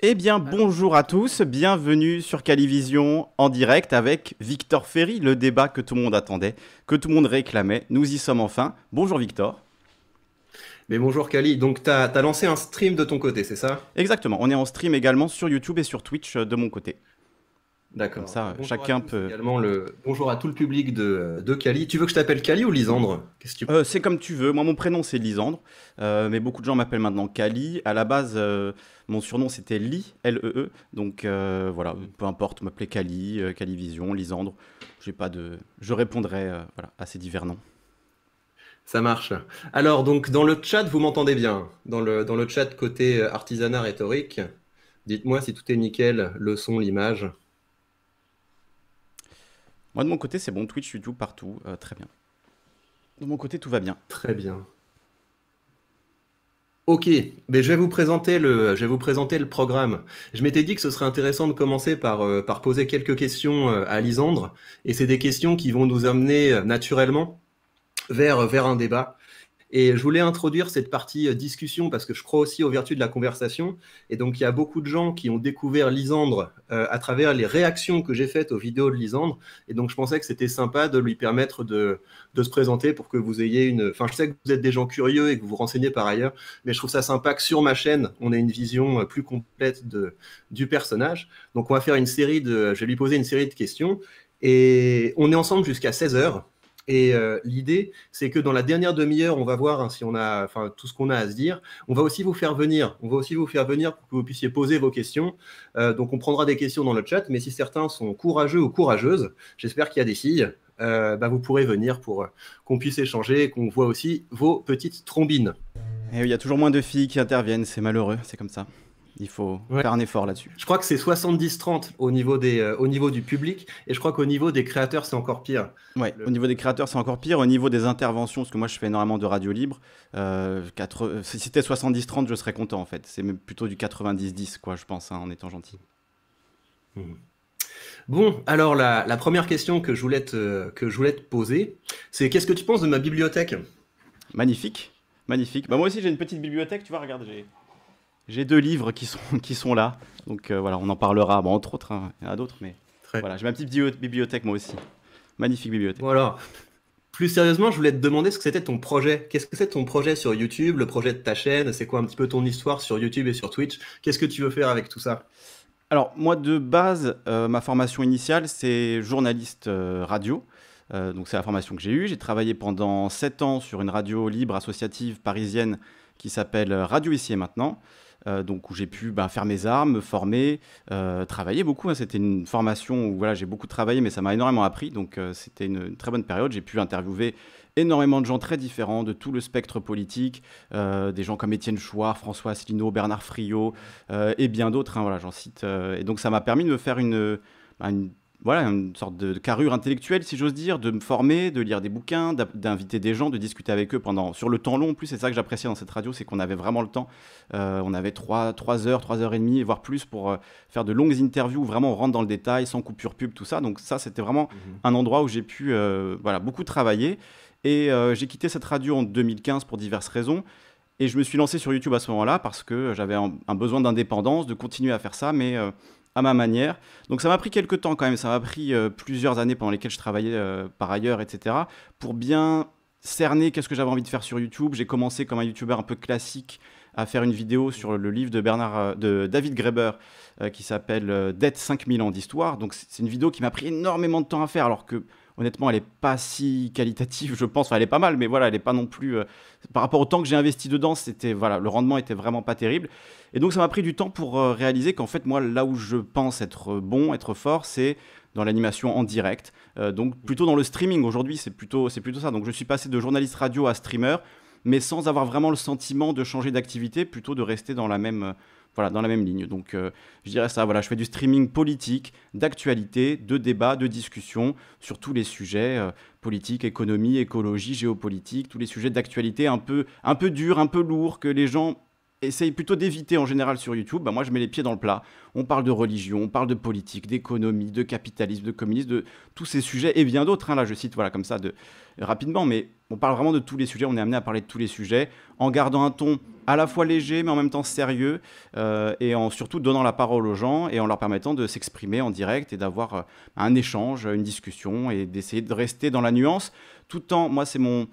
Eh bien, bonjour à tous, bienvenue sur Calivision en direct avec Victor Ferry, le débat que tout le monde attendait, que tout le monde réclamait. Nous y sommes enfin. Bonjour Victor. Mais bonjour Cali, donc tu as, lancé un stream de ton côté, c'est ça Exactement, on est en stream également sur YouTube et sur Twitch euh, de mon côté. D'accord. ça, chacun peut. Également le bonjour à tout le public de, Cali. Tu veux que je t'appelle Cali ou Lisandre euh, C'est comme tu veux. Moi, mon prénom c'est Lisandre, euh, mais beaucoup de gens m'appellent maintenant Cali. À la base, euh, mon surnom c'était Li, L-E-E. E. Donc voilà, mm. peu importe, m'appeler Cali, Cali Vision, Lisandre. J'ai pas de, je répondrai à ces divers noms. Ça marche. Alors donc dans le chat, vous m'entendez bien Dans le dans le chat côté artisanat rhétorique, dites-moi si tout est nickel, le son, l'image. Moi, de mon côté, c'est bon. Twitch, YouTube, partout. Euh, très bien. De mon côté, tout va bien. Très bien. Ok, mais je vais vous présenter le, je vais vous présenter le programme. Je m'étais dit que ce serait intéressant de commencer par, euh, par poser quelques questions euh, à Lisandre, et c'est des questions qui vont nous amener naturellement vers, vers un débat. Et je voulais introduire cette partie euh, discussion parce que je crois aussi aux vertus de la conversation. Et donc, il y a beaucoup de gens qui ont découvert Lisandre euh, à travers les réactions que j'ai faites aux vidéos de Lisandre. Et donc, je pensais que c'était sympa de lui permettre de, se présenter pour que vous ayez une. Enfin, je sais que vous êtes des gens curieux et que vous vous renseignez par ailleurs, mais je trouve ça sympa que sur ma chaîne, on ait une vision euh, plus complète de, du personnage. Donc, on va faire une série de. Je vais lui poser une série de questions. Et on est ensemble jusqu'à 16 heures. Et euh, l'idée, c'est que dans la dernière demi-heure, on va voir hein, si on a enfin, tout ce qu'on a à se dire. On va aussi vous faire venir. On va aussi vous faire venir pour que vous puissiez poser vos questions. Euh, donc, on prendra des questions dans le chat. Mais si certains sont courageux ou courageuses, j'espère qu'il y a des filles, euh, bah, vous pourrez venir pour qu'on puisse échanger et qu'on voit aussi vos petites trombines. Et eh il y a toujours moins de filles qui interviennent. C'est malheureux. C'est comme ça. Il faut faire un effort là-dessus. Je crois que c'est 70-30 au, niveau euh, niveau du public, et je crois qu'au niveau des créateurs, c'est encore pire. Oui, au niveau des créateurs, c'est encore pire. Au niveau des interventions, parce que moi, je fais énormément de radio libre, euh, euh, si c'était 70-30, je serais content, en fait. C'est plutôt du 90-10, quoi, je pense, hein, en étant gentil. Hmm. Bon, alors la, première question que je voulais te, que je voulais te poser, c'est qu'est-ce que tu penses de ma bibliothèque Magnifique, magnifique. Bah moi aussi j'ai une petite bibliothèque, tu vois, regarde, j'ai j'ai deux livres qui sont, qui sont là. Donc euh, voilà, on en parlera. entre autres, hein, il y en a d'autres, mais voilà, j'ai ma petite bibliothèque moi aussi. Magnifique bibliothèque. Voilà. Plus sérieusement, je voulais te demander ce que c'était ton projet. Qu'est-ce que c'est ton projet sur YouTube, le projet de ta chaîne C'est quoi un petit peu ton histoire sur YouTube et sur Twitch Qu'est-ce que tu veux faire avec tout ça Alors, moi, de base, euh, ma formation initiale, c'est journaliste euh, radio. donc, c'est la formation que j'ai eue. J'ai travaillé pendant 7 ans sur une radio libre associative parisienne qui s'appelle Radio Ici et Maintenant. Euh, donc où j'ai pu ben, faire mes armes, me former, euh, travailler beaucoup. Hein. C'était une formation où voilà, j'ai beaucoup travaillé, mais ça m'a énormément appris. Donc euh, c'était une, très bonne période. J'ai pu interviewer énormément de gens très différents de tout le spectre politique, des gens comme Étienne Chouard, François Asselineau, Bernard Friot et bien d'autres. Hein. voilà, j'en cite. et donc ça m'a permis de me faire une ben, voilà, une sorte de, carrure intellectuelle, si j'ose dire, de me former, de lire des bouquins, d'inviter des gens, de discuter avec eux pendant sur le temps long. En plus, c'est ça que j'appréciais dans cette radio, c'est qu'on avait vraiment le temps. Euh, on avait trois heures, trois heures et demie, voire plus, pour euh, faire de longues interviews, vraiment on rentre dans le détail, sans coupure pub, tout ça. Donc ça, c'était vraiment mhm. un endroit où j'ai pu euh, voilà, beaucoup travailler. Et j'ai quitté cette radio en 2015 pour diverses raisons. Et je me suis lancé sur YouTube à ce moment-là parce que j'avais un, un, besoin d'indépendance, de continuer à faire ça, mais à ma manière. Donc ça m'a pris quelques temps quand même, ça m'a pris euh, plusieurs années pendant lesquelles je travaillais euh, par ailleurs, etc., pour bien cerner qu'est-ce que j'avais envie de faire sur YouTube. J'ai commencé comme un YouTuber un peu classique à faire une vidéo sur le livre de, Bernard, euh, de David Graeber qui s'appelle Dette 5000 ans d'histoire. Donc c'est une vidéo qui m'a pris énormément de temps à faire alors que honnêtement, elle est pas si qualitative, je pense. Enfin, elle est pas mal, mais voilà, elle est pas non plus. Euh, par rapport au temps que j'ai investi dedans, c'était voilà, le rendement était vraiment pas terrible. Et donc, ça m'a pris du temps pour euh, réaliser qu'en fait, moi, là où je pense être bon, être fort, c'est dans l'animation en direct. Euh, donc, plutôt dans le streaming. Aujourd'hui, c'est plutôt, c'est plutôt ça. Donc, je suis passé de journaliste radio à streamer, mais sans avoir vraiment le sentiment de changer d'activité, plutôt de rester dans la même voilà, dans la même ligne. Donc, euh, je dirais ça. Voilà, je fais du streaming politique, d'actualité, de débat, de discussion sur tous les sujets euh, politiques, économie, écologie, géopolitique, tous les sujets d'actualité un peu, un peu durs, un peu lourds que les gens essaye plutôt d'éviter en général sur YouTube, ben moi je mets les pieds dans le plat. On parle de religion, on parle de politique, d'économie, de capitalisme, de communisme, de tous ces sujets et bien d'autres. Hein. là, je cite voilà comme ça de, rapidement, mais on parle vraiment de tous les sujets. On est amené à parler de tous les sujets en gardant un ton à la fois léger mais en même temps sérieux euh, et en surtout donnant la parole aux gens et en leur permettant de s'exprimer en direct et d'avoir euh, un échange, une discussion et d'essayer de rester dans la nuance tout en moi c'est mon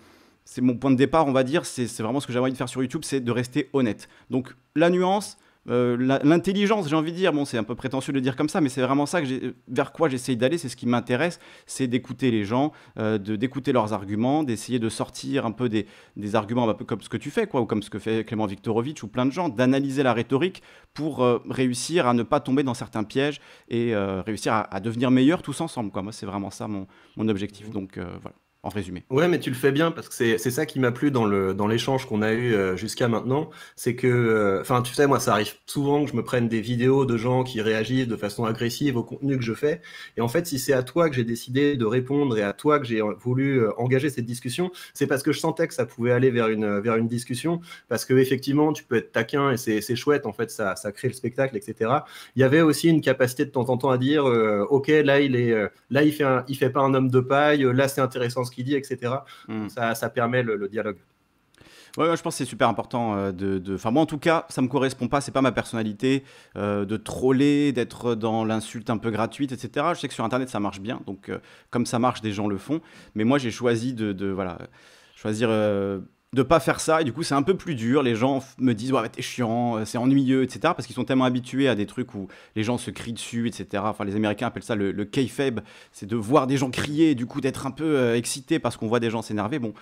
c'est mon point de départ, on va dire, c'est vraiment ce que j'avais envie de faire sur YouTube, c'est de rester honnête. Donc la nuance, euh, l'intelligence, j'ai envie de dire, bon, c'est un peu prétentieux de dire comme ça, mais c'est vraiment ça que vers quoi j'essaye d'aller, c'est ce qui m'intéresse, c'est d'écouter les gens, euh, d'écouter leurs arguments, d'essayer de sortir un peu des, arguments, un peu comme ce que tu fais, quoi, ou comme ce que fait Clément Viktorovitch ou plein de gens, d'analyser la rhétorique pour euh, réussir à ne pas tomber dans certains pièges et réussir à, devenir meilleur tous ensemble, quoi. Moi, c'est vraiment ça mon, mon objectif, mmh. donc voilà en résumé. Ouais, mais tu le fais bien parce que c'est ça qui m'a plu dans le dans l'échange qu'on a eu euh, jusqu'à maintenant, c'est que euh, enfin tu sais moi ça arrive souvent que je me prenne des vidéos de gens qui réagissent de façon agressive au contenu que je fais et en fait si c'est à toi que j'ai décidé de répondre et à toi que j'ai euh, voulu engager cette discussion, c'est parce que je sentais que ça pouvait aller vers une vers une discussion parce que effectivement tu peux être taquin et c'est chouette en fait ça ça crée le spectacle etc. Il y avait aussi une capacité de temps en temps à dire ok là il est là il fait il fait pas un homme de paille là c'est intéressant ce qui dit, etc. Hmm. ça, permet le, dialogue. Ouais, je pense que c'est super important euh, de, Enfin, moi, en tout cas, ça me correspond pas, c'est pas ma personnalité euh, de troller, d'être dans l'insulte un peu gratuite, etc. Je sais que sur Internet, ça marche bien, donc euh, comme ça marche, des gens le font. Mais moi, j'ai choisi de, voilà, choisir de pas faire ça. Et du coup, c'est un peu plus dur. Les gens me disent, ouais, t'es chiant, euh, c'est ennuyeux, etc. Parce qu'ils sont tellement habitués à des trucs où les gens se crient dessus, etc. Enfin, les Américains appellent ça le, le kayfabe. C'est de voir des gens crier, du coup, d'être un peu euh, excité parce qu'on voit des gens s'énerver. Bon,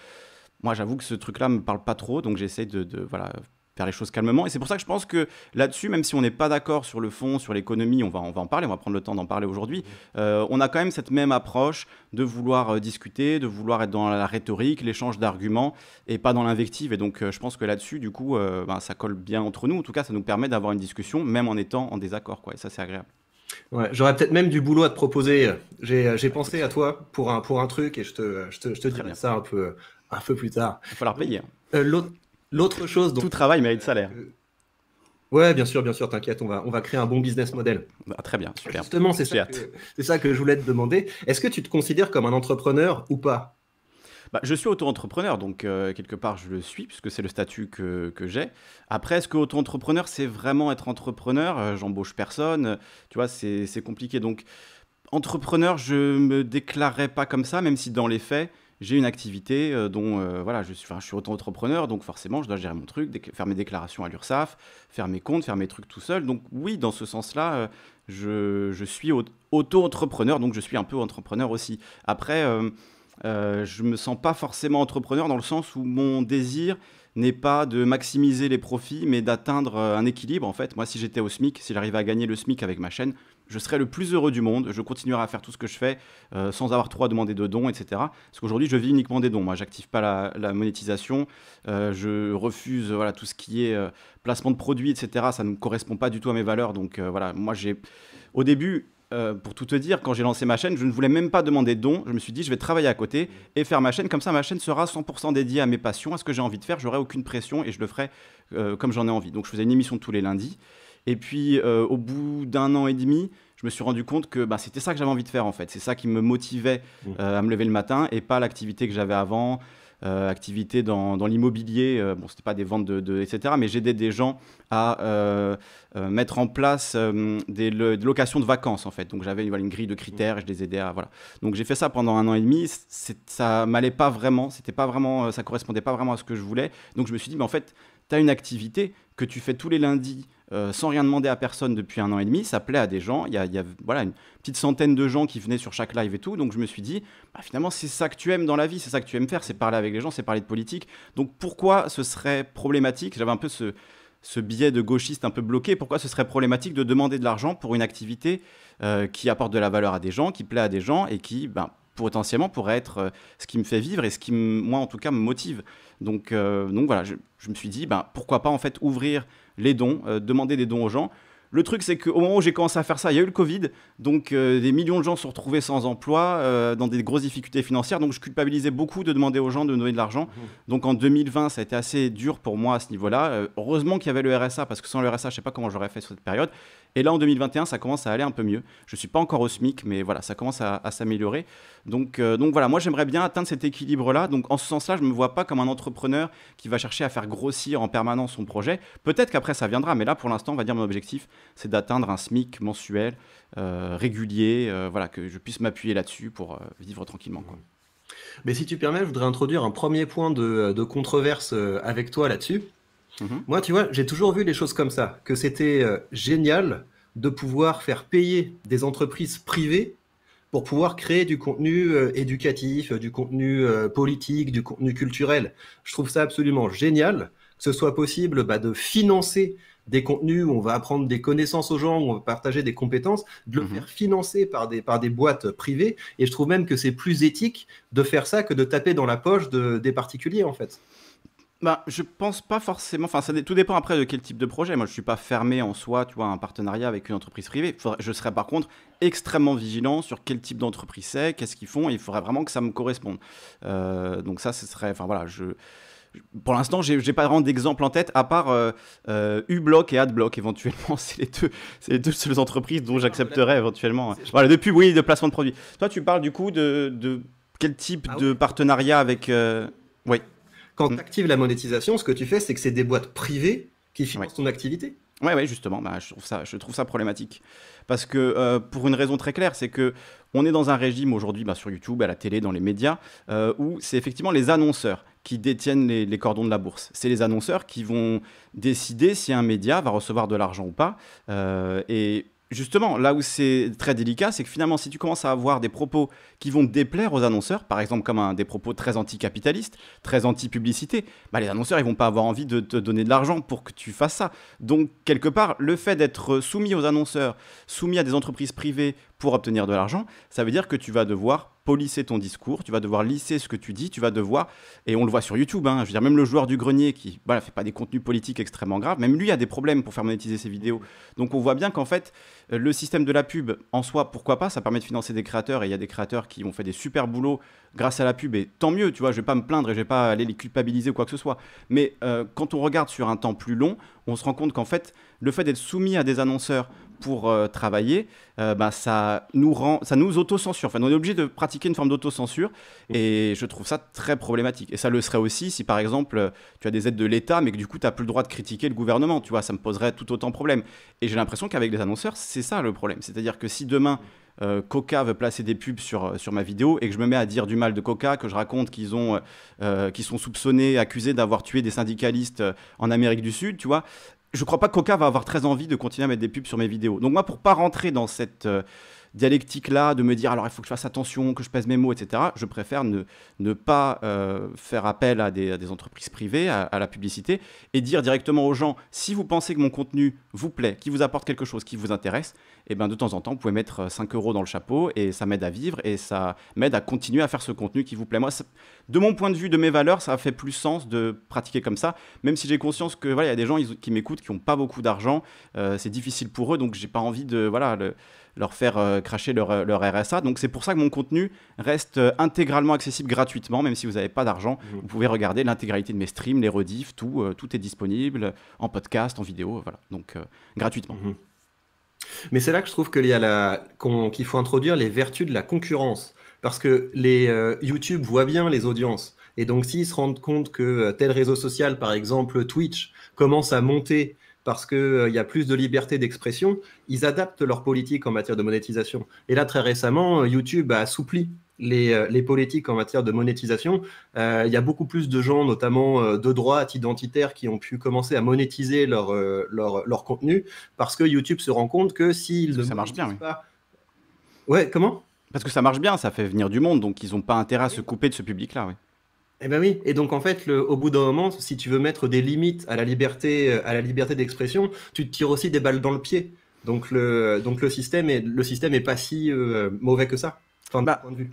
moi, j'avoue que ce truc-là me parle pas trop. Donc, j'essaie de, de, voilà, faire les choses calmement. Et c'est pour ça que je pense que là-dessus, même si on n'est pas d'accord sur le fond, sur l'économie, on va, on va en parler, on va prendre le temps d'en parler aujourd'hui, euh, on a quand même cette même approche de vouloir euh, discuter, de vouloir être dans la rhétorique, l'échange d'arguments, et pas dans l'invective. Et donc euh, je pense que là-dessus, du coup, ben, ça colle bien entre nous. En tout cas, ça nous permet d'avoir une discussion, même en étant en désaccord. Quoi, et ça, c'est agréable. J'aurais peut-être même du boulot à te proposer. J'ai pensé à toi pour un, pour un truc et je te, je te, je te dirai ça un peu, un peu plus tard. Il va falloir payer. Hein. L'autre L'autre chose. Donc... Tout travail mérite salaire. Euh, ouais, bien sûr, bien sûr, t'inquiète, on va, on va créer un bon business model. Bah, très bien, super. Justement, c'est ça, que, ça que je voulais te demander. Est-ce que tu te considères comme un entrepreneur ou pas bah, je suis auto-entrepreneur, donc euh, quelque part je le suis, puisque c'est le statut que, que j'ai. Après, est-ce que auto-entrepreneur, c'est vraiment être entrepreneur euh, J'embauche personne, tu vois, c'est compliqué. Donc, entrepreneur, je me déclarerai pas comme ça, même si dans les faits, j'ai une activité euh, dont euh, voilà, je suis, je auto-entrepreneur, donc forcément, je dois gérer mon truc, faire mes déclarations à l'URSSAF, faire mes comptes, faire mes trucs tout seul. Donc oui, dans ce sens-là, euh, je, je, suis auto-entrepreneur, donc je suis un peu entrepreneur aussi. Après, je me sens pas forcément entrepreneur dans le sens où mon désir n'est pas de maximiser les profits, mais d'atteindre un équilibre. En fait, moi, si j'étais au SMIC, si j'arrivais à gagner le SMIC avec ma chaîne, je serai le plus heureux du monde, je continuerai à faire tout ce que je fais euh, sans avoir trop à demander de dons, etc. Parce qu'aujourd'hui, je vis uniquement des dons. Moi, j'active pas la, monétisation, euh, je refuse voilà, tout ce qui est euh, placement de produits, etc. Ça ne correspond pas du tout à mes valeurs. Donc voilà, moi, j'ai. Au début, pour tout te dire, quand j'ai lancé ma chaîne, je ne voulais même pas demander de dons. Je me suis dit, je vais travailler à côté et faire ma chaîne. Comme ça, ma chaîne sera 100% dédiée à mes passions, à ce que j'ai envie de faire. J'aurai aucune pression et je le ferai comme j'en ai envie. Donc, je faisais une émission tous les lundis. Et puis, euh, au bout d'un an et demi, je me suis rendu compte que bah, c'était ça que j'avais envie de faire, en fait. C'est ça qui me motivait mmh. euh, à me lever le matin et pas l'activité que j'avais avant. Euh, activité dans, l'immobilier, bon, c'était pas des ventes, de, etc., mais j'aidais des gens à mettre en place des, locations de vacances, en fait. Donc j'avais une grille de critères et je les aidais à. Voilà. Donc j'ai fait ça pendant un an et demi, ça m'allait pas vraiment, c'était pas vraiment, ça correspondait pas vraiment à ce que je voulais. Donc je me suis dit, mais en fait, tu une activité que tu fais tous les lundis euh, sans rien demander à personne depuis un an et demi, ça plaît à des gens. Il y a, voilà, une petite centaine de gens qui venaient sur chaque live et tout. Donc je me suis dit, bah, finalement, c'est ça que tu aimes dans la vie, c'est ça que tu aimes faire, c'est parler avec les gens, c'est parler de politique. Donc pourquoi ce serait problématique J'avais un peu ce, ce biais de gauchiste un peu bloqué, pourquoi ce serait problématique de demander de l'argent pour une activité euh, qui apporte de la valeur à des gens, qui plaît à des gens et qui, ben, potentiellement pourrait être euh, ce qui me fait vivre et ce qui, moi en tout cas, me motive. Donc, euh, donc voilà, je, me suis dit, ben, pourquoi pas en fait ouvrir les dons, euh, demander des dons aux gens. Le truc, c'est qu'au moment où j'ai commencé à faire ça, il y a eu le Covid, donc des millions de gens se retrouvaient retrouvés sans emploi, dans des grosses difficultés financières, donc je culpabilisais beaucoup de demander aux gens de donner de l'argent. Mmh. Donc en 2020, ça a été assez dur pour moi à ce niveau-là. heureusement qu'il y avait le RSA, parce que sans le RSA, je ne sais pas comment j'aurais fait sur cette période. Et là, en 2021, ça commence à aller un peu mieux. Je ne suis pas encore au SMIC, mais voilà, ça commence à, s'améliorer. Donc, euh, donc voilà, moi, j'aimerais bien atteindre cet équilibre-là. Donc, en ce sens-là, je ne me vois pas comme un entrepreneur qui va chercher à faire grossir en permanence son projet. Peut-être qu'après, ça viendra, mais là, pour l'instant, on va dire mon objectif, c'est d'atteindre un SMIC mensuel, euh, régulier, euh, voilà, que je puisse m'appuyer là-dessus pour vivre tranquillement. Mais si tu permets, je voudrais introduire un premier point de controverse avec toi là-dessus. Mhm. Moi, tu vois, j'ai toujours vu les choses comme ça, que c'était euh, génial de pouvoir faire payer des entreprises privées pour pouvoir créer du contenu euh, éducatif, euh, du contenu politique, du contenu culturel. Je trouve ça absolument génial que ce soit possible bah, de financer des contenus où on va apprendre des connaissances aux gens, où on va partager des compétences, de le mhm. faire financer par des, boîtes privées. Et je trouve même que c'est plus éthique de faire ça que de taper dans la poche des particuliers, en fait. Bah, je pense pas forcément. Enfin, ça tout dépend après de quel type de projet. Moi, je suis pas fermé en soi, tu vois, un partenariat avec une entreprise privée. je serais par contre extrêmement vigilant sur quel type d'entreprise c'est, qu'est-ce qu'ils font. il faudrait vraiment que ça me corresponde. Euh, donc ça, ce serait. Enfin voilà, je. Pour l'instant, j'ai pas vraiment d'exemple en tête, à part euh, Block euh, Ublock et Adblock éventuellement. C'est les deux, les deux seules entreprises dont j'accepterais éventuellement. Hein. Voilà, Depuis oui, de placement de produits. Toi, tu parles du coup de, de quel type ah de partenariat avec. Euh, oui. Quand mm. tu actives la monétisation, ce que tu fais, c'est que c'est des boîtes privées qui financent ton activité. Ouais, ouais, justement, bah, je, trouve ça, je trouve ça problématique. Parce que, euh, pour une raison très claire, c'est que on est dans un régime aujourd'hui, bah, sur YouTube, à la télé, dans les médias, euh, où c'est effectivement les annonceurs qui détiennent les, cordons de la bourse. C'est les annonceurs qui vont décider si un média va recevoir de l'argent ou pas. Euh, et justement, là où c'est très délicat, c'est que finalement, si tu commences à avoir des propos qui vont déplaire aux annonceurs, par exemple comme un, des propos très anticapitalistes, très anti-publicité, bah, les annonceurs, ils vont pas avoir envie de te donner de l'argent pour que tu fasses ça. Donc, quelque part, le fait d'être soumis aux annonceurs, soumis à des entreprises privées pour obtenir de l'argent, ça veut dire que tu vas devoir polisser ton discours, tu vas devoir lisser ce que tu dis, tu vas devoir, et on le voit sur YouTube, hein, je veux dire, même le joueur du grenier qui voilà, fait pas des contenus politiques extrêmement graves, même lui a des problèmes pour faire monétiser ses vidéos. Donc on voit bien qu'en fait, euh, le système de la pub en soi, pourquoi pas, ça permet de financer des créateurs, et il y a des créateurs qui ont fait des super boulots grâce à la pub, et tant mieux, tu vois, je vais pas me plaindre et je vais pas aller les culpabiliser ou quoi que ce soit. Mais euh, quand on regarde sur un temps plus long, on se rend compte qu'en fait, le fait d'être soumis à des annonceurs, pour euh, travailler, euh, bah, ça nous rend, ça nous autocensure. Enfin, on est obligé de pratiquer une forme d'autocensure et je trouve ça très problématique. Et ça le serait aussi si, par exemple, euh, tu as des aides de l'État, mais que du coup, tu n'as plus le droit de critiquer le gouvernement. Tu vois, ça me poserait tout autant problème. Et j'ai l'impression qu'avec les annonceurs, c'est ça le problème. C'est-à-dire que si demain, Coca veut placer des pubs sur, sur ma vidéo et que je me mets à dire du mal de Coca, que je raconte qu'ils ont, qu'ils sont soupçonnés, accusés d'avoir tué des syndicalistes en Amérique du Sud, tu vois, je crois pas que Coca va avoir très envie de continuer à mettre des pubs sur mes vidéos. Donc moi, pour pas rentrer dans cette euh, dialectique-là, de me dire alors il faut que je fasse attention, que je pèse mes mots, etc., je préfère ne, ne pas euh, faire appel à des, entreprises privées, à, la publicité, et dire directement aux gens, si vous pensez que mon contenu vous plaît, qui vous apporte quelque chose, qui vous intéresse, et eh ben de temps en temps, vous pouvez mettre 5 euh, euros dans le chapeau, et ça m'aide à vivre, et ça m'aide à continuer à faire ce contenu qui vous plaît. Moi, de mon point de vue, de mes valeurs, ça fait plus sens de pratiquer comme ça, même si j'ai conscience que voilà, il y a des gens qui m'écoutent, qui n'ont pas beaucoup d'argent, euh, c'est difficile pour eux, donc j'ai pas envie de... Voilà, leur faire euh, cracher leur, euh, leur, RSA. Donc c'est pour ça que mon contenu reste euh, intégralement accessible gratuitement, même si vous n'avez pas d'argent. Mmh. Vous pouvez regarder l'intégralité de mes streams, les rediffs, tout, tout est disponible en podcast, en vidéo, voilà, donc gratuitement. Mmh. Mais c'est là que je trouve qu'il y a la... qu'il faut introduire les vertus de la concurrence, parce que les YouTube voit bien les audiences. Et donc, s'ils se rendent compte que tel réseau social, par exemple Twitch, commence à monter parce qu'il euh, y a plus de liberté d'expression, ils adaptent leur politique en matière de monétisation. Et là, très récemment, euh, YouTube a assoupli euh, les, politiques en matière de monétisation. Il y a beaucoup plus de gens, notamment de droite, identitaires, qui ont pu commencer à monétiser leur, leur, contenu, parce que YouTube se rend compte que s'ils ne ça marche bien, Oui. Ouais, comment Parce que ça marche bien, ça fait venir du monde, donc ils n'ont pas intérêt à se couper de ce public-là, oui. Eh ben oui, et donc en fait, le, au bout d'un moment, si tu veux mettre des limites à la liberté, euh, à la liberté d'expression, tu te tires aussi des balles dans le pied. Donc le, donc le système est, le système est pas si euh, mauvais que ça. Enfin, bah, point de vue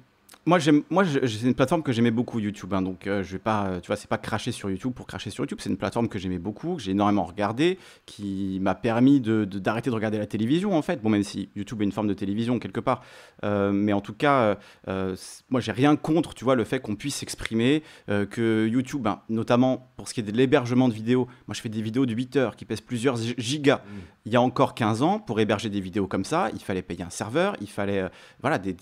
moi j'aime moi c'est une plateforme que j'aimais beaucoup YouTube hein, donc je euh, je vais pas tu vois c'est pas cracher sur YouTube pour cracher sur YouTube c'est une plateforme que j'aimais beaucoup que j'ai énormément regardé qui m'a permis de d'arrêter de, regarder la télévision en fait bon même si YouTube est une forme de télévision quelque part euh, mais en tout cas euh, moi j'ai rien contre tu vois le fait qu'on puisse s'exprimer que YouTube ben, notamment pour ce qui est de l'hébergement de vidéos moi je fais des vidéos de 8 heures qui pèsent plusieurs gigas mmh. il y a encore 15 ans pour héberger des vidéos comme ça il fallait payer un serveur il fallait voilà des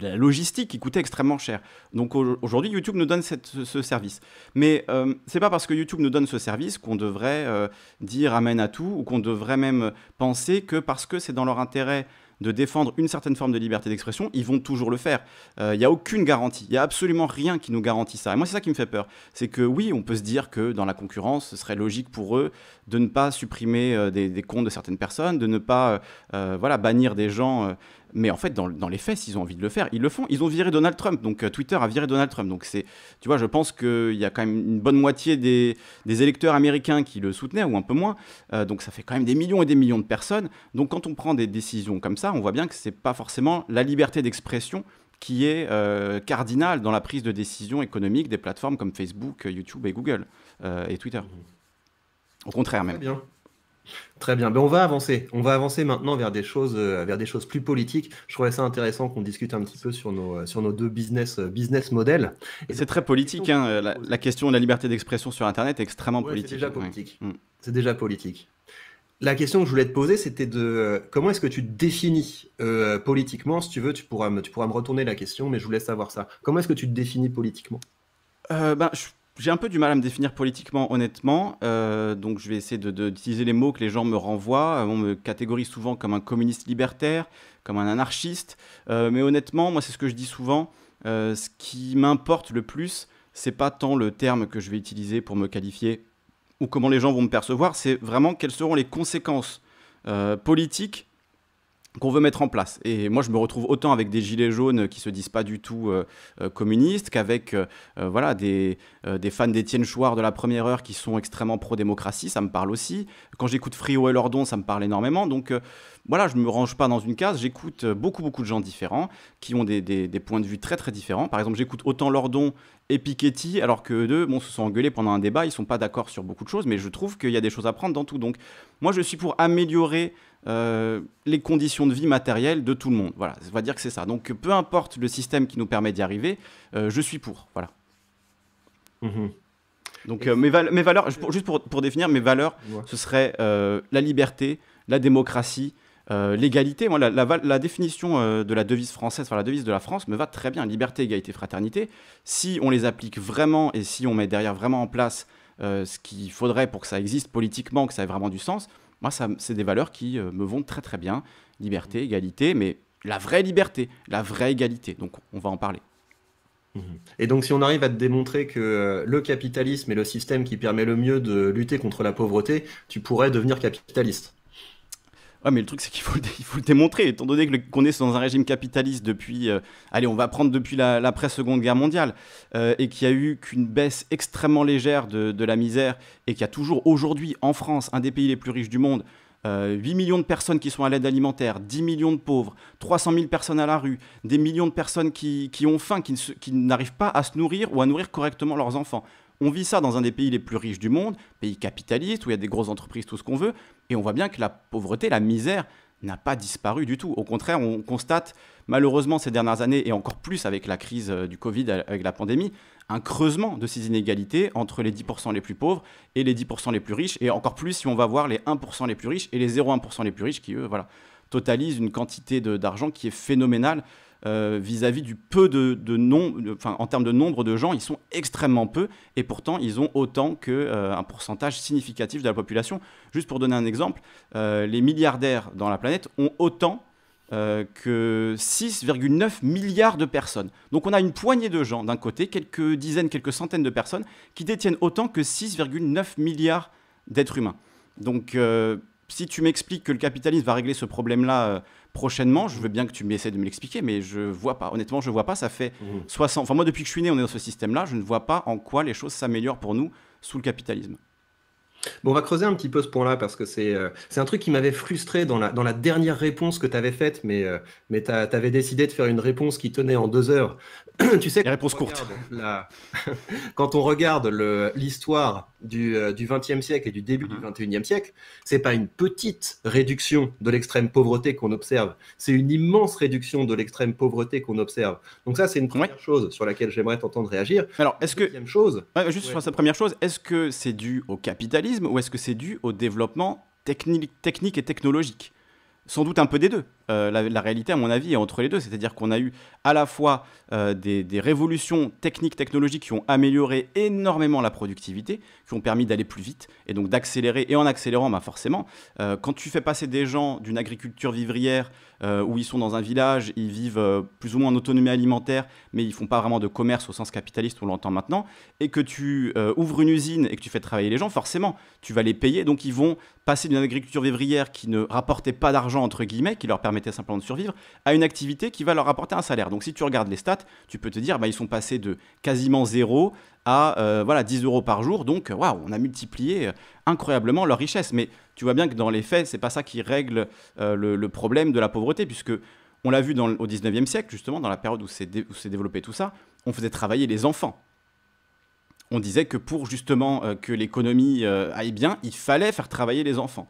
la logistique qui coûtait extrêmement cher. Donc aujourd'hui, YouTube nous donne ce service. Mais euh, c'est pas parce que YouTube nous donne ce service qu'on devrait euh, dire amène à tout ou qu'on devrait même penser que parce que c'est dans leur intérêt de défendre une certaine forme de liberté d'expression, ils vont toujours le faire. Il euh, n'y a aucune garantie, il n'y a absolument rien qui nous garantit ça. Et moi, c'est ça qui me fait peur. C'est que oui, on peut se dire que dans la concurrence, ce serait logique pour eux de ne pas supprimer des, comptes de certaines personnes, de ne pas voilà, bannir des gens mais en fait, dans, les faits, s'ils ont envie de le faire, ils le font. Ils ont viré Donald Trump, donc euh, Twitter a viré Donald Trump. Donc c'est, tu vois, je pense qu'il y a quand même une bonne moitié des, électeurs américains qui le soutenaient, ou un peu moins. Euh, donc ça fait quand même des millions et des millions de personnes. Donc quand on prend des décisions comme ça, on voit bien que c'est pas forcément la liberté d'expression qui est euh, cardinale dans la prise de décision économique des plateformes comme Facebook, YouTube et Google et Twitter. Mhm. Au contraire même. bien. Très bien. Ben, on va avancer. On va avancer maintenant vers des choses, euh, vers des choses plus politiques. Je trouvais ça intéressant qu'on discute un petit peu sur nos, euh, sur nos deux business, euh, business models. Et c'est très politique. Hein. La, question de la liberté d'expression sur Internet est extrêmement politique. Mm. C'est déjà politique. La question que je voulais te poser, c'était de comment est-ce que tu te définis politiquement Si tu veux, tu pourras, me, tu pourras me retourner la question, mais je voulais savoir ça. Comment est-ce que tu te définis politiquement ben, j'ai un peu du mal à me définir politiquement, honnêtement. Euh, donc, je vais essayer d'utiliser les mots que les gens me renvoient. Euh, on me catégorise souvent comme un communiste libertaire, comme un anarchiste. Euh, mais honnêtement, moi, c'est ce que je dis souvent. ce qui m'importe le plus, c'est pas tant le terme que je vais utiliser pour me qualifier ou comment les gens vont me percevoir, c'est vraiment quelles seront les conséquences politiques qu'on veut mettre en place. Et moi, je me retrouve autant avec des gilets jaunes qui se disent pas du tout euh, euh, communistes qu'avec euh, voilà des, des fans d'Étienne Chouard de la première heure qui sont extrêmement pro-démocratie, ça me parle aussi. Quand j'écoute Frio et Lordon, ça me parle énormément. Donc voilà, je me range pas dans une case, j'écoute beaucoup beaucoup de gens différents qui ont des, points de vue très très différents. Par exemple, j'écoute autant Lordon et Piketty, alors que deux bon, se sont engueulés pendant un débat, ils sont pas d'accord sur beaucoup de choses, mais je trouve qu'il y a des choses à prendre dans tout. Donc moi, je suis pour améliorer euh, les conditions de vie matérielles de tout le monde. Voilà, on va dire que c'est ça. Donc peu importe le système qui nous permet d'y arriver, euh, je suis pour. Voilà. Mhm. Donc euh, mes, valeurs, juste pour, définir mes valeurs, ce serait la liberté, la démocratie, l'égalité, moi, la, définition de la devise française, enfin la devise de la France me va très bien. Liberté, égalité, fraternité. Si on les applique vraiment et si on met derrière vraiment en place ce qu'il faudrait pour que ça existe politiquement, que ça ait vraiment du sens, moi, c'est des valeurs qui euh, me vont très très bien. Liberté, égalité, mais la vraie liberté, la vraie égalité. Donc, on va en parler. Et donc, si on arrive à te démontrer que euh, le capitalisme est le système qui permet le mieux de lutter contre la pauvreté, tu pourrais devenir capitaliste mais le truc, c'est qu'il faut, faut, le démontrer, étant donné qu'on est dans un régime capitaliste depuis, euh, allez, on va prendre depuis l'après-seconde guerre mondiale, euh, et qu'il n'y a eu qu'une baisse extrêmement légère de, la misère, et qu'il y a toujours aujourd'hui en France, un des pays les plus riches du monde, 8 euh, millions de personnes qui sont à l'aide alimentaire, 10 millions de pauvres, 300 000 personnes à la rue, des millions de personnes qui, qui ont faim, qui n'arrivent pas à se nourrir ou à nourrir correctement leurs enfants. On vit ça dans un des pays les plus riches du monde, pays capitaliste, où il y a des grosses entreprises, tout ce qu'on veut, et on voit bien que la pauvreté, la misère n'a pas disparu du tout. Au contraire, on constate malheureusement ces dernières années, et encore plus avec la crise euh, du Covid, euh, avec la pandémie, un creusement de ces inégalités entre les 10% les plus pauvres et les 10% les plus riches, et encore plus si on va voir les 1% les plus riches et les 0,1% les plus riches qui, eux, voilà, totalisent une quantité d'argent qui est phénoménale euh, vis-à-vis du peu de, de enfin en termes de nombre de gens, ils sont extrêmement peu et pourtant ils ont autant que euh, un pourcentage significatif de la population. Juste pour donner un exemple, euh, les milliardaires dans la planète ont autant que 6,9 milliards de personnes. Donc on a une poignée de gens d'un côté, quelques dizaines, quelques centaines de personnes qui détiennent autant que 6,9 milliards d'êtres humains. Donc si tu m'expliques que le capitalisme va régler ce problème-là euh, prochainement, je veux bien que tu m'essaies de me l'expliquer, mais je vois pas. Honnêtement, je vois pas. Ça fait 60. Mhm. Enfin, moi, depuis que je suis né, on est dans ce système-là. Je ne vois pas en quoi les choses s'améliorent pour nous sous le capitalisme. Bon, on va creuser un petit peu ce point-là parce que c'est euh, un truc qui m'avait frustré dans la, dans la dernière réponse que tu avais faite, mais, euh, mais tu avais décidé de faire une réponse qui tenait en deux heures. tu sais, les réponses quand on regarde l'histoire du, XXe euh, siècle et du début du XXIe mhm. siècle, c'est pas une petite réduction de l'extrême pauvreté qu'on observe, c'est une immense réduction de l'extrême pauvreté qu'on observe. Donc ça, c'est une première chose sur laquelle j'aimerais t'entendre réagir. Alors, est-ce que chose, ah, juste sur cette première chose, est-ce que c'est dû au capitalisme ou est-ce que c'est dû au développement technique et technologique Sans doute un peu des deux. Euh, la, réalité, à mon avis, est entre les deux. C'est-à-dire qu'on a eu à la fois euh, des, révolutions techniques, technologiques qui ont amélioré énormément la productivité, qui ont permis d'aller plus vite et donc d'accélérer. Et en accélérant, bah forcément, euh, quand tu fais passer des gens d'une agriculture vivrière où ils sont dans un village, ils vivent plus ou moins en autonomie alimentaire, mais ils font pas vraiment de commerce au sens capitaliste, on l'entend maintenant, et que tu ouvres une usine et que tu fais travailler les gens, forcément, tu vas les payer. Donc ils vont passer d'une agriculture vivrière qui ne rapportait pas d'argent, entre guillemets, qui leur permet était simplement de survivre, à une activité qui va leur apporter un salaire. Donc si tu regardes les stats, tu peux te dire, bah, ils sont passés de quasiment zéro à euh, voilà, 10 euros par jour. Donc waouh, on a multiplié euh, incroyablement leur richesse. Mais tu vois bien que dans les faits, c'est pas ça qui règle euh, le, problème de la pauvreté, puisque on l'a vu dans, au 19e siècle, justement, dans la période où s'est développé tout ça, on faisait travailler les enfants on disait que pour justement que l'économie aille bien, il fallait faire travailler les enfants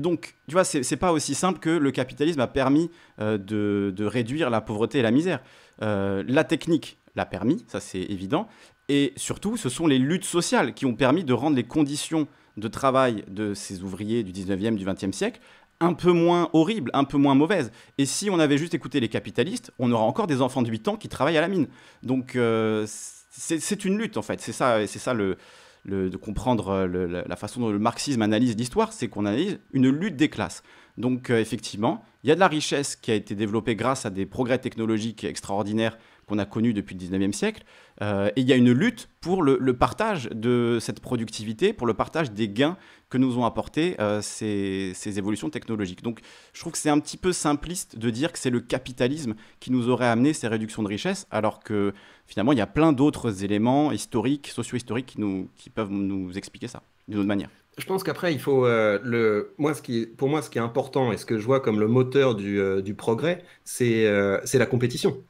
donc, tu vois, c'est pas aussi simple que le capitalisme a permis euh, de, réduire la pauvreté et la misère. Euh, la technique l'a permis, ça c'est évident. Et surtout, ce sont les luttes sociales qui ont permis de rendre les conditions de travail de ces ouvriers du 19e, du 20e siècle un peu moins horribles, un peu moins mauvaises. Et si on avait juste écouté les capitalistes, on aura encore des enfants de 8 ans qui travaillent à la mine. Donc euh, c'est une lutte en fait, c'est ça, c'est ça le, de comprendre euh, la, façon dont le marxisme analyse l'histoire, c'est qu'on analyse une lutte des classes. Donc euh, effectivement, il y a de la richesse qui a été développée grâce à des progrès technologiques extraordinaires qu'on a connu depuis le 19e siècle. Euh, et il y a une lutte pour le, partage de cette productivité, pour le partage des gains que nous ont apportés euh, ces, évolutions technologiques. Donc je trouve que c'est un petit peu simpliste de dire que c'est le capitalisme qui nous aurait amené ces réductions de richesse, alors que finalement il y a plein d'autres éléments historiques, socio-historiques qui, nous, qui peuvent nous expliquer ça d'une autre manière. Je pense qu'après, il faut. Euh, le, moi, ce qui, pour moi, ce qui est important et ce que je vois comme le moteur du, progrès, c'est la compétition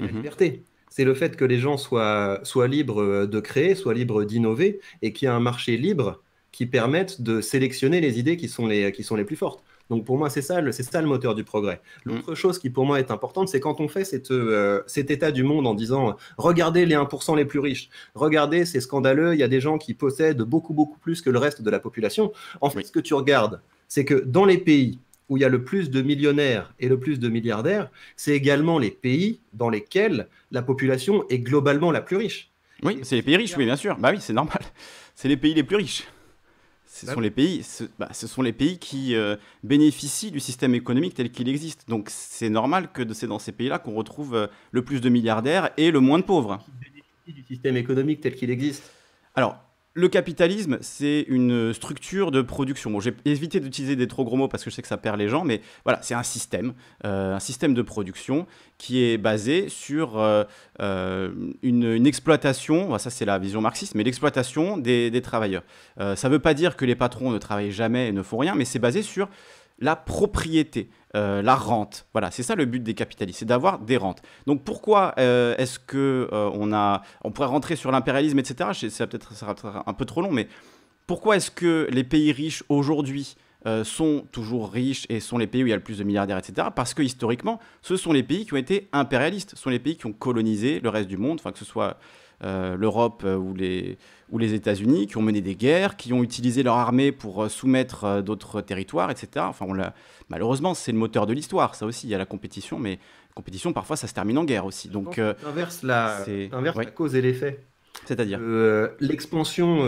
la mhm. liberté. C'est le fait que les gens soient, soient libres de créer, soient libres d'innover, et qu'il y a un marché libre qui permette de sélectionner les idées qui sont les, qui sont les plus fortes. Donc pour moi, c'est ça, ça le moteur du progrès. Mhm. L'autre chose qui pour moi est importante, c'est quand on fait cette, euh, cet état du monde en disant regardez les 1% les plus riches, regardez, c'est scandaleux, il y a des gens qui possèdent beaucoup, beaucoup plus que le reste de la population. En fait, ce que tu regardes, c'est que dans les pays où il y a le plus de millionnaires et le plus de milliardaires, c'est également les pays dans lesquels la population est globalement la plus riche. Oui, c'est les pays riches, oui, bien sûr. Bah oui, c'est normal. C'est les pays les plus riches. Ce bah sont les pays, bah, ce, sont les pays qui euh, bénéficient du système économique tel qu'il existe. Donc c'est normal que c'est dans ces pays-là qu'on retrouve euh, le plus de milliardaires et le moins de pauvres. Qui bénéficient du système économique tel qu'il existe. Alors, le capitalisme, c'est une structure de production. j'ai évité d'utiliser des trop gros mots parce que je sais que ça perd les gens, mais voilà, c'est un système, euh, un système de production qui est basé sur euh, euh, une, exploitation, ça c'est la vision marxiste, mais l'exploitation des, travailleurs. ça ne veut pas dire que les patrons ne travaillent jamais et ne font rien, mais c'est basé sur la propriété, euh, la rente. Voilà, c'est ça le but des capitalistes, c'est d'avoir des rentes. Donc pourquoi euh, est-ce que euh, on a, on pourrait rentrer sur l'impérialisme, etc. C'est ça peut-être un peu trop long, mais pourquoi est-ce que les pays riches aujourd'hui sont toujours riches et sont les pays où il y a le plus de milliardaires, etc. Parce que historiquement, ce sont les pays qui ont été impérialistes, ce sont les pays qui ont colonisé le reste du monde, enfin que ce soit euh, l'Europe euh, ou les, ou les États-Unis, qui ont mené des guerres, qui ont utilisé leur armée pour euh, soumettre d'autres territoires, etc. Enfin, on malheureusement, c'est le moteur de l'histoire, ça aussi. Il y a la compétition, mais la compétition, parfois, ça se termine en guerre aussi. Donc, inverse, la... inverse la cause et l'effet. C'est-à-dire l'expansion,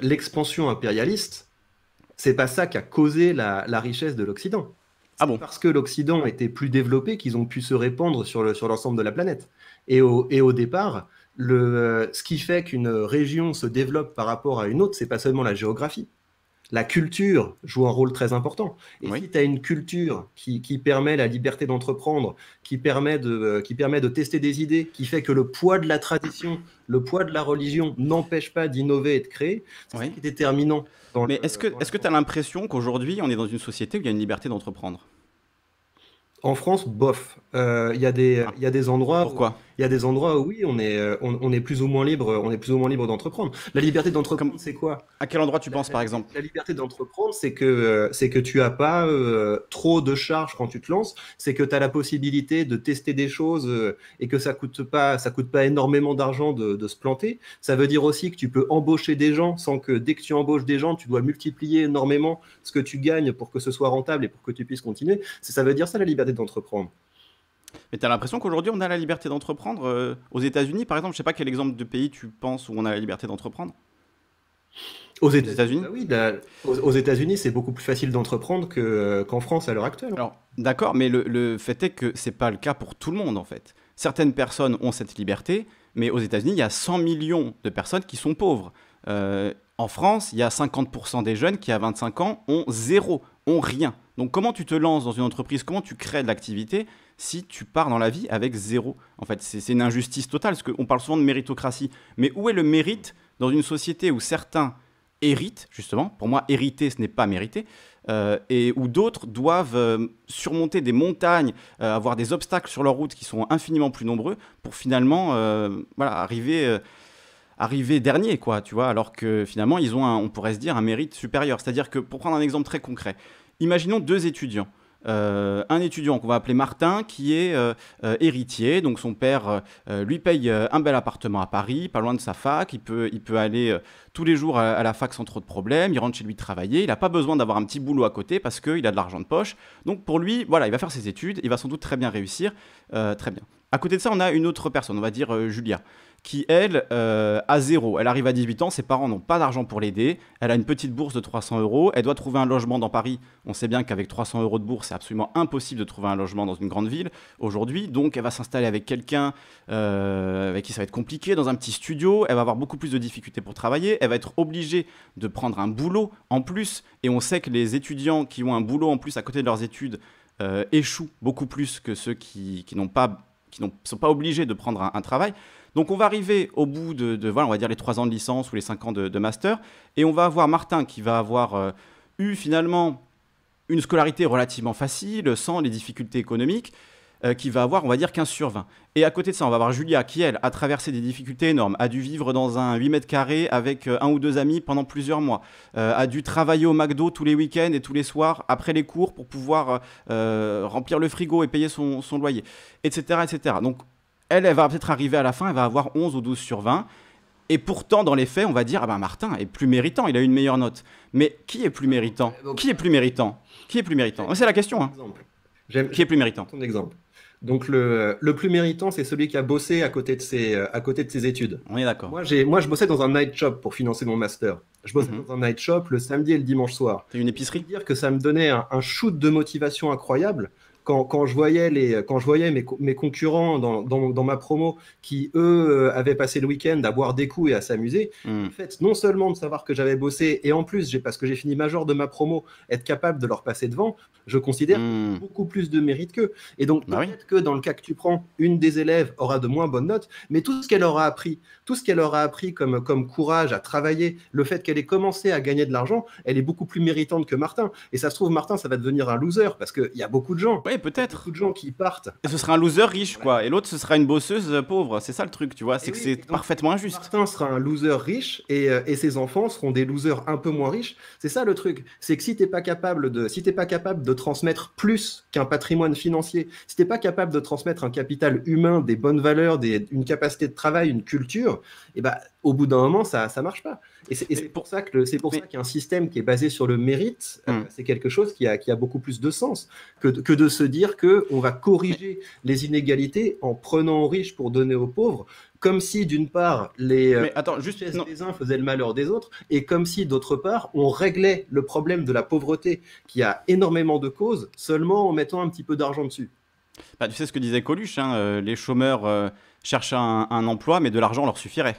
l'expansion impérialiste, c'est pas ça qui a causé la, la richesse de l'Occident. Ah bon Parce que l'Occident était plus développé qu'ils ont pu se répandre sur, le, sur l'ensemble de la planète. Et au, et au départ, euh, ce qui fait qu'une région se développe par rapport à une autre, c'est pas seulement la géographie. La culture joue un rôle très important. Et si tu as une culture qui, permet la liberté d'entreprendre, qui, permet de, euh, qui permet de tester des idées, qui fait que le poids de la tradition, le poids de la religion n'empêche pas d'innover et de créer, c'est est déterminant. Mais est-ce que tu as l'impression qu'aujourd'hui, on est dans une société où il y a une liberté d'entreprendre En France, bof. Euh, ah. Il y, a des endroits. Pourquoi il y a des endroits où oui, on est, euh, on, est plus ou moins libre, on est plus ou moins libre d'entreprendre. La liberté d'entreprendre, c'est quoi À quel endroit tu penses, par exemple La liberté d'entreprendre, c'est que, euh, c'est que tu as pas euh, trop de charges quand tu te lances, c'est que tu as la possibilité de tester des choses et que ça coûte pas, ça coûte pas énormément d'argent de, de se planter. Ça veut dire aussi que tu peux embaucher des gens sans que dès que tu embauches des gens, tu dois multiplier énormément ce que tu gagnes pour que ce soit rentable et pour que tu puisses continuer. Ça veut dire ça la liberté d'entreprendre. Mais tu as l'impression qu'aujourd'hui, on a la liberté d'entreprendre euh, aux États-Unis, par exemple Je sais pas quel exemple de pays tu penses où on a la liberté d'entreprendre aux États-Unis bah Oui, bah, aux, États-Unis, c'est beaucoup plus facile d'entreprendre euh, qu'en France à l'heure actuelle. Alors, d'accord, mais le, le, fait est que c'est pas le cas pour tout le monde, en fait. Certaines personnes ont cette liberté, mais aux États-Unis, il y a 100 millions de personnes qui sont pauvres. Euh, en France, il y a 50% des jeunes qui, à 25 ans, ont zéro, ont rien. Donc comment tu te lances dans une entreprise, comment tu crées de l'activité si tu pars dans la vie avec zéro En fait, c'est une injustice totale, parce qu'on parle souvent de méritocratie. Mais où est le mérite dans une société où certains héritent, justement, pour moi, hériter, ce n'est pas mériter, euh, et où d'autres doivent euh, surmonter des montagnes, euh, avoir des obstacles sur leur route qui sont infiniment plus nombreux, pour finalement arriver arriver dernier, quoi, tu vois, alors que finalement, ils ont, on pourrait se dire, un mérite supérieur. C'est-à-dire que, pour prendre un exemple très concret, imaginons deux étudiants. Euh, un étudiant qu'on va appeler Martin qui est euh, euh, héritier, donc son père lui paye un bel appartement à Paris, pas loin de sa fac, il peut, il peut aller tous les jours à, la fac sans trop de problèmes, il rentre chez lui travailler, il n'a pas besoin d'avoir un petit boulot à côté parce qu'il a de l'argent de poche, donc pour lui, voilà, il va faire ses études, il va sans doute très bien réussir, très bien. À côté de ça, on a une autre personne, on va dire Julia qui, elle, euh, a zéro. Elle arrive à 18 ans, ses parents n'ont pas d'argent pour l'aider, elle a une petite bourse de 300 euros, elle doit trouver un logement dans Paris. On sait bien qu'avec 300 euros de bourse, c'est absolument impossible de trouver un logement dans une grande ville aujourd'hui, donc elle va s'installer avec quelqu'un euh, avec qui ça va être compliqué, dans un petit studio, elle va avoir beaucoup plus de difficultés pour travailler, elle va être obligée de prendre un boulot en plus, et on sait que les étudiants qui ont un boulot en plus à côté de leurs études euh, échouent beaucoup plus que ceux qui, qui ne sont pas obligés de prendre un travail. Donc on va arriver au bout de, voilà, on va dire les trois ans de licence ou les cinq ans de, master, et on va avoir Martin qui va avoir euh, eu finalement une scolarité relativement facile, sans les difficultés économiques, euh, qui va avoir, on va dire, 15 sur 20. Et à côté de ça, on va avoir Julia qui, elle, a traversé des difficultés énormes, a dû vivre dans un 8 mètres carrés avec euh, un ou deux amis pendant plusieurs mois, a dû travailler au McDo tous les week-ends et tous les soirs après les cours pour pouvoir remplir le frigo et payer son, son loyer, etc., etc. Donc elle, elle va peut-être arriver à la fin, elle va avoir 11 ou 12 sur 20. Et pourtant, dans les faits, on va dire, ah ben Martin est plus méritant, il a une meilleure note. Mais qui est plus méritant Qui est plus méritant Qui est plus méritant C'est la question. Hein. Qui est plus méritant Ton exemple. Donc le, plus méritant, c'est celui qui a bossé à côté de ses, euh, à côté de ses études. On est d'accord. Moi, je bossais dans un night shop pour financer mon master. Je bossais mhm. dans un night shop le samedi et le dimanche soir. C'est une épicerie Dire que ça me donnait un shoot de motivation incroyable quand, je voyais, les, quand je voyais mes, mes concurrents dans, dans, ma promo qui, eux, euh, avaient passé le week-end à boire des coups et à s'amuser, hmm. en fait non seulement de savoir que j'avais bossé, et en plus, parce que j'ai fini major de ma promo, être capable de leur passer devant, je considère hmm. beaucoup plus de mérite qu'eux. Et donc, bah peut-être que dans le cas que tu prends, une des élèves aura de moins bonnes notes, mais tout ce qu'elle aura appris, tout ce qu'elle aura appris comme, comme courage à travailler, le fait qu'elle ait commencé à gagner de l'argent, elle est beaucoup plus méritante que Martin. Et ça se trouve, Martin, ça va devenir un loser parce qu'il y a beaucoup de gens peut-être. de gens qui partent. Et ce sera un loser riche, quoi. Et l'autre, ce sera une bosseuse pauvre. C'est ça le truc, tu vois. C'est que c'est parfaitement injuste. Martin sera un loser riche euh, et, ses enfants seront des losers un peu moins riches. C'est ça le truc. C'est que si t'es pas capable de, si pas capable de transmettre plus qu'un patrimoine financier, si t'es pas capable de transmettre un capital humain, des bonnes valeurs, des, une capacité de travail, une culture, eh ben au bout d'un moment, ça ne marche pas. Et c'est pour ça que c'est pour ça qu'un système qui est basé sur le mérite, euh, hmm. c'est quelque chose qui a, qui a beaucoup plus de sens que, que de se dire que on va corriger les inégalités en prenant aux riches pour donner aux pauvres, comme si d'une part les euh, mais attends, juste, les uns faisaient le malheur des autres, et comme si d'autre part on réglait le problème de la pauvreté qui a énormément de causes seulement en mettant un petit peu d'argent dessus. Bah, tu sais ce que disait Coluche, hein, euh, les chômeurs cherchent un emploi, mais de l'argent leur suffirait.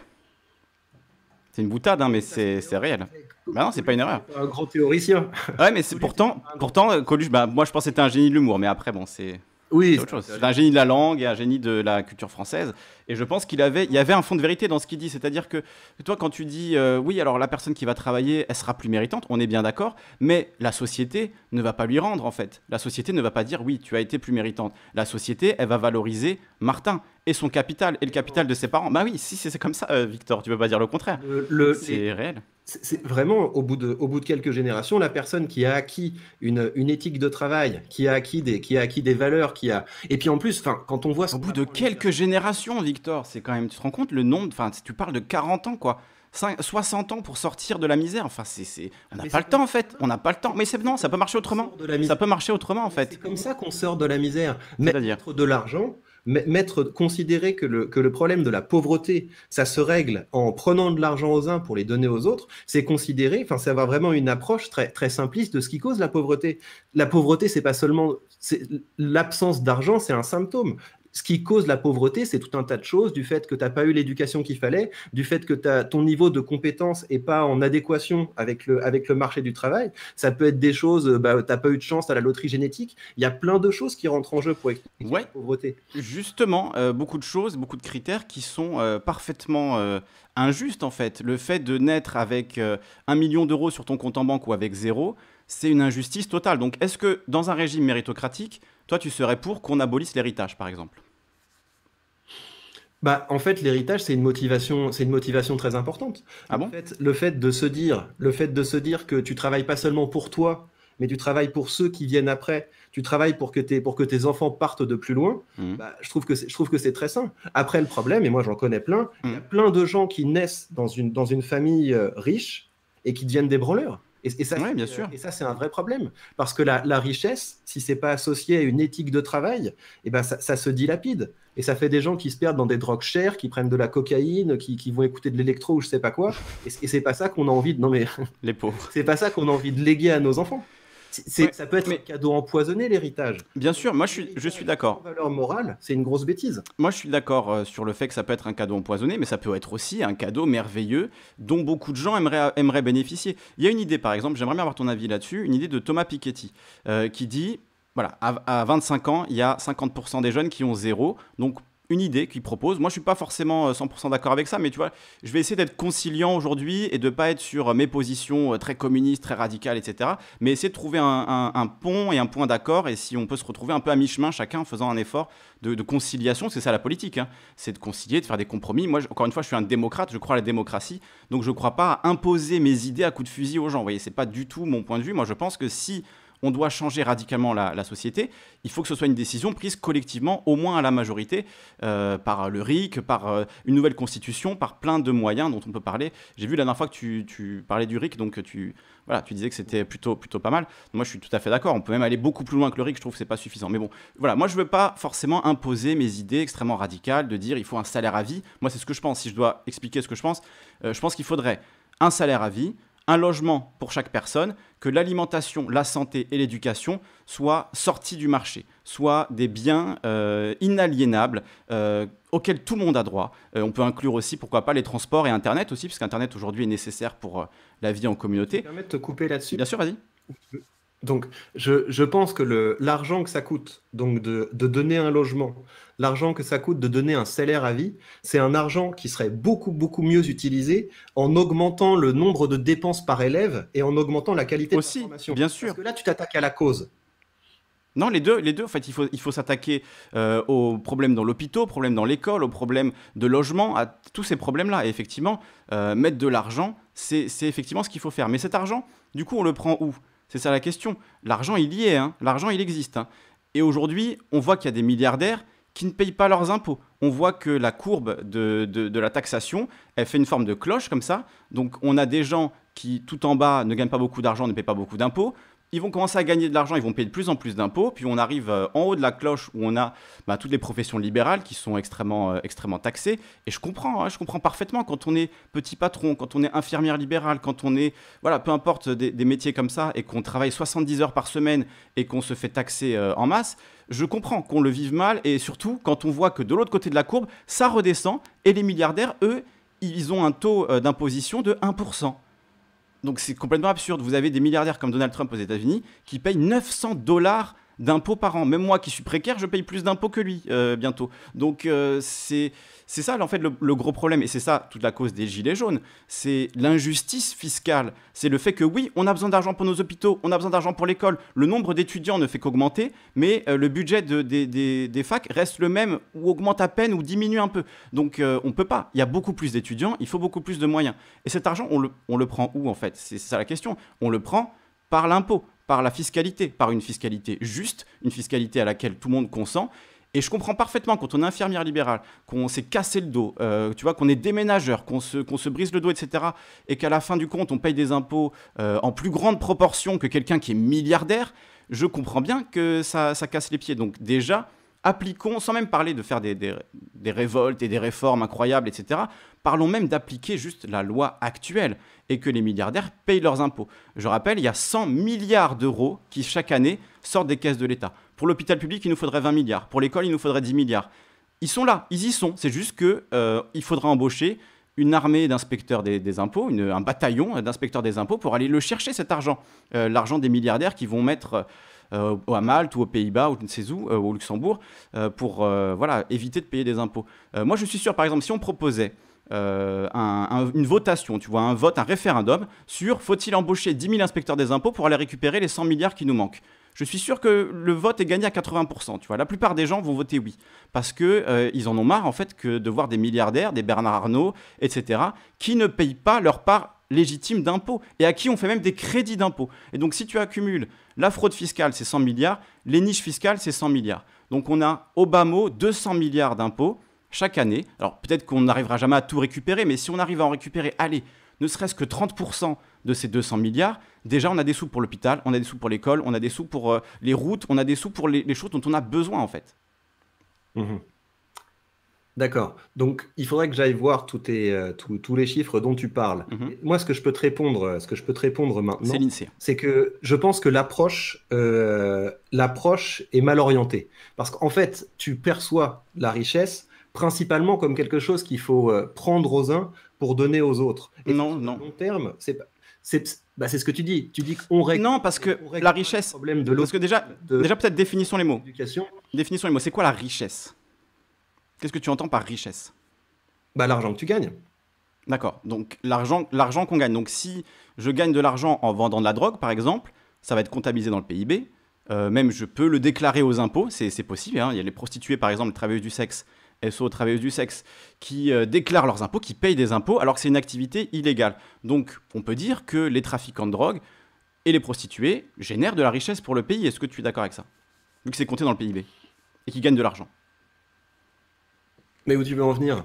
C'est une boutade, hein, mais c'est réel. Bah non, c'est pas une erreur. Un grand théoricien. Ouais, mais c'est pourtant, pourtant, Coluche, bah, moi je pense que c'était un génie de l'humour, mais après, bon, c'est. Oui, c'est un génie de la langue et un génie de la culture française. Et je pense qu'il avait, il y avait un fond de vérité dans ce qu'il dit. C'est-à-dire que toi, quand tu dis euh, oui, alors la personne qui va travailler, elle sera plus méritante, on est bien d'accord, mais la société ne va pas lui rendre en fait. La société ne va pas dire oui, tu as été plus méritante. La société, elle va valoriser Martin et son capital et le capital de ses parents. Bah oui, si c'est comme ça, euh, Victor, tu ne peux pas dire le contraire. c'est réel c'est vraiment au bout, de, au bout de quelques générations, la personne qui a acquis une, éthique de travail, qui a acquis des, qui a acquis des valeurs, qui a. Et puis en plus, quand on voit. Au bout de quelques générations, Victor, c'est quand même. Tu te rends compte le nombre. Enfin, tu parles de 40 ans, quoi. 60 ans pour sortir de la misère. Enfin, c'est, on n'a pas, le temps en fait. On n'a pas le temps. Mais c'est, non, ça peut marcher autrement. ça peut marcher autrement en fait. C'est comme ça qu'on sort de la misère. Mettre de l'argent, mettre, considérer que le, problème de la pauvreté, ça se règle en prenant de l'argent aux uns pour les donner aux autres, c'est considérer, enfin, ça va vraiment une approche très, très simpliste de ce qui cause la pauvreté. La pauvreté, c'est pas seulement l'absence d'argent, c'est un symptôme ce qui cause la pauvreté, c'est tout un tas de choses, du fait que tu n'as pas eu l'éducation qu'il fallait, du fait que ton niveau de compétence n'est pas en adéquation avec le, marché du travail. Ça peut être des choses, bah, tu n'as pas eu de chance à la loterie génétique. Il y a plein de choses qui rentrent en jeu pour expliquer la pauvreté. Justement, euh, beaucoup de choses, beaucoup de critères qui sont euh, parfaitement euh, injustes en fait. Le fait de naître avec un million d'euros sur ton compte en banque ou avec zéro, c'est une injustice totale. Donc est-ce que dans un régime méritocratique, toi, tu serais pour qu'on abolisse l'héritage, par exemple bah, en fait, l'héritage, c'est une motivation, c'est une motivation très importante. Ah bon en fait, le fait de se dire, le fait de se dire que tu travailles pas seulement pour toi, mais tu travailles pour ceux qui viennent après. Tu travailles pour que tes, pour que tes enfants partent de plus loin. Mmh. Bah, je trouve que je trouve que c'est très sain. Après, le problème, et moi j'en connais plein, il y a mmh. plein de gens qui naissent dans une, dans une famille euh, riche et qui deviennent des branleurs. Et, ça, bien sûr. et ça, c'est un vrai problème. Parce que la, richesse, si c'est pas associé à une éthique de travail, et eh ben ça, se dilapide. Et ça fait des gens qui se perdent dans des drogues chères, qui prennent de la cocaïne, qui, vont écouter de l'électro ou je sais pas quoi. Et, c'est pas ça qu'on a envie de. Non Les pauvres. c'est pas ça qu'on a envie de léguer à nos enfants ça peut être un cadeau empoisonné, l'héritage. Bien sûr, moi je suis, je suis d'accord. Valeur morale, c'est une grosse bêtise. Moi je suis d'accord euh, sur le fait que ça peut être un cadeau empoisonné, mais ça peut être aussi un cadeau merveilleux dont beaucoup de gens aimeraient, bénéficier. Il y a une idée, par exemple, j'aimerais bien avoir ton avis là-dessus, une idée de Thomas Piketty, euh, qui dit, voilà, à, à 25 ans, il y a 50% des jeunes qui ont zéro, donc une idée qu'il propose. Moi, je ne suis pas forcément 100% euh, d'accord avec ça, mais tu vois, je vais essayer d'être conciliant aujourd'hui et de pas être sur euh, mes positions euh, très communistes, très radicales, etc. Mais essayer de trouver un, pont et un point d'accord. Et si on peut se retrouver un peu à mi-chemin, chacun en faisant un effort de, conciliation, c'est ça la politique. Hein. C'est de concilier, de faire des compromis. Moi, encore une fois, je suis un démocrate, je crois à la démocratie. Donc, je ne crois pas à imposer mes idées à coups de fusil aux gens. Vous voyez, c'est pas du tout mon point de vue. Moi, je pense que si on doit changer radicalement la, société, il faut que ce soit une décision prise collectivement, au moins à la majorité, euh, par le RIC, par euh, une nouvelle constitution, par plein de moyens dont on peut parler. J'ai vu la dernière fois que tu, parlais du RIC, donc tu, voilà, tu disais que c'était plutôt, plutôt pas mal. Moi, je suis tout à fait d'accord. On peut même aller beaucoup plus loin que le RIC, je trouve que c'est pas suffisant. Mais bon, voilà, moi, je ne veux pas forcément imposer mes idées extrêmement radicales, de dire il faut un salaire à vie. Moi, c'est ce que je pense. Si je dois expliquer ce que je pense, euh, je pense qu'il faudrait un salaire à vie, un logement pour chaque personne, que l'alimentation, la santé et l'éducation soient sortis du marché, soient des biens euh, inaliénables euh, auxquels tout le monde a droit. Euh, on peut inclure aussi, pourquoi pas, les transports et Internet aussi, parce Internet aujourd'hui est nécessaire pour la vie en communauté. Je peux me permettre de te couper là-dessus Bien sûr, vas-y. Donc, je, pense que l'argent que ça coûte donc de, donner un logement, l'argent que ça coûte de donner un salaire à vie, c'est un argent qui serait beaucoup, beaucoup mieux utilisé en augmentant le nombre de dépenses par élève et en augmentant la qualité Aussi, de la formation. bien sûr. Parce que là, tu t'attaques à la cause. Non, les deux, les deux, en fait, il faut, s'attaquer euh, aux problèmes dans l'hôpital, aux problèmes dans l'école, aux problèmes de logement, à tous ces problèmes-là. Et effectivement, euh, mettre de l'argent, c'est effectivement ce qu'il faut faire. Mais cet argent, du coup, on le prend où c'est ça la question. L'argent, il y est. Hein. L'argent, il existe. Hein. Et aujourd'hui, on voit qu'il y a des milliardaires qui ne payent pas leurs impôts. On voit que la courbe de, la taxation, elle fait une forme de cloche comme ça. Donc on a des gens qui, tout en bas, ne gagnent pas beaucoup d'argent, ne payent pas beaucoup d'impôts ils vont commencer à gagner de l'argent, ils vont payer de plus en plus d'impôts, puis on arrive euh, en haut de la cloche où on a bah, toutes les professions libérales qui sont extrêmement, euh, extrêmement taxées. Et je comprends, hein, je comprends parfaitement quand on est petit patron, quand on est infirmière libérale, quand on est, voilà, peu importe euh, des, métiers comme ça, et qu'on travaille 70 heures par semaine et qu'on se fait taxer en masse, je comprends qu'on le vive mal, et surtout quand on voit que de l'autre côté de la courbe, ça redescend, et les milliardaires, eux, ils ont un taux d'imposition de 1%. Donc c'est complètement absurde. Vous avez des milliardaires comme Donald Trump aux États-Unis qui payent 900 dollars d'impôts par an. Même moi qui suis précaire, je paye plus d'impôts que lui euh, bientôt. Donc euh, c'est ça en fait le, gros problème et c'est ça toute la cause des gilets jaunes. C'est l'injustice fiscale. C'est le fait que oui, on a besoin d'argent pour nos hôpitaux, on a besoin d'argent pour l'école. Le nombre d'étudiants ne fait qu'augmenter, mais euh, le budget de, des, des, facs reste le même ou augmente à peine ou diminue un peu. Donc on peut pas. Il y a beaucoup plus d'étudiants, il faut beaucoup plus de moyens. Et cet argent, on le, on le prend où en fait C'est ça la question. On le prend par l'impôt par la fiscalité, par une fiscalité juste, une fiscalité à laquelle tout le monde consent. Et je comprends parfaitement quand on est infirmière libérale, qu'on s'est cassé le dos, euh, tu vois, qu'on est déménageur, qu'on se, qu'on se brise le dos, etc., et qu'à la fin du compte, on paye des impôts euh, en plus grande proportion que quelqu'un qui est milliardaire, je comprends bien que ça, ça casse les pieds. Donc déjà, appliquons, sans même parler de faire des, révoltes et des réformes incroyables, etc., parlons même d'appliquer juste la loi actuelle et que les milliardaires payent leurs impôts. Je rappelle, il y a 100 milliards d'euros qui, chaque année, sortent des caisses de l'État. Pour l'hôpital public, il nous faudrait 20 milliards. Pour l'école, il nous faudrait 10 milliards. Ils sont là, ils y sont. C'est juste qu'il euh, faudra embaucher une armée d'inspecteurs des, impôts, un bataillon d'inspecteurs des impôts pour aller le chercher, cet argent. Euh, l'argent des milliardaires qui vont mettre... Euh, euh, à Malte ou aux Pays-Bas ou je ne sais où, euh, au Luxembourg, euh, pour voilà, éviter de payer des impôts. moi, je suis sûr, par exemple, si on proposait une votation, tu vois, un vote, un référendum sur faut-il embaucher 10 000 inspecteurs des impôts pour aller récupérer les 100 milliards qui nous manquent. Je suis sûr que le vote est gagné à 80%. Tu vois, la plupart des gens vont voter oui parce que ils en ont marre en fait que de voir des milliardaires, des Bernard Arnault, etc., qui ne payent pas leur part légitime d'impôts et à qui on fait même des crédits d'impôts. Et donc si tu accumules la fraude fiscale, c'est 100 milliards, les niches fiscales, c'est 100 milliards. Donc on a au bas mot 200 milliards d'impôts chaque année. Alors peut-être qu'on n'arrivera jamais à tout récupérer, mais si on arrive à en récupérer, allez, ne serait-ce que 30% de ces 200 milliards, déjà on a des sous pour l'hôpital, on a des sous pour l'école, on a des sous pour euh, les routes, on a des sous pour les, choses dont on a besoin en fait. Mmh D'accord. Donc, il faudrait que j'aille voir tous, euh, les chiffres dont tu parles. Mhm. Moi, ce que je peux te répondre, euh, ce que je peux te répondre maintenant, c'est que je pense que euh, l'approche, est mal orientée, parce qu'en fait, tu perçois la richesse principalement comme quelque chose qu'il faut prendre aux uns pour donner aux autres. Et non, non. Long terme, c'est bah, c'est ce que tu dis. Tu dis qu'on règle. Non, parce que la richesse. Problème de parce que déjà, déjà peut-être définissons les mots. Définissons les mots. C'est quoi la richesse Qu'est-ce que tu entends par richesse bah, L'argent que tu gagnes. D'accord, donc l'argent qu'on gagne. Donc si je gagne de l'argent en vendant de la drogue, par exemple, ça va être comptabilisé dans le PIB. Euh, même je peux le déclarer aux impôts, c'est possible. Hein. Il y a les prostituées, par exemple, les travailleuses du sexe, SO, travailleuses du sexe, qui euh, déclarent leurs impôts, qui payent des impôts, alors que c'est une activité illégale. Donc on peut dire que les trafiquants de drogue et les prostituées génèrent de la richesse pour le pays. Est-ce que tu es d'accord avec ça Vu que c'est compté dans le PIB et qu'ils gagnent de l'argent. Mais où tu veux en venir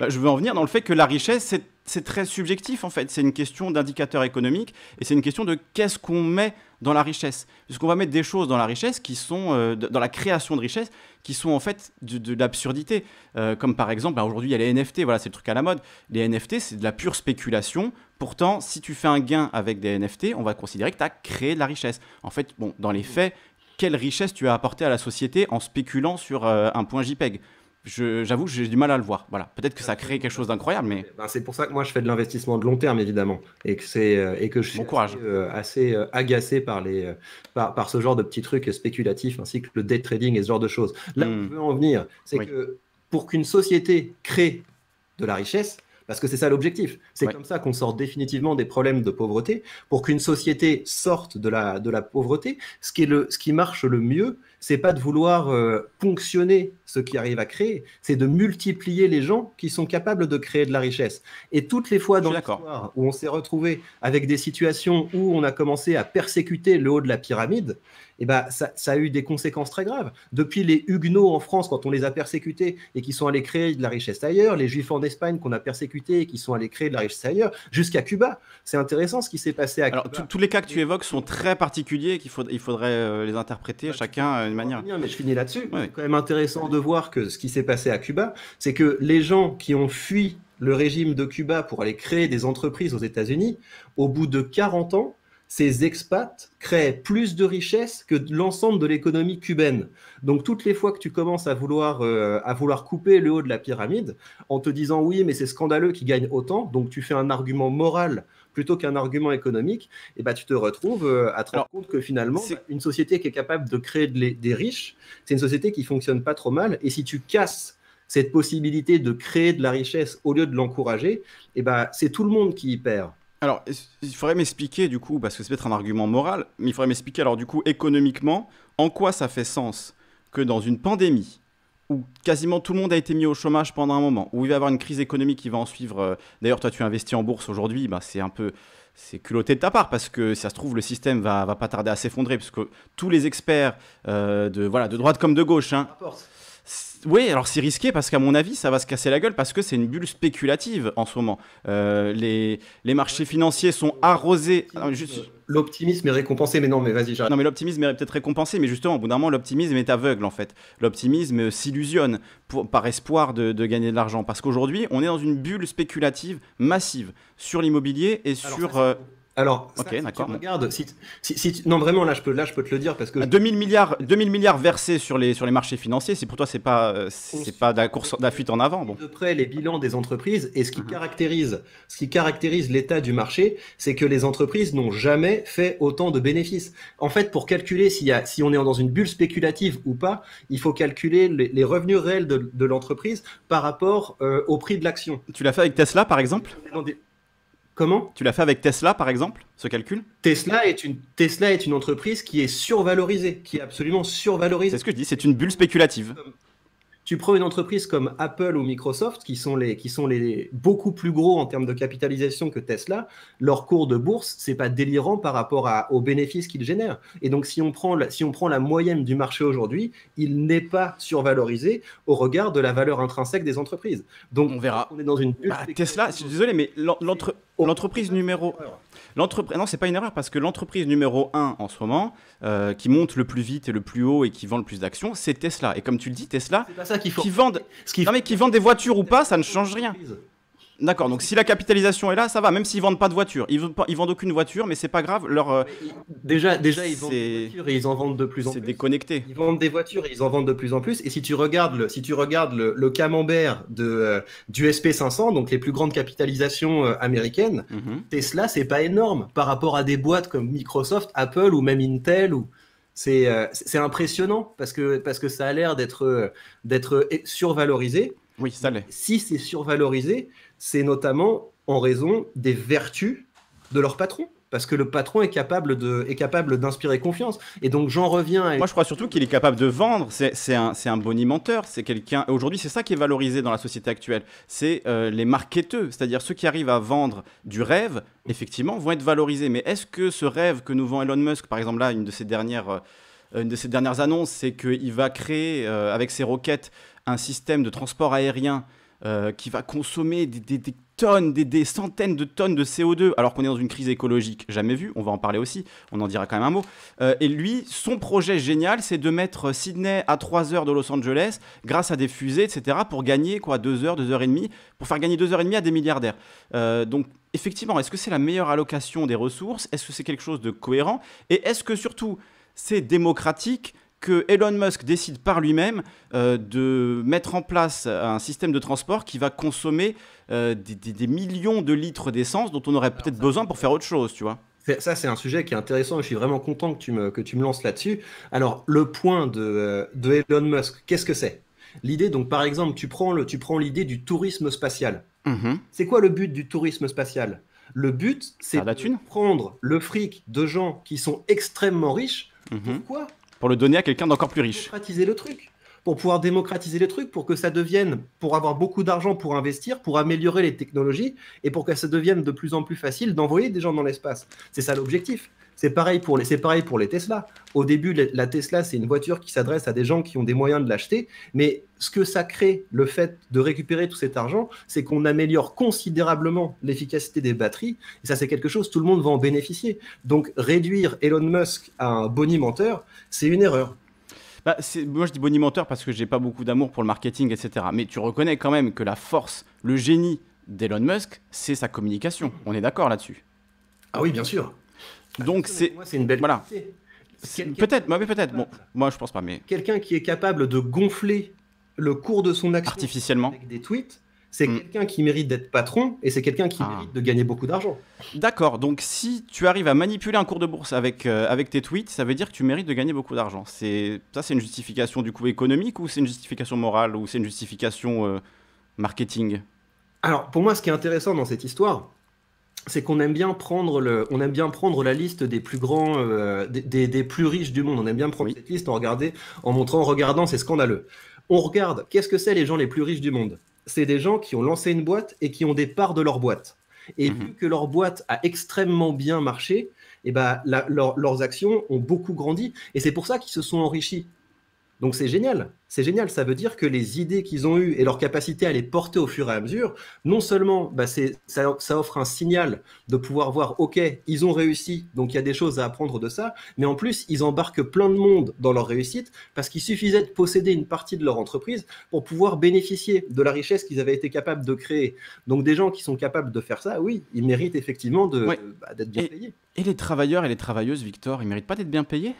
bah, Je veux en venir dans le fait que la richesse, c'est très subjectif en fait. C'est une question d'indicateur économique et c'est une question de qu'est-ce qu'on met dans la richesse. qu'on va mettre des choses dans la richesse qui sont, euh, dans la création de richesse, qui sont en fait de, l'absurdité. Euh, comme par exemple, bah, aujourd'hui, il y a les NFT, voilà, c'est le truc à la mode. Les NFT, c'est de la pure spéculation. Pourtant, si tu fais un gain avec des NFT, on va considérer que tu as créé de la richesse. En fait, bon, dans les faits, quelle richesse tu as apporté à la société en spéculant sur euh, un point JPEG j'avoue que j'ai du mal à le voir. Voilà. Peut-être que ça euh, crée quelque chose d'incroyable, mais. Ben, c'est pour ça que moi je fais de l'investissement de long terme, évidemment, et que c'est euh, et que je suis assez, euh, agacé par les par, par, ce genre de petits trucs spéculatifs, ainsi que le day trading et ce genre de choses. Là où hmm. je veux en venir, c'est que pour qu'une société crée de la richesse, parce que c'est ça l'objectif. C'est comme ça qu'on sort définitivement des problèmes de pauvreté. Pour qu'une société sorte de la, de la pauvreté, ce qui, est le, ce qui marche le mieux, c'est pas de vouloir euh, ponctionner ce qui arrive à créer, c'est de multiplier les gens qui sont capables de créer de la richesse. Et toutes les fois dans où on s'est retrouvé avec des situations où on a commencé à persécuter le haut de la pyramide, et eh ben, ça, a eu des conséquences très graves. Depuis les Huguenots en France, quand on les a persécutés et qui sont allés créer de la richesse ailleurs, les Juifs en Espagne qu'on a persécutés et qui sont allés créer de la richesse ailleurs, jusqu'à Cuba. C'est intéressant ce qui s'est passé à Alors, Tous les cas que tu évoques sont très particuliers, et qu'il faudrait, il faudrait euh, les interpréter bah, chacun d'une manière. mais je finis là-dessus. C'est quand même intéressant de voir que ce qui s'est passé à Cuba, c'est que les gens qui ont fui le régime de Cuba pour aller créer des entreprises aux États-Unis, au bout de 40 ans, ces expats créent plus de richesses que l'ensemble de l'économie cubaine. Donc toutes les fois que tu commences à vouloir, euh, à vouloir couper le haut de la pyramide en te disant oui mais c'est scandaleux qu'ils gagnent autant, donc tu fais un argument moral plutôt qu'un argument économique, et eh ben, tu te retrouves euh, à te rendre compte que finalement, c'est une société qui est capable de créer des riches, c'est une société qui fonctionne pas trop mal. Et si tu casses cette possibilité de créer de la richesse au lieu de l'encourager, eh ben, c'est tout le monde qui y perd. Alors, il faudrait m'expliquer du coup, parce que c'est peut-être un argument moral, mais il faudrait m'expliquer alors du coup économiquement en quoi ça fait sens que dans une pandémie où quasiment tout le monde a été mis au chômage pendant un moment, où il va y avoir une crise économique qui va en suivre. Euh, d'ailleurs, toi, tu investi en bourse aujourd'hui, bah, c'est un peu c'est culotté de ta part parce que si ça se trouve le système va, va pas tarder à s'effondrer parce que tous les experts euh, de voilà de droite comme de gauche hein, oui, alors c'est risqué parce qu'à mon avis, ça va se casser la gueule parce que c'est une bulle spéculative en ce moment. Euh, les, les, marchés financiers sont arrosés. Ah, euh, l'optimisme est récompensé, mais non, mais vas-y, j'arrête. Non, mais l'optimisme est peut-être récompensé, mais justement, au bout d'un moment, l'optimisme est aveugle en fait. L'optimisme s'illusionne par espoir de, gagner de l'argent parce qu'aujourd'hui, on est dans une bulle spéculative massive sur l'immobilier et sur. Alors, ça, si si, non vraiment là je peux là je peux te le dire parce que 2000 milliards 2000 milliards versés sur les sur les marchés financiers, c'est pour toi c'est pas euh, c'est pas de la course fuite en avant bon. De près les bilans des entreprises et ce qui mhm. caractérise ce qui caractérise l'état du marché, c'est que les entreprises n'ont jamais fait autant de bénéfices. En fait, pour calculer s'il y si on est dans une bulle spéculative ou pas, il faut calculer les, revenus réels de, l'entreprise par rapport euh, au prix de l'action. Tu l'as fait avec Tesla par exemple Comment Tu l'as fait avec Tesla, par exemple, ce calcul Tesla est, une, Tesla est une entreprise qui est survalorisée, qui est absolument survalorisée. C'est ce que je dis, c'est une bulle spéculative. Tu prends une entreprise comme Apple ou Microsoft, qui sont, les, qui sont les beaucoup plus gros en termes de capitalisation que Tesla, leur cours de bourse, c'est pas délirant par rapport à, aux bénéfices qu'ils génèrent. Et donc, si on prend la, si on prend la moyenne du marché aujourd'hui, il n'est pas survalorisé au regard de la valeur intrinsèque des entreprises. Donc, on verra. On est dans une bah, Tesla, je suis désolé, mais l'entreprise numéro. L'entreprise, non, c'est pas une erreur parce que l'entreprise numéro un en ce moment, euh, qui monte le plus vite et le plus haut et qui vend le plus d'actions, c'est Tesla. Et comme tu le dis, Tesla, ça qui vend mais qui vendent des voitures ou pas, ça ne change rien. D'accord, donc si la capitalisation est là, ça va, même s'ils vendent pas de voitures. Ils, ils vendent aucune voiture, mais c'est pas grave. Leur, euh, déjà, déjà, ils vendent des voitures et ils en vendent de plus en plus. C'est déconnecté. Ils vendent des voitures et ils en vendent de plus en plus. Et si tu regardes le, si tu regardes le, camembert de, euh, du SP500, donc les plus grandes capitalisations euh, américaines, mhm. Tesla, c'est pas énorme par rapport à des boîtes comme Microsoft, Apple ou même Intel ou c'est impressionnant parce que, parce que ça a l'air d'être survalorisé. Oui, ça l'est. Si c'est survalorisé, c'est notamment en raison des vertus de leur patron parce que le patron est capable est capable d'inspirer confiance. Et donc j'en reviens. Moi je crois surtout qu'il est capable de vendre. C'est un c'est un bonimenteur. C'est quelqu'un. Aujourd'hui c'est ça qui est valorisé dans la société actuelle. C'est euh, les marketeux, c'est-à-dire ceux qui arrivent à vendre du rêve. Effectivement vont être valorisés. Mais est-ce que ce rêve que nous vend Elon Musk, par exemple là une de ses dernières euh, de dernières annonces, c'est qu'il va créer euh, avec ses roquettes un système de transport aérien euh, qui va consommer des, tonnes, des, centaines de tonnes de CO2, alors qu'on est dans une crise écologique jamais vue, on va en parler aussi, on en dira quand même un mot. Euh, et lui, son projet génial, c'est de mettre Sydney à 3 heures de Los Angeles grâce à des fusées, etc., pour gagner quoi 2 heures, 2 heures et demie, pour faire gagner 2 heures et demie à des milliardaires. Euh, donc, effectivement, est-ce que c'est la meilleure allocation des ressources Est-ce que c'est quelque chose de cohérent Et est-ce que surtout, c'est démocratique que Elon Musk décide par lui-même euh, de mettre en place un système de transport qui va consommer euh, des, millions de litres d'essence dont on aurait peut-être besoin pour faire autre chose, tu vois. Ça, c'est un sujet qui est intéressant je suis vraiment content que tu me, que tu me lances là-dessus. Alors, le point de, euh, Elon Musk, qu'est-ce que c'est L'idée, donc par exemple, tu prends l'idée du tourisme spatial. Mm-hmm. C'est quoi le but du tourisme spatial Le but, c'est de prendre le fric de gens qui sont extrêmement riches. quoi? Mm-hmm. Pourquoi pour le donner à quelqu'un d'encore plus riche. le truc. Pour pouvoir démocratiser le truc, pour que ça devienne, pour avoir beaucoup d'argent pour investir, pour améliorer les technologies et pour que ça devienne de plus en plus facile d'envoyer des gens dans l'espace. C'est ça l'objectif. C'est pareil, pour les, pareil pour les Tesla. Au début, la Tesla, c'est une voiture qui s'adresse à des gens qui ont des moyens de l'acheter, mais ce que ça crée, le fait de récupérer tout cet argent, c'est qu'on améliore considérablement l'efficacité des batteries, et ça c'est quelque chose, tout le monde va en bénéficier. Donc réduire Elon Musk à un bonimenteur, c'est une erreur. Bah, moi je dis bonimenteur parce que je n'ai pas beaucoup d'amour pour le marketing, etc. Mais tu reconnais quand même que la force, le génie d'Elon Musk, c'est sa communication. On est d'accord là-dessus Ah oui, bien sûr. Donc ah, c'est une belle voilà. Peut-être, mais peut-être. Bon, moi je pense pas, mais quelqu'un qui est capable de gonfler le cours de son action artificiellement avec des tweets, c'est mm. quelqu'un qui mérite d'être patron et c'est quelqu'un qui ah. mérite de gagner beaucoup d'argent. D'accord. Donc si tu arrives à manipuler un cours de bourse avec euh, avec tes tweets, ça veut dire que tu mérites de gagner beaucoup d'argent. C'est ça, c'est une justification du coup économique ou c'est une justification morale ou c'est une justification euh, marketing Alors pour moi, ce qui est intéressant dans cette histoire, c'est qu'on aime bien prendre on aime bien prendre la liste des plus grands, euh, des, plus riches du monde. On aime bien prendre cette liste en en montrant, en regardant, c'est scandaleux. On regarde, qu'est-ce que c'est les gens les plus riches du monde C'est des gens qui ont lancé une boîte et qui ont des parts de leur boîte. Et mhm. vu que leur boîte a extrêmement bien marché, et eh ben, leurs actions ont beaucoup grandi. Et c'est pour ça qu'ils se sont enrichis. Donc c'est génial, c'est génial. Ça veut dire que les idées qu'ils ont eues et leur capacité à les porter au fur et à mesure, non seulement bah, ça, offre un signal de pouvoir voir, ok, ils ont réussi, donc il y a des choses à apprendre de ça, mais en plus ils embarquent plein de monde dans leur réussite parce qu'il suffisait de posséder une partie de leur entreprise pour pouvoir bénéficier de la richesse qu'ils avaient été capables de créer. Donc des gens qui sont capables de faire ça, oui, ils méritent effectivement bah, d'être bien payés. Et les travailleurs et les travailleuses, Victor, ils méritent pas d'être bien payés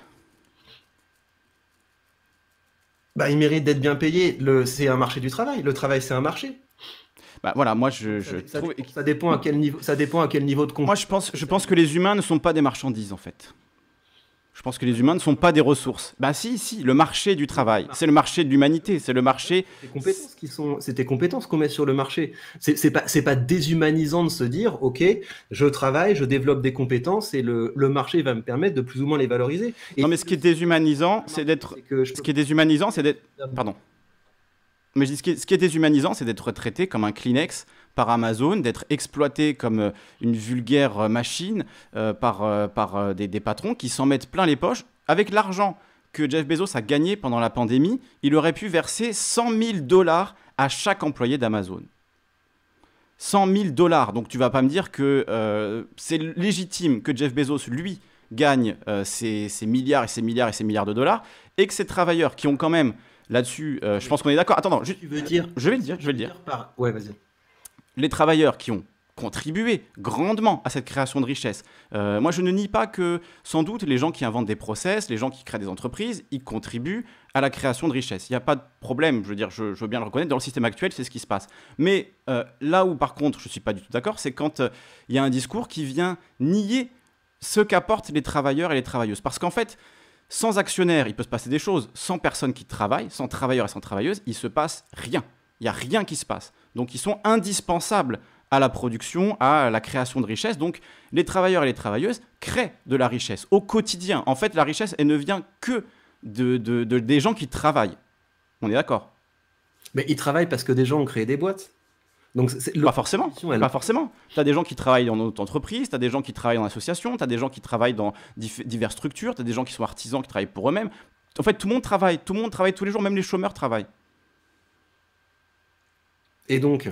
bah, mérite d'être bien payés. C'est un marché du travail. Le travail, c'est un marché. Bah voilà, moi je, ça, trouve... ça, dépend à quel niveau, ça dépend à quel niveau de compte. Moi je pense, je pense que les humains ne sont pas des marchandises en fait pense que les humains ne sont pas des ressources. Ben si, si, le marché du travail, ah. c'est le marché de l'humanité, c'est le marché. C'est compétences qui sont, tes compétences qu'on met sur le marché. C'est pas, pas déshumanisant de se dire, ok, je travaille, je développe des compétences et le, marché va me permettre de plus ou moins les valoriser. non, mais ce qui est déshumanisant, c'est d'être, ce qui est déshumanisant, c'est d'être, pardon. Mais ce qui est déshumanisant, c'est d'être traité comme un Kleenex par Amazon, d'être exploité comme euh, une vulgaire euh, machine euh, par, par des, patrons qui s'en mettent plein les poches avec l'argent que Jeff Bezos a gagné pendant la pandémie, il aurait pu verser 100 000 dollars à chaque employé d'Amazon. 100 000 dollars. Donc tu vas pas me dire que c'est légitime que Jeff Bezos, lui, gagne ces milliards et ces milliards et ces milliards de dollars, et que ces travailleurs qui ont quand même là-dessus, je pense qu'on est d'accord. Attends, je, tu veux dire, je vais le dire, je vais le dire. Ouais, vas-y les travailleurs qui ont contribué grandement à cette création de richesse. Euh, moi, je ne nie pas que, sans doute, les gens qui inventent des process, les gens qui créent des entreprises, ils contribuent à la création de richesse. Il n'y a pas de problème, je veux dire, je, veux bien le reconnaître, dans le système actuel, c'est ce qui se passe. Mais euh, là où, par contre, je ne suis pas du tout d'accord, c'est quand euh, il y a un discours qui vient nier ce qu'apportent les travailleurs et les travailleuses. Parce qu'en fait, sans actionnaires, il peut se passer des choses. Sans personnes qui travaillent, sans travailleurs et sans travailleuses, il se passe rien. Il n'y a rien qui se passe. Donc ils sont indispensables à la production, à la création de richesse. Donc les travailleurs et les travailleuses créent de la richesse au quotidien. En fait, la richesse, elle ne vient que de, des gens qui travaillent. On est d'accord Mais ils travaillent parce que des gens ont créé des boîtes. Donc pas forcément. Pas forcément. Tu as des gens qui travaillent dans notre entreprise, tu as des gens qui travaillent dans l'association, tu as des gens qui travaillent dans diverses structures, tu as des gens qui sont artisans, qui travaillent pour eux-mêmes. En fait, tout le monde travaille, tout le monde travaille tous les jours, même les chômeurs travaillent. Et donc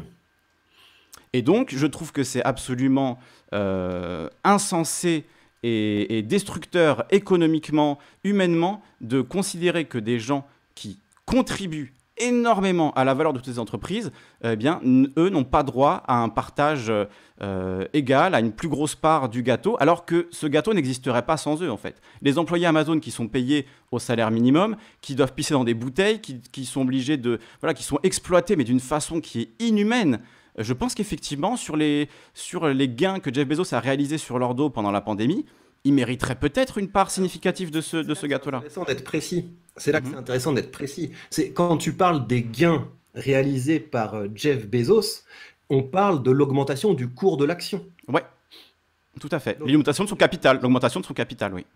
Et donc, je trouve que c'est absolument euh, insensé et destructeur économiquement, humainement, de considérer que des gens qui contribuent énormément à la valeur de toutes ces entreprises, euh, eh bien, eux n'ont pas droit à un partage euh, égal, à une plus grosse part du gâteau, alors que ce gâteau n'existerait pas sans eux, en fait. Les employés Amazon qui sont payés au salaire minimum, qui doivent pisser dans des bouteilles, qui, sont obligés de... Voilà, qui sont exploités, mais d'une façon qui est inhumaine. Euh, je pense qu'effectivement, sur les, sur les gains que Jeff Bezos a réalisés sur leur dos pendant la pandémie, ils mériteraient peut-être une part significative de ce, de ce gâteau-là. C'est intéressant d'être précis c'est là que mhm. c'est intéressant d'être précis. C'est quand tu parles des gains réalisés par euh, Jeff Bezos, on parle de l'augmentation du cours de l'action. Ouais, tout à fait. L'augmentation de son capital, l'augmentation de son capital, oui.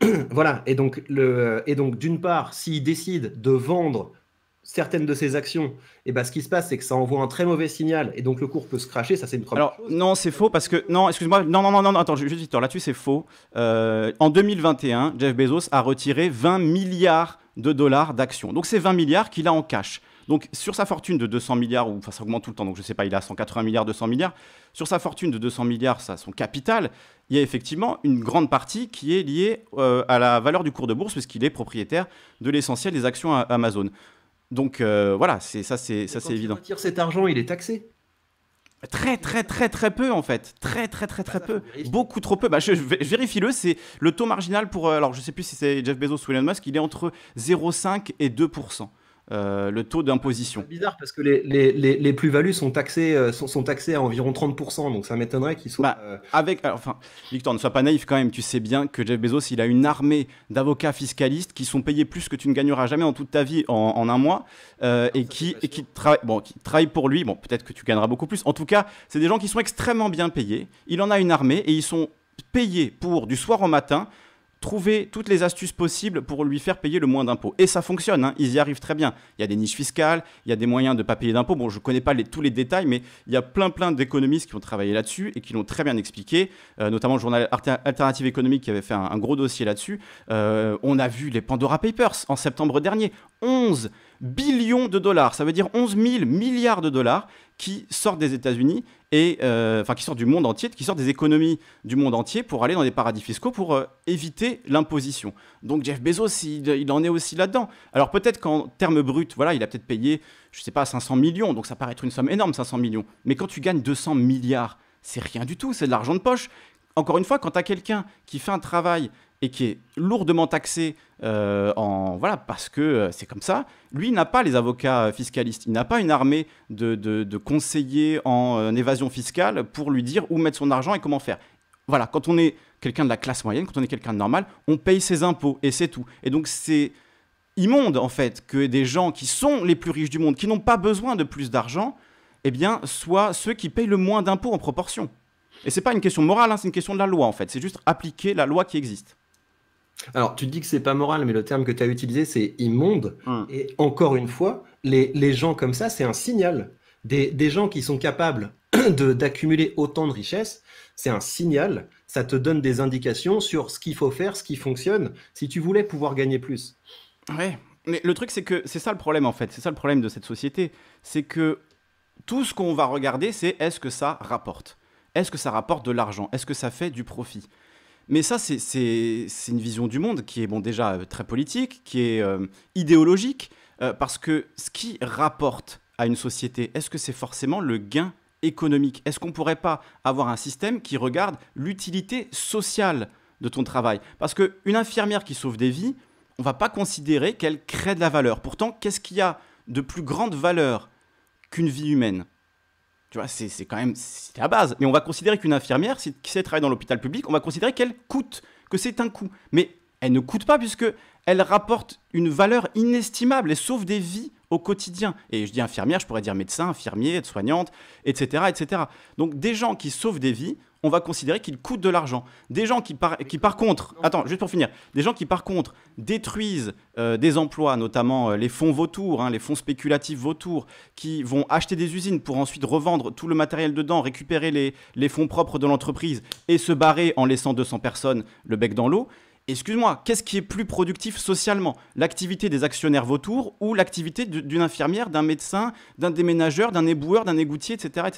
voilà. Et donc, le, euh, et donc d'une part, s'il décide de vendre certaines de ces actions, et eh ben, ce qui se passe, c'est que ça envoie un très mauvais signal, et donc le cours peut se cracher, ça c'est une première Alors, non, c'est faux, parce que, non, excuse-moi, non, non, non, non, attends, juste Victor, là-dessus c'est faux. Euh, en 2021, Jeff Bezos a retiré 20 milliards de dollars d'actions. Donc c'est 20 milliards qu'il a en cash. Donc sur sa fortune de 200 milliards, ou enfin ça augmente tout le temps, donc je sais pas, il a 180 milliards, 200 milliards, sur sa fortune de 200 milliards, ça, son capital, il y a effectivement une grande partie qui est liée euh, à la valeur du cours de bourse, puisqu'il est propriétaire de l'essentiel des actions Amazon. Donc euh, voilà, c'est ça, c'est ça, c'est évident. Quand retire cet argent, il est taxé. Très très très très peu en fait, très très très ah, très peu, beaucoup trop peu. Bah, je, vérifie le, c'est le taux marginal pour euh, alors je sais plus si c'est Jeff Bezos ou Elon Musk, il est entre 0,5 et 2 euh, le taux d'imposition. C'est bizarre parce que les, les, plus-values sont, taxées euh, sont, taxées à environ 30%, donc ça m'étonnerait qu'ils soient. Bah, euh, avec, enfin, Victor, ne sois pas naïf quand même, tu sais bien que Jeff Bezos, il a une armée d'avocats fiscalistes qui sont payés plus que tu ne gagneras jamais en toute ta vie en, un mois et, qui, et, qui, travaillent pour lui. Bon, peut-être que tu gagneras beaucoup plus. En tout cas, c'est des gens qui sont extrêmement bien payés. Il en a une armée et ils sont payés pour du soir au matin trouver toutes les astuces possibles pour lui faire payer le moins d'impôts. Et ça fonctionne, hein. ils y arrivent très bien. Il y a des niches fiscales, il y a des moyens de ne pas payer d'impôts. Bon, je ne connais pas tous les détails, mais il y a plein plein d'économistes qui ont travaillé là-dessus et qui l'ont très bien expliqué, euh, notamment le journal Alternative Économique qui avait fait un, gros dossier là-dessus. Euh, on a vu les Pandora Papers en septembre dernier. 11 billions de dollars, ça veut dire 11 000 milliards de dollars qui sortent des États-Unis et euh, enfin qui sortent du monde entier, qui sortent des économies du monde entier pour aller dans des paradis fiscaux pour euh, éviter l'imposition. Donc Jeff Bezos, il, il en est aussi là-dedans. Alors peut-être qu'en termes bruts, voilà, il a peut-être payé, je sais pas, 500 millions, donc ça paraît être une somme énorme, 500 millions. Mais quand tu gagnes 200 milliards, c'est rien du tout, c'est de l'argent de poche. Encore une fois, quand tu as quelqu'un qui fait un travail et qui est lourdement taxé euh, en voilà parce que euh, c'est comme ça. Lui n'a pas les avocats euh, fiscalistes, il n'a pas une armée de, conseillers en évasion fiscale pour lui dire où mettre son argent et comment faire. Voilà, quand on est quelqu'un de la classe moyenne, quand on est quelqu'un de normal, on paye ses impôts et c'est tout. Et donc c'est immonde en fait que des gens qui sont les plus riches du monde, qui n'ont pas besoin de plus d'argent, eh bien soient ceux qui payent le moins d'impôts en proportion. Et n'est pas une question morale, hein, c'est une question de la loi en fait. C'est juste appliquer la loi qui existe. Alors, tu dis que c'est pas moral, mais le terme que tu as utilisé, c'est immonde. Hum. Et encore une fois, les, gens comme ça, c'est un signal. Des, des, gens qui sont capables d'accumuler autant de richesses, c'est un signal. Ça te donne des indications sur ce qu'il faut faire, ce qui fonctionne, si tu voulais pouvoir gagner plus. Ouais. Mais le truc, c'est que c'est ça le problème, en fait. C'est ça le problème de cette société. C'est que tout ce qu'on va regarder, c'est est-ce que ça rapporte Est-ce que ça rapporte de l'argent Est-ce que ça fait du profit mais ça, c'est une vision du monde qui est bon, déjà euh, très politique, qui est euh, idéologique, euh, parce que ce qui rapporte à une société, est-ce que c'est forcément le gain économique Est-ce qu'on ne pourrait pas avoir un système qui regarde l'utilité sociale de ton travail Parce qu'une infirmière qui sauve des vies, on va pas considérer qu'elle crée de la valeur. Pourtant, qu'est-ce qu'il y a de plus grande valeur qu'une vie humaine tu vois, c'est quand même c'est la base. Mais on va considérer qu'une infirmière, si, qui sait travailler dans l'hôpital public, on va considérer qu'elle coûte, que c'est un coût. Mais elle ne coûte pas puisque elle rapporte une valeur inestimable Elle sauve des vies au quotidien. Et je dis infirmière, je pourrais dire médecin, infirmier, soignante etc., etc. Donc des gens qui sauvent des vies, on va considérer qu'il coûte de l'argent. Des gens qui par, qui par contre, attends, juste pour finir, des gens qui par contre détruisent euh, des emplois, notamment euh, les fonds vautours, hein, les fonds spéculatifs vautours, qui vont acheter des usines pour ensuite revendre tout le matériel dedans, récupérer les, fonds propres de l'entreprise et se barrer en laissant 200 personnes le bec dans l'eau. Excuse-moi, qu'est-ce qui est plus productif socialement L'activité des actionnaires vautours ou l'activité d'une infirmière, d'un médecin, d'un déménageur, d'un éboueur, d'un égoutier, etc.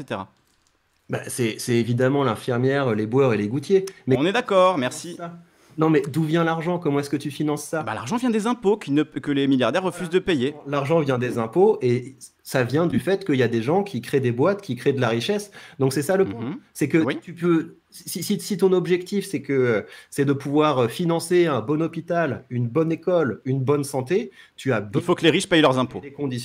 Bah, c'est, évidemment l'infirmière, les boueurs et les gouttiers. Mais... On est d'accord, merci. Non, mais d'où vient l'argent Comment est-ce que tu finances ça bah, L'argent vient des impôts que les milliardaires refusent de payer. L'argent vient des impôts et ça vient du mmh. fait qu'il y a des gens qui créent des boîtes, qui créent de la richesse. Donc c'est ça le point. Mmh. C'est que tu peux, si, si, si ton objectif c'est que c'est de pouvoir euh, financer un bon hôpital, une bonne école, une bonne santé, tu as il faut que les riches payent leurs impôts.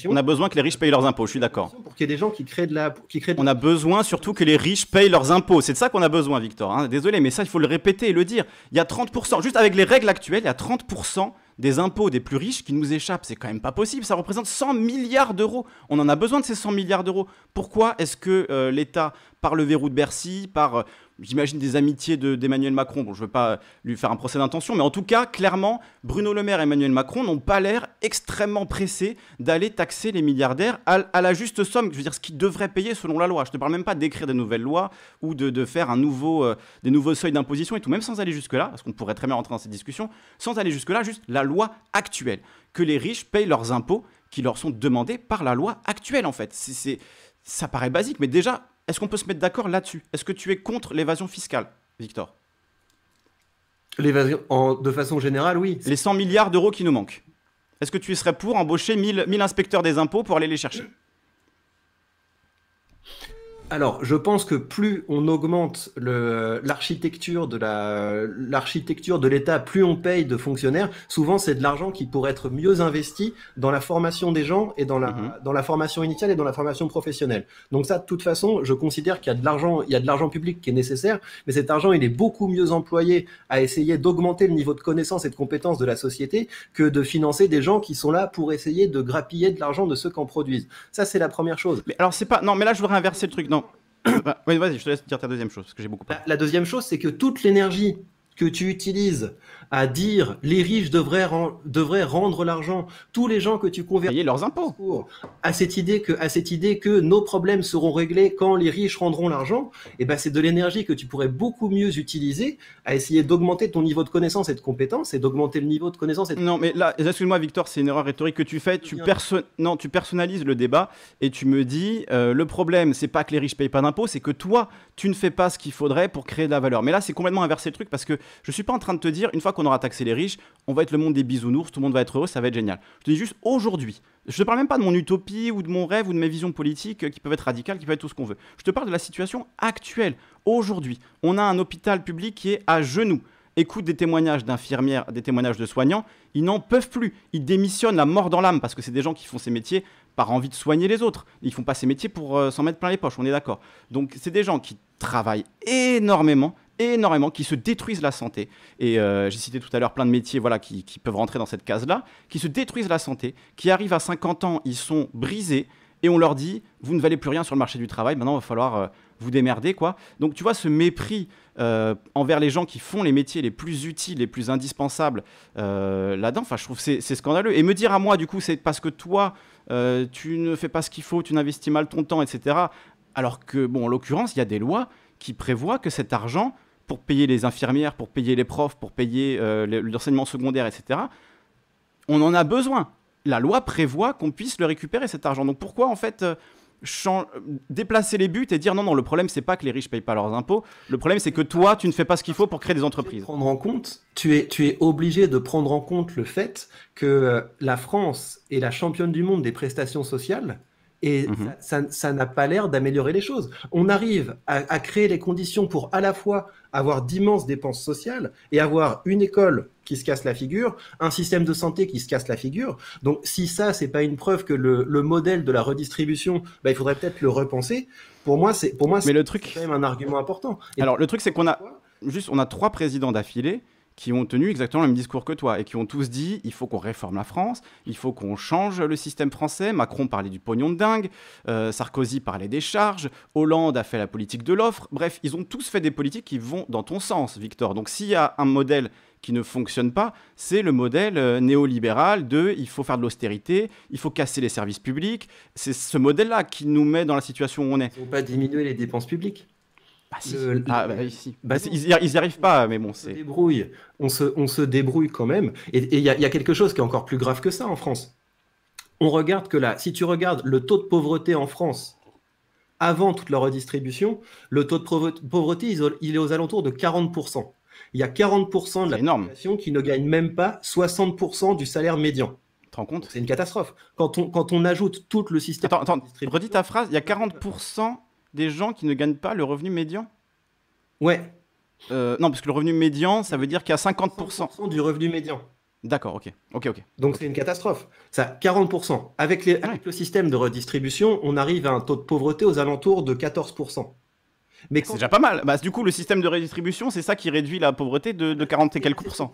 On a besoin que les riches payent leurs impôts. Je suis d'accord. Pour qu'il y ait des gens qui créent de la, qui créent. On a besoin surtout que les riches payent leurs impôts. C'est de ça qu'on a besoin, Victor. Hein. Désolé, mais ça il faut le répéter et le dire. Il y a 30%, juste avec les règles actuelles, il y a 30% des impôts des plus riches qui nous échappent. C'est quand même pas possible. Ça représente 100 milliards d'euros. On en a besoin de ces 100 milliards d'euros. Pourquoi est-ce que euh, l'État, par le verrou de Bercy, par euh, j'imagine, des amitiés d'Emmanuel Macron. Bon, je ne veux pas lui faire un procès d'intention, mais en tout cas, clairement, Bruno Le Maire et Emmanuel Macron n'ont pas l'air extrêmement pressés d'aller taxer les milliardaires à, la juste somme, je veux dire, ce qu'ils devraient payer selon la loi. Je ne parle même pas d'écrire des nouvelles lois ou de, faire un nouveau, euh, des nouveaux seuils d'imposition et tout, même sans aller jusque-là, parce qu'on pourrait très bien rentrer dans cette discussion, sans aller jusque-là, juste la loi actuelle, que les riches payent leurs impôts qui leur sont demandés par la loi actuelle, en fait. C'est ça paraît basique, mais déjà, est-ce qu'on peut se mettre d'accord là-dessus Est-ce que tu es contre l'évasion fiscale, Victor L'évasion, de façon générale, oui. Les 100 milliards d'euros qui nous manquent. Est-ce que tu serais pour embaucher 1000, 1000 inspecteurs des impôts pour aller les chercher alors, je pense que plus on augmente l'architecture de l'architecture de l'État, plus on paye de fonctionnaires. Souvent, c'est de l'argent qui pourrait être mieux investi dans la formation des gens et dans la, mhm. dans la formation initiale et dans la formation professionnelle. Donc ça, de toute façon, je considère qu'il y a de l'argent, il y a de l'argent public qui est nécessaire, mais cet argent, il est beaucoup mieux employé à essayer d'augmenter le niveau de connaissance et de compétences de la société que de financer des gens qui sont là pour essayer de grappiller de l'argent de ceux qui en produisent. Ça, c'est la première chose. Mais alors, c'est pas, non, mais là, je voudrais inverser le truc. Non, oui, bah, vas-y, je te laisse dire ta deuxième chose, parce que j'ai beaucoup bah, la deuxième chose, c'est que toute l'énergie que tu utilises à dire les riches devraient, devraient rendre l'argent, tous les gens que tu convertis leurs impôts à cette idée que à cette idée que nos problèmes seront réglés quand les riches rendront l'argent, et eh ben c'est de l'énergie que tu pourrais beaucoup mieux utiliser à essayer d'augmenter ton niveau de connaissance et de compétence et d'augmenter le niveau de connaissance et Non mais là excuse-moi Victor, c'est une erreur rhétorique que tu fais, tu perso non, tu personnalises le débat et tu me dis euh, le problème c'est pas que les riches payent pas d'impôts, c'est que toi tu ne fais pas ce qu'il faudrait pour créer de la valeur. Mais là c'est complètement inversé le truc parce que je suis pas en train de te dire une fois qu'on on aura taxé les riches, on va être le monde des bisounours, tout le monde va être heureux, ça va être génial. Je te dis juste aujourd'hui. Je te parle même pas de mon utopie ou de mon rêve ou de mes visions politiques euh, qui peuvent être radicales, qui peuvent être tout ce qu'on veut. Je te parle de la situation actuelle. Aujourd'hui, on a un hôpital public qui est à genoux écoute des témoignages d'infirmières, des témoignages de soignants, ils n'en peuvent plus. Ils démissionnent la mort dans l'âme parce que c'est des gens qui font ces métiers par envie de soigner les autres. Ils font pas ces métiers pour euh, s'en mettre plein les poches, on est d'accord. Donc c'est des gens qui travaillent énormément, énormément, qui se détruisent la santé. Et euh, j'ai cité tout à l'heure plein de métiers voilà, qui, qui peuvent rentrer dans cette case-là, qui se détruisent la santé, qui arrivent à 50 ans, ils sont brisés, et on leur dit, vous ne valez plus rien sur le marché du travail, maintenant il va falloir euh, vous démerder. Quoi. Donc tu vois, ce mépris euh, envers les gens qui font les métiers les plus utiles, les plus indispensables là-dedans, enfin, je trouve c'est scandaleux. Et me dire à moi, du coup, c'est parce que toi, tu ne fais pas ce qu'il faut, tu n'investis mal ton temps, etc. Alors que, bon, en l'occurrence, il y a des lois qui prévoient que cet argent pour payer les infirmières, pour payer les profs, pour payer euh, l'enseignement secondaire, etc. On en a besoin. La loi prévoit qu'on puisse le récupérer cet argent. Donc pourquoi en fait euh, déplacer les buts et dire non non le problème c'est pas que les riches payent pas leurs impôts, le problème c'est que toi tu ne fais pas ce qu'il faut pour créer des entreprises. Prendre en compte, tu es tu es obligé de prendre en compte le fait que euh, la France est la championne du monde des prestations sociales et mmh ça n'a pas l'air d'améliorer les choses. On arrive à, créer les conditions pour à la fois avoir d'immenses dépenses sociales et avoir une école qui se casse la figure, un système de santé qui se casse la figure. Donc si ça, ce n'est pas une preuve que le, modèle de la redistribution, bah, il faudrait peut-être le repenser. Pour moi, c'est pour moi, c'est quand même un argument important. Alors le truc, c'est qu'on a juste, on a trois présidents d'affilée qui ont tenu exactement le même discours que toi et qui ont tous dit il faut qu'on réforme la France, il faut qu'on change le système français. Macron parlait du pognon de dingue, euh, Sarkozy parlait des charges, Hollande a fait la politique de l'offre. Bref, ils ont tous fait des politiques qui vont dans ton sens, Victor. Donc s'il y a un modèle qui ne fonctionne pas, c'est le modèle euh, néolibéral de il faut faire de l'austérité, il faut casser les services publics. C'est ce modèle-là qui nous met dans la situation où on est. Il ne pas diminuer les dépenses publiques ils n'y arrivent pas, mais bon, c'est. On se, on se débrouille quand même. Et il y, a quelque chose qui est encore plus grave que ça en France. On regarde que là, si tu regardes le taux de pauvreté en France avant toute la redistribution, le taux de pauvreté, il est aux alentours de 40%. Il y a 40% de la population qui ne gagne même pas 60% du salaire médian. Tu rends compte C'est une catastrophe. Quand on, quand on ajoute tout le système. Attends, attends redis ta phrase. Il y a 40% des gens qui ne gagnent pas le revenu médian Ouais. Euh, non, parce que le revenu médian, ça veut dire qu'il y a 50%. 50 du revenu médian. D'accord, ok, ok, ok. Donc c'est une catastrophe. Ça, 40%. Avec, les, avec le système de redistribution, on arrive à un taux de pauvreté aux alentours de 14%. Mais C'est déjà pas mal. Bah, du coup, le système de redistribution, c'est ça qui réduit la pauvreté de, de 40 et quelques pourcents.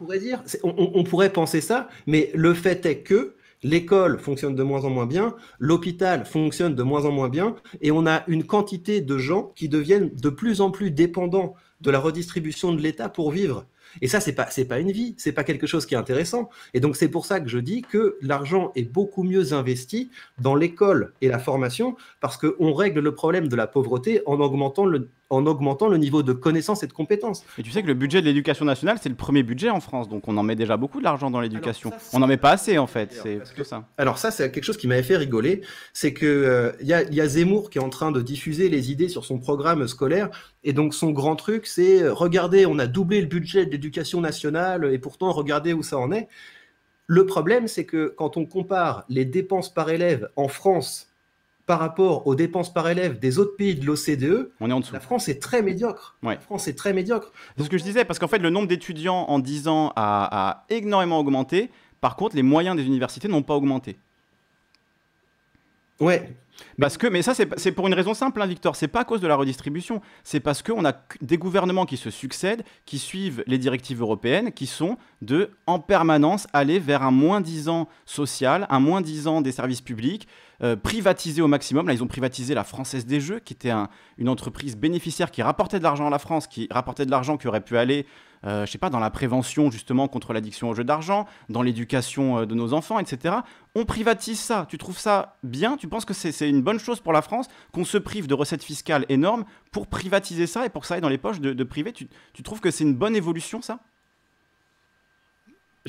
On on, pourrait penser ça, mais le fait est que L'école fonctionne de moins en moins bien, l'hôpital fonctionne de moins en moins bien, et on a une quantité de gens qui deviennent de plus en plus dépendants de la redistribution de l'État pour vivre. Et ça, c'est pas, c'est pas une vie, c'est pas quelque chose qui est intéressant. Et donc, c'est pour ça que je dis que l'argent est beaucoup mieux investi dans l'école et la formation parce qu'on règle le problème de la pauvreté en augmentant le, en augmentant le niveau de connaissances et de compétences. Et tu sais que le budget de l'éducation nationale, c'est le premier budget en France, donc on en met déjà beaucoup de l'argent dans l'éducation. On n'en met pas assez en fait, c'est Alors ça, c'est quelque chose qui m'avait fait rigoler, c'est que euh, y, a Zemmour qui est en train de diffuser les idées sur son programme scolaire, et donc son grand truc, c'est euh, regardez, on a doublé le budget de l'éducation nationale, et pourtant regardez où ça en est. Le problème, c'est que quand on compare les dépenses par élève en France par rapport aux dépenses par élève des autres pays de l'OCDE, La France est très médiocre. La France est très médiocre. C'est ce que je disais, parce qu'en fait, le nombre d'étudiants en 10 ans a énormément augmenté. Par contre, les moyens des universités n'ont pas augmenté. Ouais, parce que, mais ça, c'est pour une raison simple, hein, Victor. C'est pas à cause de la redistribution. C'est parce qu'on a des gouvernements qui se succèdent, qui suivent les directives européennes, qui sont de, en permanence, aller vers un moins-disant social, un moins-disant des services publics, euh, privatiser au maximum. Là, ils ont privatisé la Française des Jeux, qui était une entreprise bénéficiaire qui rapportait de l'argent à la France, qui rapportait de l'argent qui aurait pu aller euh, je sais pas, dans la prévention justement contre l'addiction au jeu d'argent, dans l'éducation euh, de nos enfants, etc. On privatise ça. Tu trouves ça bien Tu penses que c'est une bonne chose pour la France qu'on se prive de recettes fiscales énormes pour privatiser ça et pour que ça aille dans les poches de, privés tu trouves que c'est une bonne évolution ça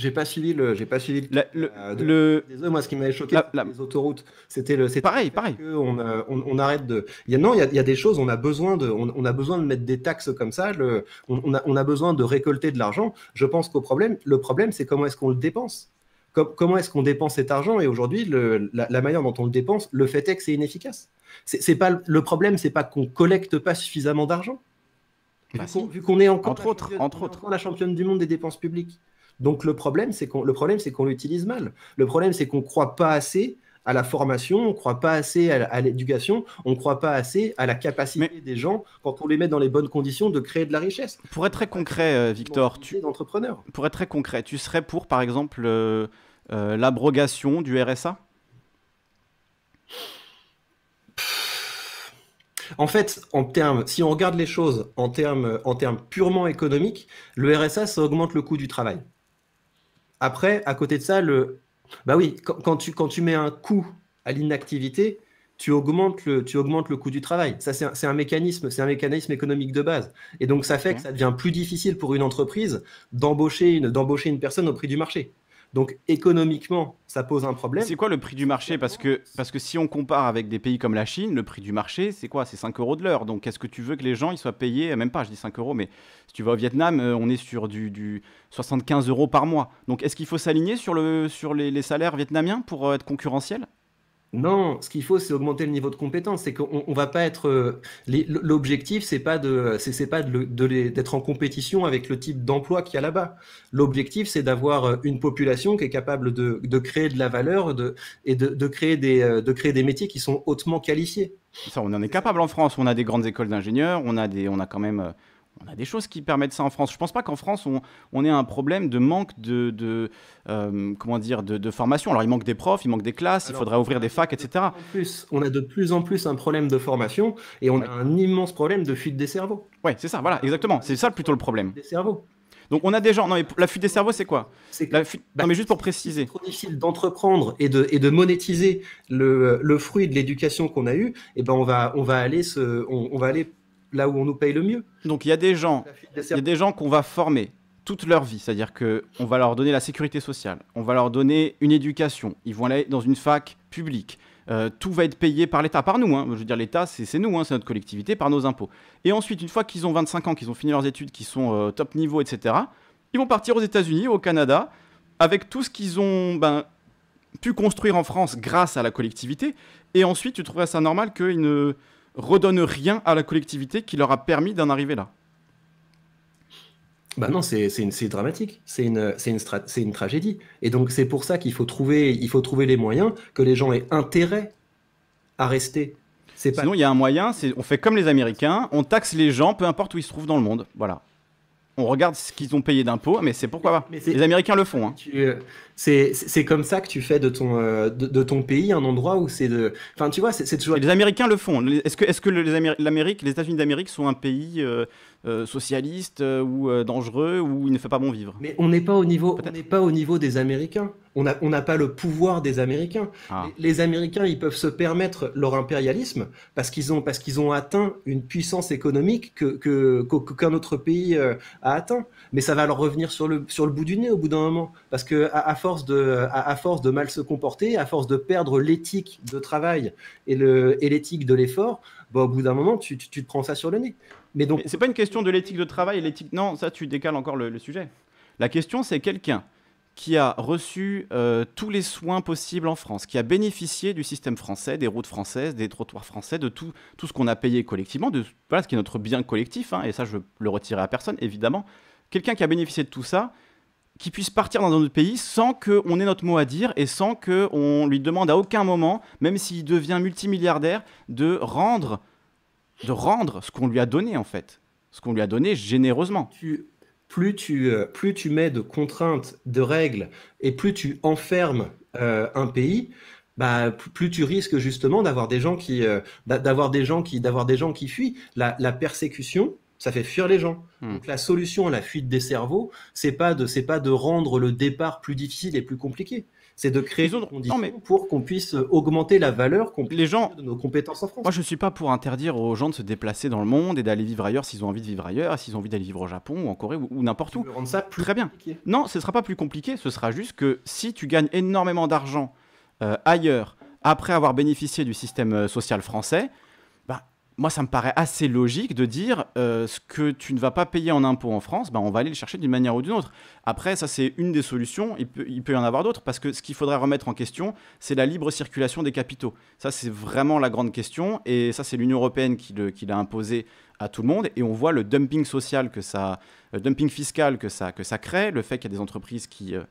j'ai pas suivi le, j'ai pas suivi le, euh, moi, ce qui m'avait choqué, les autoroutes. C'était le, C'est pareil, pareil. Euh, on, arrête de. Il y a, non, il y, a, des choses. On a besoin de, on, a besoin de mettre des taxes comme ça. Le, on, a, besoin de récolter de l'argent. Je pense qu'au problème, le problème, c'est comment est-ce qu'on le dépense. comment est-ce qu'on dépense cet argent Et aujourd'hui, la, la manière dont on le dépense, le fait est que c'est inefficace. C'est pas le problème, c'est pas qu'on ne collecte pas suffisamment d'argent. Bah vu qu'on est encore entre autres, entre la championne du monde des dépenses publiques. Donc le problème, c'est qu'on, le problème, c'est qu'on l'utilise mal. Le problème, c'est qu'on ne croit pas assez à la formation, on ne croit pas assez à, l'éducation, on ne croit pas assez à la capacité des gens, quand on les met dans les bonnes conditions, de créer de la richesse. Pour être très concret, euh, Victor, tu d'entrepreneur. Pour être très concret, tu serais pour, par exemple, euh, euh, l'abrogation du RSA En fait, en si on regarde les choses en termes, en termes purement économiques, le RSA, ça augmente le coût du travail. Après, à côté de ça, le... bah oui, quand, tu, mets un coût à l'inactivité, tu augmentes le, coût du travail. Ça, c'est un, mécanisme, c'est un mécanisme économique de base. Et donc, ça fait que ça devient plus difficile pour une entreprise d'embaucher une personne au prix du marché. Donc économiquement, ça pose un problème. C'est quoi le prix du marché parce que, parce que si on compare avec des pays comme la Chine, le prix du marché, c'est quoi C'est 5 euros de l'heure. Donc est-ce que tu veux que les gens ils soient payés, euh, même pas, je dis 5 euros, mais si tu vas au Vietnam, euh, on est sur du, du 75 euros par mois. Donc est-ce qu'il faut s'aligner sur, le, sur les, les salaires vietnamiens pour euh, être concurrentiel non, ce qu'il faut, c'est augmenter le niveau de compétence. C'est qu'on va pas être. Euh, l'objectif, c'est pas de, c'est pas de, d'être en compétition avec le type d'emploi qu'il y a là-bas. L'objectif, c'est d'avoir euh, une population qui est capable de, créer de la valeur et de, créer des, euh, de créer des métiers qui sont hautement qualifiés. Ça, on en est capable en France. On a des grandes écoles d'ingénieurs. On a des, on a quand même on a des choses qui permettent ça en France. Je ne pense pas qu'en France, on, ait un problème de manque de, euh, comment dire, de, formation. Alors, il manque des profs, il manque des classes, il faudrait ouvrir des facs, etc. plus, on a de plus en plus un problème de formation et on a un immense problème de fuite des cerveaux. Oui, c'est ça, voilà, exactement. C'est ça plutôt le problème. Des cerveaux. Donc on a des gens. Non, mais la fuite des cerveaux, c'est quoi C'est Non, mais juste pour préciser. C'est trop difficile d'entreprendre et de, monétiser le, fruit de l'éducation qu'on a eue. Et eh ben on va, on va aller on va aller là où on nous paye le mieux. Donc il y a des gens, il y a des gens qu'on va former toute leur vie, c'est-à-dire que on va leur donner la sécurité sociale, on va leur donner une éducation, ils vont aller dans une fac publique, euh, tout va être payé par l'État, par nous. Hein. Je veux dire, l'État, c'est nous, hein. c'est notre collectivité, par nos impôts. Et ensuite, une fois qu'ils ont 25 ans, qu'ils ont fini leurs études, qu'ils sont euh, top niveau, etc., ils vont partir aux États-Unis, au Canada, avec tout ce qu'ils ont ben, pu construire en France grâce à la collectivité. Et ensuite, tu trouveras ça normal qu'ils ne redonne rien à la collectivité qui leur a permis d'en arriver là. Bah non, c'est dramatique, c'est une, une, une, tragédie. Et donc c'est pour ça qu'il faut, trouver, il faut trouver les moyens que les gens aient intérêt à rester. Pas... Sinon, il y a un moyen, on fait comme les Américains, on taxe les gens, peu importe où ils se trouvent dans le monde. Voilà on regarde ce qu'ils ont payé d'impôts, mais c'est pourquoi pas. les Américains le font. Hein. Euh, c'est comme ça que tu fais de ton, euh, de, ton pays un endroit où c'est de. Enfin, tu vois, c'est toujours. les Américains le font. Est-ce que, est -ce que l'Amérique, les, États-Unis d'Amérique sont un pays euh, euh, socialiste euh, ou euh, dangereux ou il ne fait pas bon vivre. Mais on n'est pas au niveau, pas au niveau des Américains. On n'a on pas le pouvoir des Américains. Ah. Les, Américains, ils peuvent se permettre leur impérialisme parce qu'ils ont parce ont atteint une puissance économique que qu'aucun autre pays a atteint. Mais ça va leur revenir sur le sur le bout du nez au bout d'un moment parce que à, force de à, force de mal se comporter, à force de perdre l'éthique de travail et le l'éthique de l'effort, bah, au bout d'un moment, tu te prends ça sur le nez. Mais donc, c'est pas une question de l'éthique de travail l'éthique. Non, ça, tu décales encore le, sujet. La question, c'est quelqu'un qui a reçu euh, tous les soins possibles en France, qui a bénéficié du système français, des routes françaises, des trottoirs français, de tout, tout ce qu'on a payé collectivement, de voilà ce qui est notre bien collectif, hein, et ça je veux le retirer à personne, évidemment. Quelqu'un qui a bénéficié de tout ça, qui puisse partir dans un autre pays sans qu'on ait notre mot à dire et sans qu'on lui demande à aucun moment, même s'il devient multimilliardaire, de rendre de rendre ce qu'on lui a donné, en fait. Ce qu'on lui a donné généreusement. plus, tu, euh, plus tu mets de contraintes, de règles, et plus tu enfermes euh, un pays, bah, plus tu risques justement d'avoir des gens qui, euh, d'avoir des gens qui, d'avoir des gens qui fuient. La, persécution, ça fait fuir les gens. Hmm. Donc la solution à la fuite des cerveaux, c'est pas de, c'est pas de rendre le départ plus difficile et plus compliqué c'est de créer des conditions mais... pour qu'on puisse euh, augmenter la valeur de nos compétences en France. Moi, je suis pas pour interdire aux gens de se déplacer dans le monde et d'aller vivre ailleurs s'ils ont envie de vivre ailleurs, s'ils ont envie d'aller vivre au Japon ou en Corée ou, n'importe où. Rendre ça plus Très bien. Non, ce sera pas plus compliqué. Ce sera juste que si tu gagnes énormément d'argent euh, ailleurs après avoir bénéficié du système euh, social français, moi, ça me paraît assez logique de dire euh, ce que tu ne vas pas payer en impôts en France, ben, on va aller le chercher d'une manière ou d'une autre. Après, ça, c'est une des solutions. Il peut, y en avoir d'autres parce que ce qu'il faudrait remettre en question, c'est la libre circulation des capitaux. Ça, c'est vraiment la grande question. Et ça, c'est l'Union européenne qui, l'a imposé à tout le monde. Et on voit le dumping social que ça, dumping fiscal que ça, que ça crée, le fait qu'il y a des entreprises qui. Euh,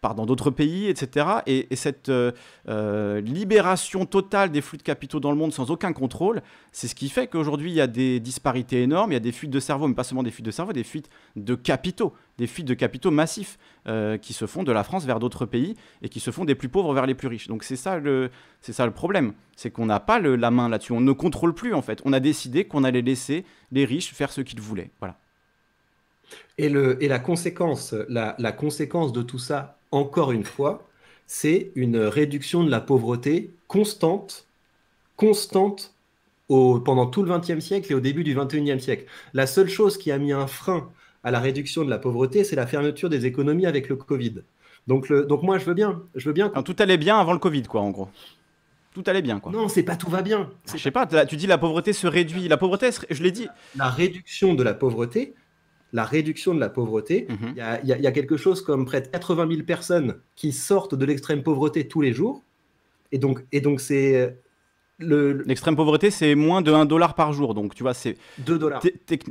par dans d'autres pays, etc. Et, cette euh, euh, libération totale des flux de capitaux dans le monde sans aucun contrôle, c'est ce qui fait qu'aujourd'hui, il y a des disparités énormes, il y a des fuites de cerveau, mais pas seulement des fuites de cerveau, des fuites de capitaux, des fuites de capitaux massifs euh, qui se font de la France vers d'autres pays et qui se font des plus pauvres vers les plus riches. Donc c'est ça le, c'est ça le problème, c'est qu'on n'a pas le, la main là-dessus, on ne contrôle plus en fait. On a décidé qu'on allait laisser les riches faire ce qu'ils voulaient. Voilà. Et, le, et la, conséquence, la, la conséquence de tout ça, encore une fois, c'est une réduction de la pauvreté constante, constante pendant tout le XXe siècle et au début du XXIe siècle. La seule chose qui a mis un frein à la réduction de la pauvreté, c'est la fermeture des économies avec le Covid. Donc, donc moi, je veux bien, je veux bien. tout allait bien avant le Covid, quoi, en gros. Tout allait bien, quoi. Non, c'est pas tout va bien. Je sais pas. Tu dis la pauvreté se réduit. La pauvreté, je l'ai dit. La réduction de la pauvreté la réduction de la pauvreté. Mhm. Il y, a quelque chose comme près de 80 000 personnes qui sortent de l'extrême pauvreté tous les jours. Et donc, et donc c'est. Euh, l'extrême pauvreté, c'est moins de 1 dollar par jour. Donc, tu vois, c'est. 2 dollars.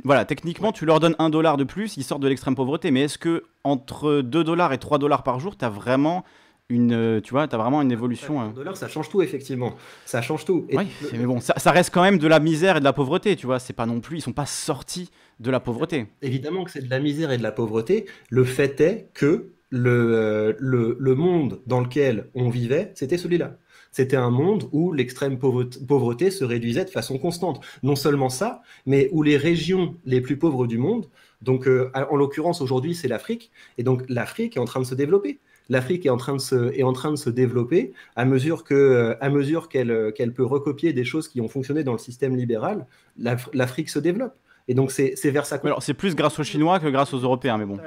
voilà, techniquement, tu leur donnes 1 dollar de plus, ils sortent de l'extrême pauvreté. Mais est-ce que entre 2 dollars et 3 dollars par jour, tu as vraiment euh, tu vois, tu as vraiment une évolution. Hein. ça change tout, effectivement. Ça change tout. mais bon, ça, reste quand même de la misère et de la pauvreté, tu vois. C'est pas non plus, ils sont pas sortis de la pauvreté. Évidemment que c'est de la misère et de la pauvreté. Le fait est que le, euh, le, monde dans lequel on vivait, c'était celui-là. C'était un monde où l'extrême pauvreté se réduisait de façon constante. Non seulement ça, mais où les régions les plus pauvres du monde, donc euh, en l'occurrence aujourd'hui c'est l'Afrique, et donc l'Afrique est en train de se développer l'Afrique est, en train de se, est en train de se développer à mesure que, euh, à mesure euh, qu'elle peut recopier des choses qui ont fonctionné dans le système libéral, l'Afrique se développe. Et donc c'est vers ça. Alors c'est plus grâce aux Chinois que grâce aux Européens, mais bon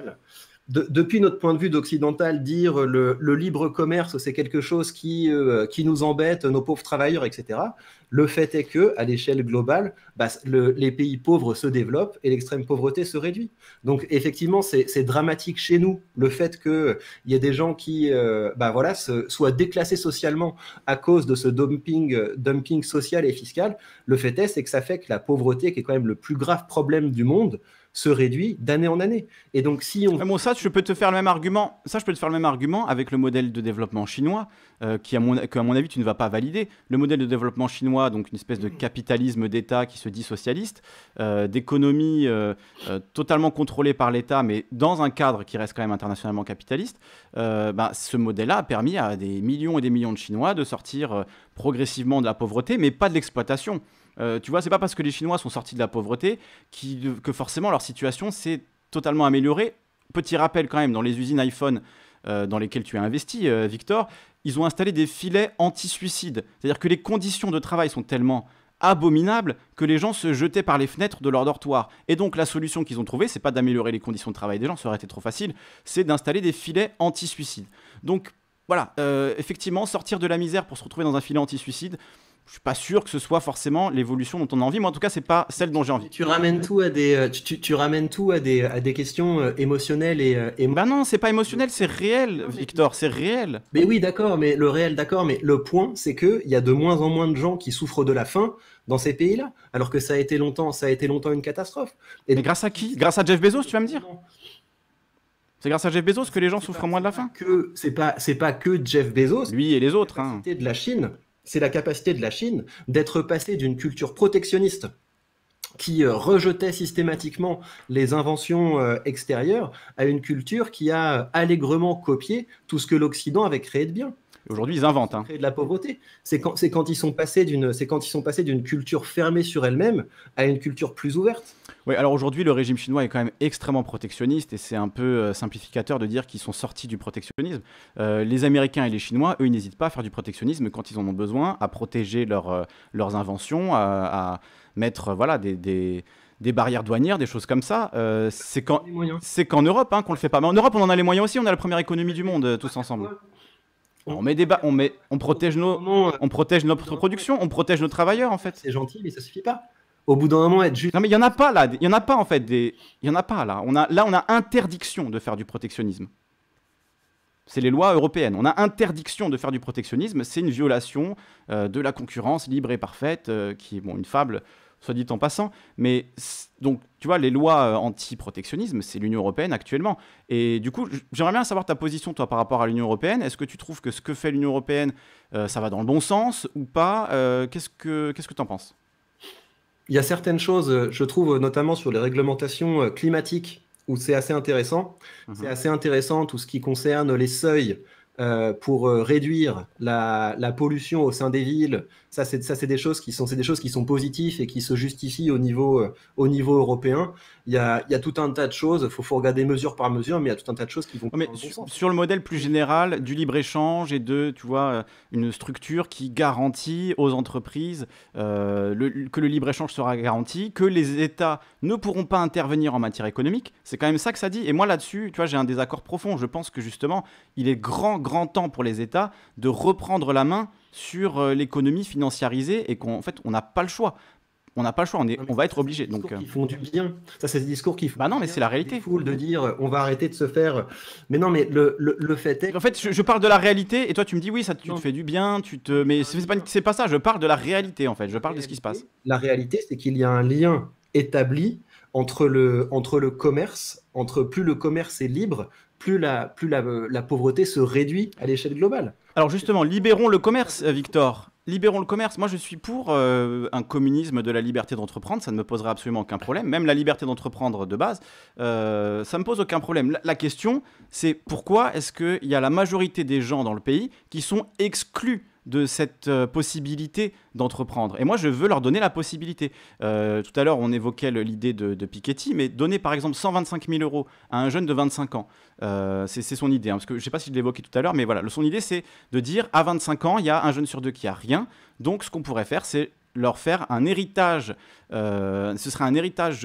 depuis notre point de vue d'occidental, dire le, le, libre commerce, c'est quelque chose qui, euh, qui nous embête, nos pauvres travailleurs, etc. Le fait est que, à l'échelle globale, bah, les pays pauvres se développent et l'extrême pauvreté se réduit. Donc, effectivement, c'est dramatique chez nous le fait qu'il euh, y ait des gens qui, euh, bah, voilà, soient déclassés socialement à cause de ce dumping, dumping social et fiscal. Le fait est, c'est que ça fait que la pauvreté, qui est quand même le plus grave problème du monde, se réduit d'année en année. Et donc si on... Ah, bon, ça, je peux te faire le même argument. Ça, je peux te faire même argument avec le modèle de développement chinois, euh, que, à mon avis, tu ne vas pas valider. Le modèle de développement chinois, donc une espèce de capitalisme d'État qui se dit socialiste, euh, d'économie euh, totalement contrôlée par l'État, mais dans un cadre qui reste quand même internationalement capitaliste, bah, ce modèle-là a permis à des millions et des millions de Chinois de sortir progressivement de la pauvreté, mais pas de l'exploitation. Euh, tu vois, c'est pas parce que les Chinois sont sortis de la pauvreté que forcément leur situation s'est totalement améliorée. Petit rappel quand même, dans les usines iPhone euh, dans lesquelles tu as investi, euh, Victor, ils ont installé des filets anti-suicide. C'est-à-dire que les conditions de travail sont tellement abominables que les gens se jetaient par les fenêtres de leur dortoir. Et donc la solution qu'ils ont trouvée, c'est pas d'améliorer les conditions de travail des gens, ça aurait été trop facile, c'est d'installer des filets anti-suicide. Donc voilà, effectivement, sortir de la misère pour se retrouver dans un filet anti-suicide, je suis pas sûr que ce soit forcément l'évolution dont on a envie. mais en tout cas, c'est pas celle dont j'ai envie. Tu ramènes tout à des, euh, tu, ramènes tout à des, à des questions euh, émotionnelles et. et... Euh, bah non, c'est pas émotionnel, c'est réel, Victor, c'est réel. Mais oui, d'accord, mais le réel, d'accord, mais le point, c'est que il y a de moins en moins de gens qui souffrent de la faim dans ces pays-là, alors que ça a été longtemps, ça a été longtemps une catastrophe. Et mais grâce à qui Grâce à Jeff Bezos, tu vas me dire c'est grâce à Jeff Bezos que les gens souffrent moins de la faim. Que c'est pas c'est pas que Jeff Bezos. Lui et les autres. Hein. de la Chine c'est la capacité de la Chine d'être passée d'une culture protectionniste qui euh, rejetait systématiquement les inventions euh, extérieures à une culture qui a euh, allègrement copié tout ce que l'Occident avait créé de bien. Aujourd'hui, ils inventent. Hein. de la pauvreté. C'est quand, quand, ils sont passés d'une, c'est quand ils sont passés d'une culture fermée sur elle-même à une culture plus ouverte. Oui, alors aujourd'hui, le régime chinois est quand même extrêmement protectionniste et c'est un peu euh, simplificateur de dire qu'ils sont sortis du protectionnisme. Euh, les Américains et les Chinois, eux, ils n'hésitent pas à faire du protectionnisme quand ils en ont besoin, à protéger leur, euh, leurs inventions, à, mettre voilà des, des barrières douanières, des choses comme ça. c'est qu'en Europe hein, qu'on le fait pas. Mais en Europe, on en a les moyens aussi. On a la première économie du monde tous ensemble on met des on met, on protège nos, euh, on protège notre production, on protège nos travailleurs en fait. C'est gentil, mais ça suffit pas. Au bout d'un moment, être juste. Non mais il y en a pas là, il y en a pas en fait des, il y en a pas là. On a là on a interdiction de faire du protectionnisme. C'est les lois européennes. On a interdiction de faire du protectionnisme. C'est une violation euh, de la concurrence libre et parfaite, euh, qui est bon une fable soit dit en passant. Mais donc, tu vois, les lois euh, anti-protectionnisme, c'est l'Union européenne actuellement. Et du coup, j'aimerais bien savoir ta position, toi, par rapport à l'Union européenne. Est-ce que tu trouves que ce que fait l'Union européenne, euh, ça va dans le bon sens ou pas euh, Qu'est-ce que qu'est-ce penses Il y a certaines choses, je trouve, notamment sur les réglementations climatiques, où c'est assez intéressant. Mmh c'est assez intéressant tout ce qui concerne les seuils. Euh, pour euh, réduire la, pollution au sein des villes. Ça, c'est ça, c'est des choses qui sont c'est des choses qui sont positives et qui se justifient au niveau euh, au niveau européen. Il y a, il y a tout un tas de choses. Il faut, faut, regarder mesure par mesure, mais il y a tout un tas de choses qui vont. Mais sur, le modèle plus général du libre échange et de tu vois une structure qui garantit aux entreprises que le libre échange sera garanti, que les États ne pourront pas intervenir en matière économique. C'est quand même ça que ça dit. Et moi là-dessus, tu vois, j'ai un désaccord profond. Je pense que justement, il est grand, grand grand temps pour les États de reprendre la main sur euh, l'économie financiarisée et qu'en fait, on n'a pas le choix. On n'a pas le choix, on, est, on va être obligé. Donc, euh, ils font du bien. Ça, c'est des discours qui font. Bah non, mais c'est la réalité. Foule de dire, on va arrêter de se faire. Mais non, mais le, le, fait est. En fait, je, parle de la réalité et toi, tu me dis oui, ça, tu te fais du bien, tu te. Mais c'est pas, pas ça. Je parle de la réalité en fait. Je parle de ce qui se passe. La réalité, c'est qu'il y a un lien établi entre le, entre le commerce, entre plus le commerce est libre, plus la, plus euh, la, pauvreté se réduit à l'échelle globale. Alors justement, libérons le commerce, euh, Victor. Libérons le commerce. Moi, je suis pour euh, un communisme de la liberté d'entreprendre. Ça ne me posera absolument aucun problème. Même la liberté d'entreprendre de base, ça ne me pose aucun problème. La, la question, c'est pourquoi est-ce qu'il y a la majorité des gens dans le pays qui sont exclus de cette euh, possibilité d'entreprendre. Et moi, je veux leur donner la possibilité. Euh, tout à l'heure, on évoquait l'idée de, Piketty, mais donner par exemple 125 000 euros à un jeune de 25 ans, euh, c'est son idée, hein, parce que je ne sais pas si je l'évoquais tout à l'heure, mais voilà, son idée, c'est de dire à 25 ans, il y a un jeune sur deux qui a rien, donc ce qu'on pourrait faire, c'est leur faire un héritage, ce serait un héritage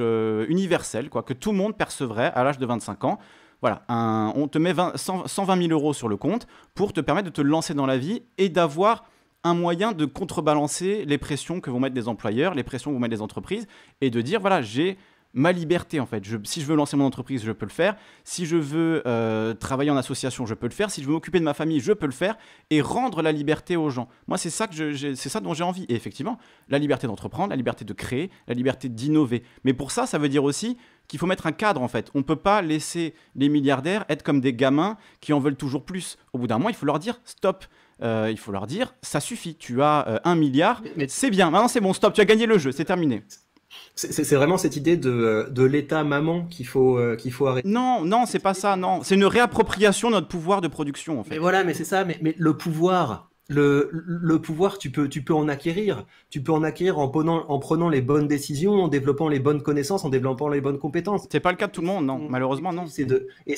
universel, quoi, que tout le monde percevrait à l'âge de 25 ans. Voilà, on te met 20, 120 000 euros sur le compte pour te permettre de te lancer dans la vie et d'avoir un moyen de contrebalancer les pressions que vont mettre les employeurs, les pressions que vont mettre les entreprises, et de dire, voilà, j'ai ma liberté en fait. si je veux lancer mon entreprise, je peux le faire. Si je veux euh, travailler en association, je peux le faire. Si je veux m'occuper de ma famille, je peux le faire. Et rendre la liberté aux gens. Moi, c'est ça, que c'est ça dont j'ai envie. Et effectivement, la liberté d'entreprendre, la liberté de créer, la liberté d'innover. Mais pour ça, ça veut dire aussi qu'il faut mettre un cadre en fait. On ne peut pas laisser les milliardaires être comme des gamins qui en veulent toujours plus. Au bout d'un moment, il faut leur dire stop. Euh, il faut leur dire ça suffit, tu as euh, un milliard, c'est bien, maintenant c'est bon, stop, tu as gagné le jeu, c'est terminé. C'est vraiment cette idée de, l'État maman qu'il faut, euh, qu'il faut arrêter. Non, non, c'est pas ça, non. C'est une réappropriation de notre pouvoir de production, en fait. Mais voilà, mais c'est ça, mais, mais le pouvoir, le, pouvoir, tu peux, tu peux en acquérir. Tu peux en acquérir en prenant, en prenant les bonnes décisions, en développant les bonnes connaissances, en développant les bonnes compétences. C'est pas le cas de tout le monde, non mm. Malheureusement, non. C'est de, et,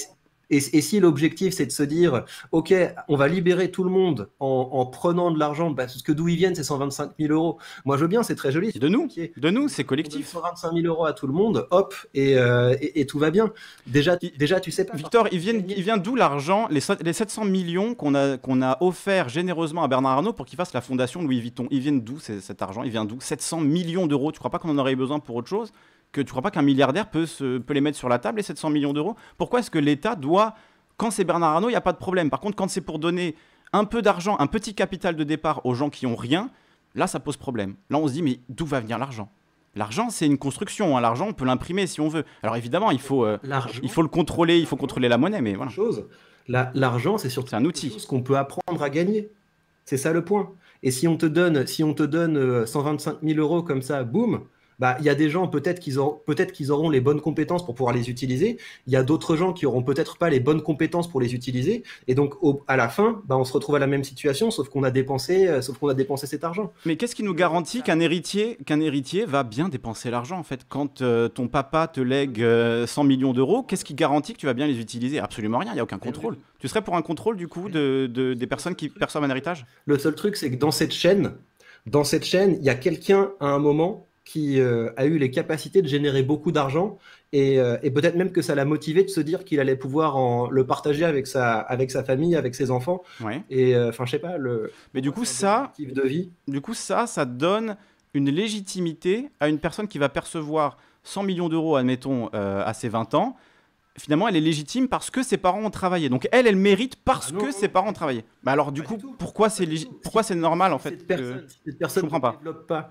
et, si l'objectif, c'est de se dire, OK, on va libérer tout le monde en, prenant de l'argent, parce bah, que d'où ils viennent, c'est 125 000 euros. Moi, je veux bien, c'est très joli. de nous, de nous, c'est collectif. 125 000 euros à tout le monde, hop, et, euh, tout va bien. Déjà, tu, déjà, tu sais pas. Victor, il vient, il vient d'où l'argent, les, 700 millions qu'on a, qu'on a offert généreusement à Bernard Arnault pour qu'il fasse la fondation Louis Vuitton Ils viennent d'où cet argent Il vient d'où 700 millions d'euros, tu crois pas qu'on en aurait besoin pour autre chose que tu crois pas qu'un milliardaire peut, se, les mettre sur la table, les 700 millions d'euros Pourquoi est-ce que l'État doit, quand c'est Bernard Arnault, il n'y a pas de problème. Par contre, quand c'est pour donner un peu d'argent, un petit capital de départ aux gens qui ont rien, là, ça pose problème. Là, on se dit, mais d'où va venir l'argent L'argent, c'est une construction. Hein. L'argent, on peut l'imprimer si on veut. Alors évidemment, il faut, euh, il faut le contrôler, il faut contrôler la monnaie, mais voilà. Chose. L'argent, c'est surtout un outil. ce qu'on peut apprendre à gagner. C'est ça le point. Et si on te donne, si on te donne 125 euh, 000 euros comme ça, boum, bah, il y a des gens peut-être qu'ils auront, peut-être qu'ils auront les bonnes compétences pour pouvoir les utiliser. Il y a d'autres gens qui auront peut-être pas les bonnes compétences pour les utiliser. Et donc, à la fin, bah, on se retrouve à la même situation, sauf qu'on a dépensé, euh, sauf qu'on a dépensé cet argent. Mais qu'est-ce qui nous garantit qu'un héritier, qu'un héritier va bien dépenser l'argent en fait Quand euh, ton papa te lègue 100 euh, millions d'euros, qu'est-ce qui garantit que tu vas bien les utiliser Absolument rien. Il y a aucun contrôle. Tu serais pour un contrôle du coup de, de des personnes qui perçoivent un héritage Le seul truc, c'est que dans cette chaîne, dans cette chaîne, il y a quelqu'un à un moment qui euh, a eu les capacités de générer beaucoup d'argent euh, et, peut-être même que ça l'a motivé de se dire qu'il allait pouvoir en, le partager avec sa, avec sa famille, avec ses enfants. Et euh, enfin, je sais pas. Le, Mais du coup, ça, du coup, ça, ça donne une légitimité à une personne qui va percevoir 100 millions d'euros, admettons, à ses 20 ans. Finalement, elle est légitime parce que ses parents ont travaillé. Donc elle, elle mérite parce ah que ses parents ont travaillé. Bah, alors du coup, pourquoi c'est normal en fait cette personne je ne développe pas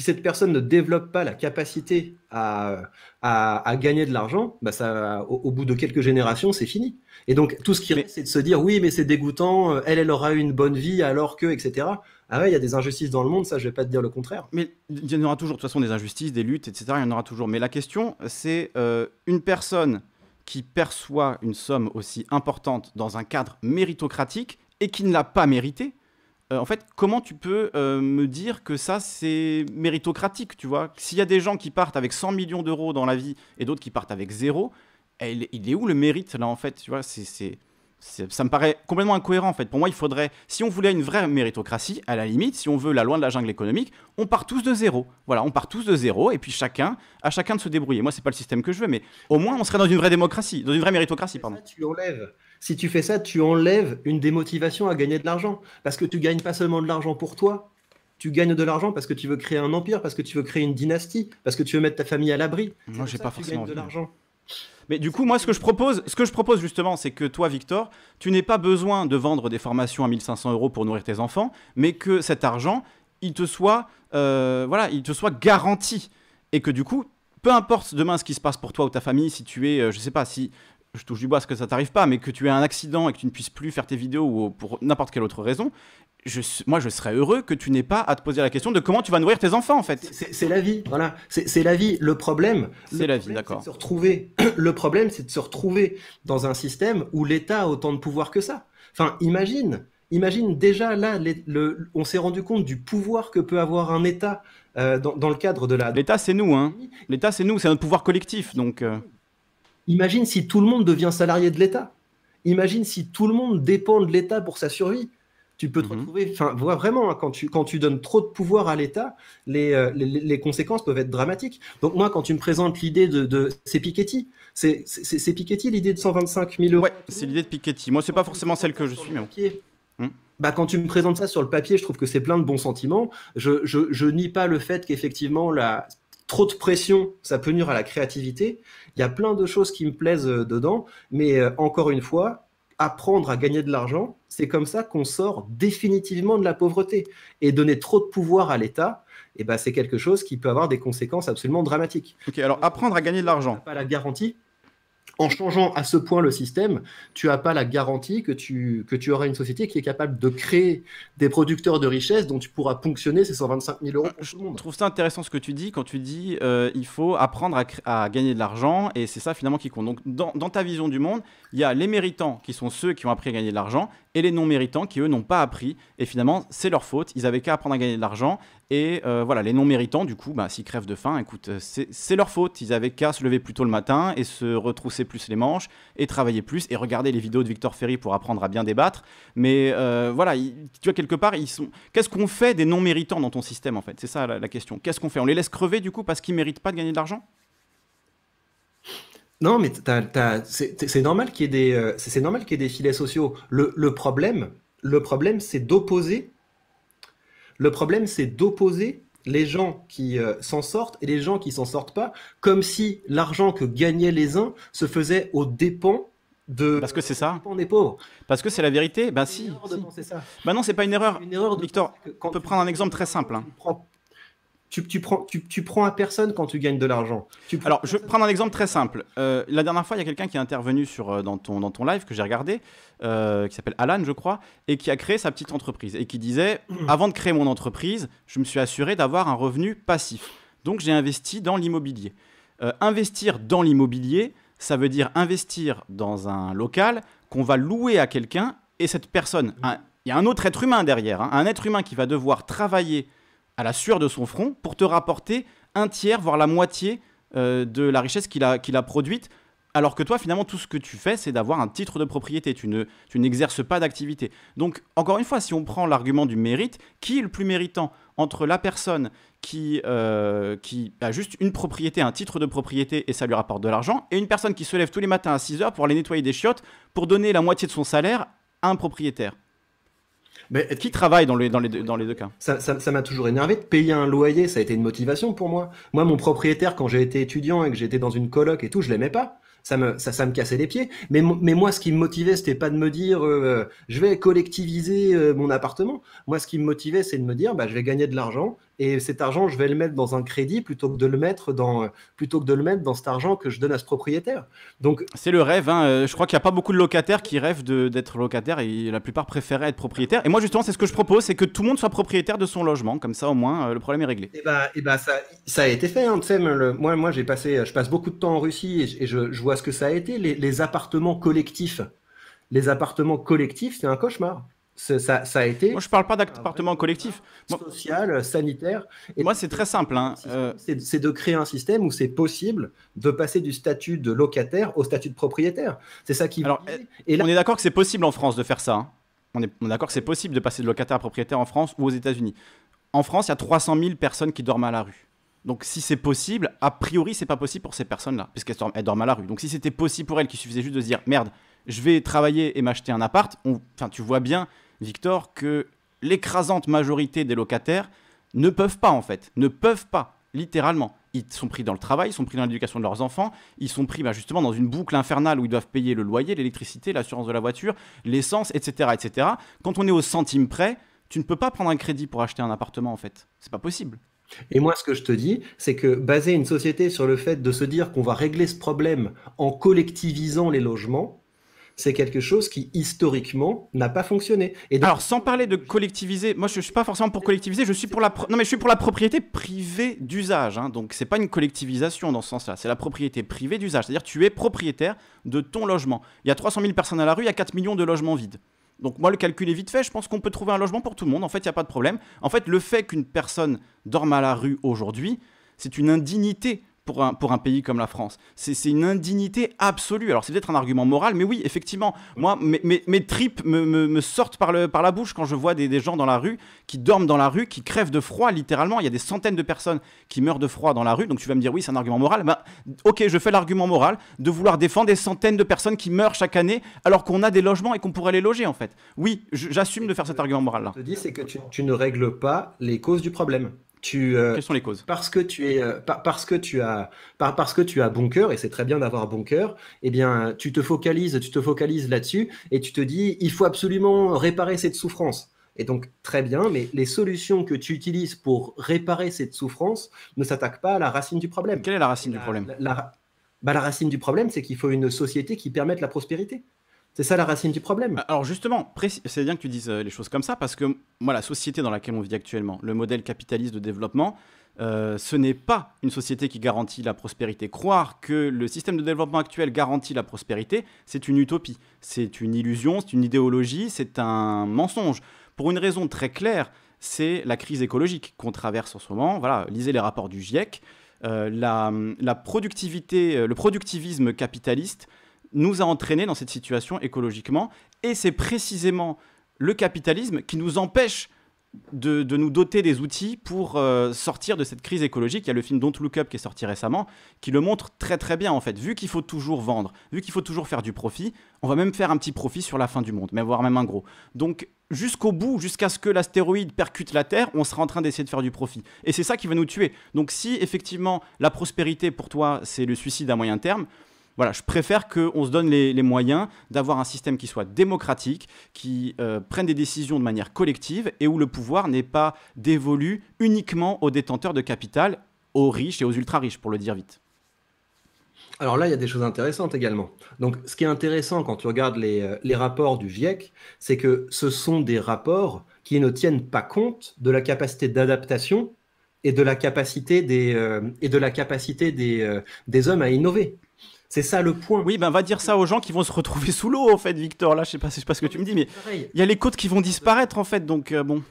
si cette personne ne développe pas la capacité à, à, gagner de l'argent, bah ça, au, bout de quelques générations, c'est fini. Et donc, tout ce qui reste, c'est de se dire, oui, mais c'est dégoûtant, euh, elle, elle aura eu une bonne vie alors que, etc. Ah ouais, il y a des injustices dans le monde, ça, je vais pas te dire le contraire. Mais il y en aura toujours, de toute façon, des injustices, des luttes, etc. Il y en aura toujours. Mais la question, c'est euh, une personne qui perçoit une somme aussi importante dans un cadre méritocratique et qui ne l'a pas méritée, euh, en fait, comment tu peux euh, me dire que ça, c'est méritocratique, tu vois S'il y a des gens qui partent avec 100 millions d'euros dans la vie et d'autres qui partent avec zéro, elle, il est où le mérite, là, en fait Tu vois, c'est... Ça me paraît complètement incohérent en fait. Pour moi, il faudrait, si on voulait une vraie méritocratie, à la limite, si on veut la loi de la jungle économique, on part tous de zéro. Voilà, on part tous de zéro et puis chacun, à chacun de se débrouiller. Moi, c'est pas le système que je veux, mais au moins, on serait dans une vraie démocratie, dans une vraie méritocratie, pardon. tu enlèves si tu fais ça, tu enlèves une démotivation à gagner de l'argent. Parce que tu gagnes pas seulement de l'argent pour toi, tu gagnes de l'argent parce que tu veux créer un empire, parce que tu veux créer une dynastie, parce que tu veux mettre ta famille à l'abri. Moi, j'ai pas forcément de l'argent. Mais du coup, moi, ce que je propose, ce que je propose justement, c'est que toi, Victor, tu n'aies pas besoin de vendre des formations à 1500 euros pour nourrir tes enfants, mais que cet argent, il te soit, euh, voilà, il te soit garanti, et que du coup, peu importe demain ce qui se passe pour toi ou ta famille, si tu es, euh, je sais pas, si je touche du bois ce que ça t'arrive pas, mais que tu aies un accident et que tu ne puisses plus faire tes vidéos ou pour n'importe quelle autre raison, moi je serais heureux que tu n'aies pas à te poser la question de comment tu vas nourrir tes enfants en fait. C'est la vie, voilà. C'est la vie. Le problème, c'est la Le problème, c'est de se retrouver dans un système où l'État a autant de pouvoir que ça. Enfin, imagine, imagine déjà là, on s'est rendu compte du pouvoir que peut avoir un État euh, dans, le cadre de la. L'État, c'est nous, hein. L'État, c'est nous, c'est notre pouvoir collectif, donc. Euh. Imagine si tout le monde devient salarié de l'État. Imagine si tout le monde dépend de l'État pour sa survie. Tu peux te mhm. retrouver, enfin, vraiment, hein, quand, tu, quand tu donnes trop de pouvoir à l'État, euh, les, les, les, conséquences peuvent être dramatiques. Donc, moi, quand tu me présentes l'idée de, de c'est Piketty, c'est Piketty l'idée de 125 000 euros. Ouais, c'est l'idée de Piketty. Moi, c'est pas forcément celle que je suis, mais hmm. Bah, quand tu me présentes ça sur le papier, je trouve que c'est plein de bons sentiments. Je, je, je nie pas le fait qu'effectivement, la, trop de pression, ça peut nuire à la créativité. Il y a plein de choses qui me plaisent euh, dedans, mais euh, encore une fois, apprendre à gagner de l'argent, c'est comme ça qu'on sort définitivement de la pauvreté. Et donner trop de pouvoir à l'État, eh ben, c'est quelque chose qui peut avoir des conséquences absolument dramatiques. Ok, alors apprendre à gagner de l'argent. Pas la garantie en changeant à ce point le système, tu n'as pas la garantie que tu, que tu auras une société qui est capable de créer des producteurs de richesses dont tu pourras ponctionner ces 125 000 euros. je trouve ça intéressant ce que tu dis quand tu dis euh, il faut apprendre à, gagner de l'argent et c'est ça finalement qui compte. Donc dans, ta vision du monde, il y a les méritants qui sont ceux qui ont appris à gagner de l'argent et les non méritants qui eux n'ont pas appris et finalement c'est leur faute, ils avaient qu'à apprendre à gagner de l'argent et euh, voilà les non méritants du coup bah, s'ils crèvent de faim, écoute euh, c'est leur faute, ils avaient qu'à se lever plus tôt le matin et se retrousser plus les manches et travailler plus et regarder les vidéos de Victor Ferry pour apprendre à bien débattre mais euh, voilà tu vois quelque part ils sont qu'est-ce qu'on fait des non méritants dans ton système en fait c'est ça la, question, qu'est-ce qu'on fait, on les laisse crever du coup parce qu'ils méritent pas de gagner de l'argent non, mais c'est normal qu'il y, ait des, euh, c'est normal des filets sociaux. Le, problème, le problème c'est d'opposer. Le problème, c'est d'opposer les gens qui euh, s'en sortent et les gens qui s'en sortent pas, comme si l'argent que gagnaient les uns se faisait aux dépens de parce que c'est ça est pauvres. Parce que c'est la vérité. Ben si. maintenant Ben non, c'est pas une erreur. Une erreur de Victor, on peut prendre un exemple très simple. Hein tu, prends, tu, prends à personne quand tu gagnes de l'argent. Alors, je vais prendre un exemple très simple. Euh, la dernière fois, il y a quelqu'un qui est intervenu sur, euh, dans, ton, dans ton live que j'ai regardé, euh, qui s'appelle Alan, je crois, et qui a créé sa petite entreprise. Et qui disait Avant de créer mon entreprise, je me suis assuré d'avoir un revenu passif. Donc, j'ai investi dans l'immobilier. investir dans l'immobilier, ça veut dire investir dans un local qu'on va louer à quelqu'un et cette personne. Mm. Il y a un autre être humain derrière, hein, un être humain qui va devoir travailler à la sueur de son front pour te rapporter un tiers, voire la moitié euh, de la richesse qu'il a, produite. Alors que toi, finalement, tout ce que tu fais, c'est d'avoir un titre de propriété. Tu, tu n'exerces pas d'activité. Donc, encore une fois, si on prend l'argument du mérite, qui est le plus méritant entre la personne qui, euh, qui a juste une propriété, un titre de propriété et ça lui rapporte de l'argent, et une personne qui se lève tous les matins à 6 heures pour aller nettoyer des chiottes pour donner la moitié de son salaire à un propriétaire mais qui travaille dans les, deux, dans cas Ça m'a toujours énervé de payer un loyer, ça a été une motivation pour moi. Moi, mon propriétaire, quand j'ai été étudiant et que j'étais dans une coloc et tout, je l'aimais pas. Ça me, ça, me cassait les pieds. Mais, moi, ce qui me motivait, c'était pas de me dire euh, euh, je vais collectiviser euh, mon appartement. Moi, ce qui me motivait, c'est de me dire bah, je vais gagner de l'argent, et cet argent, je vais le mettre dans un crédit plutôt que de le mettre dans, plutôt que de le mettre dans cet argent que je donne à ce propriétaire. Donc c'est le rêve. Hein. Euh, je crois qu'il n'y a pas beaucoup de locataires qui rêvent d'être locataires et la plupart préféraient être propriétaires. Et moi justement, c'est ce que je propose, c'est que tout le monde soit propriétaire de son logement. Comme ça, au moins, euh, le problème est réglé. Et eh bah, ben, eh ben, ça, a été fait. Hein. Le, moi, moi, j'ai passé, je passe beaucoup de temps en Russie et, je, vois ce que ça a été. les appartements collectifs, les appartements collectifs, c'est un cauchemar. Ça, a été. Moi, je ne parle pas d'appartement collectif. Social, sanitaire. Et moi, c'est très simple. Hein, euh, c'est de créer un système où c'est possible de passer du statut de locataire au statut de propriétaire. C'est ça qui. Eh, on est d'accord que c'est possible en France de faire ça. Hein. On est, d'accord que c'est possible de passer de locataire à propriétaire en France ou aux États-Unis. En France, il y a 300 000 personnes qui dorment à la rue. Donc, si c'est possible, a priori, c'est pas possible pour ces personnes-là, puisqu'elles dorment, à la rue. Donc, si c'était possible pour elles, qu'il suffisait juste de se dire merde, je vais travailler et m'acheter un appart, enfin, tu vois bien Victor, que l'écrasante majorité des locataires ne peuvent pas, en fait, ne peuvent pas, littéralement. Ils sont pris dans le travail, ils sont pris dans l'éducation de leurs enfants, ils sont pris bah, justement dans une boucle infernale où ils doivent payer le loyer, l'électricité, l'assurance de la voiture, l'essence, etc., etc. Quand on est au centime près, tu ne peux pas prendre un crédit pour acheter un appartement, en fait. C'est pas possible. Et moi, ce que je te dis, c'est que baser une société sur le fait de se dire qu'on va régler ce problème en collectivisant les logements, c'est quelque chose qui historiquement n'a pas fonctionné. Et Alors sans parler de collectiviser, moi je suis pas forcément pour collectiviser, je suis pour la non mais je suis pour la propriété privée d'usage. Hein, donc c'est pas une collectivisation dans ce sens-là, c'est la propriété privée d'usage, c'est-à-dire tu es propriétaire de ton logement. Il y a 300 000 personnes à la rue, il y a 4 millions de logements vides. Donc moi, le calcul est vite fait, je pense qu'on peut trouver un logement pour tout le monde, en fait, il n'y a pas de problème. En fait, le fait qu'une personne dorme à la rue aujourd'hui, c'est une indignité pour un, pays comme la France. C'est une indignité absolue. Alors c'est peut-être un argument moral, mais oui, effectivement, moi, mes, tripes me, sortent par, le, par la bouche quand je vois des, gens dans la rue qui dorment dans la rue, qui crèvent de froid, littéralement. Il y a des centaines de personnes qui meurent de froid dans la rue, donc tu vas me dire oui, c'est un argument moral. Ben, ok, je fais l'argument moral de vouloir défendre des centaines de personnes qui meurent chaque année alors qu'on a des logements et qu'on pourrait les loger, en fait. Oui, j'assume de faire cet argument moral-là. Ce que je te dis, c'est que tu, tu ne règles pas les causes du problème. Euh, sont les causes Parce que tu euh, que as, parce que tu as bon cœur et c'est très bien d'avoir bon cœur. Eh bien, tu te focalises, tu te focalises là-dessus et tu te dis, il faut absolument réparer cette souffrance. Et donc très bien, mais les solutions que tu utilises pour réparer cette souffrance ne s'attaquent pas à la racine du problème. Quelle est la racine du problème bah, la racine du problème, c'est qu'il faut une société qui permette la prospérité. C'est ça la racine du problème. Euh, alors justement, c'est bien que tu dises euh, les choses comme ça, parce que moi, la société dans laquelle on vit actuellement, le modèle capitaliste de développement, euh, ce n'est pas une société qui garantit la prospérité. Croire que le système de développement actuel garantit la prospérité, c'est une utopie, c'est une illusion, c'est une idéologie, c'est un mensonge. Pour une raison très claire, c'est la crise écologique qu'on traverse en ce moment. Voilà, lisez les rapports du GIEC. la, productivité, le productivisme capitaliste nous a entraînés dans cette situation écologiquement. Et c'est précisément le capitalisme qui nous empêche de, nous doter des outils pour euh, sortir de cette crise écologique. Il y a le film Don't Look Up qui est sorti récemment, qui le montre très très bien en fait. Vu qu'il faut toujours vendre, vu qu'il faut toujours faire du profit, on va même faire un petit profit sur la fin du monde, mais voire même un gros. Donc jusqu'au bout, jusqu'à ce que l'astéroïde percute la Terre, on sera en train d'essayer de faire du profit. Et c'est ça qui va nous tuer. Donc si effectivement la prospérité pour toi c'est le suicide à moyen terme, voilà, je préfère qu'on se donne les, moyens d'avoir un système qui soit démocratique, qui euh, prenne des décisions de manière collective et où le pouvoir n'est pas dévolu uniquement aux détenteurs de capital, aux riches et aux ultra-riches, pour le dire vite. Alors là, il y a des choses intéressantes également. Donc, ce qui est intéressant quand tu regardes les, euh, rapports du GIEC, c'est que ce sont des rapports qui ne tiennent pas compte de la capacité d'adaptation et de la capacité des, euh, et de la capacité des hommes à innover. C'est ça le point. Oui, ben va dire ça aux gens qui vont se retrouver sous l'eau, en fait, Victor. Là, je sais pas, je sais pas ce que tu me dis, mais il y a les côtes qui vont disparaître, en fait, donc euh, bon.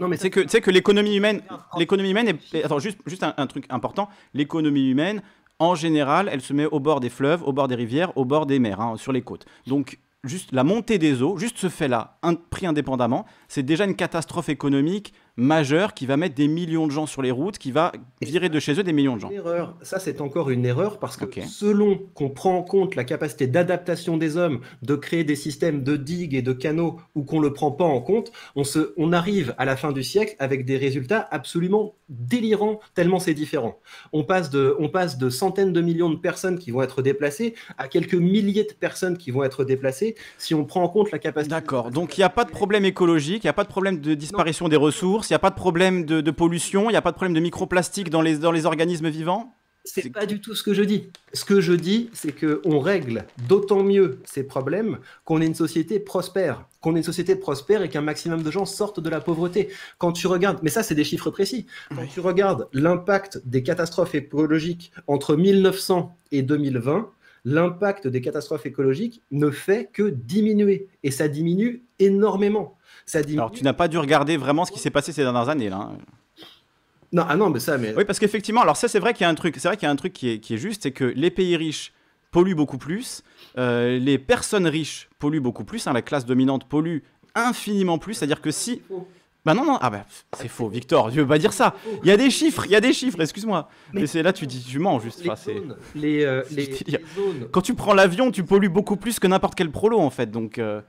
Non, mais c'est que, que l'économie humaine, l'économie humaine est, attends, juste, juste un, truc important. L'économie humaine, en général, elle se met au bord des fleuves, au bord des rivières, au bord des mers, hein, sur les côtes. Donc, juste la montée des eaux, juste ce fait-là, un, pris indépendamment, c'est déjà une catastrophe économique majeur qui va mettre des millions de gens sur les routes, qui va virer de chez eux des millions de gens. Erreur. Ça, c'est encore une erreur parce que selon qu'on prend en compte la capacité d'adaptation des hommes, de créer des systèmes de digues et de canaux ou qu'on ne le prend pas en compte, on, se, on arrive à la fin du siècle avec des résultats absolument délirants, tellement c'est différent. On passe, de, on passe de centaines de millions de personnes qui vont être déplacées à quelques milliers de personnes qui vont être déplacées si on prend en compte la capacité. D'accord, donc il n'y a pas de problème écologique, il n'y a pas de problème de disparition des ressources il n'y a pas de problème de, pollution, il n'y a pas de problème de microplastique dans les, dans les organismes vivants c'est pas du tout ce que je dis. Ce que je dis, c'est qu'on règle d'autant mieux ces problèmes qu'on est une société prospère, qu'on est une société prospère et qu'un maximum de gens sortent de la pauvreté. Quand tu regardes, mais ça c'est des chiffres précis, quand tu regardes l'impact des catastrophes écologiques entre 1900 et 2020, l'impact des catastrophes écologiques ne fait que diminuer et ça diminue énormément. Alors, tu n'as pas dû regarder vraiment ce qui s'est passé ces dernières années, là. Hein. Non, ah non, mais ça, mais. Oui, parce qu'effectivement, alors ça, c'est vrai qu'il y a un truc, c'est vrai qu'il y a un truc qui est, qui est juste, c'est que les pays riches polluent beaucoup plus, euh, les personnes riches polluent beaucoup plus, hein, la classe dominante pollue infiniment plus, c'est-à-dire que si. Bah non, non, ah bah, c'est faux, Victor, tu veux pas dire ça. Il y a des chiffres, il y a des chiffres, excuse-moi. Mais, c'est là, tu dis, tu mens juste. Les, c'est... les, euh, les, zones. Quand tu prends l'avion, tu pollues beaucoup plus que n'importe quel prolo, en fait, donc. Euh,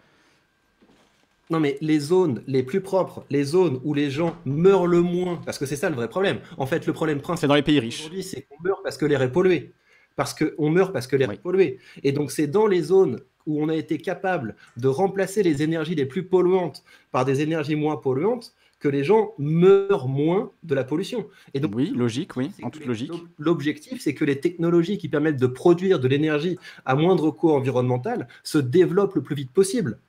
non, mais les zones les plus propres, les zones où les gens meurent le moins, parce que c'est ça le vrai problème. En fait, le problème principal. C'est dans les pays riches. Aujourd'hui, c'est qu'on meurt parce que l'air est pollué. Parce qu'on meurt parce que l'air est pollué. Et donc, c'est dans les zones où on a été capable de remplacer les énergies les plus polluantes par des énergies moins polluantes que les gens meurent moins de la pollution. Et donc, oui, logique, oui, en toute logique. L'objectif, c'est que les technologies qui permettent de produire de l'énergie à moindre coût environnemental se développent le plus vite possible.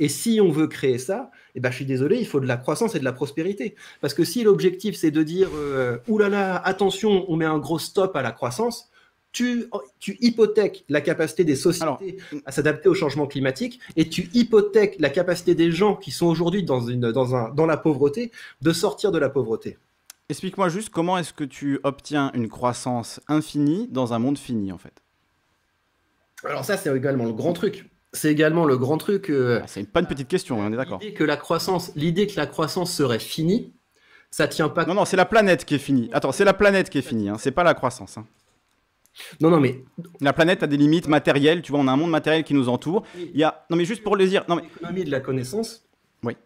Et si on veut créer ça, eh ben, je suis désolé, il faut de la croissance et de la prospérité. Parce que si l'objectif, c'est de dire, euh, là oulala, attention, on met un gros stop à la croissance, tu, tu, hypothèques la capacité des sociétés à s'adapter au changement climatique et tu hypothèques la capacité des gens qui sont aujourd'hui dans, une, dans, un, dans la pauvreté de sortir de la pauvreté. Explique-moi juste comment est-ce que tu obtiens une croissance infinie dans un monde fini en fait. Alors ça c'est également le grand truc c'est également le grand truc. Euh, ah, c'est pas une petite question, on est d'accord. L'idée que la croissance, l'idée que la croissance serait finie, ça tient pas. Non, non, c'est la planète qui est finie. Attends, c'est la planète qui est finie, hein, c'est pas la croissance. Hein. Non, non, mais la planète a des limites matérielles. Tu vois, on a un monde matériel qui nous entoure. Il y a, non, mais juste pour le dire, non mais l'économie de la connaissance. Oui.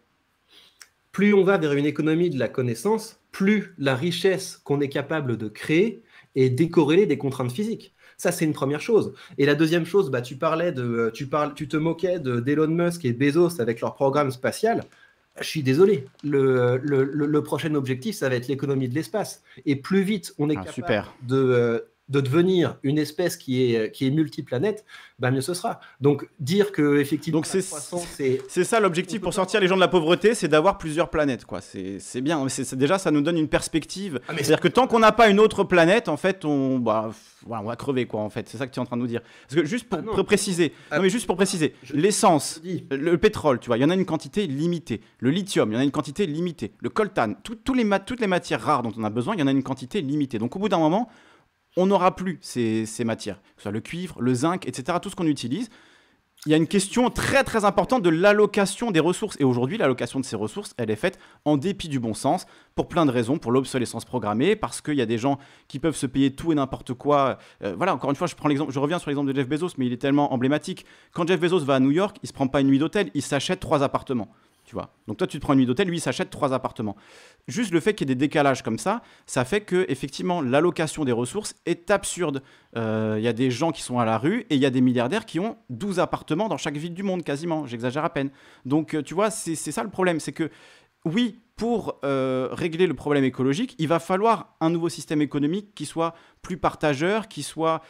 Plus on va vers une économie de la connaissance, plus la richesse qu'on est capable de créer est décorrélée des contraintes physiques. Ça, c'est une première chose. Et la deuxième chose, bah, tu parlais de, euh, tu parles, tu te moquais d'Elon Musk et Bezos avec leur programme spatial. Je suis désolé. Le, prochain objectif, ça va être l'économie de l'espace. Et plus vite on est ah, capable de, euh, de devenir une espèce qui est, euh, qui est multiplanète, bah mieux ce sera. Donc dire que effectivement, c'est ça l'objectif pour sortir les gens de la pauvreté, c'est d'avoir plusieurs planètes, quoi. C'est bien. c'est déjà, ça nous donne une perspective. Ah, C'est-à-dire que tant qu'on n'a pas une autre planète, en fait, on, bah, on va crever, quoi. En fait, c'est ça que tu es en train de nous dire. Parce que juste pour, ah, préciser, ah, non, mais juste pour préciser, l'essence, le, pétrole, tu vois, il y en a une quantité limitée. Le lithium, il y en a une quantité limitée. Le coltan, les toutes les matières rares dont on a besoin, il y en a une quantité limitée. Donc au bout d'un moment on n'aura plus ces, matières, que ce soit le cuivre, le zinc, etc., tout ce qu'on utilise. Il y a une question très très importante de l'allocation des ressources. Et aujourd'hui, l'allocation de ces ressources, elle est faite en dépit du bon sens, pour plein de raisons, pour l'obsolescence programmée, parce qu'il y a des gens qui peuvent se payer tout et n'importe quoi. Euh, voilà, encore une fois, je, prends l'exemple, reviens sur l'exemple de Jeff Bezos, mais il est tellement emblématique. Quand Jeff Bezos va à New York, il ne se prend pas une nuit d'hôtel, il s'achète trois appartements. Donc toi, tu te prends une nuit d'hôtel, lui, il s'achète trois appartements. Juste le fait qu'il y ait des décalages comme ça, ça fait que effectivement l'allocation des ressources est absurde. Euh, il y a des gens qui sont à la rue et il y a des milliardaires qui ont 12 appartements dans chaque ville du monde, quasiment. J'exagère à peine. Donc euh, tu vois, c'est ça le problème, c'est que oui, pour euh, régler le problème écologique, il va falloir un nouveau système économique qui soit plus partageur, qui soit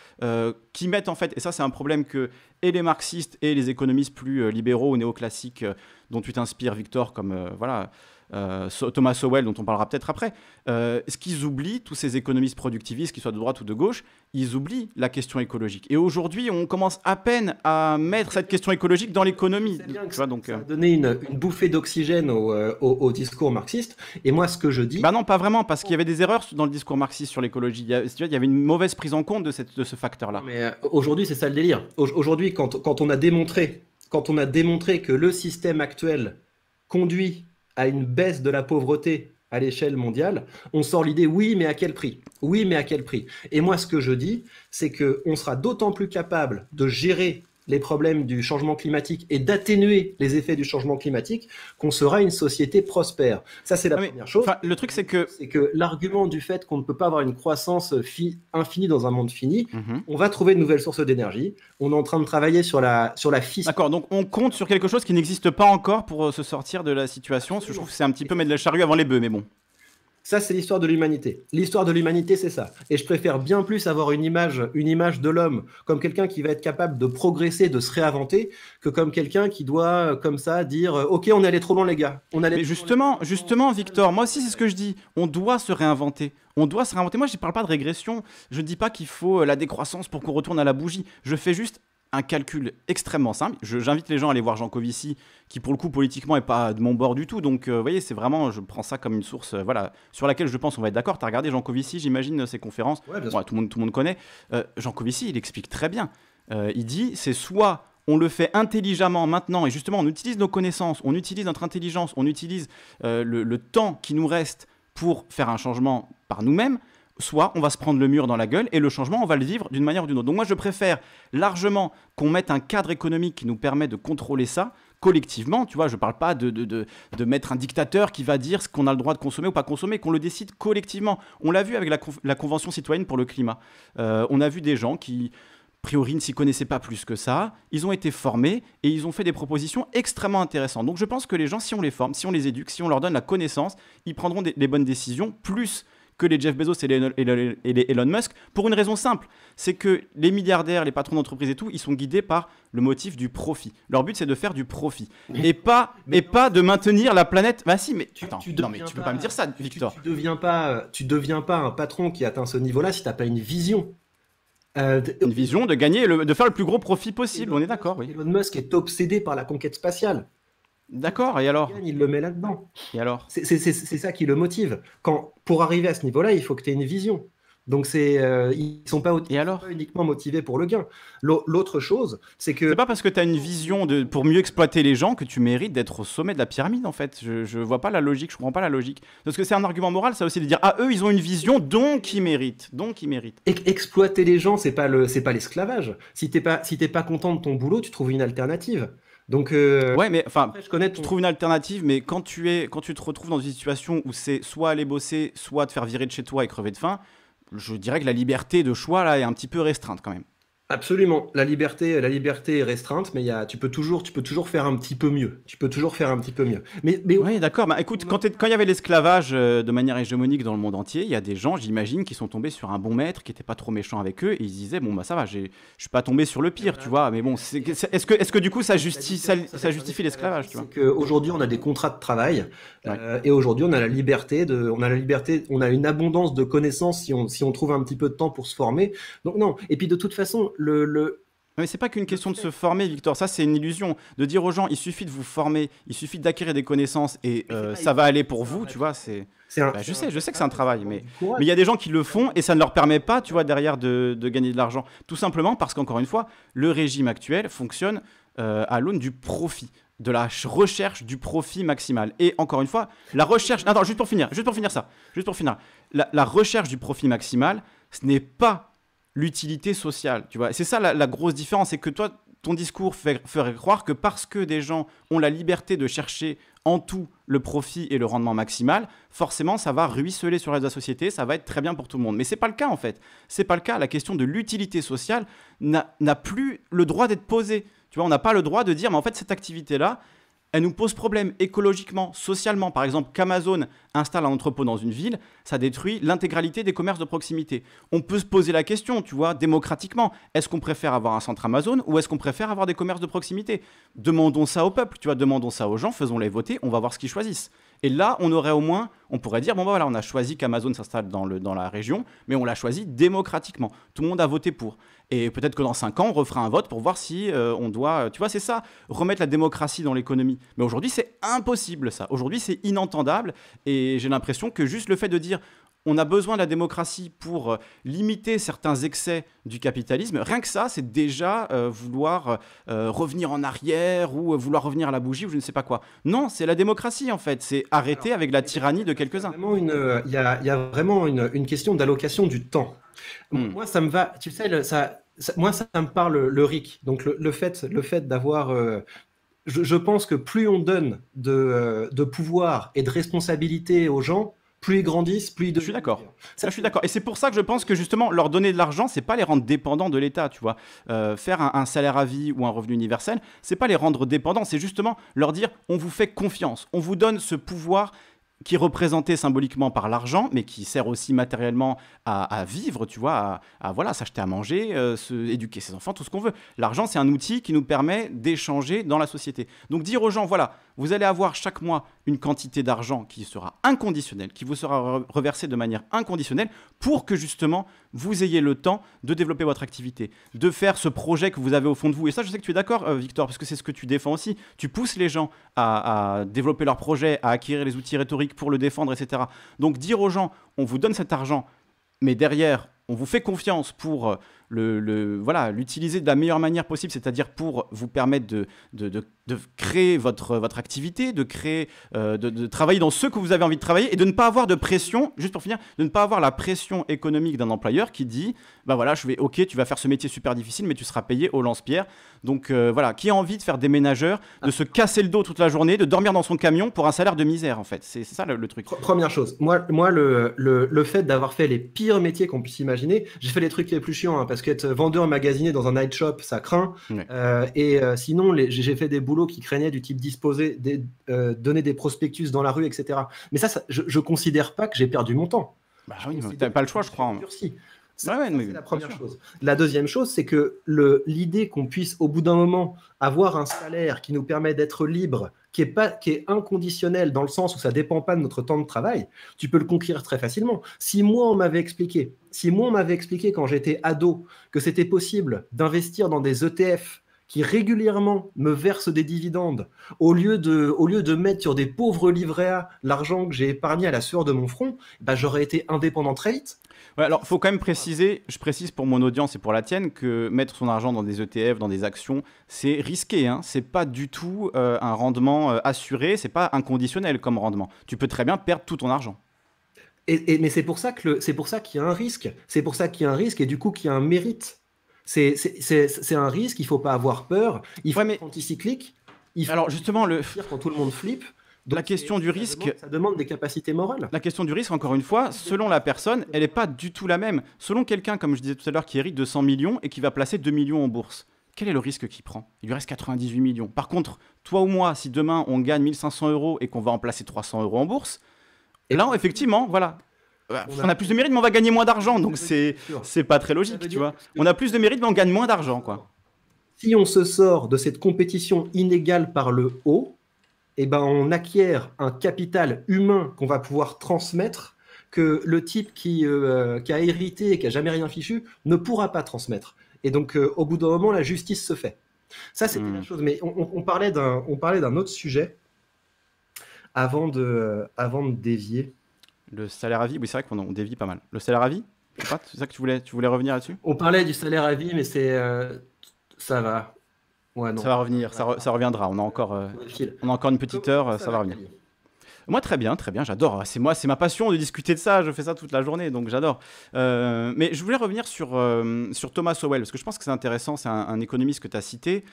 qui mette en fait, et ça c'est un problème que et les marxistes et les économistes plus libéraux ou néoclassiques dont tu t'inspires, Victor, comme euh, voilà, euh, Thomas Sowell, dont on parlera peut-être après, euh, ce qu'ils oublient, tous ces économistes productivistes, qu'ils soient de droite ou de gauche, ils oublient la question écologique. Et aujourd'hui, on commence à peine à mettre cette question écologique dans l'économie. Ça, donc, donner une, bouffée d'oxygène au, discours marxiste. Et moi, ce que je dis... Bah non, pas vraiment, parce qu'il y avait des erreurs dans le discours marxiste sur l'écologie. Il, y avait une mauvaise prise en compte de, ce facteur-là. Mais aujourd'hui, c'est ça le délire. Aujourd'hui, quand on a démontré quand on a démontré que le système actuel conduit à une baisse de la pauvreté à l'échelle mondiale, on sort l'idée oui, mais à quel prix Oui, mais à quel prix Et moi, ce que je dis, c'est qu'on sera d'autant plus capable de gérer les problèmes du changement climatique et d'atténuer les effets du changement climatique qu'on sera une société prospère. Ça, c'est la première chose. Le truc, c'est que... C'est que l'argument du fait qu'on ne peut pas avoir une croissance euh, infinie dans un monde fini, mhm. on va trouver de nouvelles sources d'énergie. On est en train de travailler sur la, sur la D'accord, donc on compte sur quelque chose qui n'existe pas encore pour euh, se sortir de la situation. je trouve que c'est un petit peu mettre la charrue avant les bœufs, mais bon. Ça, c'est l'histoire de l'humanité. L'histoire de l'humanité, c'est ça. Et je préfère bien plus avoir une image, une image de l'homme comme quelqu'un qui va être capable de progresser, de se réinventer, que comme quelqu'un qui doit, comme ça, dire euh, Ok, on est allé trop loin, les gars. On allait Mais justement, justement, Victor, moi aussi, c'est ce que je dis. On doit se réinventer. On doit se réinventer. Moi, je ne parle pas de régression. Je ne dis pas qu'il faut euh, la décroissance pour qu'on retourne à la bougie. Je fais juste un calcul extrêmement simple. J'invite les gens à aller voir Jean Covici, qui pour le coup politiquement n'est pas de mon bord du tout. Donc, euh, vous voyez, c'est vraiment, je prends ça comme une source, euh, voilà, sur laquelle je pense on va être d'accord. tu as regardé Jean Covici, j'imagine euh, ses conférences. tout le monde, tout le monde connaît. Jean Covici, il explique très bien. il dit, c'est soit on le fait intelligemment maintenant et justement on utilise nos connaissances, on utilise notre intelligence, on utilise le temps qui nous reste pour faire un changement par nous-mêmes, soit on va se prendre le mur dans la gueule et le changement, on va le vivre d'une manière ou d'une autre. Donc moi, je préfère largement qu'on mette un cadre économique qui nous permet de contrôler ça collectivement. Tu vois, je ne parle pas de, de, mettre un dictateur qui va dire ce qu'on a le droit de consommer ou pas consommer, qu'on le décide collectivement. On l'a vu avec la, Convention citoyenne pour le climat. Euh, on a vu des gens qui... A priori ne s'y connaissaient pas plus que ça, ils ont été formés et ils ont fait des propositions extrêmement intéressantes. Donc je pense que les gens, si on les forme, si on les éduque, si on leur donne la connaissance, ils prendront des, les bonnes décisions, plus que les Jeff Bezos et les, Elon Musk, pour une raison simple, c'est que les milliardaires, les patrons d'entreprise et tout, ils sont guidés par le motif du profit. Leur but, c'est de faire du profit et pas et pas de maintenir la planète. Bah si, mais tu, ne peux pas, me dire ça, Victor. Tu, deviens pas, euh, tu deviens pas un patron qui atteint ce niveau-là si tu n'as pas une vision. Euh, une vision de gagner, de faire le plus gros profit possible. on est d'accord. Oui. Elon Musk est obsédé par la conquête spatiale. D'accord, et alors Il le met là-dedans. Et alors C'est ça qui le motive. Quand, pour arriver à ce niveau-là, il faut que tu aies une vision. Donc c'est ne euh, ils sont pas, uniquement motivés pour le gain. L'autre chose, c'est que c'est pas parce que tu as une vision pour mieux exploiter les gens que tu mérites d'être au sommet de la pyramide en fait. Je, ne vois pas la logique, je ne comprends pas la logique. Parce que c'est un argument moral, ça aussi de dire ah eux ils ont une vision donc ils méritent, donc ils méritent. exploiter les gens, c'est pas pas l'esclavage. Si tu n'es si pas content de ton boulot, tu trouves une alternative. Donc, euh, ouais, mais enfin, je connais. Tu trouves une alternative, mais quand tu es, quand tu te retrouves dans une situation où c'est soit aller bosser, soit te faire virer de chez toi et crever de faim, je dirais que la liberté de choix là est un petit peu restreinte quand même. Absolument. La liberté, la liberté est restreinte, mais y a, tu, peux toujours, tu peux toujours faire un petit peu mieux. Tu peux toujours faire un petit peu mieux. Mais, mais... Oui, d'accord. Bah, écoute, quand il y avait l'esclavage euh, de manière hégémonique dans le monde entier, il y a des gens, j'imagine, qui sont tombés sur un bon maître, qui n'était pas trop méchant avec eux, et ils disaient Bon, bah ça va, je ne suis pas tombé sur le pire, tu vois. Mais bon, est-ce que, est que du coup, ça, justifie, ça, justifie l'esclavage Aujourd'hui, on a des contrats de travail, euh, et aujourd'hui, on a la liberté, de, on a la liberté, on a une abondance de connaissances si on, si on trouve un petit peu de temps pour se former. Donc, non. Et puis, de toute façon, le, le mais c'est pas qu'une question de se former, Victor. Ça, c'est une illusion. De dire aux gens, il suffit de vous former, il suffit d'acquérir des connaissances et euh, ça va aller pour vous, tu vois. C'est. Bah, je sais, je sais que c'est un travail, mais mais il y a des gens qui le font et ça ne leur permet pas, tu vois, derrière de, de gagner de l'argent. Tout simplement parce qu'encore une fois, le régime actuel fonctionne euh, à l'aune du profit de la recherche du profit maximal. Et encore une fois, la recherche... Attends, juste pour finir, juste pour finir ça, juste pour finir. La, la recherche du profit maximal, ce n'est pas l'utilité sociale. Tu vois, c'est ça la, grosse différence, c'est que toi, ton discours ferait croire que parce que des gens ont la liberté de chercher en tout le profit et le rendement maximal, forcément, ça va ruisseler sur la société, ça va être très bien pour tout le monde. Mais c'est pas le cas en fait. C'est pas le cas. La question de l'utilité sociale n'a plus le droit d'être posée. Tu vois, on n'a pas le droit de dire, mais en fait, cette activité-là, elle nous pose problème écologiquement, socialement. Par exemple, qu'Amazon installe un entrepôt dans une ville, ça détruit l'intégralité des commerces de proximité. On peut se poser la question, tu vois, démocratiquement, est-ce qu'on préfère avoir un centre Amazon ou est-ce qu'on préfère avoir des commerces de proximité Demandons ça au peuple, tu vois, demandons ça aux gens, faisons-les voter, on va voir ce qu'ils choisissent. Et là, on aurait au moins, on pourrait dire, bon bah voilà, on a choisi qu'Amazon s'installe dans, dans la région, mais on l'a choisi démocratiquement. Tout le monde a voté pour. Et peut-être que dans 5 ans, on refera un vote pour voir si euh, on doit. Euh, tu vois, c'est ça, remettre la démocratie dans l'économie. Mais aujourd'hui, c'est impossible, ça. Aujourd'hui, c'est inentendable. Et j'ai l'impression que juste le fait de dire on a besoin de la démocratie pour euh, limiter certains excès du capitalisme. Rien que ça, c'est déjà vouloir revenir en arrière ou vouloir revenir à la bougie ou je ne sais pas quoi. Non, c'est la démocratie en fait. C'est arrêter avec la tyrannie de quelques-uns. Il y, a vraiment une question d'allocation du temps. Hmm. Moi, ça me va. Tu sais, ça, moi, ça me parle le RIC. Donc, le, fait, le fait d'avoir. Euh, je, pense que plus on donne euh, de, pouvoir et de responsabilité aux gens, plus ils grandissent, plus ils deviennent. Je suis d'accord. Ça, je suis d'accord. Et c'est pour ça que je pense que justement, leur donner de l'argent, c'est pas les rendre dépendants de l'État, tu vois. Euh, faire un, un, salaire à vie ou un revenu universel, c'est pas les rendre dépendants, c'est justement leur dire on vous fait confiance, on vous donne ce pouvoir qui est représenté symboliquement par l'argent, mais qui sert aussi matériellement à, vivre, tu vois, à, voilà, s'acheter à manger, euh, éduquer ses enfants, tout ce qu'on veut. L'argent, c'est un outil qui nous permet d'échanger dans la société. Donc dire aux gens, voilà, vous allez avoir chaque mois une quantité d'argent qui sera inconditionnelle, qui vous sera reversée de manière inconditionnelle pour que justement vous ayez le temps de développer votre activité, de faire ce projet que vous avez au fond de vous. Et ça, je sais que tu es d'accord, euh, Victor, parce que c'est ce que tu défends aussi. Tu pousses les gens à, développer leur projet, à acquérir les outils rhétoriques pour le défendre, etc. Donc dire aux gens, on vous donne cet argent, mais derrière, on vous fait confiance pour euh, le, voilà l'utiliser de la meilleure manière possible, c'est-à-dire pour vous permettre de de créer votre, votre activité, de créer, euh, de, travailler dans ce que vous avez envie de travailler et de ne pas avoir de pression, juste pour finir, de ne pas avoir la pression économique d'un employeur qui dit, bah voilà, je vais, ok, tu vas faire ce métier super difficile, mais tu seras payé au lance-pierre. Donc euh, voilà, qui a envie de faire des ménageurs, de ah. se casser le dos toute la journée, de dormir dans son camion pour un salaire de misère, en fait. C'est ça le, truc. Première chose, moi, moi le, le, fait d'avoir fait les pires métiers qu'on puisse imaginer, j'ai fait les trucs les plus chiants, hein, parce qu'être vendeur magasiné dans un night shop, ça craint. Euh, et sinon, j'ai fait des boulots qui craignait du type disposer, des, euh, donner des prospectus dans la rue, etc. Mais ça, je, ne considère pas que j'ai perdu mon temps. Bah oui, pas le choix, je crois. Hein. Ça, ouais, la première chose. La deuxième chose, c'est que l'idée qu'on puisse, au bout d'un moment, avoir un salaire qui nous permet d'être libre, qui est, pas, qui est inconditionnel dans le sens où ça dépend pas de notre temps de travail, tu peux le conquérir très facilement. Si moi, on m'avait expliqué, si moi, on m'avait expliqué quand j'étais ado que c'était possible d'investir dans des ETF qui régulièrement me verse des dividendes, au lieu de, au lieu de mettre sur des pauvres livrets l'argent que j'ai épargné à la sueur de mon front, bah, j'aurais été indépendant très vite. Ouais, alors, faut quand même préciser, je précise pour mon audience et pour la tienne, que mettre son argent dans des ETF, dans des actions, c'est risqué. Hein c'est pas du tout euh, un rendement assuré, euh, assuré, c'est pas inconditionnel comme rendement. Tu peux très bien perdre tout ton argent. Et, et mais c'est pour ça que c'est pour ça qu'il y a un risque. C'est pour ça qu'il y a un risque et du coup qu'il y a un mérite c'est un risque, il faut pas avoir peur. Il faut être anticyclique. Il faut Alors justement, le... quand tout le monde flippe, la question du risque. Demande, des capacités morales. La question du risque, encore une fois, selon la personne, elle n'est pas du tout la même. Selon quelqu'un, comme je disais tout à l'heure, qui hérite de 100 millions et qui va placer 2 millions en bourse, quel est le risque qu'il prend Il lui reste 98 millions. Par contre, toi ou moi, si demain on gagne 1500 euros et qu'on va en placer 300 euros en bourse, là, effectivement, voilà, bah, on, a... plus de mérite, mais on va gagner moins d'argent. Donc c'est pas très logique, tu vois. On a plus de mérite, mais on gagne moins d'argent, quoi. Si on se sort de cette compétition inégale par le haut, eh ben on acquiert un capital humain qu'on va pouvoir transmettre que le type qui, euh, a hérité et qui a jamais rien fichu ne pourra pas transmettre. Et donc euh, au bout d'un moment, la justice se fait. Ça, c'est une hmm. chose. Mais on, parlait d'un autre sujet avant de, euh, avant de dévier. Le salaire à vie, oui, c'est vrai qu'on dévie pas mal. Le salaire à vie, c'est ça que tu voulais, tu voulais revenir là-dessus On parlait du salaire à vie, mais c'est. Euh, ça va. Ça va revenir, ça, reviendra. On a encore, euh, encore une petite heure, euh, ça, va revenir. Moi, très bien, très bien, j'adore. Ah, c'est moi, c'est ma passion de discuter de ça. Je fais ça toute la journée, donc j'adore. mais je voulais revenir sur, sur Thomas Sowell, parce que je pense que c'est intéressant. C'est un, économiste que tu as cité,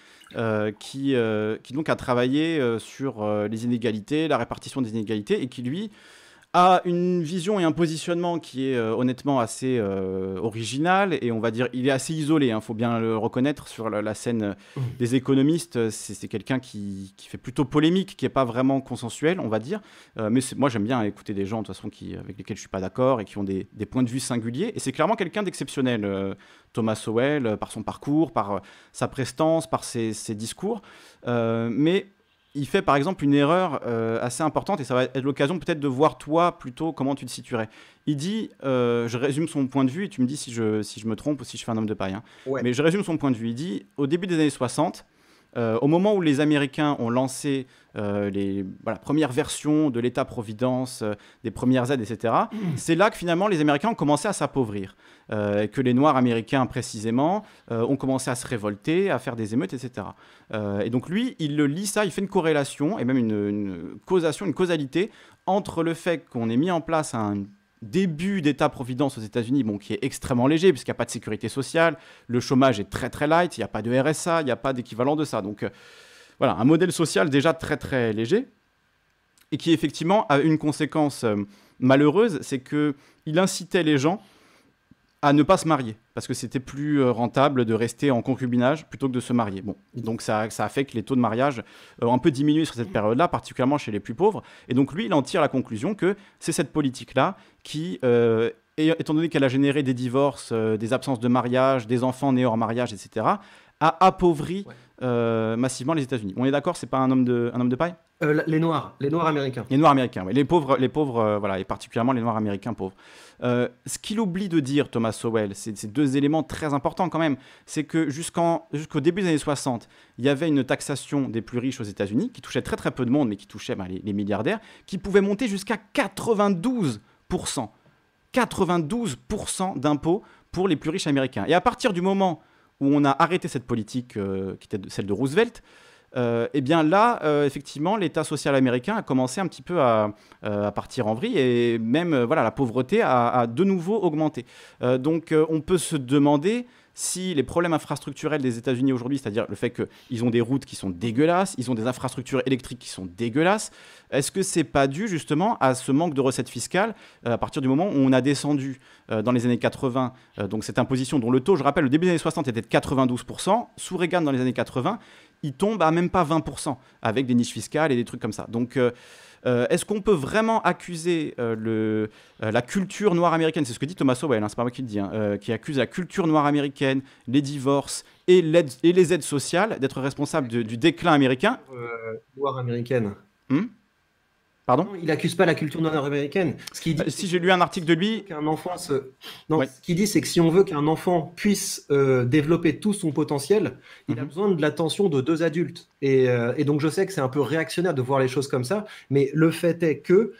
qui, qui donc a travaillé sur les inégalités, la répartition des inégalités, et qui, lui, a une vision et un positionnement qui est euh, honnêtement assez euh, original et on va dire il est assez isolé, il hein, faut bien le reconnaître sur la, scène euh, mmh. des économistes. C'est quelqu'un qui, qui, fait plutôt polémique, qui n'est pas vraiment consensuel, on va dire. mais moi j'aime bien écouter des gens de toute façon qui, avec lesquels je suis pas d'accord et qui ont des, points de vue singuliers. Et c'est clairement quelqu'un d'exceptionnel, Thomas Sowell, par son parcours, par sa prestance, par ses, ses discours. mais il fait par exemple une erreur euh, assez importante et ça va être l'occasion peut-être de voir toi plutôt comment tu te situerais. Il dit, euh, je résume son point de vue et tu me dis si je, si je me trompe ou si je fais un homme de païen hein. Mais je résume son point de vue. Il dit, au début des années 60, euh, au moment où les Américains ont lancé euh, les voilà, premières versions de l'État-providence, euh, des premières aides, etc., mm. c'est là que finalement les Américains ont commencé à s'appauvrir, euh, que les Noirs américains précisément ont commencé à se révolter, à faire des émeutes, etc. et donc lui, il le lit ça, il fait une corrélation et même une causation, une causalité entre le fait qu'on ait mis en place un début d'État-providence aux États-Unis, bon, qui est extrêmement léger, puisqu'il n'y a pas de sécurité sociale, le chômage est très très light, il n'y a pas de RSA, il n'y a pas d'équivalent de ça. Donc euh, voilà, un modèle social déjà très très léger, et qui effectivement a une conséquence euh, malheureuse, c'est qu'il incitait les gens à ne pas se marier, parce que c'était plus euh, rentable de rester en concubinage plutôt que de se marier. Bon, donc ça, ça a fait que les taux de mariage euh, ont un peu diminué sur cette période-là, particulièrement chez les plus pauvres. Et donc lui, il en tire la conclusion que c'est cette politique-là qui, euh, étant donné qu'elle a généré des divorces, des absences de mariage, des enfants nés hors mariage, etc., a appauvri massivement les États-Unis. On est d'accord, c'est pas un homme de, un homme de paille Les Noirs, les Noirs américains. Les Noirs américains, oui. Les pauvres, les pauvres voilà, et particulièrement les Noirs américains pauvres. Euh, ce qu'il oublie de dire, Thomas Sowell, c'est deux éléments très importants quand même, c'est que jusqu'au début des années 60, il y avait une taxation des plus riches aux États-Unis, qui touchait très très peu de monde, mais qui touchait ben, les, milliardaires, qui pouvait monter jusqu'à 92%. 92% d'impôts pour les plus riches américains. Et à partir du moment où on a arrêté cette politique, euh, qui était celle de Roosevelt, et euh, eh bien là, euh, effectivement, l'État social américain a commencé un petit peu à, euh, partir en vrille et même voilà, la pauvreté a, de nouveau augmenté. donc on peut se demander si les problèmes infrastructurels des États-Unis aujourd'hui, c'est-à-dire le fait qu'ils ont des routes qui sont dégueulasses, ils ont des infrastructures électriques qui sont dégueulasses, est-ce que c'est pas dû justement à ce manque de recettes fiscales à partir du moment où on a descendu dans les années 80, donc cette imposition dont le taux, je rappelle, au début des années 60 était de 92%, sous Reagan dans les années 80, il tombe à même pas 20%, avec des niches fiscales et des trucs comme ça. Donc, euh, euh, est-ce qu'on peut vraiment accuser euh, le, la culture noire américaine C'est ce que dit Thomas Sowell, hein, c'est pas moi qui le dis, hein, qui accuse la culture noire américaine, les divorces et, les aides sociales d'être responsable du déclin américain. noire américaine. Hmm Pardon Il accuse pas la culture nord-américaine. Ce euh, si j'ai lu un article de lui, qu'un enfant se... non, ce qu'il dit, c'est que si on veut qu'un enfant puisse euh, développer tout son potentiel, il a mhm. besoin de l'attention de deux adultes. Euh, et, donc je sais que c'est un peu réactionnaire de voir les choses comme ça, mais le fait est que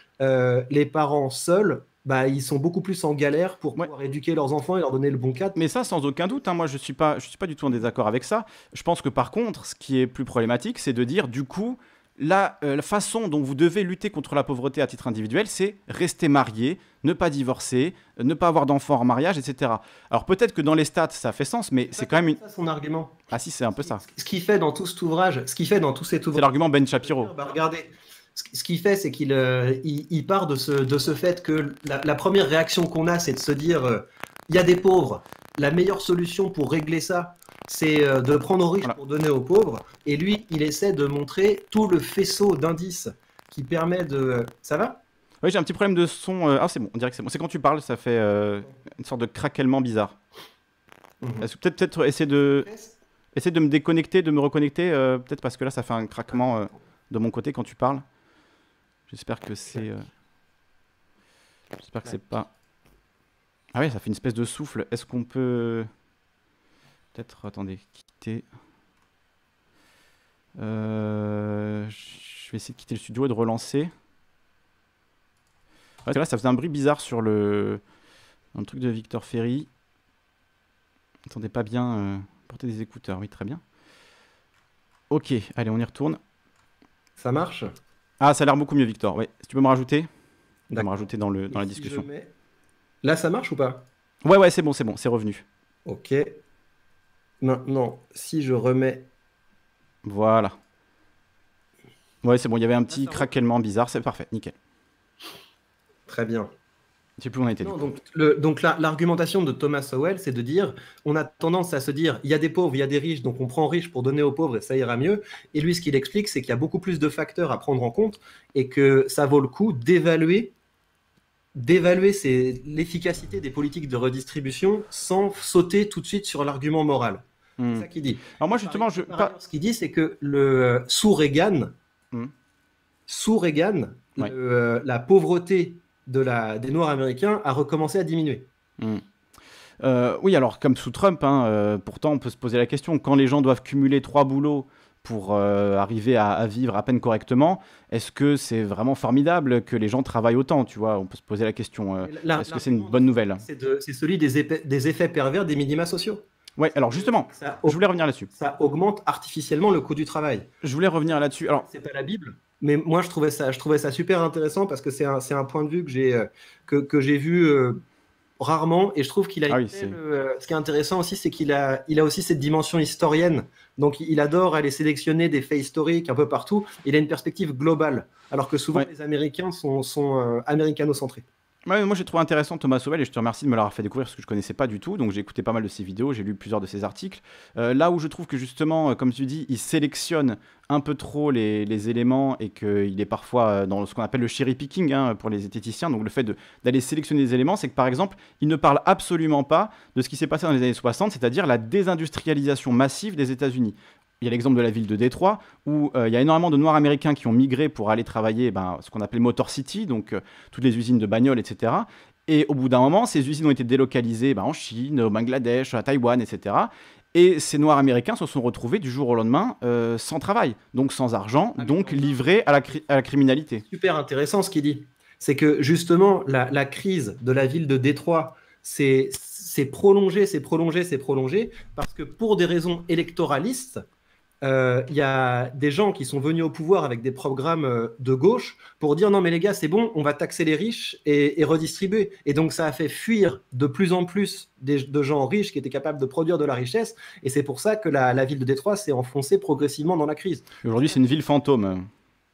les parents seuls bah, ils sont beaucoup plus en galère pour pouvoir éduquer leurs enfants et leur donner le bon cadre. Mais ça, sans aucun doute, hein, moi, je ne suis, pas, je suis pas du tout en désaccord avec ça. Je pense que par contre, ce qui est plus problématique, c'est de dire, du coup, euh, la, façon dont vous devez lutter contre la pauvreté à titre individuel, c'est rester marié, ne pas divorcer, ne pas avoir d'enfants en mariage, etc. Alors peut-être que dans les stats ça fait sens, mais c'est quand même une... son argument. Ah si, c'est un peu ça. Ce qui fait dans tout cet ouvrage, ce qui fait dans tout cet ouvrage, c'est l'argument Ben Shapiro. Bah, regardez, ce qu'il fait, c'est qu'il euh, part de ce, de ce, fait que la, première réaction qu'on a, c'est de se dire, euh, il y a des pauvres, la meilleure solution pour régler ça, c'est euh, de prendre aux riches pour donner aux pauvres. Et lui, il essaie de montrer tout le faisceau d'indices qui permet de. Ça va Oui, j'ai un petit problème de son. Euh, ah, c'est bon, on dirait que c'est bon. C'est quand tu parles, ça fait euh, une sorte de craquellement bizarre. Mhm. Peut-être peut, -être, essayer de. Essayer de me déconnecter, de me reconnecter, peut-être parce que là, ça fait un craquement de mon côté quand tu parles. J'espère que c'est. J'espère que c'est pas. Ah oui, ça fait une espèce de souffle. Est-ce qu'on peut peut attendez, quitter. Euh, je vais essayer de quitter le studio et de relancer. Parce que là, ça faisait un bruit bizarre sur le, truc de Victor Ferry. Attendez pas bien, euh, porter des écouteurs, oui, très bien. Ok, allez, on y retourne. Ça marche Ah, ça a l'air beaucoup mieux, Victor. Ouais. tu peux me rajouter Tu me rajouter dans, le, la discussion. Là, ça marche ou pas Ouais, ouais, c'est bon, c'est bon, c'est revenu. Ok, Maintenant, si je remets. Voilà. Ouais, c'est bon, il y avait un petit ah, craquellement bizarre, c'est parfait, nickel. Très bien. Je sais plus on donc, le, l'argumentation de Thomas Sowell, c'est de dire on a tendance à se dire il y a des pauvres, il y a des riches, donc on prend riche pour donner aux pauvres et ça ira mieux. Et lui, ce qu'il explique, c'est qu'il y a beaucoup plus de facteurs à prendre en compte et que ça vaut le coup d'évaluer d'évaluer l'efficacité des politiques de redistribution sans sauter tout de suite sur l'argument moral. Hmm. C'est ça qu'il dit. Alors moi justement, je... ce qu'il dit, c'est que le euh, sous Reagan, hmm. sous Reagan, euh, la pauvreté des Noirs américains a recommencé à diminuer. Hmm. Euh, oui, alors comme sous Trump, hein, pourtant on peut se poser la question, quand les gens doivent cumuler trois boulots pour euh, arriver à, vivre à peine correctement. Est-ce que c'est vraiment formidable que les gens travaillent autant Tu vois, on peut se poser la question. Euh, est-ce que c'est une bonne nouvelle C'est celui des, effets pervers des minima sociaux. Ouais, alors justement, je voulais revenir là-dessus. Ça augmente artificiellement le coût du travail. Je voulais revenir là-dessus. Alors, c'est pas la Bible, mais moi je trouvais ça, je trouvais ça super intéressant parce que c'est un, point de vue que j'ai euh, que, j'ai vu rarement et je trouve qu'il a ah euh, ce qui est intéressant aussi c'est qu'il a il a aussi cette dimension historienne donc il adore aller sélectionner des faits historiques un peu partout il a une perspective globale alors que souvent les américains sont, sont euh, américano-centrés moi, j'ai trouvé intéressant Thomas Sowell et je te remercie de me l'avoir fait découvrir parce que je connaissais pas du tout. Donc, j'ai écouté pas mal de ses vidéos, j'ai lu plusieurs de ses articles. Euh, là où je trouve que justement, euh, comme tu dis, il sélectionne un peu trop les, éléments et qu'il est parfois euh, dans ce qu'on appelle le cherry picking hein, pour les esthéticiens. Donc, le fait d'aller sélectionner des éléments, c'est que par exemple, il ne parle absolument pas de ce qui s'est passé dans les années 60, c'est-à-dire la désindustrialisation massive des États-Unis il y a l'exemple de la ville de Détroit, où euh, il y a énormément de Noirs américains qui ont migré pour aller travailler ben, ce qu'on appelle Motor City, donc euh, toutes les usines de bagnoles, etc. Et au bout d'un moment, ces usines ont été délocalisées ben, en Chine, au Bangladesh, à Taïwan, etc. Et ces Noirs américains se sont retrouvés du jour au lendemain euh, sans travail, donc sans argent, donc livrés à la, à la criminalité. Super intéressant ce qu'il dit. C'est que justement, la, la crise de la ville de Détroit, c'est prolongé, c'est prolongé, c'est prolongé, parce que pour des raisons électoralistes, il euh, y a des gens qui sont venus au pouvoir avec des programmes euh, de gauche pour dire non mais les gars c'est bon, on va taxer les riches et, redistribuer. Et donc ça a fait fuir de plus en plus de gens riches qui étaient capables de produire de la richesse. Et c'est pour ça que la ville de Détroit s'est enfoncée progressivement dans la crise. Aujourd'hui c'est une ville fantôme.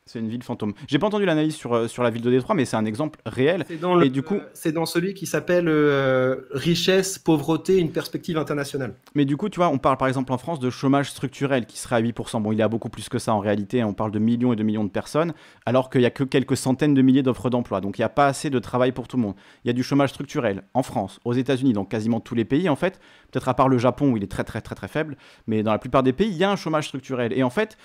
C'est une ville fantôme. J'ai pas entendu l'analyse sur, euh, sur la ville de Détroit, mais c'est un exemple réel. du coup, euh, c'est dans celui qui s'appelle euh, Richesse, pauvreté, une perspective internationale. Mais du coup, tu vois, on parle par exemple en France de chômage structurel qui serait à 8%. Bon, il est a beaucoup plus que ça en réalité. Hein. On parle de millions et de millions de personnes, alors qu'il y a que quelques centaines de milliers d'offres d'emploi. Donc il n'y a pas assez de travail pour tout le monde. Il y a du chômage structurel en France, aux États-Unis, dans quasiment tous les pays en fait. Peut-être à part le Japon où il est très très très très faible, mais dans la plupart des pays, il y a un chômage structurel. Et en fait,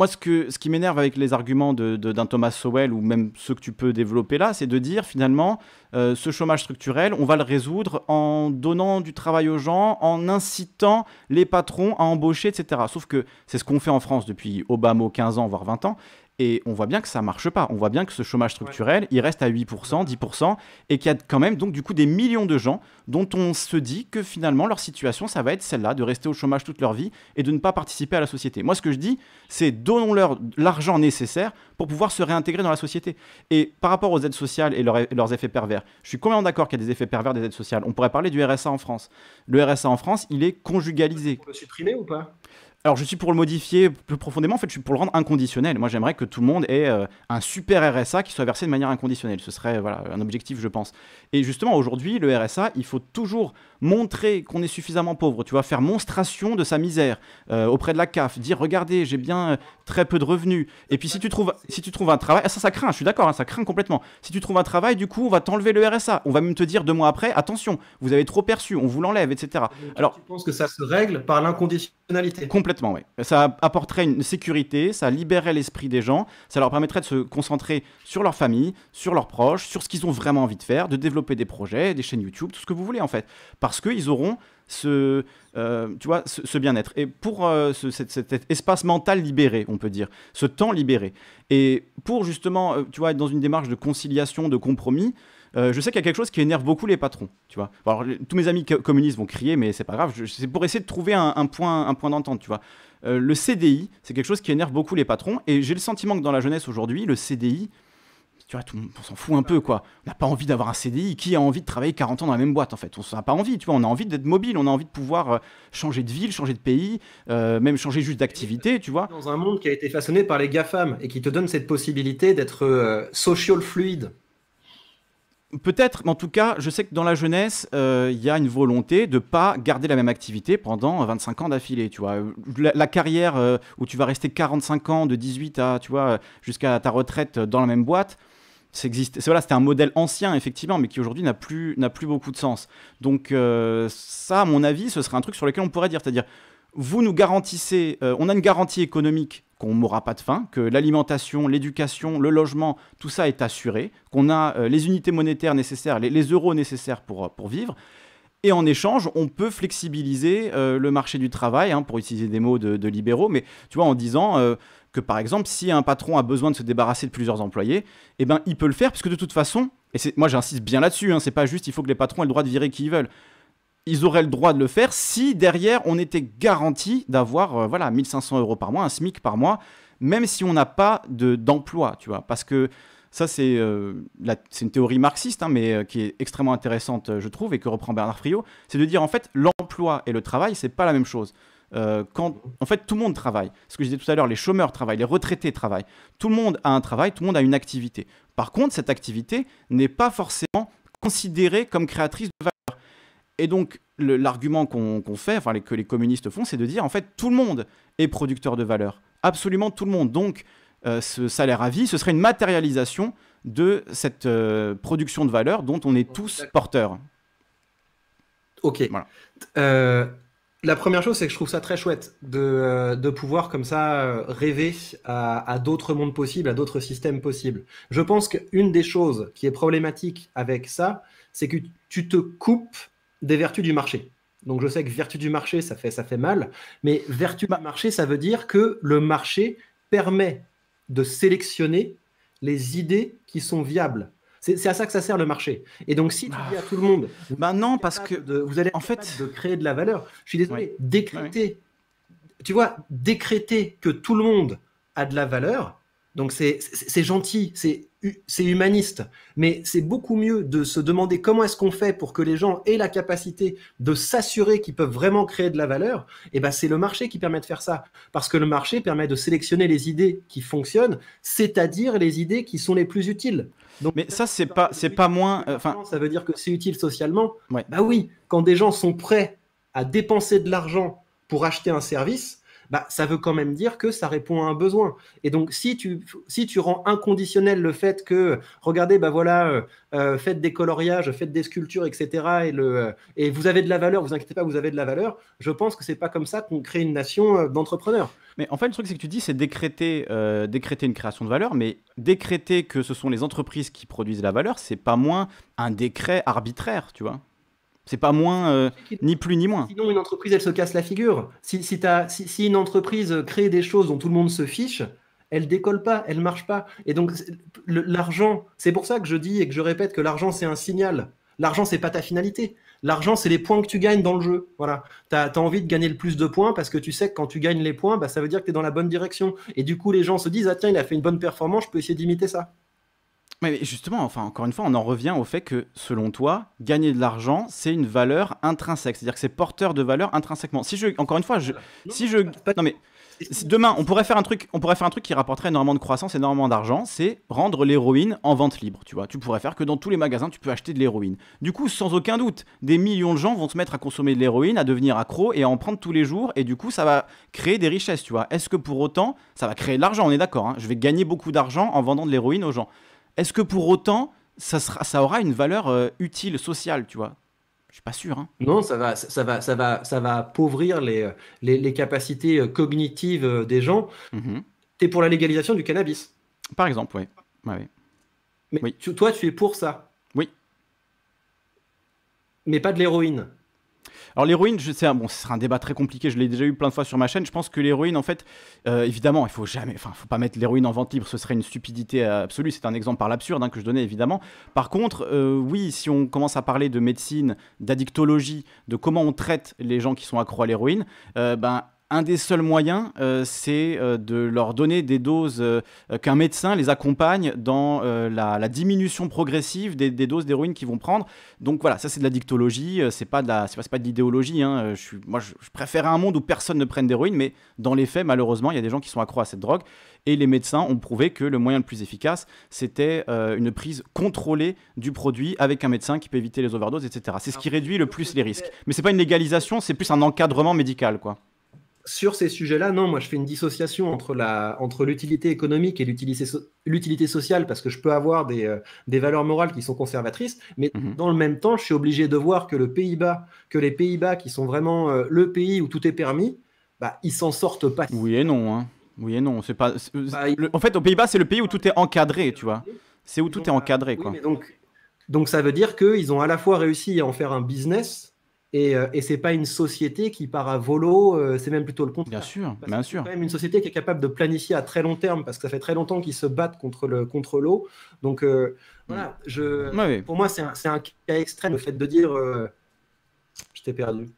moi, ce, que, ce qui m'énerve avec les arguments d'un Thomas Sowell ou même ceux que tu peux développer là, c'est de dire finalement, euh, ce chômage structurel, on va le résoudre en donnant du travail aux gens, en incitant les patrons à embaucher, etc. Sauf que c'est ce qu'on fait en France depuis Obama 15 ans, voire 20 ans. Et on voit bien que ça marche pas. On voit bien que ce chômage structurel, il reste à 8%, 10%, et qu'il y a quand même donc du coup des millions de gens dont on se dit que finalement leur situation, ça va être celle-là, de rester au chômage toute leur vie et de ne pas participer à la société. Moi, ce que je dis, c'est donnons-leur l'argent nécessaire pour pouvoir se réintégrer dans la société. Et par rapport aux aides sociales et, e-, leurs effets pervers, je suis complètement d'accord qu'il y a des effets pervers des aides sociales. On pourrait parler du RSA en France. Le RSA en France, il est conjugalisé. On peut supprimer ou pas alors je suis pour le modifier plus profondément, en fait je suis pour le rendre inconditionnel. Moi j'aimerais que tout le monde ait euh, un super RSA qui soit versé de manière inconditionnelle. Ce serait voilà, un objectif je pense. Et justement aujourd'hui le RSA, il faut toujours montrer qu'on est suffisamment pauvre, tu vas faire monstration de sa misère euh, auprès de la CAF, dire regardez, j'ai bien euh, très peu de revenus. Et puis si tu trouves, si tu trouves un travail, ah, ça ça craint, je suis d'accord, hein, ça craint complètement. Si tu trouves un travail, du coup, on va t'enlever le RSA. On va même te dire deux mois après, attention, vous avez trop perçu, on vous l'enlève, etc. Alors, tu penses que ça se règle par l'inconditionnalité Complètement, oui. Ça apporterait une sécurité, ça libérerait l'esprit des gens, ça leur permettrait de se concentrer sur leur famille, sur leurs proches, sur ce qu'ils ont vraiment envie de faire, de développer des projets, des chaînes YouTube, tout ce que vous voulez en fait parce qu'ils auront ce, euh, tu vois, ce, bien-être. Et pour euh, cet, espace mental libéré, on peut dire, ce temps libéré. Et pour justement, euh, tu vois, être dans une démarche de conciliation, de compromis, je sais qu'il y a quelque chose qui énerve beaucoup les patrons, tu vois. Alors, tous mes amis communistes vont crier, mais c'est pas grave, c'est pour essayer de trouver un, un point, un point d'entente, tu vois. le CDI, c'est quelque chose qui énerve beaucoup les patrons, et j'ai le sentiment que dans la jeunesse aujourd'hui, le CDI, on s'en fout un peu, quoi. On n'a pas envie d'avoir un CDI. Qui a envie de travailler 40 ans dans la même boîte, en fait On n'a pas envie, tu vois. On a envie d'être mobile, on a envie de pouvoir euh, changer de ville, changer de pays, euh, même changer juste d'activité, tu vois. Dans un monde qui a été façonné par les GAFAM et qui te donne cette possibilité d'être euh, social fluide. Peut-être, en tout cas, je sais que dans la jeunesse, il y a une volonté de pas garder la même activité pendant 25 ans d'affilée, tu vois. La, carrière où tu vas rester 45 ans, de 18 à, tu vois, jusqu'à ta retraite dans la même boîte, c'était voilà, un modèle ancien effectivement, mais qui aujourd'hui n'a plus, plus beaucoup de sens. Donc euh, ça, à mon avis, ce serait un truc sur lequel on pourrait dire, c'est-à-dire, vous nous garantissez, euh, on a une garantie économique qu'on n'aura pas de faim, que l'alimentation, l'éducation, le logement, tout ça est assuré, qu'on a euh, les unités monétaires nécessaires, les, euros nécessaires pour, pour vivre. Et en échange, on peut flexibiliser le marché du travail, hein, pour utiliser des mots de, libéraux, mais tu vois, en disant, que par exemple, si un patron a besoin de se débarrasser de plusieurs employés, eh ben, il peut le faire, puisque de toute façon, et moi j'insiste bien là-dessus, hein, c'est pas juste il faut que les patrons aient le droit de virer qui ils veulent. Ils auraient le droit de le faire si derrière on était garanti d'avoir euh, voilà 1500 euros par mois, un SMIC par mois, même si on n'a pas d'emploi, tu vois. Parce que ça, c'est euh, une théorie marxiste, hein, mais euh, qui est extrêmement intéressante, je trouve, et que reprend Bernard Friot, c'est de dire en fait l'emploi et le travail, c'est pas la même chose. Euh, quand, en fait, tout le monde travaille. Ce que je disais tout à l'heure, les chômeurs travaillent, les retraités travaillent. Tout le monde a un travail, tout le monde a une activité. Par contre, cette activité n'est pas forcément considérée comme créatrice de valeur. Et donc, l'argument qu'on fait, enfin, que les communistes font, c'est de dire, en fait, tout le monde est producteur de valeur. Absolument tout le monde. Donc, euh, ce salaire à vie, ce serait une matérialisation de cette euh, production de valeur dont on est tous porteurs. Ok. Voilà. Euh, la première chose, c'est que je trouve ça très chouette de, euh, pouvoir comme ça euh, rêver à, d'autres mondes possibles, à d'autres systèmes possibles. Je pense qu'une des choses qui est problématique avec ça, c'est que tu te coupes des vertus du marché. Donc je sais que vertu du marché, ça fait, ça fait mal, mais vertu du marché, ça veut dire que le marché permet de sélectionner les idées qui sont viables c'est à ça que ça sert le marché. Et donc, si tu ah. dis à tout le monde, maintenant bah parce que vous allez en fait de créer de la valeur. Je suis désolé, décréter, tu vois, décréter que tout le monde a de la valeur. Donc c'est gentil, c'est c'est humaniste, mais c'est beaucoup mieux de se demander comment est-ce qu'on fait pour que les gens aient la capacité de s'assurer qu'ils peuvent vraiment créer de la valeur. Et eh ben c'est le marché qui permet de faire ça, parce que le marché permet de sélectionner les idées qui fonctionnent, c'est-à-dire les idées qui sont les plus utiles. mais ça c'est pas pas moins. Euh, enfin, ça veut dire que c'est utile socialement. Bah oui, quand des gens sont prêts à dépenser de l'argent pour acheter un service, bah, ça veut quand même dire que ça répond à un besoin. Et donc, si tu, si tu rends inconditionnel le fait que, regardez, bah voilà, euh, euh, faites des coloriages, faites des sculptures, etc., et, le, euh, et vous avez de la valeur, vous inquiétez pas, vous avez de la valeur, je pense que c'est pas comme ça qu'on crée une nation d'entrepreneurs. Mais en fait, le truc, c'est que tu dis, c'est décréter, décréter une création de valeur, mais décréter que ce sont les entreprises qui produisent la valeur, c'est pas moins un décret arbitraire, tu vois. C'est pas moins, euh, ni plus ni moins. Sinon, une entreprise, elle se casse la figure. Si, si, as, si, une entreprise crée des choses dont tout le monde se fiche, elle décolle pas, elle marche pas. Et donc, l'argent, c'est pour ça que je dis et que je répète que l'argent, c'est un signal. L'argent, c'est pas ta finalité. L'argent, c'est les points que tu gagnes dans le jeu. Voilà. Tu as, envie de gagner le plus de points parce que tu sais que quand tu gagnes les points, bah, ça veut dire que tu es dans la bonne direction. Et du coup, les gens se disent Ah, tiens, il a fait une bonne performance, je peux essayer d'imiter ça. Mais justement, enfin, encore une fois, on en revient au fait que, selon toi, gagner de l'argent, c'est une valeur intrinsèque. C'est-à-dire que c'est porteur de valeur intrinsèquement. Si je, encore une fois, si je, non mais, demain, on pourrait faire un truc, on pourrait faire un truc qui rapporterait énormément de croissance, énormément d'argent, c'est rendre l'héroïne en vente libre. Tu vois, tu pourrais faire que dans tous les magasins, tu peux acheter de l'héroïne. Du coup, sans aucun doute, des millions de gens vont se mettre à consommer de l'héroïne, à devenir accro et à en prendre tous les jours. Et du coup, ça va créer des richesses. Tu vois, est-ce que pour autant, ça va créer de l'argent On est d'accord. Hein. je vais gagner beaucoup d'argent en vendant de l'héroïne aux gens. Est-ce que pour autant, ça, aura une valeur euh, utile sociale, tu vois je suis pas sûr. Hein. Non, ça va, ça va, ça va, ça va appauvrir les, euh, capacités euh, cognitives des gens. Mm-hmm. Tu es pour la légalisation du cannabis. Par exemple, ouais. Mais oui. toi, tu es pour ça. Oui. Mais pas de l'héroïne. Alors l'héroïne, je sais, bon, ce sera un débat très compliqué. Je l'ai déjà eu plein de fois sur ma chaîne. Je pense que l'héroïne, en fait, euh, évidemment, il faut jamais, enfin, faut pas mettre l'héroïne en vente libre. Ce serait une stupidité absolue. C'est un exemple par l'absurde hein, que je donnais évidemment. Par contre, euh, oui, si on commence à parler de médecine, d'addictologie, de comment on traite les gens qui sont accros à l'héroïne, euh, ben un des seuls moyens, euh, c'est euh, de leur donner des doses, euh, qu'un médecin les accompagne dans la, diminution progressive des, doses d'héroïne qu'ils vont prendre. Donc voilà, ça c'est de la dictologie, c'est pas de pas, de l'idéologie. Hein. moi, je, je, préfère un monde où personne ne prenne d'héroïne, mais dans les faits, malheureusement, il y a des gens qui sont accro à cette drogue. Et les médecins ont prouvé que le moyen le plus efficace, c'était une prise contrôlée du produit avec un médecin qui peut éviter les overdoses, etc. C'est ce qui réduit le plus les risques. Mais c'est pas une légalisation, c'est plus un encadrement médical, quoi sur ces sujets-là, non, moi je fais une dissociation entre, la, entre l'utilité économique et l'utilité, sociale parce que je peux avoir des, euh, valeurs morales qui sont conservatrices, mais mhm. dans le même temps, je suis obligé de voir que, le Pays-Bas, que les Pays-Bas, qui sont vraiment euh, le pays où tout est permis, bah, ils s'en sortent pas. Oui et non. Hein. Oui et non. C'est pas, bah, en fait, aux Pays-Bas, c'est le pays où tout est encadré, tu vois. C'est où tout est bah, encadré. Quoi. donc, donc ça veut dire qu'ils ont à la fois réussi à en faire un business et, euh, et c'est pas une société qui part à volo, euh, c'est même plutôt le contraire. Bien sûr, bien sûr. C'est quand même une société qui est capable de planifier à très long terme parce que ça fait très longtemps qu'ils se battent contre le contre l'eau. Donc euh, voilà, je, pour moi c'est un, un, cas extrême le fait de dire je t'ai perdu.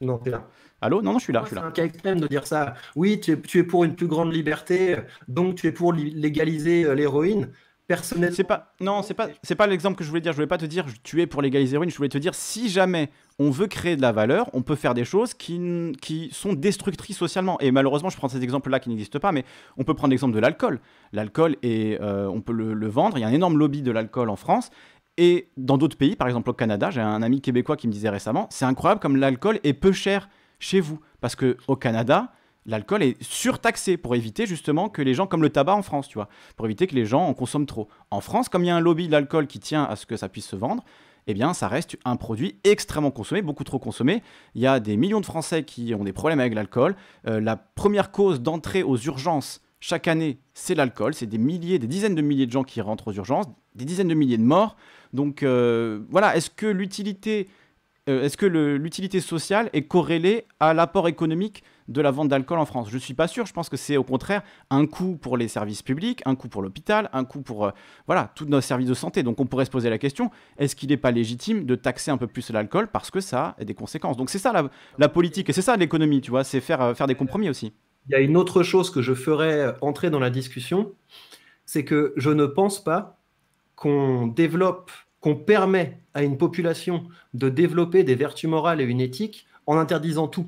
Non, t'es là. Allô Non, non, je suis là. c'est un cas extrême de dire ça. Oui, tu es, pour une plus grande liberté, donc tu es pour légaliser l'héroïne. Personnellement. pas, non, c'est pas, c'est pas l'exemple que je voulais dire. Je voulais pas te dire tu es pour légaliser l'héroïne. Je voulais te dire si jamais on veut créer de la valeur, on peut faire des choses qui, sont destructrices socialement. Et malheureusement, je prends ces exemples-là qui n'existe pas, mais on peut prendre l'exemple de l'alcool. L'alcool, euh, on peut le, vendre, il y a un énorme lobby de l'alcool en France, et dans d'autres pays, par exemple au Canada, j'ai un ami québécois qui me disait récemment, c'est incroyable comme l'alcool est peu cher chez vous, parce qu'au Canada, l'alcool est surtaxé pour éviter justement que les gens, comme le tabac en France, tu vois, pour éviter que les gens en consomment trop. En France, comme il y a un lobby de l'alcool qui tient à ce que ça puisse se vendre, eh bien, ça reste un produit extrêmement consommé, beaucoup trop consommé. Il y a des millions de Français qui ont des problèmes avec l'alcool. Euh, la première cause d'entrée aux urgences chaque année, c'est l'alcool. C'est des milliers, des dizaines de milliers de gens qui rentrent aux urgences, des dizaines de milliers de morts. Donc euh, voilà, est-ce que l'utilité, euh, est-ce que l'utilité sociale est corrélée à l'apport économique de la vente d'alcool en France. Je ne suis pas sûr, je pense que c'est au contraire un coût pour les services publics, un coût pour l'hôpital, un coût pour euh, voilà, tous nos services de santé. Donc on pourrait se poser la question, est-ce qu'il n'est pas légitime de taxer un peu plus l'alcool parce que ça a des conséquences Donc c'est ça la, politique et c'est ça l'économie, tu vois, c'est faire, euh, faire des compromis aussi. Il y a une autre chose que je ferais euh, entrer dans la discussion, c'est que je ne pense pas qu'on développe, qu'on permet à une population de développer des vertus morales et une éthique en interdisant tout.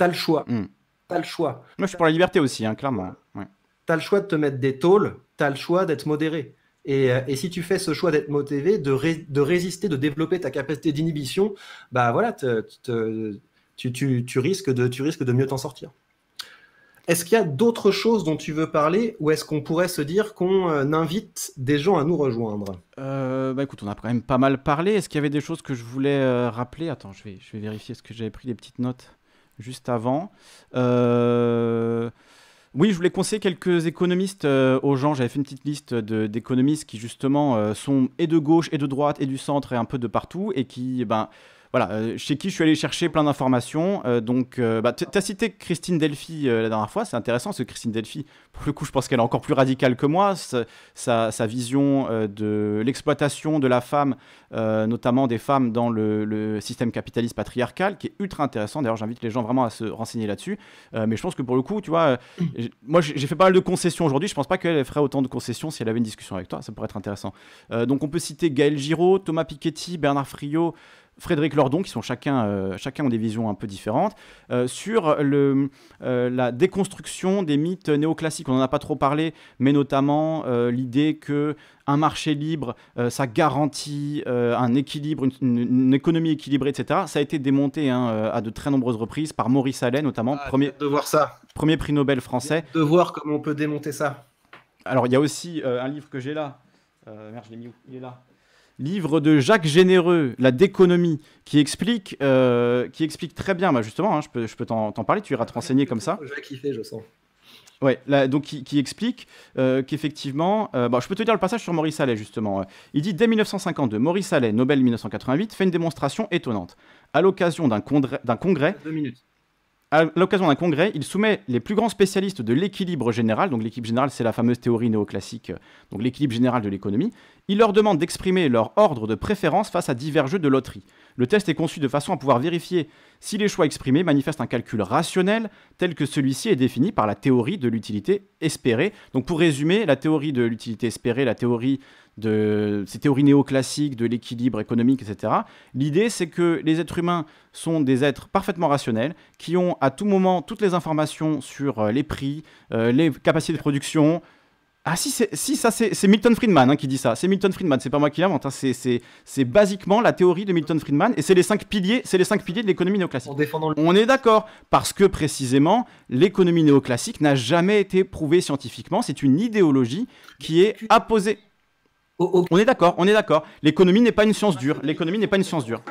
T'as le choix. Hmm. T'as le choix. Moi, je suis pour la liberté aussi, hein, clairement. Tu as le choix de te mettre des tôles, as le choix d'être modéré. Euh, et, si tu fais ce choix d'être motivé, de, de, résister, de développer ta capacité d'inhibition, bah voilà, tu, risques de, tu risques de mieux t'en sortir. Est-ce qu'il y a d'autres choses dont tu veux parler ou est-ce qu'on pourrait se dire qu'on euh, invite des gens à nous rejoindre euh, bah écoute, on a quand même pas mal parlé. Est-ce qu'il y avait des choses que je voulais rappeler Attends, je vais, je vais vérifier ce que j'avais pris des petites notes juste avant. Euh, oui, je voulais conseiller quelques économistes euh, aux gens. J'avais fait une petite liste d'économistes qui, justement, euh, sont et de gauche, et de droite, et du centre, et un peu de partout, et qui eh ben, voilà, euh, chez qui je suis allé chercher plein d'informations. Euh, donc, euh, bah, tu as cité Christine Delphi la dernière fois, c'est intéressant, ce Christine Delphi, pour le coup, je pense qu'elle est encore plus radicale que moi. Sa, vision de l'exploitation de la femme, notamment des femmes dans le, système capitaliste patriarcal, qui est ultra intéressant. D'ailleurs, j'invite les gens vraiment à se renseigner là-dessus. mais je pense que pour le coup, tu vois, moi, j'ai fait pas mal de concessions aujourd'hui. Je pense pas qu'elle ferait autant de concessions si elle avait une discussion avec toi. Ça pourrait être intéressant. donc, on peut citer Gaël Giraud, Thomas Piketty, Bernard Friot. Frédéric Lordon, qui sont chacun, euh, chacun ont des visions un peu différentes, euh, sur euh, la déconstruction des mythes néoclassiques. On n'en a pas trop parlé, mais notamment l'idée que un marché libre, ça garantit un équilibre, une, économie équilibrée, etc. Ça a été démonté hein, à de très nombreuses reprises par Maurice Allais, notamment ah, premier, de voir ça. premier prix Nobel français. De voir comment on peut démonter ça. Alors il y a aussi un livre que j'ai là. merde, je l'ai mis où Il est là livre de Jacques Généreux, La d'économie, qui explique, euh, qui explique très bien, bah, justement, hein, je peux, je peux t'en, parler, tu iras te renseigner comme ça. Je vais je sens. Ouais, là, donc qui, explique euh, qu'effectivement, euh, bah, je peux te dire le passage sur Maurice Allais justement. Il dit dès 1952, Maurice Allais, Nobel 1988, fait une démonstration étonnante. À l'occasion d'un, congrès, d'un congrès. Deux minutes à l'occasion d'un congrès, il soumet les plus grands spécialistes de l'équilibre général, donc l'équilibre général c'est la fameuse théorie néoclassique, euh, donc l'équilibre général de l'économie, il leur demande d'exprimer leur ordre de préférence face à divers jeux de loterie. Le test est conçu de façon à pouvoir vérifier si les choix exprimés manifestent un calcul rationnel tel que celui-ci est défini par la théorie de l'utilité espérée. Donc pour résumer, la théorie de l'utilité espérée, la théorie de ces théories néoclassiques de l'équilibre économique, etc. L'idée, c'est que les êtres humains sont des êtres parfaitement rationnels, qui ont à tout moment toutes les informations sur euh, les prix, euh, les capacités de production, ah si, si ça c'est Milton Friedman hein, qui dit ça. C'est Milton Friedman, c'est pas moi qui l'invente. Hein. C'est basiquement la théorie de Milton Friedman et c'est les cinq piliers, c'est les cinq piliers de l'économie néoclassique. On est d'accord parce que précisément l'économie néoclassique n'a jamais été prouvée scientifiquement. C'est une idéologie qui est apposée. On est d'accord, on est d'accord. L'économie n'est pas une science dure. L'économie n'est pas une science dure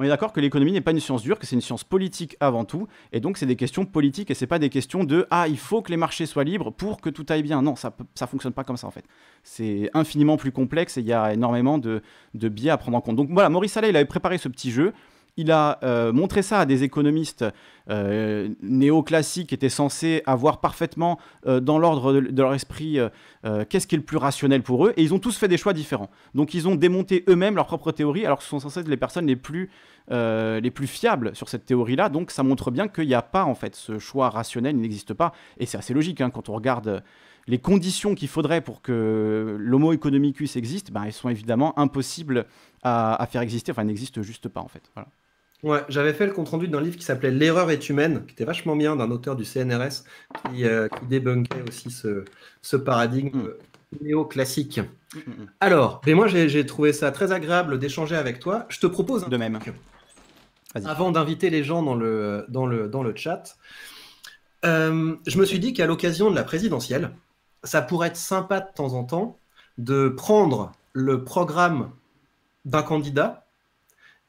on est d'accord que l'économie n'est pas une science dure, que c'est une science politique avant tout, et donc c'est des questions politiques et c'est pas des questions de ah il faut que les marchés soient libres pour que tout aille bien. Non, ça ça fonctionne pas comme ça en fait. C'est infiniment plus complexe et il y a énormément de, de biais à prendre en compte. Donc voilà, Maurice Allais il avait préparé ce petit jeu. Il a euh, montré ça à des économistes euh, néoclassiques qui étaient censés avoir parfaitement euh, dans l'ordre de, leur esprit qu'est-ce qui est le plus rationnel pour eux, et ils ont tous fait des choix différents. Donc ils ont démonté eux-mêmes leur propre théorie, alors que ce sont censés être les personnes les plus, fiables sur cette théorie-là. Donc ça montre bien qu'il n'y a pas en fait ce choix rationnel, il n'existe pas, et c'est assez logique hein, quand on regarde les conditions qu'il faudrait pour que l'homo economicus existe, ben, elles sont évidemment impossibles à, faire exister, enfin, n'existent juste pas en fait. Ouais, j'avais fait le compte rendu d'un livre qui s'appelait L'erreur est humaine, qui était vachement bien, d'un auteur du CNRS euh, qui, débunkait aussi ce, paradigme néo hmm. néoclassique. Hmm, hmm, Alors, mais moi j'ai trouvé ça très agréable d'échanger avec toi. Je te propose de même. Avant d'inviter les gens dans le, dans le, dans le chat, euh, je me suis dit qu'à l'occasion de la présidentielle, ça pourrait être sympa de temps en temps de prendre le programme d'un candidat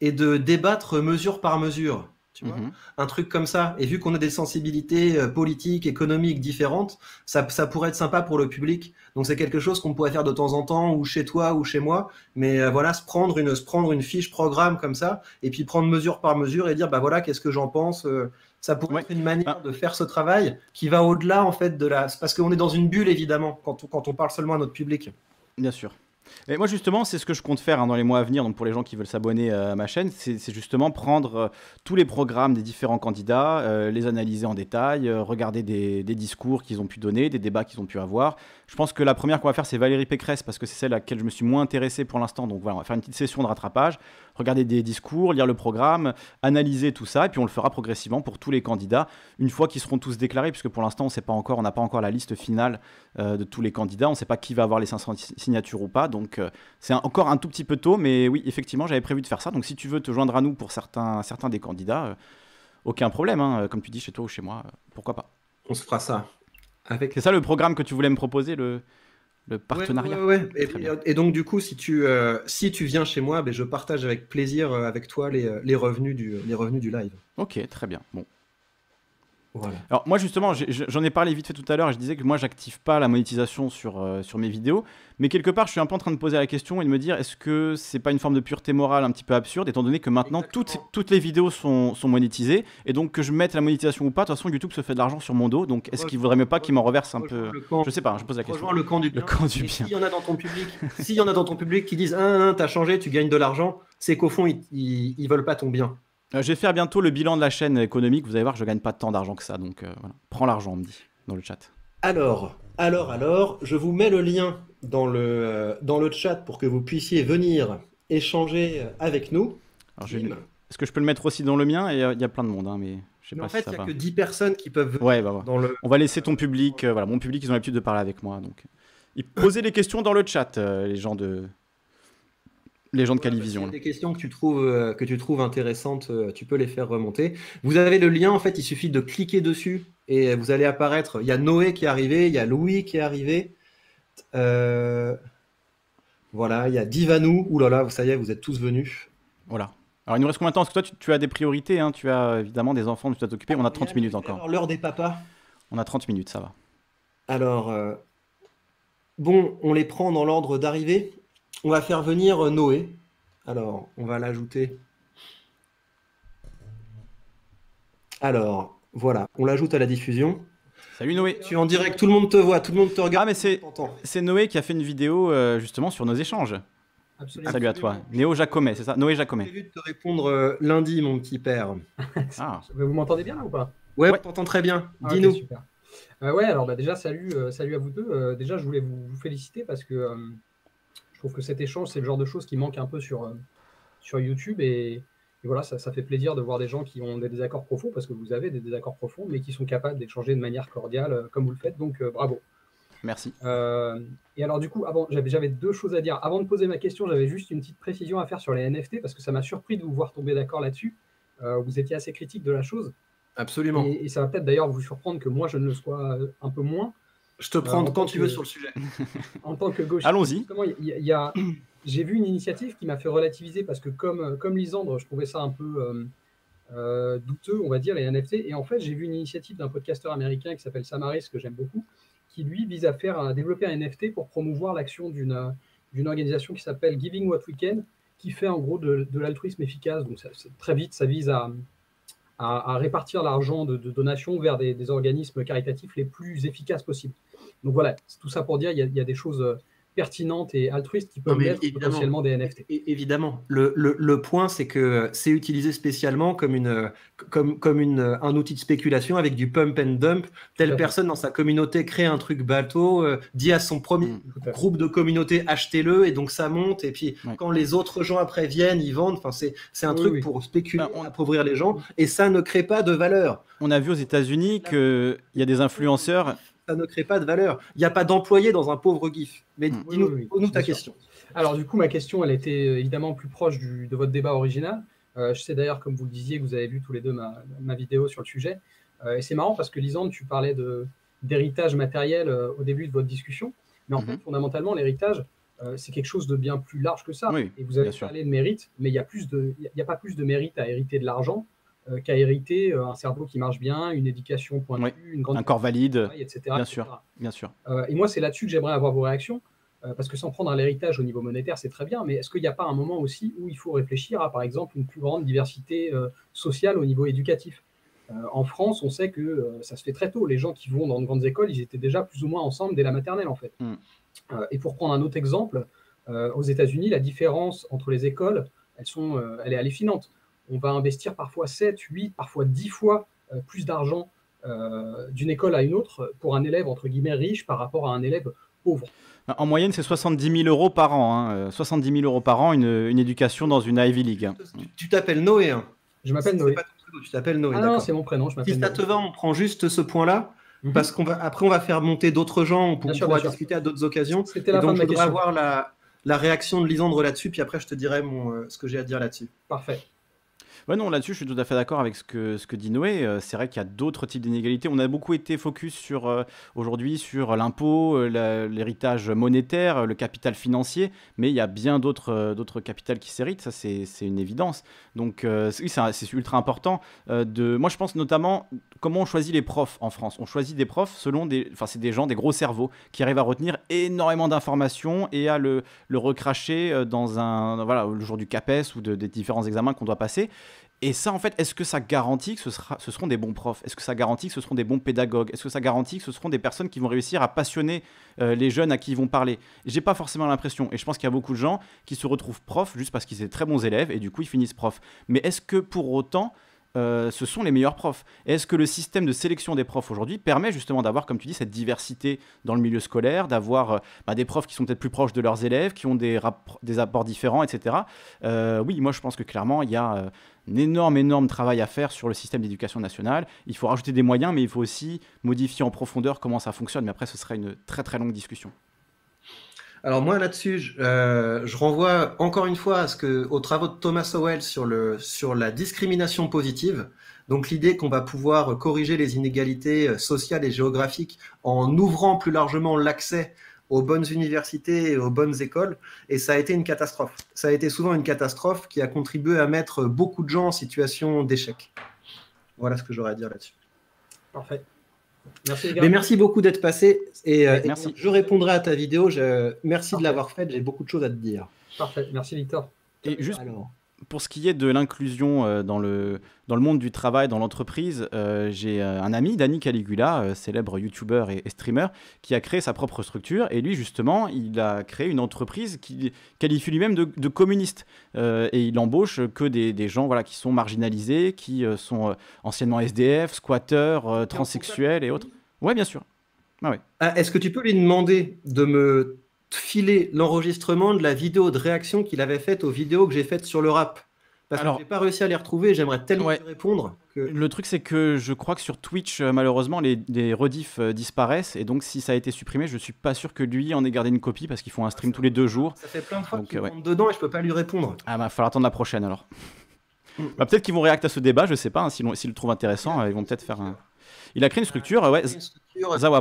et de débattre mesure par mesure. Tu vois mhm. Un truc comme ça. Et vu qu'on a des sensibilités euh, politiques, économiques différentes, ça, pourrait être sympa pour le public. Donc c'est quelque chose qu'on pourrait faire de temps en temps, ou chez toi, ou chez moi. Mais euh, voilà, se prendre, une, se prendre une fiche programme comme ça, et puis prendre mesure par mesure et dire, bah voilà, qu'est-ce que j'en pense euh, ça pourrait être une manière ah. de faire ce travail qui va au-delà en fait de la... Parce qu'on est dans une bulle évidemment quand quand on parle seulement à notre public. Bien sûr moi, justement, c'est ce que je compte faire hein, dans les mois à venir. Donc, pour les gens qui veulent s'abonner euh, à ma chaîne, c'est justement prendre euh, tous les programmes des différents candidats, euh, les analyser en détail, regarder des, des discours qu'ils ont pu donner, des débats qu'ils ont pu avoir, je pense que la première qu'on va faire, c'est Valérie Pécresse, parce que c'est celle à laquelle je me suis moins intéressé pour l'instant. Donc voilà, on va faire une petite session de rattrapage, regarder des discours, lire le programme, analyser tout ça, et puis on le fera progressivement pour tous les candidats, une fois qu'ils seront tous déclarés, puisque pour l'instant, on sait pas encore, on n'a pas encore la liste finale euh, de tous les candidats, on ne sait pas qui va avoir les 500 signatures ou pas. Donc euh, c'est encore un tout petit peu tôt, mais oui, effectivement, j'avais prévu de faire ça. Donc si tu veux te joindre à nous pour certains, certains des candidats, euh, aucun problème, hein, comme tu dis, chez toi ou chez moi, pourquoi pas. On se fera ça. C'est ça le programme que tu voulais me proposer, le, partenariat. Et, donc du coup, si tu, euh, si tu viens chez moi, ben, je partage avec plaisir euh, avec toi les, euh, les, revenus du, les revenus du live. Ok, très bien. Bon, alors moi justement, j'en ai, parlé vite fait tout à l'heure, et je disais que moi j'active pas la monétisation sur, euh, sur mes vidéos, mais quelque part je suis un peu en train de poser la question et de me dire est-ce que c'est pas une forme de pureté morale un petit peu absurde étant donné que maintenant toutes, les vidéos sont, monétisées et donc que je mette la monétisation ou pas, de toute façon YouTube se fait de l'argent sur mon dos, donc est-ce qu'il vaudrait mieux pas qu'il m'en reverse un peu Je sais pas, je pose la question. le camp du bien. S'il y en a dans ton public, s'il y en a dans ton public qui disent ah, t'as changé, tu gagnes de l'argent, c'est qu'au fond ils, ils veulent pas ton bien. Euh, je vais faire bientôt le bilan de la chaîne économique. Vous allez voir, je gagne pas tant d'argent que ça. Donc euh, prends l'argent, on me dit dans le chat. Alors, alors, alors, je vous mets le lien dans le, euh, dans le chat pour que vous puissiez venir échanger avec nous. Est-ce que je peux le mettre aussi dans le mien Et il y a plein de monde, hein, mais je sais en fait, il n'y a que 10 personnes qui peuvent venir. Bah, on va laisser ton public. voilà, mon public, ils ont l'habitude de parler avec moi. Donc, des questions dans le chat, les gens de, les gens de Calivision. des questions que tu trouves euh, que tu trouves intéressantes, euh, tu peux les faire remonter. Vous avez le lien en fait, il suffit de cliquer dessus et vous allez apparaître. Il y a Noé qui est arrivé, il y a Louis qui est arrivé. Euh, voilà, il y a Divanou. Ouh là là, ça y est, vous êtes tous venus. Voilà. Alors il nous reste combien de temps Parce que toi, tu, as des priorités, hein. tu as évidemment des enfants dont tu dois t'occuper. On a 30 minutes encore. L'heure des papas. On a 30 minutes, ça va. Alors, bon, on les prend dans l'ordre d'arrivée. On va faire venir euh, Noé. Alors, on va l'ajouter. Alors, voilà, on l'ajoute à la diffusion. Salut Noé. Tu es en direct, tout le monde te voit, tout le monde te regarde. Ah, mais c'est, Noé qui a fait une vidéo euh, justement sur nos échanges. Salut à toi. Néo Jacomet, c'est ça Noé Jacomet. J'ai prévu de te répondre euh, lundi, mon petit père. Ah. Vous m'entendez bien là ou pas Ouais, on t'entend très bien. Ah, Dis-nous. ouais, alors bah, déjà, salut, salut à vous deux. déjà, je voulais vous féliciter parce que je trouve que cet échange, c'est le genre de choses qui manque un peu sur, euh, sur YouTube. Et, voilà, ça, fait plaisir de voir des gens qui ont des désaccords profonds, parce que vous avez des désaccords profonds, mais qui sont capables d'échanger de manière cordiale, euh, comme vous le faites. Donc, euh, bravo. Merci. et alors du coup, avant, j'avais deux choses à dire. Avant de poser ma question, j'avais juste une petite précision à faire sur les NFT parce que ça m'a surpris de vous voir tomber d'accord là-dessus. vous étiez assez critique de la chose. Absolument. et ça va peut-être d'ailleurs vous surprendre que moi je ne le sois un peu moins. Je te prends bah, quand tu veux sur le sujet. En tant que gauche, allons-y. Il y a, j'ai vu une initiative qui m'a fait relativiser parce que comme, euh, comme Lisandre, je trouvais ça un peu euh, euh, douteux, on va dire, les NFT. Et en fait, j'ai vu une initiative d'un podcasteur américain qui s'appelle Samaris, que j'aime beaucoup, qui lui vise à faire développer un NFT pour promouvoir l'action d'une d'une organisation qui s'appelle Giving What We Can, qui fait en gros de, l'altruisme efficace. Donc très vite, ça vise à, à, répartir l'argent de, donation vers des, organismes caritatifs les plus efficaces possibles. Donc voilà, tout ça pour dire, il y a, des choses euh, pertinentes et altruistes qui peuvent être potentiellement des NFT. Évidemment. Le, point, c'est que c'est utilisé spécialement comme, une, comme, comme une, un outil de spéculation avec du pump and dump. Telle personne dans sa communauté crée un truc bateau, euh, dit à son premier mm. groupe de communauté achetez-le, et donc ça monte. Et puis quand les autres gens après viennent, ils vendent. Enfin, c'est, un truc pour spéculer, ben, appauvrir les gens, et ça ne crée pas de valeur. On a vu aux États-Unis qu'il y a des influenceurs ça ne crée pas de valeur. Il n'y a pas d'employé dans un pauvre GIF. Mais mm. dis-nous ta question. Alors du coup, ma question, elle était euh, évidemment plus proche de votre débat original. Euh, je sais d'ailleurs, comme vous le disiez, que vous avez vu tous les deux ma, vidéo sur le sujet. Euh, et c'est marrant parce que Lisande, tu parlais d'héritage matériel au début de votre discussion. Mais en mm-hmm. fait, fondamentalement, l'héritage, c'est quelque chose de bien plus large que ça. et vous avez parlé de mérite, mais il n'y a pas plus de mérite à hériter de l'argent euh, qu'a hérité euh, un cerveau qui marche bien, une éducation pointue, une grande un corps valide, etc. Bien sûr, bien sûr. Euh, et moi, c'est là-dessus que j'aimerais avoir vos réactions parce que sans prendre l'héritage au niveau monétaire, c'est très bien, mais est-ce qu'il n'y a pas un moment aussi où il faut réfléchir à, par exemple, une plus grande diversité sociale au niveau éducatif En France, on sait que ça se fait très tôt. Les gens qui vont dans de grandes écoles, ils étaient déjà plus ou moins ensemble dès la maternelle, en fait. Hmm. et pour prendre un autre exemple, aux États-Unis, la différence entre les écoles, elles sont, elle est hallucinante on va investir parfois 7, 8, parfois 10 fois euh, plus d'argent euh, d'une école à une autre pour un élève, entre guillemets, riche par rapport à un élève pauvre. En moyenne, c'est 70 000 euros par an. 70 hein. 000 euh, euros par an, une, éducation dans une Ivy League. Hein. Tu t'appelles Noé. Hein. Je m'appelle Noé. Pas tu t'appelles Noé. Ah c'est mon prénom. Je si ça te va, on prend juste ce point-là. Mhm. Parce qu'on va après on va faire monter d'autres gens pour pouvoir discuter à d'autres occasions. C'était la fin de je avoir la, réaction de Lisandre là-dessus, puis après je te dirai ce que j'ai à dire là-dessus. Parfait. Ouais, non, là-dessus, je suis tout à fait d'accord avec ce que, ce que dit Noé. Euh, c'est vrai qu'il y a d'autres types d'inégalités. On a beaucoup été focus sur euh, aujourd'hui sur l'impôt, euh, l'héritage monétaire, le capital financier, mais il y a bien d'autres d'autres capitales qui s'héritent. Ça, c'est une évidence. Donc, oui, c'est ultra important. de... Moi, je pense notamment comment on choisit les profs en France. On choisit des profs selon des. Enfin, c'est des gens, des gros cerveaux, qui arrivent à retenir énormément d'informations et à le, le recracher dans un. Voilà, le jour du CAPES ou des différents examens qu'on doit passer. Et ça, en fait, est-ce que ça garantit que ce, sera, ce seront des bons profs Est-ce que ça garantit que ce seront des bons pédagogues Est-ce que ça garantit que ce seront des personnes qui vont réussir à passionner euh, les jeunes à qui ils vont parler J'ai pas forcément l'impression, et je pense qu'il y a beaucoup de gens qui se retrouvent profs juste parce qu'ils étaient très bons élèves et du coup ils finissent profs. Mais est-ce que pour autant, euh, ce sont les meilleurs profs. Est-ce que le système de sélection des profs aujourd'hui permet justement d'avoir, comme tu dis, cette diversité dans le milieu scolaire, d'avoir euh, bah, des profs qui sont peut-être plus proches de leurs élèves, qui ont des, des apports différents, etc. oui, moi je pense que clairement, il y a un énorme, énorme travail à faire sur le système d'éducation nationale. Il faut rajouter des moyens, mais il faut aussi modifier en profondeur comment ça fonctionne. Mais après, ce sera une très, très longue discussion. Alors moi là-dessus, je, euh, renvoie encore une fois à ce que, aux travaux de Thomas Howell sur, le, sur la discrimination positive. Donc l'idée qu'on va pouvoir corriger les inégalités euh, sociales et géographiques en ouvrant plus largement l'accès aux bonnes universités et aux bonnes écoles. Et ça a été une catastrophe. Ça a été souvent une catastrophe qui a contribué à mettre beaucoup de gens en situation d'échec. Voilà ce que j'aurais à dire là-dessus. Parfait. Merci, Mais merci beaucoup d'être passé. Et, euh, je répondrai à ta vidéo. Je... Merci de l'avoir faite. J'ai beaucoup de choses à te dire. Parfait. Merci, Victor. Et juste pour ce qui est de l'inclusion euh, dans, le, dans le monde du travail, dans l'entreprise, euh, j'ai euh, un ami, Danny Caligula, célèbre youtubeur et, streamer, qui a créé sa propre structure. Et lui, justement, il a créé une entreprise qui qualifie lui-même de, communiste. et il embauche que des, gens voilà, qui sont marginalisés, qui sont anciennement SDF, squatteurs, transsexuels et autres. Ouais, bien sûr. Ah, ah Est-ce que tu peux lui demander de me filer l'enregistrement de la vidéo de réaction qu'il avait faite aux vidéos que j'ai faites sur le rap. Parce que que n'ai pas réussi à les retrouver, j'aimerais tellement ouais. répondre. Le truc, c'est que je crois que sur Twitch, euh, malheureusement, les, redifs euh, disparaissent. Et donc, si ça a été supprimé, je suis pas sûr que lui en ait gardé une copie parce qu'ils font un stream tous les deux jours. Ça fait plein de fois euh, dedans et je peux pas lui répondre. Ah, bah, falloir attendre la prochaine alors. Mm. Bah, peut-être qu'ils vont réacter à ce débat, je sais pas. Hein, s'ils le trouvent intéressant, ils vont peut-être faire un. Il a créé une structure, ouais.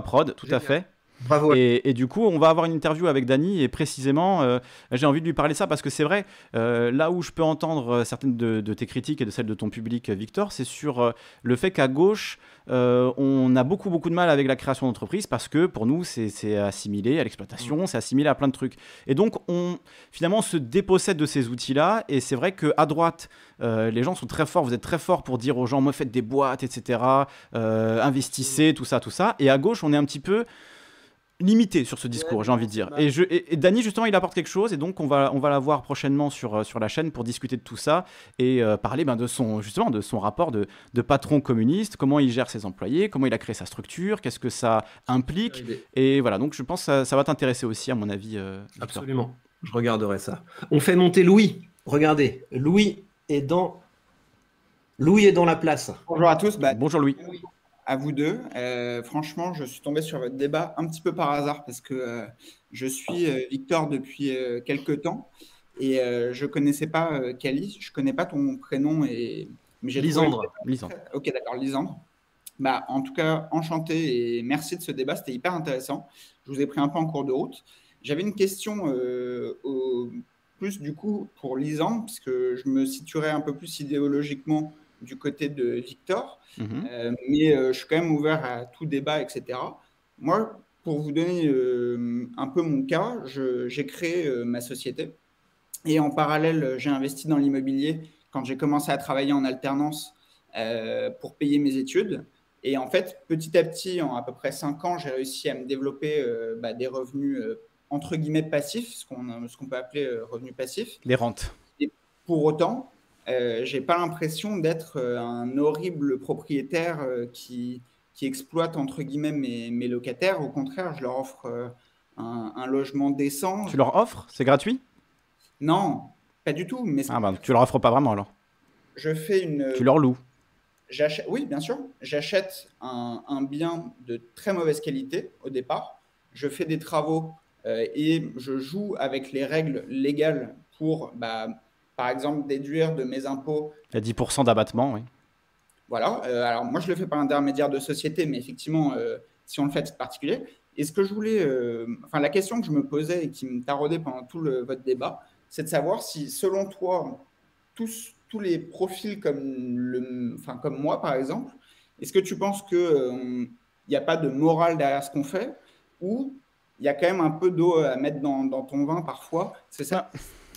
Prod tout à fait. Bravo. Et, du coup, on va avoir une interview avec Dani. et précisément, euh, j'ai envie de lui parler ça parce que c'est vrai, euh, là où je peux entendre euh, certaines de, tes critiques et de celles de ton public, Victor, c'est sur le fait qu'à gauche, on a beaucoup beaucoup de mal avec la création d'entreprise parce que pour nous, c'est assimilé à l'exploitation, mm. c'est assimilé à plein de trucs. Et donc, on finalement on se dépossède de ces outils-là. Et c'est vrai que à droite, les gens sont très forts. Vous êtes très forts pour dire aux gens, moi, faites des boîtes, etc. investissez, mm. tout ça, tout ça. Et à gauche, on est un petit peu limité sur ce discours, j'ai envie de dire. Et, je, et, justement, il apporte quelque chose, et donc on va, on va la voir prochainement sur, euh, sur la chaîne pour discuter de tout ça et euh, parler ben, de son, justement de son rapport de, de, patron communiste, comment il gère ses employés, comment il a créé sa structure, qu'est-ce que ça implique. Et voilà, donc je pense que ça, va t'intéresser aussi, à mon avis. Euh, Absolument, je regarderai ça. On fait monter Louis. Regardez, Louis est dans, Louis est dans la place. Bonjour à tous. Bah, Bonjour Louis à vous deux. Euh, franchement, je suis tombé sur votre débat un petit peu par hasard parce que euh, je suis euh, Victor depuis quelques temps et je ne connaissais pas Cali, je ne connais pas ton prénom. Et... Mais Lisandre. Lisandre. Ok, d'accord, Lisandre. Bah, en tout cas, enchanté et merci de ce débat, c'était hyper intéressant. Je vous ai pris un peu en cours de route. J'avais une question au... plus du coup pour Lisandre, puisque je me situerais un peu plus idéologiquement du côté de Victor, mhm. euh, mais euh, je suis quand même ouvert à tout débat, etc. Moi, pour vous donner euh, un peu mon cas, j'ai créé ma société et en parallèle, j'ai investi dans l'immobilier quand j'ai commencé à travailler en alternance pour payer mes études. Et en fait, petit à petit, en à peu près cinq ans, j'ai réussi à me développer bah, des revenus entre guillemets passifs, ce qu'on qu'on peut appeler revenus passifs. Les rentes. Et pour autant, euh, j'ai pas l'impression d'être euh, un horrible propriétaire euh, qui, qui exploite entre guillemets mes, mes, locataires. Au contraire, je leur offre un, logement décent. Tu leur offres C'est gratuit Non, pas du tout. Mais ah ben, tu leur offres pas vraiment alors Je fais une. Tu leur loues oui, bien sûr. J'achète un, bien de très mauvaise qualité au départ. Je fais des travaux et je joue avec les règles légales pour bah, par exemple, déduire de mes impôts. Il y a 10% d'abattement, oui. Voilà. Euh, alors, moi, je le fais par intermédiaire de société, mais effectivement, euh, si on le fait, c'est particulier. est ce que je voulais. Euh, enfin, la question que je me posais et qui me taraudait pendant tout le, votre débat, c'est de savoir si, selon toi, tous, tous les profils comme, le, enfin, comme moi, par exemple, est-ce que tu penses qu'il n'y a pas de morale derrière ce qu'on fait ou il y a quand même un peu d'eau à mettre dans, ton vin parfois C'est ça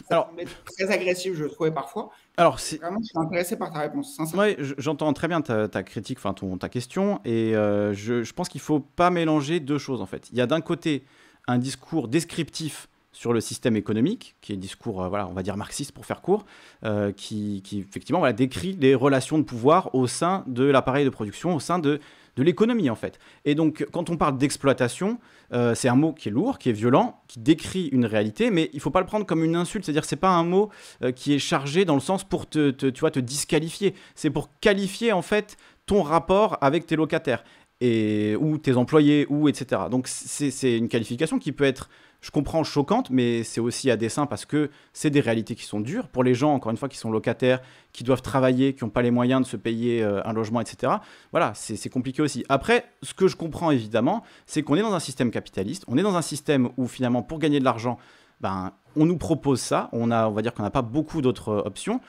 alors, très agressif, je trouvais parfois. Alors, Vraiment, je suis intéressé par ta réponse, Oui, j'entends très bien ta, critique, enfin ta question, et euh, je, je, pense qu'il ne faut pas mélanger deux choses, en fait. Il y a d'un côté un discours descriptif sur le système économique, qui est discours, euh, voilà, on va dire marxiste pour faire court, euh, qui, qui, effectivement voilà, décrit les relations de pouvoir au sein de l'appareil de production, au sein de de l'économie en fait. Et donc quand on parle d'exploitation, euh, c'est un mot qui est lourd, qui est violent, qui décrit une réalité, mais il faut pas le prendre comme une insulte. C'est-à-dire c'est pas un mot euh, qui est chargé dans le sens pour te, tu vois, te disqualifier. C'est pour qualifier en fait ton rapport avec tes locataires et ou tes employés ou etc. Donc c'est une qualification qui peut être je comprends choquante, mais c'est aussi à dessein parce que c'est des réalités qui sont dures pour les gens, encore une fois, qui sont locataires, qui doivent travailler, qui n'ont pas les moyens de se payer euh, un logement, etc. Voilà, c'est compliqué aussi. Après, ce que je comprends évidemment, c'est qu'on est dans un système capitaliste, on est dans un système où finalement, pour gagner de l'argent, ben, on nous propose ça, on, a, on va dire qu'on n'a pas beaucoup d'autres euh, options.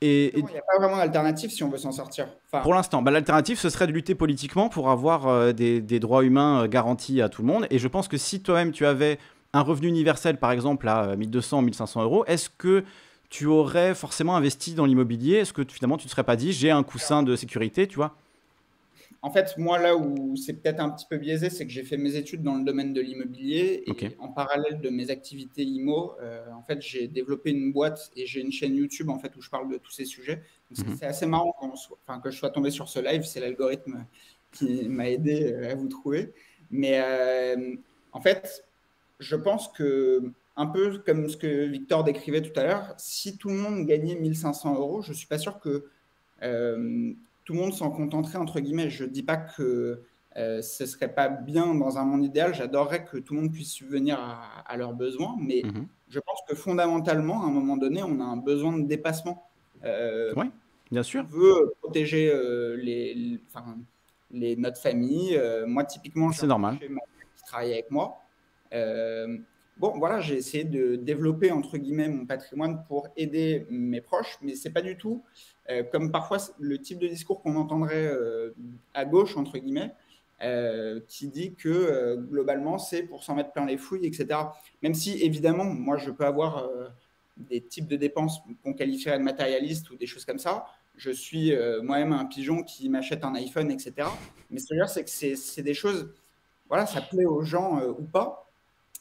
Et, Il n'y a pas vraiment d'alternative si on veut s'en sortir. Pour l'instant, ben, l'alternative, ce serait de lutter politiquement pour avoir euh, des, des, droits humains garantis à tout le monde. Et je pense que si toi-même tu avais un revenu universel, par exemple, à 1200, euh, 1500 euros, est-ce que tu aurais forcément investi dans l'immobilier Est-ce que finalement, tu ne te serais pas dit, j'ai un coussin de sécurité, tu vois en fait, moi, là où c'est peut-être un petit peu biaisé, c'est que j'ai fait mes études dans le domaine de l'immobilier. Et en parallèle de mes activités IMO, euh, en fait, j'ai développé une boîte et j'ai une chaîne YouTube en fait, où je parle de tous ces sujets. C'est mhm. assez marrant que je sois tombé sur ce live. C'est l'algorithme qui m'a aidé euh, à vous trouver. Mais en fait, je pense que, un peu comme ce que Victor décrivait tout à l'heure, si tout le monde gagnait 1500 euros, je ne suis pas sûr que euh, tout le monde s'en contenterait, entre guillemets. Je ne dis pas que euh, ce ne serait pas bien dans un monde idéal. J'adorerais que tout le monde puisse subvenir à, leurs besoins, mais mhm. je pense que fondamentalement, à un moment donné, on a un besoin de dépassement. Euh, oui, bien sûr. On veut protéger les, notre famille. moi, typiquement, j'ai ma qui travaille avec moi. Euh, bon, voilà, j'ai essayé de développer, entre guillemets, mon patrimoine pour aider mes proches, mais c'est pas du tout euh, comme parfois le type de discours qu'on entendrait euh, à gauche, entre guillemets. qui dit que globalement, c'est pour s'en mettre plein les fouilles, etc. Même si, évidemment, moi, je peux avoir des types de dépenses qu'on qualifierait de matérialiste ou des choses comme ça. Je suis moi-même un pigeon qui m'achète un iPhone, etc. Mais ce que je veux dire, c'est que c'est des choses, voilà, ça plaît aux gens ou pas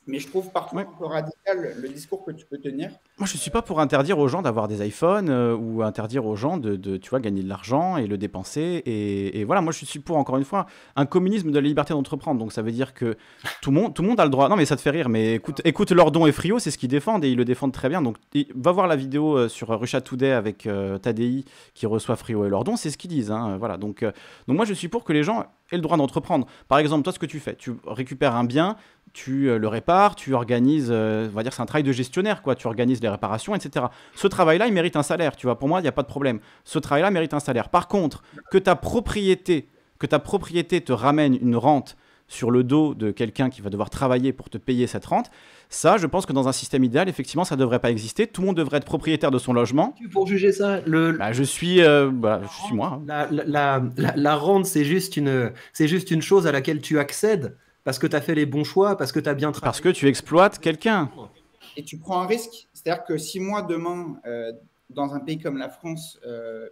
mais je trouve parfois un peu radical le discours que tu peux tenir. Moi, je ne suis pas pour interdire aux gens d'avoir des iPhones euh, ou interdire aux gens de, tu vois, gagner de l'argent et le dépenser. Et, voilà, moi, je suis pour, encore une fois, un communisme de la liberté d'entreprendre. Donc, ça veut dire que tout le, monde, tout monde a le droit. Non, mais ça te fait rire, mais écoute, écoute Lordon et Frio, c'est ce qu'ils défendent et ils le défendent très bien. Donc, va voir la vidéo euh, sur Russia Today avec Tadi euh, Tadei qui reçoit Frio et Lordon, c'est ce qu'ils disent. Hein, voilà. donc, donc, moi, je suis pour que les gens aient le droit d'entreprendre. Par exemple, toi, ce que tu fais, tu récupères un bien, tu euh, le répares, tu organises, euh, on va dire c'est un travail de gestionnaire, quoi. Tu organises les réparations, etc. Ce travail-là, il mérite un salaire, tu vois. Pour moi, il n'y a pas de problème. Ce travail-là mérite un salaire. Par contre, que ta propriété, que ta propriété te ramène une rente sur le dos de quelqu'un qui va devoir travailler pour te payer cette rente, ça, je pense que dans un système idéal, effectivement, ça ne devrait pas exister. Tout le monde devrait être propriétaire de son logement. Pour juger ça, bah, je suis, euh, bah, je suis moi. Hein. La, rente, c'est juste c'est juste une chose à laquelle tu accèdes parce que tu as fait les bons choix, parce que tu as bien travaillé. Parce que tu exploites quelqu'un. Et tu prends un risque. C'est-à-dire que si moi, demain, euh, dans un pays comme la France, euh,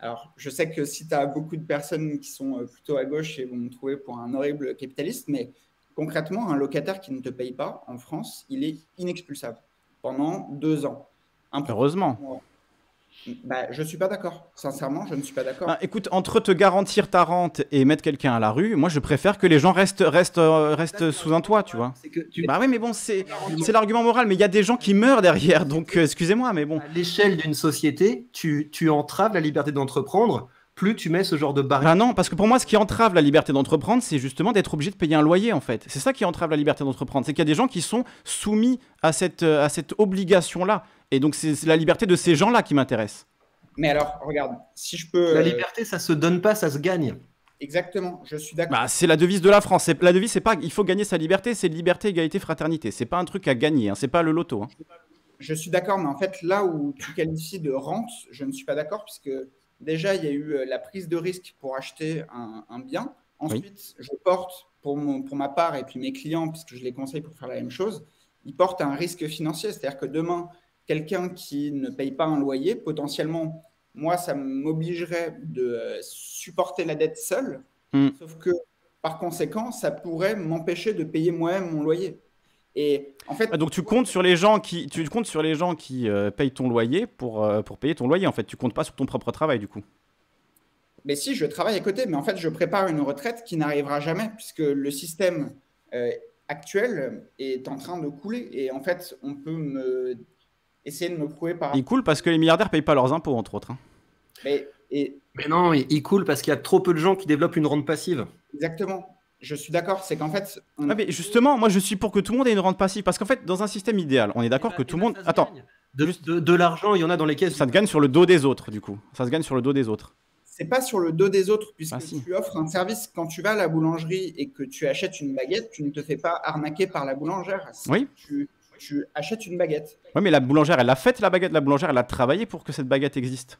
alors je sais que si tu as beaucoup de personnes qui sont euh, plutôt à gauche et vont me trouver pour un horrible capitaliste, mais concrètement, un locataire qui ne te paye pas en France, il est inexpulsable pendant deux ans. Heureusement bah, je ne suis pas d'accord. Sincèrement, je ne suis pas d'accord. Ben, écoute, entre te garantir ta rente et mettre quelqu'un à la rue, moi, je préfère que les gens restent, restent, euh, restent sous un toit, tu vois. Bah oui, mais bon, c'est l'argument moral, mais il y a des gens qui meurent derrière, donc euh, excusez-moi, mais bon. À l'échelle d'une société, tu, entraves la liberté d'entreprendre plus tu mets ce genre de barrière. Ah non, parce que pour moi, ce qui entrave la liberté d'entreprendre, c'est justement d'être obligé de payer un loyer, en fait. C'est ça qui entrave la liberté d'entreprendre. C'est qu'il y a des gens qui sont soumis à cette, euh, à cette obligation-là. Et donc, c'est la liberté de ces gens-là qui m'intéresse. Mais alors, regarde, si je peux. La liberté, ça se donne pas, ça se gagne. Exactement, je suis d'accord. Bah, c'est la devise de la France. La devise, c'est pas il faut gagner sa liberté, c'est liberté, égalité, fraternité. C'est pas un truc à gagner, ce hein. c'est pas le loto. Hein. Je suis d'accord, mais en fait, là où tu qualifies de rente, je ne suis pas d'accord, puisque déjà, il y a eu euh, la prise de risque pour acheter un, bien. Ensuite, je porte pour, mon, pour ma part et puis mes clients, puisque je les conseille pour faire la même chose, ils portent un risque financier. C'est-à-dire que demain, quelqu'un qui ne paye pas un loyer, potentiellement, moi, ça m'obligerait de euh, supporter la dette seule. Hmm. Sauf que, par conséquent, ça pourrait m'empêcher de payer moi-même mon loyer. Et en fait, ah, donc tu comptes sur les gens qui, tu comptes sur les gens qui euh, payent ton loyer pour, euh, pour payer ton loyer. En fait, tu comptes pas sur ton propre travail du coup. Mais si, je travaille à côté, mais en fait, je prépare une retraite qui n'arrivera jamais puisque le système actuel est en train de couler. Et en fait, on peut me essayer de me prouver par. Il coule parce que les milliardaires payent pas leurs impôts, entre autres. Hein. Mais, et... non, il coule parce qu'il y a trop peu de gens qui développent une rente passive. Exactement. Je suis d'accord, c'est qu'en fait. Ah, mais justement, moi je suis pour que tout le monde ait une rente passive. Parce qu'en fait, dans un système idéal, on est d'accord que tout le monde. Eh ben, eh ben, Attends. De, l'argent, il y en a dans les caisses. Ça se gagne sur le dos des autres, du coup. Ça se gagne sur le dos des autres. C'est pas sur le dos des autres, puisque ah, si. tu offres un service. Quand tu vas à la boulangerie et que tu achètes une baguette, tu ne te fais pas arnaquer par la boulangère. oui tu achètes une baguette. Oui, mais la boulangère, elle a fait la baguette, la boulangère, elle a travaillé pour que cette baguette existe.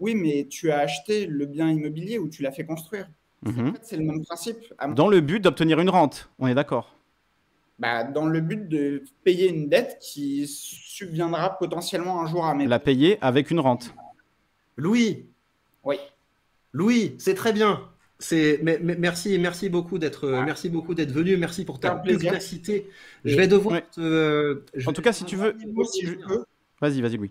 Oui, mais tu as acheté le bien immobilier ou tu l'as fait construire. c'est mhm. le même principe. Dans le but d'obtenir une rente, on est d'accord bah, Dans le but de payer une dette qui subviendra potentiellement un jour à mes. La payer avec une rente. Louis Oui. Louis, c'est très bien merci merci beaucoup d'être merci beaucoup d'être venu merci pour ta publicité Je vais devoir. Te, euh, en tout cas, si tu veux, vas-y vas-y Louis.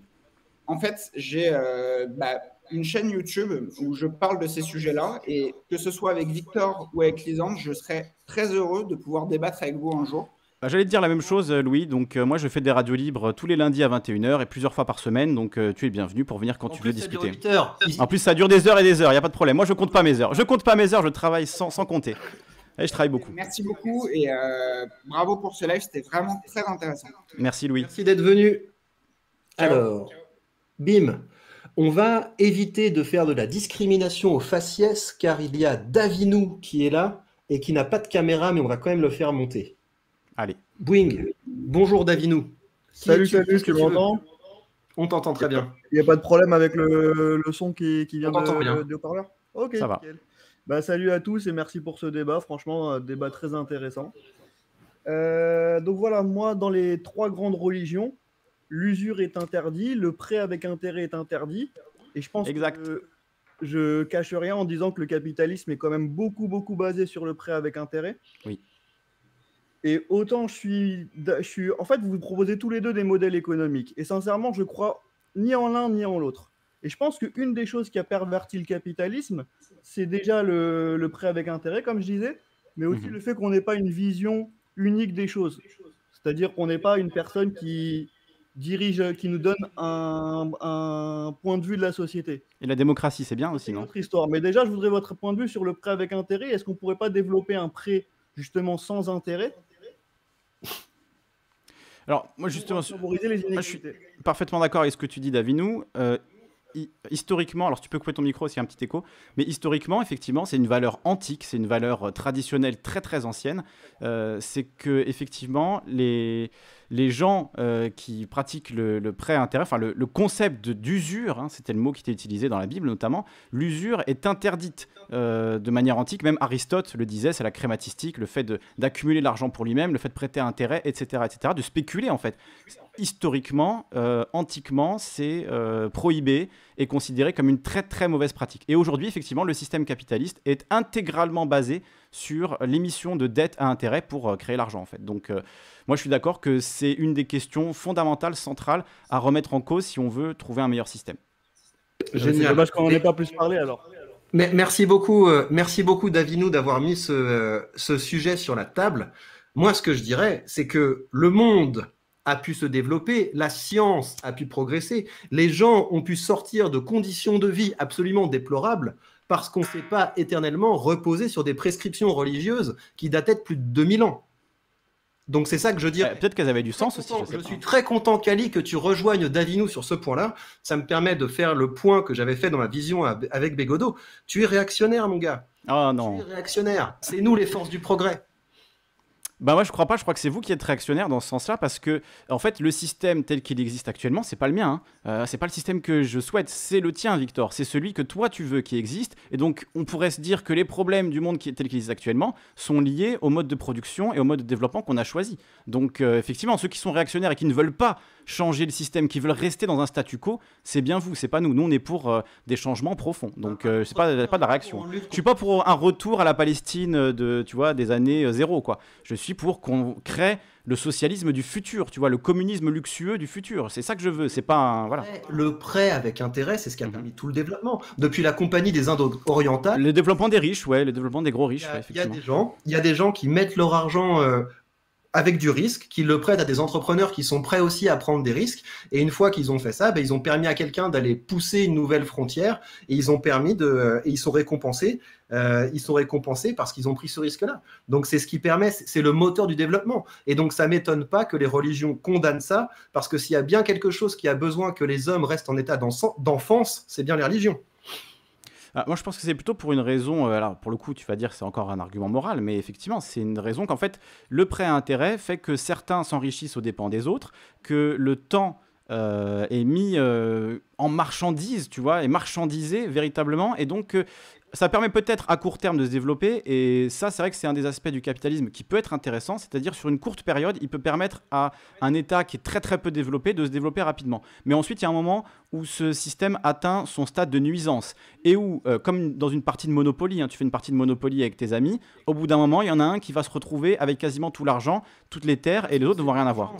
En fait, j'ai euh, bah, une chaîne YouTube où je parle de ces sujets-là et que ce soit avec Victor ou avec Lisande, je serais très heureux de pouvoir débattre avec vous un jour. Bah, j'allais te dire la même chose, euh, Louis. Donc, euh, moi, je fais des radios libres tous les lundis à 21h et plusieurs fois par semaine. Donc, euh, tu es bienvenu pour venir quand tu veux discuter. En plus, ça dure des heures et des heures. Il n'y a pas de problème. Moi, je compte pas mes heures. Je compte pas mes heures. Je travaille sans, compter. Et je travaille beaucoup. Merci beaucoup et bravo pour ce live. C'était vraiment très intéressant. Merci, Louis. Merci d'être venu. Alors, bim. On va éviter de faire de la discrimination aux faciès car il y a Davinou qui est là et qui n'a pas de caméra, mais on va quand même le faire monter. Allez. Bouing, bonjour Davinou. Salut, salut, tu m'entends On t'entend très bien. Il n'y a pas de problème avec le, son qui, vient de, de parleur Ok, Ça va. Bah, salut à tous et merci pour ce débat. Franchement, un débat très intéressant. Euh, donc voilà, moi, dans les trois grandes religions, l'usure est interdite, le prêt avec intérêt est interdit. Et je pense que je cache rien en disant que le capitalisme est quand même beaucoup, beaucoup basé sur le prêt avec intérêt. Oui. Et autant je suis, je suis. En fait, vous proposez tous les deux des modèles économiques. Et sincèrement, je crois ni en l'un ni en l'autre. Et je pense qu'une des choses qui a perverti le capitalisme, c'est déjà le, prêt avec intérêt, comme je disais, mais aussi mhm. le fait qu'on n'ait pas une vision unique des choses. C'est-à-dire qu'on n'est pas une personne qui dirige, qui nous donne un, point de vue de la société. Et la démocratie, c'est bien aussi, non autre histoire. Mais déjà, je voudrais votre point de vue sur le prêt avec intérêt. Est-ce qu'on ne pourrait pas développer un prêt justement sans intérêt alors, moi, justement, je suis parfaitement d'accord avec ce que tu dis, Davinou. Euh, historiquement, alors tu peux couper ton micro s'il y a un petit écho, mais historiquement, effectivement, c'est une valeur antique, c'est une valeur euh, traditionnelle très très ancienne. Euh, c'est que, effectivement, les les gens euh, qui pratiquent le, le prêt intérêt, enfin le, concept d'usure, hein, c'était le mot qui était utilisé dans la Bible notamment, l'usure est interdite euh, de manière antique, même Aristote le disait, c'est la crématistique, le fait d'accumuler l'argent pour lui-même, le fait de prêter intérêt, etc., etc., de spéculer en fait. Historiquement, euh, antiquement, c'est prohibé et considéré comme une très très mauvaise pratique. Et aujourd'hui, effectivement, le système capitaliste est intégralement basé sur l'émission de Dettes à intérêt pour euh, créer l'argent en fait. Donc euh, moi je suis d'accord que c'est une des questions fondamentales, centrales à remettre en cause si on veut trouver un meilleur système. Euh, Génial. Dommage qu'on ait pas plus parlé alors. merci beaucoup, merci beaucoup Davinou d'avoir mis ce, sujet sur la table. Moi, ce que je dirais, c'est que le monde a pu se développer, la science a pu progresser, les gens ont pu sortir de conditions de vie absolument déplorables parce qu'on ne sait pas éternellement reposer sur des prescriptions religieuses qui dataient de plus de 2000 ans. Donc c'est ça que je dis. Euh, peut-être qu'elles avaient du sens aussi. Je, suis très content, Kali, que tu rejoignes Davinou sur ce point-là. Ça me permet de faire le point que j'avais fait dans ma vision avec Bégodeau. Tu es réactionnaire, mon gars. Ah non. Tu es réactionnaire. C'est nous les forces du progrès. Bah moi je crois pas, je crois que c'est vous qui êtes réactionnaire dans ce sens-là parce que en fait le système tel qu'il existe actuellement, c'est pas le mien, Ce hein. n'est euh, c'est pas le système que je souhaite, c'est le tien Victor, c'est celui que toi tu veux qui existe et donc on pourrait se dire que les problèmes du monde qui, tel qu'il existe actuellement sont liés au mode de production et au mode de développement qu'on a choisi. Donc euh, effectivement, ceux qui sont réactionnaires et qui ne veulent pas changer le système, qui veulent rester dans un statu quo, c'est bien vous, c'est pas nous. Nous, on est pour euh, des changements profonds. Donc, euh, c'est pas, pas de la réaction. Hein. Je suis pas pour un retour à la Palestine euh, de, tu vois, des années zéro, quoi. Je suis pour qu'on crée le socialisme du futur, tu vois, le communisme luxueux du futur. C'est ça que je veux. C'est pas voilà. Le prêt avec intérêt, c'est ce qui a mhm. permis tout le développement. Depuis la compagnie des Indes orientales. Le développement des riches, ouais, le développement des gros riches. Il y, a des gens, il y a des gens qui mettent leur argent avec du risque, qu'ils le prêtent à des entrepreneurs qui sont prêts aussi à prendre des risques. Et une fois qu'ils ont fait ça, ben, ils ont permis à quelqu'un d'aller pousser une nouvelle frontière et ils ont permis de, euh, et ils sont récompensés. Euh, ils sont récompensés parce qu'ils ont pris ce risque-là. Donc c'est ce qui permet, c'est le moteur du développement. Et donc ça m'étonne pas que les religions condamnent ça parce que s'il y a bien quelque chose qui a besoin que les hommes restent en état d'enfance, c'est bien les religions. Ah, moi, je pense que c'est plutôt pour une raison. Euh, alors, pour le coup, tu vas dire c'est encore un argument moral, mais effectivement, c'est une raison qu'en fait, le prêt à intérêt fait que certains s'enrichissent aux dépens des autres, que le temps euh, est mis euh, en marchandise, tu vois, est marchandisé véritablement, et donc ça permet peut-être à court terme de se développer, et ça, c'est vrai que c'est un des aspects du capitalisme qui peut être intéressant, c'est-à-dire sur une courte période, il peut permettre à un État qui est très très peu développé de se développer rapidement. Mais ensuite, il y a un moment où ce système atteint son stade de nuisance, et où, euh, comme dans une partie de Monopoly, hein, tu fais une partie de Monopoly avec tes amis, au bout d'un moment, il y en a un qui va se retrouver avec quasiment tout l'argent, toutes les terres, et les autres ne vont rien avoir.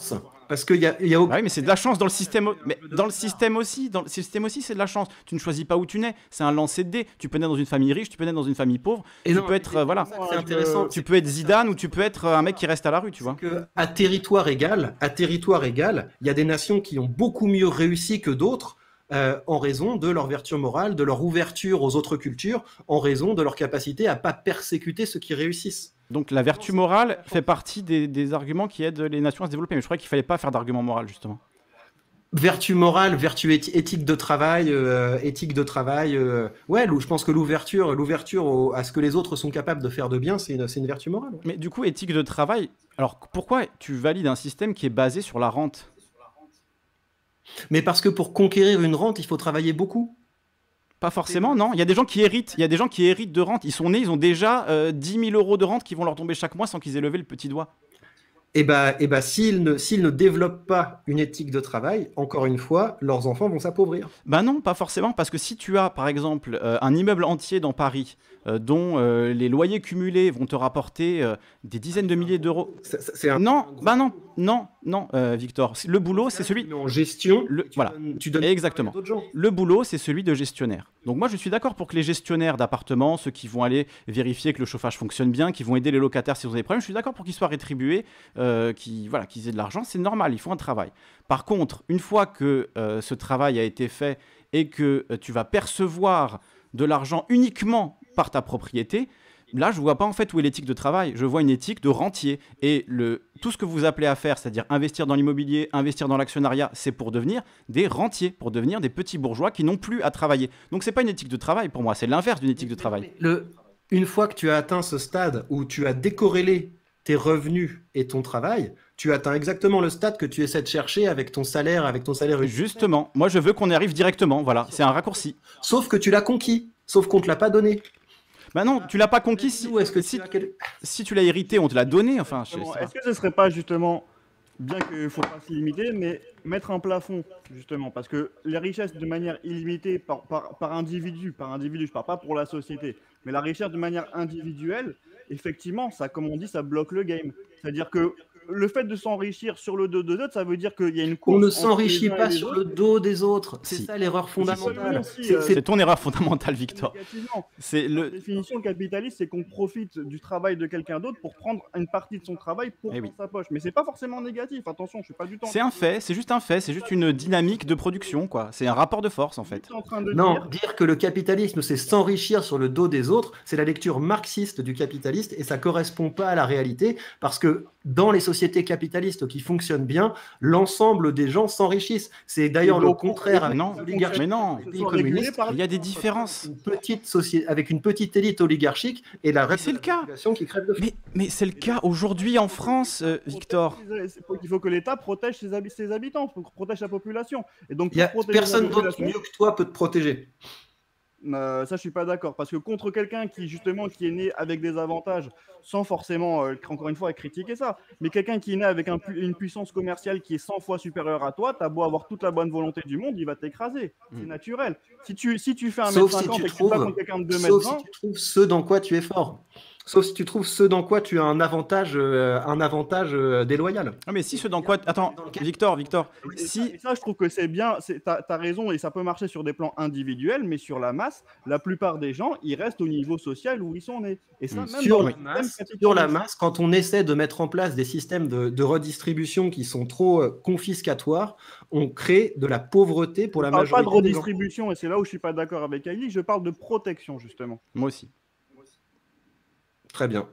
Parce a, bah oui, mais c'est de la chance dans le système. Mais dans le système aussi, dans le système aussi, c'est de la chance. Tu ne choisis pas où tu nais. C'est un lancer de dés. Tu peux naître dans une famille riche, tu peux naître dans une famille pauvre. tu peux être euh, voilà. intéressant. Tu peux être Zidane ou tu peux être euh, un mec qui reste à la rue, tu vois. Que à territoire égal, à territoire égal, il y a des nations qui ont beaucoup mieux réussi que d'autres euh, en raison de leur vertu morale, de leur ouverture aux autres cultures, en raison de leur capacité à pas persécuter ceux qui réussissent. Donc la vertu morale fait partie des, arguments qui aident les nations à se développer, mais je crois qu'il fallait pas faire d'argument moral justement vertu morale, vertu éthique de travail, euh, éthique de travail. Euh, ouais, je pense que l'ouverture, l'ouverture à ce que les autres sont capables de faire de bien, c'est une, vertu morale. Mais du coup, éthique de travail. Alors pourquoi tu valides un système qui est basé sur la rente mais parce que pour conquérir une rente, il faut travailler beaucoup. Pas forcément, non. Il y a des gens qui héritent. Il y a des gens qui héritent de rente. Ils sont nés, ils ont déjà 10 euh, 000 euros de rente qui vont leur tomber chaque mois sans qu'ils aient levé le petit doigt. Eh bien, bah, eh ben, s'ils ne, développent pas une éthique de travail, encore une fois, leurs enfants vont s'appauvrir. Ben bah non, pas forcément, parce que si tu as, par exemple, euh, un immeuble entier dans Paris euh, dont euh, les loyers cumulés vont te rapporter euh, des dizaines de milliers d'euros. C'est un... Non, bah non, non, non, Victor. Le boulot, c'est celui. en gestion, voilà. tu donnes Exactement. Le boulot, c'est celui de gestionnaire. Donc moi, je suis d'accord pour que les gestionnaires d'appartements, ceux qui vont aller vérifier que le chauffage fonctionne bien, qui vont aider les locataires si ils ont des problèmes, je suis d'accord pour qu'ils soient rétribués, qui voilà, qu'ils aient de l'argent. C'est normal, ils font un travail. Par contre, une fois que ce travail a été fait et que tu vas percevoir de l'argent uniquement par ta propriété, là, je vois pas en fait où est l'éthique de travail. Je vois une éthique de rentier. Et le, tout ce que vous appelez à faire, c'est-à-dire investir dans l'immobilier, investir dans l'actionnariat, c'est pour devenir des rentiers, pour devenir des petits bourgeois qui n'ont plus à travailler. Donc c'est pas une éthique de travail pour moi, c'est l'inverse d'une éthique de travail. Le, une fois que tu as atteint ce stade où tu as décorrélé tes revenus et ton travail, tu atteins exactement le stade que tu essaies de chercher avec ton salaire, avec ton salaire. Justement, moi je veux qu'on y arrive directement, voilà, c'est un raccourci. Sauf que tu l'as conquis, sauf qu'on te l'a pas donné. Ben non, tu l'as pas conquis si, Ou est-ce que si, tu l'as hérité, on te l'a donné. Enfin, est-ce que ce serait pas justement, bien qu'il ne faut pas s'y limiter, mais mettre un plafond justement Parce que les richesses de manière illimitée par, par, individu, par individu, je ne parle pas pour la société, mais la richesse de manière individuelle, effectivement, ça, comme on dit, ça bloque le game. C'est-à-dire que le fait de s'enrichir sur le dos des autres, ça veut dire qu'il y a une course. On ne s'enrichit pas sur le dos des autres. C'est ça l'erreur fondamentale. Euh, c'est ton erreur fondamentale, Victor. C'est le... La définition capitaliste, c'est qu'on profite du travail de quelqu'un d'autre pour prendre une partie de son travail pour eh oui. sa poche. Mais c'est pas forcément négatif. Attention, je suis pas du tout. C'est un fait. C'est juste un fait. C'est juste une dynamique de production, quoi. C'est un rapport de force, en fait. non, dire... dire que le capitalisme, c'est s'enrichir sur le dos des autres, c'est la lecture marxiste du capitaliste et ça correspond pas à la réalité parce que dans les sociétés capitalistes qui fonctionnent bien, l'ensemble des gens s'enrichissent. C'est d'ailleurs le contraire non, mais non. communistes. Il y a des différences. société, avec une petite élite oligarchique et la réputation qui crève de Mais, mais c'est le cas aujourd'hui en France, euh, Victor. Il faut que l'État protège ses, hab ses habitants, protège la population. Et donc, a personne d'autre mieux que toi peut te protéger. Euh, ça, je suis pas d'accord parce que contre quelqu'un qui justement qui est né avec des avantages, sans forcément euh, encore une fois critiquer ça, mais quelqu'un qui est né avec une puissance commerciale qui est 100 fois supérieure à toi, t'as beau avoir toute la bonne volonté du monde, il va t'écraser. C'est hmm. naturel. Si tu si tu fais un mètre si et que tu bats contre quelqu'un de 2 mètres, tu trouves ce dans quoi tu es fort. Sauf si tu trouves ce dans quoi tu as un avantage, euh, un avantage euh, déloyal. Ah mais si ce dans quoi, attends, Victor, Victor, ah si ça, je trouve que c'est bien, Tu as raison et ça peut marcher sur des plans individuels, mais sur la masse, la plupart des gens, ils restent au niveau social où ils sont nés. Et ça, hmm. même sur, la masse, quand on essaie de mettre en place des systèmes de, redistribution qui sont trop euh, confiscatoires, on crée de la pauvreté pour je la parle majorité. Pas de redistribution et c'est là où je suis pas d'accord avec Ali. Je parle de protection justement. Moi aussi. Très bien.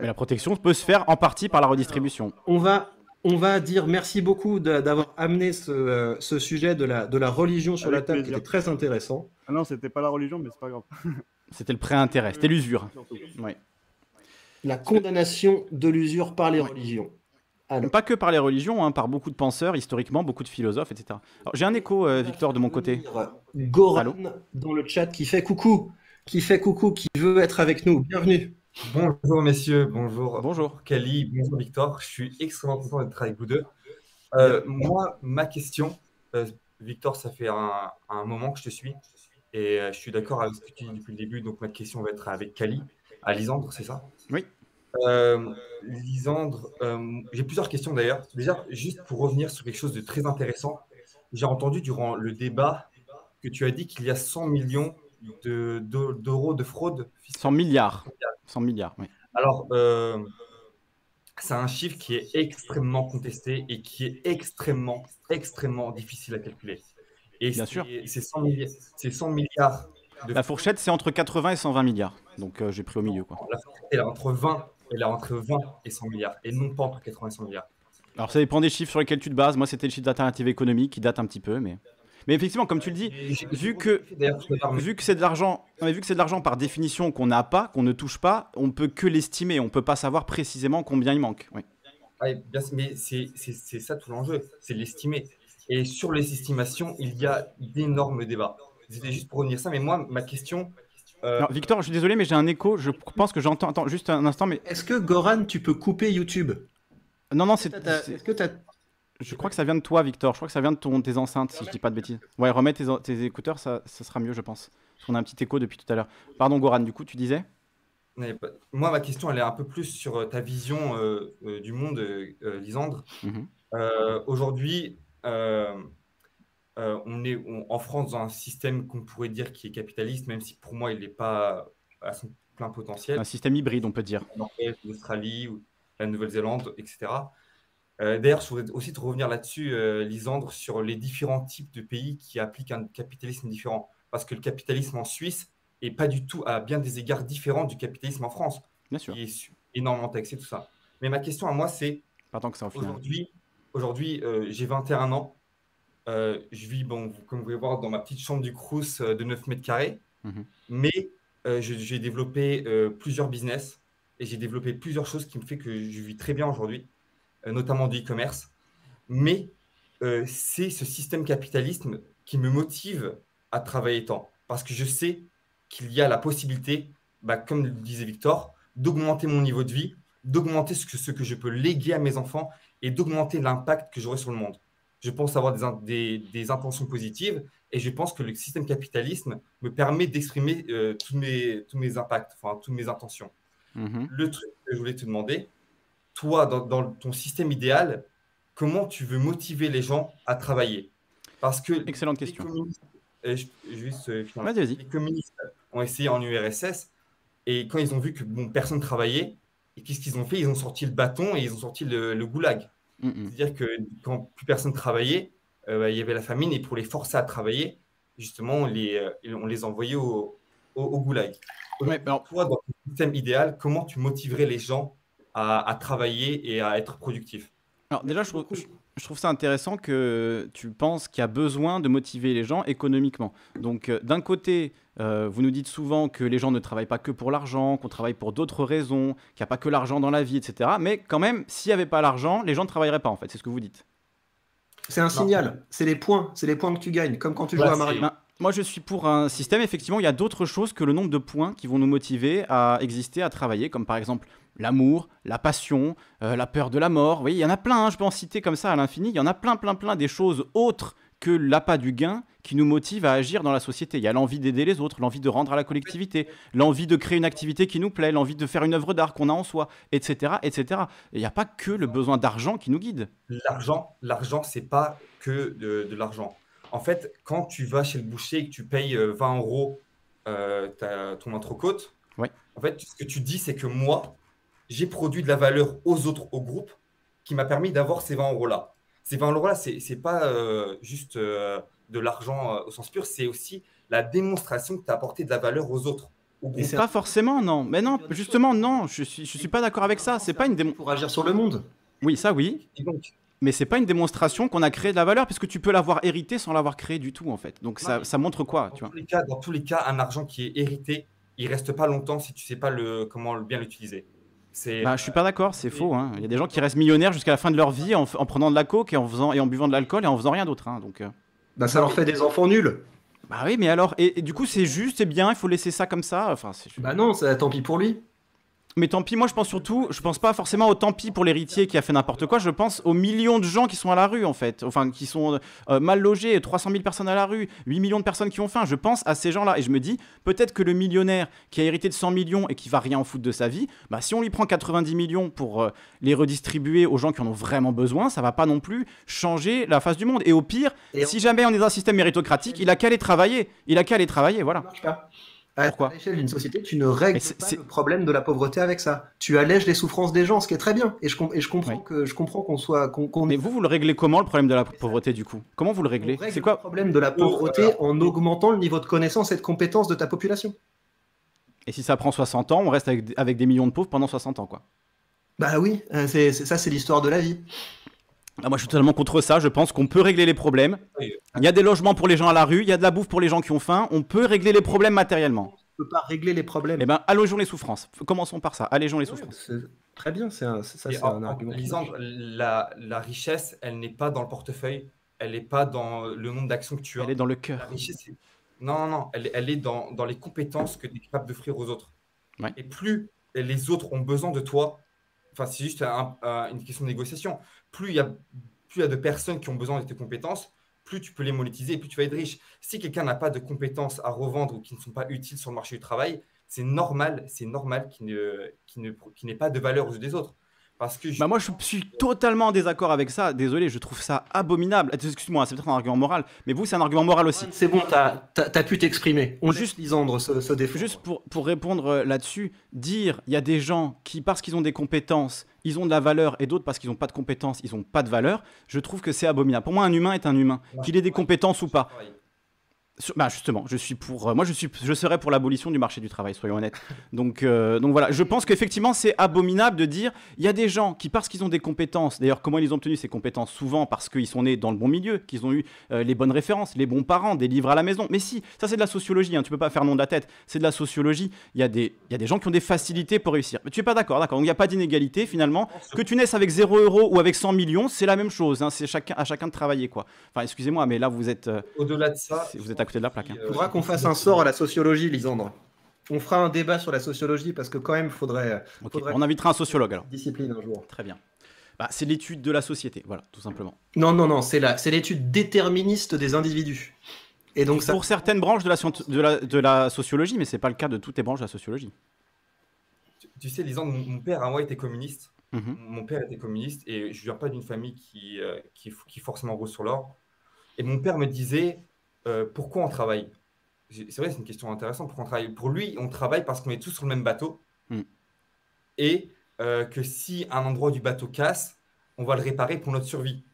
la protection peut se faire en partie par la redistribution. On va, on va dire merci beaucoup d'avoir amené euh, ce, sujet de la, de la religion sur la table qui était très intéressant. Ah non, c'était pas la religion, mais c'est pas grave. c'était le pré-intérêt, c'était l'usure. La condamnation de l'usure par les religions. Pas que par les religions, hein, par beaucoup de penseurs, historiquement, beaucoup de philosophes, etc. J'ai un écho, euh, Victor, de mon côté. Euh, Goran dans le chat qui fait coucou, qui fait coucou, qui veut être avec nous. Bienvenue. Bonjour messieurs, bonjour. Bonjour. Kali, bonjour Victor. Je suis extrêmement content d'être avec vous deux. Euh, moi, ma question, euh, Victor, ça fait un, moment que je te suis et euh, je suis d'accord avec ce que tu dis depuis le début, donc ma question va être avec Kali, à Lisandre, c'est ça Oui. Lisandre, j'ai plusieurs questions d'ailleurs. Déjà, juste pour revenir sur quelque chose de très intéressant, j'ai entendu durant le débat que tu as dit qu'il y a 100 millions d'euros de, fraude. 100 milliards. 100 milliards, oui. Alors, euh, c'est un chiffre qui est extrêmement contesté et qui est extrêmement, extrêmement difficile à calculer. Et Bien sûr. C'est 100, milliards. De... La fourchette, c'est entre 80 et 120 milliards. Donc, euh, j'ai pris au milieu. Quoi. La fourchette, elle est entre 20, elle est entre 20 et 100 milliards, et non pas entre 80 et 100 milliards. Alors, ça dépend des chiffres sur lesquels tu te bases. Moi, c'était le chiffre d'alternative économique qui date un petit peu, mais. Mais effectivement, comme tu le dis, vu que, vu que c'est de l'argent, vu que c'est de l'argent par définition qu'on n'a pas, qu'on ne touche pas, on peut que l'estimer, on ne peut pas savoir précisément combien il manque. Oui. mais c'est ça tout l'enjeu, c'est l'estimer. Et sur les estimations, il y a d'énormes débats. C'était juste pour revenir ça, mais moi, ma question, euh, Victor, je suis désolé, mais j'ai un écho. Je pense que j'entends. Attends, juste un instant. Mais est-ce que Goran, tu peux couper YouTube Non, non, c'est. Est-ce que tu as je crois que ça vient de toi, Victor. Je crois que ça vient de ton, tes enceintes, si je dis pas de bêtises. Ouais, remets tes, écouteurs, ça, sera mieux, je pense. On a un petit écho depuis tout à l'heure. Pardon, Goran, du coup, tu disais Moi, ma question, elle est un peu plus sur euh, ta vision euh, euh, du monde, Lisandre. Mm-hmm. Aujourd'hui, on est en France dans un système qu'on pourrait dire qui est capitaliste, même si pour moi, il n'est pas à son plein potentiel. Un système hybride, on peut dire. En Australie, la Nouvelle-Zélande, etc. Euh, d'ailleurs, je voudrais aussi te revenir là-dessus, euh, Lisandre, sur les différents types de pays qui appliquent un capitalisme différent. Parce que le capitalisme en Suisse n'est pas du tout, à bien des égards, différents du capitalisme en France. Bien sûr. Il est énormément taxé, tout ça. Mais ma question à moi, c'est. que ça en Aujourd'hui, euh, j'ai 21 ans. je vis, bon, comme vous pouvez voir, dans ma petite chambre du Crous de 9 mètres carrés. Mhm. Mais j'ai développé plusieurs business et j'ai développé plusieurs choses qui me font que je vis très bien aujourd'hui. Euh, notamment du e-commerce. Mais euh, c'est ce système capitalisme qui me motive à travailler tant. Parce que je sais qu'il y a la possibilité, bah, comme le disait Victor, d'augmenter mon niveau de vie, d'augmenter ce que, ce que je peux léguer à mes enfants et d'augmenter l'impact que j'aurai sur le monde. Je pense avoir des, des, intentions positives et je pense que le système capitalisme me permet d'exprimer euh, tous, mes, tous mes impacts, enfin, toutes mes intentions. Mm-hmm. Le truc que je voulais te demander, toi, dans, ton système idéal, comment tu veux motiver les gens à travailler Parce que excellente question. juste, euh, les communistes ont essayé en URSS et quand ils ont vu que bon, personne travaillait, et qu'est-ce qu'ils ont fait Ils ont sorti le bâton et ils ont sorti le, goulag. Mm, mm. C'est-à-dire que quand plus personne travaillait, euh, bah, il y avait la famine et pour les forcer à travailler, justement, on les, euh, on les envoyait au, au, goulag. Toi, dans ton système idéal, comment tu motiverais les gens à, travailler et à être productif. Alors déjà, je trouve, ça intéressant que tu penses qu'il y a besoin de motiver les gens économiquement. Donc euh, d'un côté, euh, vous nous dites souvent que les gens ne travaillent pas que pour l'argent, qu'on travaille pour d'autres raisons, qu'il n'y a pas que l'argent dans la vie, etc. Mais quand même, s'il n'y avait pas l'argent, les gens ne travailleraient pas en fait, c'est ce que vous dites. C'est un signal, c'est les points, c'est les points que tu gagnes, comme quand tu joues à Mario. Ben, moi, je suis pour un système, effectivement, il y a d'autres choses que le nombre de points qui vont nous motiver à exister, à travailler, comme par exemple l'amour, la passion, euh, la peur de la mort. Vous il y en a plein, hein, je peux en citer comme ça à l'infini. Il y en a plein, plein, plein des choses autres que l'appât du gain qui nous motive à agir dans la société. Il y a l'envie d'aider les autres, l'envie de rendre à la collectivité, l'envie de créer une activité qui nous plaît, l'envie de faire une œuvre d'art qu'on a en soi, etc. etc. il n'y a pas que le besoin d'argent qui nous guide. L'argent, l'argent, c'est pas que de, l'argent. En fait, quand tu vas chez le boucher et que tu payes 20 euh, euros euh, ton entrecôte, en fait, ce que tu dis, c'est que moi, j'ai produit de la valeur aux autres, au groupe, qui m'a permis d'avoir ces 20 euros-là. Ces 20 euros-là, ce n'est pas euh, juste euh, de l'argent euh, au sens pur, c'est aussi la démonstration que tu as apporté de la valeur aux autres. pas forcément, non. Mais non, justement, non, je suis, suis pas d'accord avec ça. C'est pas une démonstration. Pour agir sur le monde. Oui, ça, oui. mais c'est pas une démonstration qu'on a créé de la valeur, puisque tu peux l'avoir hérité sans l'avoir créé du tout, en fait. Donc ça, montre quoi, dans tu tous vois les cas, Dans tous les cas, un argent qui est hérité, il reste pas longtemps si tu sais pas le, comment bien l'utiliser. Bah, je suis pas d'accord, c'est faux. Hein. Il y a des gens qui restent millionnaires jusqu'à la fin de leur vie en, prenant de la coke et en, faisant, en buvant de l'alcool et en faisant rien d'autre. Hein, donc, euh. bah, ça leur fait des enfants nuls. Bah oui, mais alors, et, du coup, c'est juste, et bien, il faut laisser ça comme ça. Enfin, bah non, ça, tant pis pour lui. Mais tant pis, moi je pense surtout, je pense pas forcément au tant pis pour l'héritier qui a fait n'importe quoi, je pense aux millions de gens qui sont à la rue en fait, enfin qui sont euh, mal logés, 300 000 personnes à la rue, 8 millions de personnes qui ont faim, je pense à ces gens-là et je me dis, peut-être que le millionnaire qui a hérité de 100 millions et qui va rien en foutre de sa vie, bah si on lui prend 90 millions pour euh, les redistribuer aux gens qui en ont vraiment besoin, ça va pas non plus changer la face du monde. Et au pire, si jamais on est dans un système méritocratique, il a qu'à aller travailler, il a qu'à aller travailler, voilà à l'échelle d'une société, tu ne règles pas le problème de la pauvreté avec ça. Tu allèges les souffrances des gens, ce qui est très bien. Et je, comprends que je comprends qu'on soit Mais vous, vous le réglez comment le problème de la pauvreté du coup Comment vous le réglez C'est quoi le problème de la euh, pauvreté en augmentant le niveau de connaissance et de compétence de ta population Et si ça prend 60 ans, on reste avec, des millions de pauvres pendant 60 ans, quoi. Bah oui, euh, ça c'est l'histoire de la vie. Ah, moi, je suis totalement contre ça. Je pense qu'on peut régler les problèmes. Il y a des logements pour les gens à la rue, il y a de la bouffe pour les gens qui ont faim. On peut régler les problèmes matériellement. On ne peut pas régler les problèmes. Eh bien, allégeons les souffrances. Commençons par ça. Allégeons les souffrances. Très bien, c'est ça, un argument. Lisandre, la, richesse, elle n'est pas dans le portefeuille, elle n'est pas dans le nombre d'actions que tu as. Elle est dans le cœur. non, non, non, elle, est dans, les compétences que tu es capable d'offrir aux autres. Et plus les autres ont besoin de toi, enfin, c'est juste une question de négociation plus il y a, plus il de personnes qui ont besoin de tes compétences, plus tu peux les monétiser et plus tu vas être riche. Si quelqu'un n'a pas de compétences à revendre ou qui ne sont pas utiles sur le marché du travail, c'est normal, c'est normal qu'il ne, qu'il n'ait pas de valeur aux yeux des autres. Bah, moi, je suis totalement en désaccord avec ça. Désolé, je trouve ça abominable. Ah, excuse-moi, c'est peut-être un argument moral, mais vous, c'est un argument moral aussi. C'est bon, t'as as, pu t'exprimer. On juste lisandre ce, Juste pour, pour répondre euh, là-dessus, dire il y a des gens qui, parce qu'ils ont des compétences, ils ont de la valeur, et d'autres parce qu'ils n'ont pas de compétences, ils n'ont pas de valeur, je trouve que c'est abominable. Pour moi, un humain est un humain, qu'il ait des compétences ou pas. Bah justement, je suis pour. Euh, moi, je suis, je serais pour l'abolition du marché du travail. Soyons honnêtes. Donc, euh, donc voilà. Je pense qu'effectivement, c'est abominable de dire il y a des gens qui, parce qu'ils ont des compétences. D'ailleurs, comment ils ont obtenu ces compétences Souvent parce qu'ils sont nés dans le bon milieu, qu'ils ont eu euh, les bonnes références, les bons parents, des livres à la maison. Mais si, ça c'est de la sociologie. Tu hein, tu peux pas faire nom de la tête. C'est de la sociologie. Il y a des, il y a des gens qui ont des facilités pour réussir. Mais tu n'es pas d'accord, d'accord. Donc il n'y a pas d'inégalité finalement. Que tu naisses avec 0 euros ou avec 100 millions, c'est la même chose. Hein. c'est chacun à chacun de travailler quoi. Enfin, excusez-moi, mais là vous êtes. Au-delà de ça, vous êtes à de la plaque. Hein. Il faudra qu'on fasse un sort à la sociologie, Lisandre. On fera un débat sur la sociologie parce que quand même, faudrait. faudrait... On invitera un sociologue alors. Discipline un jour. Très bien. Bah, c'est l'étude de la société, voilà, tout simplement. Non, non, non, c'est la, c'est l'étude déterministe des individus. Et donc ça... Pour certaines branches de la, de la, de la sociologie, mais c'est pas le cas de toutes les branches de la sociologie. Tu, sais, Lisandre, mon, père, à moi, était communiste. Mhm. Mon père était communiste et je viens pas d'une famille qui, euh, qui, qui, est forcément gros sur l'or. Et mon père me disait, euh, pourquoi on travaille C'est vrai, c'est une question intéressante. Pour travaille Pour lui, on travaille parce qu'on est tous sur le même bateau. Hmm. Et euh, que si un endroit du bateau casse, on va le réparer pour notre survie.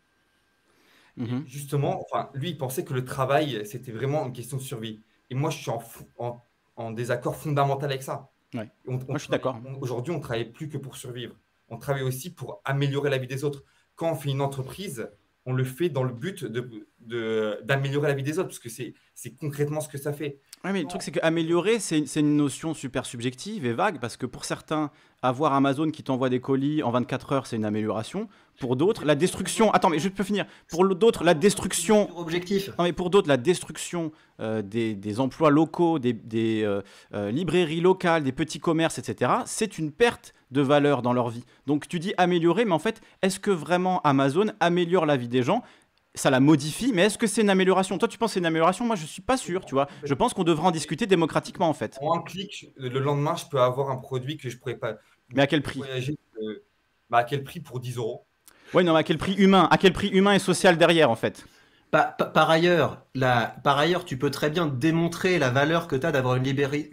Mhm. Justement, lui, il pensait que le travail, c'était vraiment une question de survie. Et moi, je suis en, désaccord fondamental avec ça. moi, je suis d'accord. Aujourd'hui, on travaille plus que pour survivre. On travaille aussi pour améliorer la vie des autres. Quand on fait une entreprise, on le fait dans le but d'améliorer de, d'améliorer la vie des autres, parce que c'est concrètement ce que ça fait. Oui, mais le truc, c'est qu'améliorer, c'est une notion super subjective et vague, parce que pour certains, avoir Amazon qui t'envoie des colis en 24 heures, c'est une amélioration. Pour d'autres, la destruction. Attends, mais je peux finir. Pour d'autres, la destruction. Objectif. Non, mais pour d'autres, la destruction euh, des, des, emplois locaux, des, des euh, euh, librairies locales, des petits commerces, etc., c'est une perte de valeur dans leur vie. Donc tu dis améliorer, mais en fait, est-ce que vraiment Amazon améliore la vie des gens ça la modifie, mais est-ce que c'est une amélioration Toi, tu penses c'est une amélioration Moi, je suis pas sûr, tu vois. Je pense qu'on devrait en discuter démocratiquement, en fait. En un clic, le lendemain, je peux avoir un produit que je pourrais pas. Mais à quel prix euh, À quel prix pour 10 euros Oui non, mais à quel prix humain À quel prix humain et social derrière, en fait par, ailleurs, par ailleurs, tu peux très bien démontrer la valeur que tu as d'avoir une, librairie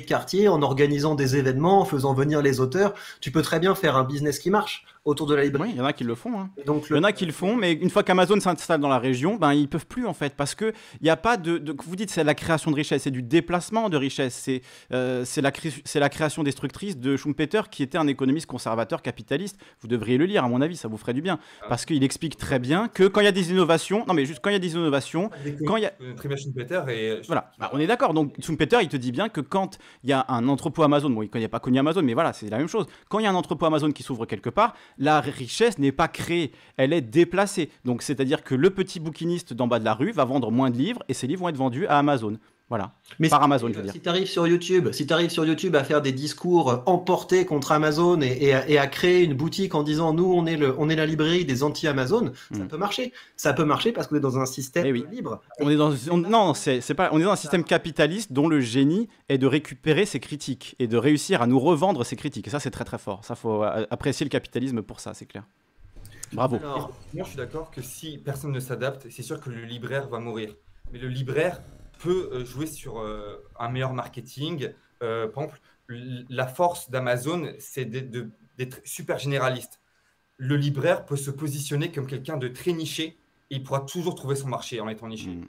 de quartier en organisant des événements, en faisant venir les auteurs. Tu peux très bien faire un business qui marche autour de la librairie. Oui, il y en a qui le font. Hein. Il y en a qui le font, mais une fois qu'Amazon s'installe dans la région, ben, ils peuvent plus en fait, parce il n'y a pas de, Vous dites c'est la création de richesse, c'est du déplacement de richesse, euh, c'est la, la création destructrice de Schumpeter, qui était un économiste conservateur capitaliste. Vous devriez le lire, à mon avis, ça vous ferait du bien, ah. parce qu'il explique très bien que quand il y a des innovations, non mais juste quand il y a des innovations, ah, quand il y a... Schumpeter et... Euh, voilà, bah, on est d'accord, donc Schumpeter, il te dit bien que quand il y a un entrepôt Amazon, bon, il a pas connu Amazon, mais voilà, c'est la même chose, quand il y a un entrepôt Amazon qui s'ouvre quelque part, la richesse n'est pas créée, elle est déplacée. Donc c'est-à-dire que le petit bouquiniste d'en bas de la rue va vendre moins de livres et ses livres vont être vendus à Amazon. Voilà. Mais par Amazon, je veux dire. Si tu arrives sur YouTube, si tu sur YouTube à faire des discours emportés contre Amazon et, à, créer une boutique en disant nous on est le, on est la librairie des anti-Amazon, ça mm. peut marcher. Ça peut marcher parce qu'on est dans un système eh libre. On est dans non, c'est pas on est dans un système capitaliste dont le génie est de récupérer ses critiques et de réussir à nous revendre ses critiques. Et ça c'est très très fort. Ça faut euh, apprécier le capitalisme pour ça, c'est clair. Bravo. moi je suis d'accord que si personne ne s'adapte, c'est sûr que le libraire va mourir. Mais le libraire peut euh, jouer sur euh, un meilleur marketing. Euh, par exemple, la force d'Amazon, c'est d'être super généraliste. Le libraire peut se positionner comme quelqu'un de très niché et il pourra toujours trouver son marché en étant niché. Mm.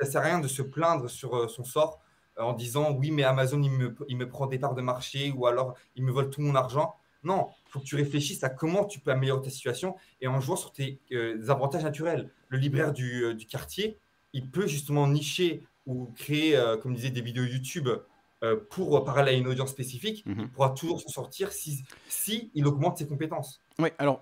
Ça ne sert à rien de se plaindre sur son sort en disant oui, mais Amazon, il me, prend des parts de marché ou alors il me vole tout mon argent. Non, il faut que tu réfléchisses à comment tu peux améliorer ta situation et en jouant sur tes avantages naturels. Le libraire du, du, quartier, il peut justement nicher ou créer, euh, comme disait, des vidéos YouTube euh, pour parler à une audience spécifique, mhm. pourra toujours s'en sortir si, il augmente ses compétences. Oui, alors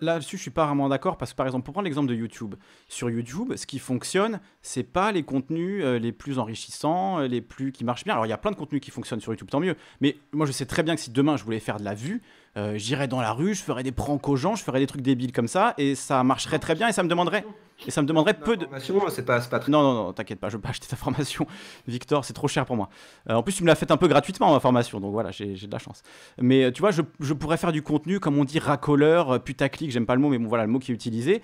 là-dessus, je suis pas vraiment d'accord parce que par exemple, pour prendre l'exemple de YouTube, sur YouTube, ce qui fonctionne, c'est pas les contenus euh, les plus enrichissants, les plus qui marchent bien. Alors il y a plein de contenus qui fonctionnent sur YouTube, tant mieux. Mais moi, je sais très bien que si demain je voulais faire de la vue, euh, j'irais dans la rue, je ferais des pranks aux gens, je ferais des trucs débiles comme ça, et ça marcherait très bien, et ça me demanderait, et ça me demanderait peu de. C'est pas, pas Non, non, non, t'inquiète pas, je veux pas acheter ta formation, Victor, c'est trop cher pour moi. Euh, en plus, tu me l'as fait un peu gratuitement ma formation, donc voilà, j'ai de la chance. Mais euh, tu vois, je, je, pourrais faire du contenu, comme on dit, racoleur, putaclic, j'aime pas le mot, mais bon, voilà le mot qui est utilisé,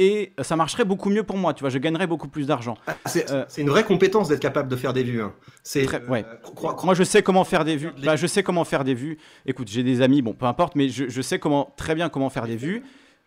et ça marcherait beaucoup mieux pour moi, tu vois, je gagnerais beaucoup plus d'argent. Ah, euh, c'est une vraie compétence d'être capable de faire des vues. Hein. C'est euh, moi je sais comment faire des vues. Bah, je sais comment faire des vues. Écoute, j'ai des amis, bon, peu importe, mais je, je, sais comment très bien comment faire des vues.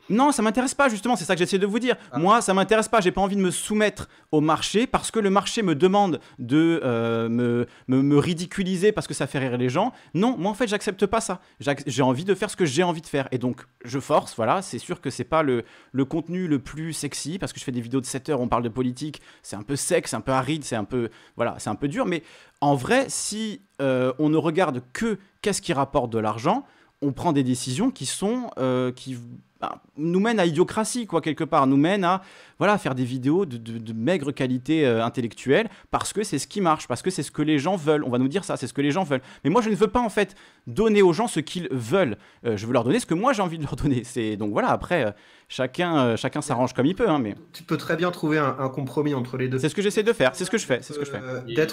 Non, ça m'intéresse pas justement, c'est ça que j'essaie de vous dire. Ah. Moi, ça m'intéresse pas, j'ai pas envie de me soumettre au marché parce que le marché me demande de euh, me, me, ridiculiser parce que ça fait rire les gens. Non, moi en fait, j'accepte pas ça. J'ai envie de faire ce que j'ai envie de faire et donc je force, voilà, c'est sûr que c'est pas le, contenu le plus sexy parce que je fais des vidéos de 7 heures, on parle de politique, c'est un peu sec, c'est un peu aride, c'est un peu voilà, c'est un peu dur mais en vrai, si euh, on ne regarde que qu'est-ce qui rapporte de l'argent, on prend des décisions qui sont euh, qui bah, nous mène à idiocratie, quoi, quelque part, nous mène à voilà, faire des vidéos de, maigre qualité euh, intellectuelle, parce que c'est ce qui marche, parce que c'est ce que les gens veulent. On va nous dire ça, c'est ce que les gens veulent. Mais moi, je ne veux pas, en fait, donner aux gens ce qu'ils veulent. Euh, je veux leur donner ce que moi, j'ai envie de leur donner. C'est Donc voilà, après, euh, chacun, chacun bah, s'arrange comme il peut. Hein, mais... Tu peux très bien trouver un, compromis entre les deux. C'est ce que j'essaie de faire, c'est ce que je fais. C'est ce que je fais.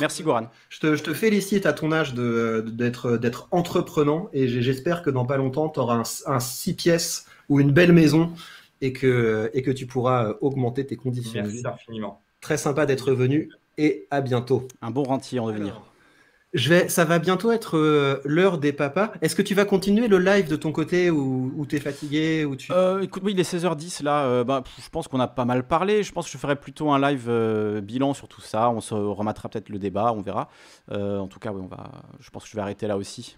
Merci, Goran. Je te, félicite à ton âge d'être entreprenant, et j'espère que dans pas longtemps, tu auras un, un six pièces ou une belle maison et que, et que tu pourras euh, augmenter tes conditions. Merci infiniment. Très sympa d'être venu et à bientôt. Un bon rentier en devenir. Je vais, ça va bientôt être euh, l'heure des papas. Est-ce que tu vas continuer le live de ton côté ou, ou es fatigué ou tu... Euh, écoute, oui, il est 16h10 là. Bah, je pense qu'on a pas mal parlé. Je pense que je ferai plutôt un live bilan sur tout ça. On se remettra peut-être le débat, on verra. en tout cas, on va, je pense que je vais arrêter là aussi.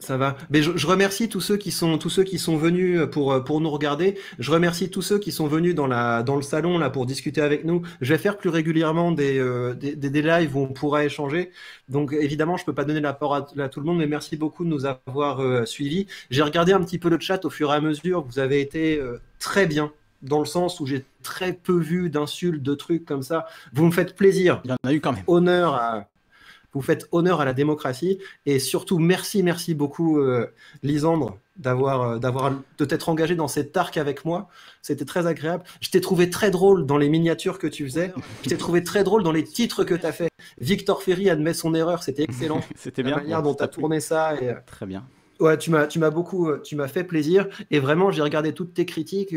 Ça va. Mais je, je, remercie tous ceux qui sont tous ceux qui sont venus euh, pour euh, pour nous regarder. Je remercie tous ceux qui sont venus dans la dans le salon là pour discuter avec nous. Je vais faire plus régulièrement des euh, des, des, lives où on pourra échanger. Donc évidemment, je peux pas donner la parole à, tout le monde, mais merci beaucoup de nous avoir suivis. J'ai regardé un petit peu le chat au fur et à mesure. Vous avez été très bien dans le sens où j'ai très peu vu d'insultes, de trucs comme ça. Vous me faites plaisir. Il y en a eu quand même. Honneur à vous faites honneur à la démocratie. Et surtout, merci, merci beaucoup, euh, Lisandre, d'avoir, euh, d'avoir, de t'être engagé dans cet arc avec moi. C'était très agréable. Je t'ai trouvé très drôle dans les miniatures que tu faisais. Je t'ai trouvé très drôle dans les titres que tu as fait. Victor Ferry admet son erreur. C'était excellent. C'était bien. La manière dont tu as tourné ça. Et... Euh, très bien. Ouais, tu m'as, tu m'as beaucoup, tu m'as fait plaisir. Et vraiment, j'ai regardé toutes tes critiques.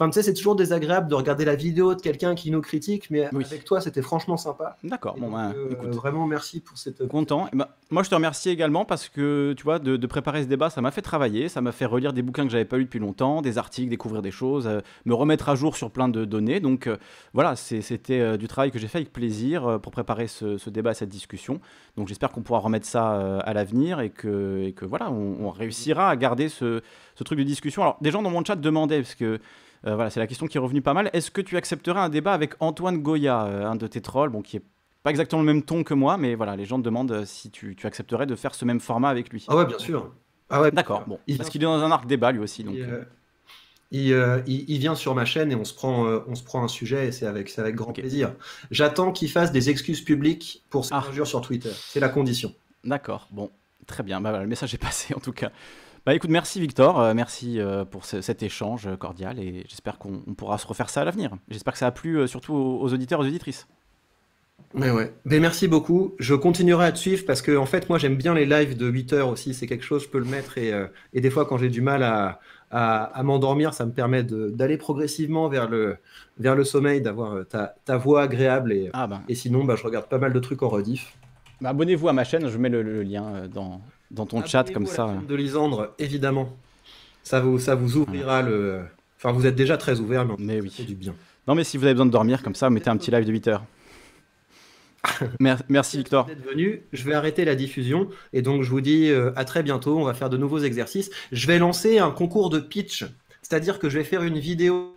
Enfin, tu sais, c'est toujours désagréable de regarder la vidéo de quelqu'un qui nous critique, mais avec toi, c'était franchement sympa. D'accord. Bon, ben, euh, écoute, vraiment, merci pour cette. Euh, Content. Eh ben, moi, je te remercie également parce que, tu vois, de, préparer ce débat, ça m'a fait travailler, ça m'a fait relire des bouquins que j'avais pas lus depuis longtemps, des articles, découvrir des choses, euh, me remettre à jour sur plein de données. Donc, voilà, c'était du travail que j'ai fait avec plaisir pour préparer ce, ce, débat, cette discussion. Donc, j'espère qu'on pourra remettre ça à l'avenir et que, que, voilà, on, réussira à garder ce, ce, truc de discussion. Alors, des gens dans mon chat demandaient parce que euh, voilà, c'est la question qui est revenue pas mal. Est-ce que tu accepterais un débat avec Antoine Goya, euh, un de tes trolls, bon, qui est pas exactement le même ton que moi, mais voilà, les gens te demandent euh, si tu, accepterais de faire ce même format avec lui. Ah ouais, bien sûr. Ah D'accord, bon. parce qu'il est dans un arc débat lui aussi. Il, vient sur ma chaîne et on se prend, on se prend un sujet et c'est avec, avec grand plaisir. J'attends qu'il fasse des excuses publiques pour ses ah. sur Twitter. C'est la condition. D'accord, bon, très bien. Bah, le message est passé en tout cas. Bah, écoute, merci Victor, euh, merci euh, pour cet échange cordial et j'espère qu'on pourra se refaire ça à l'avenir. J'espère que ça a plu euh, surtout aux, auditeurs et aux auditrices. Mais ouais. merci beaucoup. Je continuerai à te suivre parce que, fait, moi, j'aime bien les lives de 8 heures aussi. C'est quelque chose, je peux le mettre. Et, des fois, quand j'ai du mal à, m'endormir, ça me permet d'aller progressivement vers le, sommeil, d'avoir ta, voix agréable. Et, ah, ben. et sinon, bah, je regarde pas mal de trucs en rediff. Bah, abonnez-vous à ma chaîne. Je mets le lien dans, dans ton chat comme ça. De Lisandre, évidemment. Ça vous, ça vous ouvrira le. Enfin, vous êtes déjà très ouvert, mais, mais oui. du bien. Non, mais si vous avez besoin de dormir comme ça, mettez un petit live de 8 heures. Merci, merci Victor. D'être venu. Je vais arrêter la diffusion et donc je vous dis euh, à très bientôt. On va faire de nouveaux exercices. Je vais lancer un concours de pitch, c'est-à-dire que je vais faire une vidéo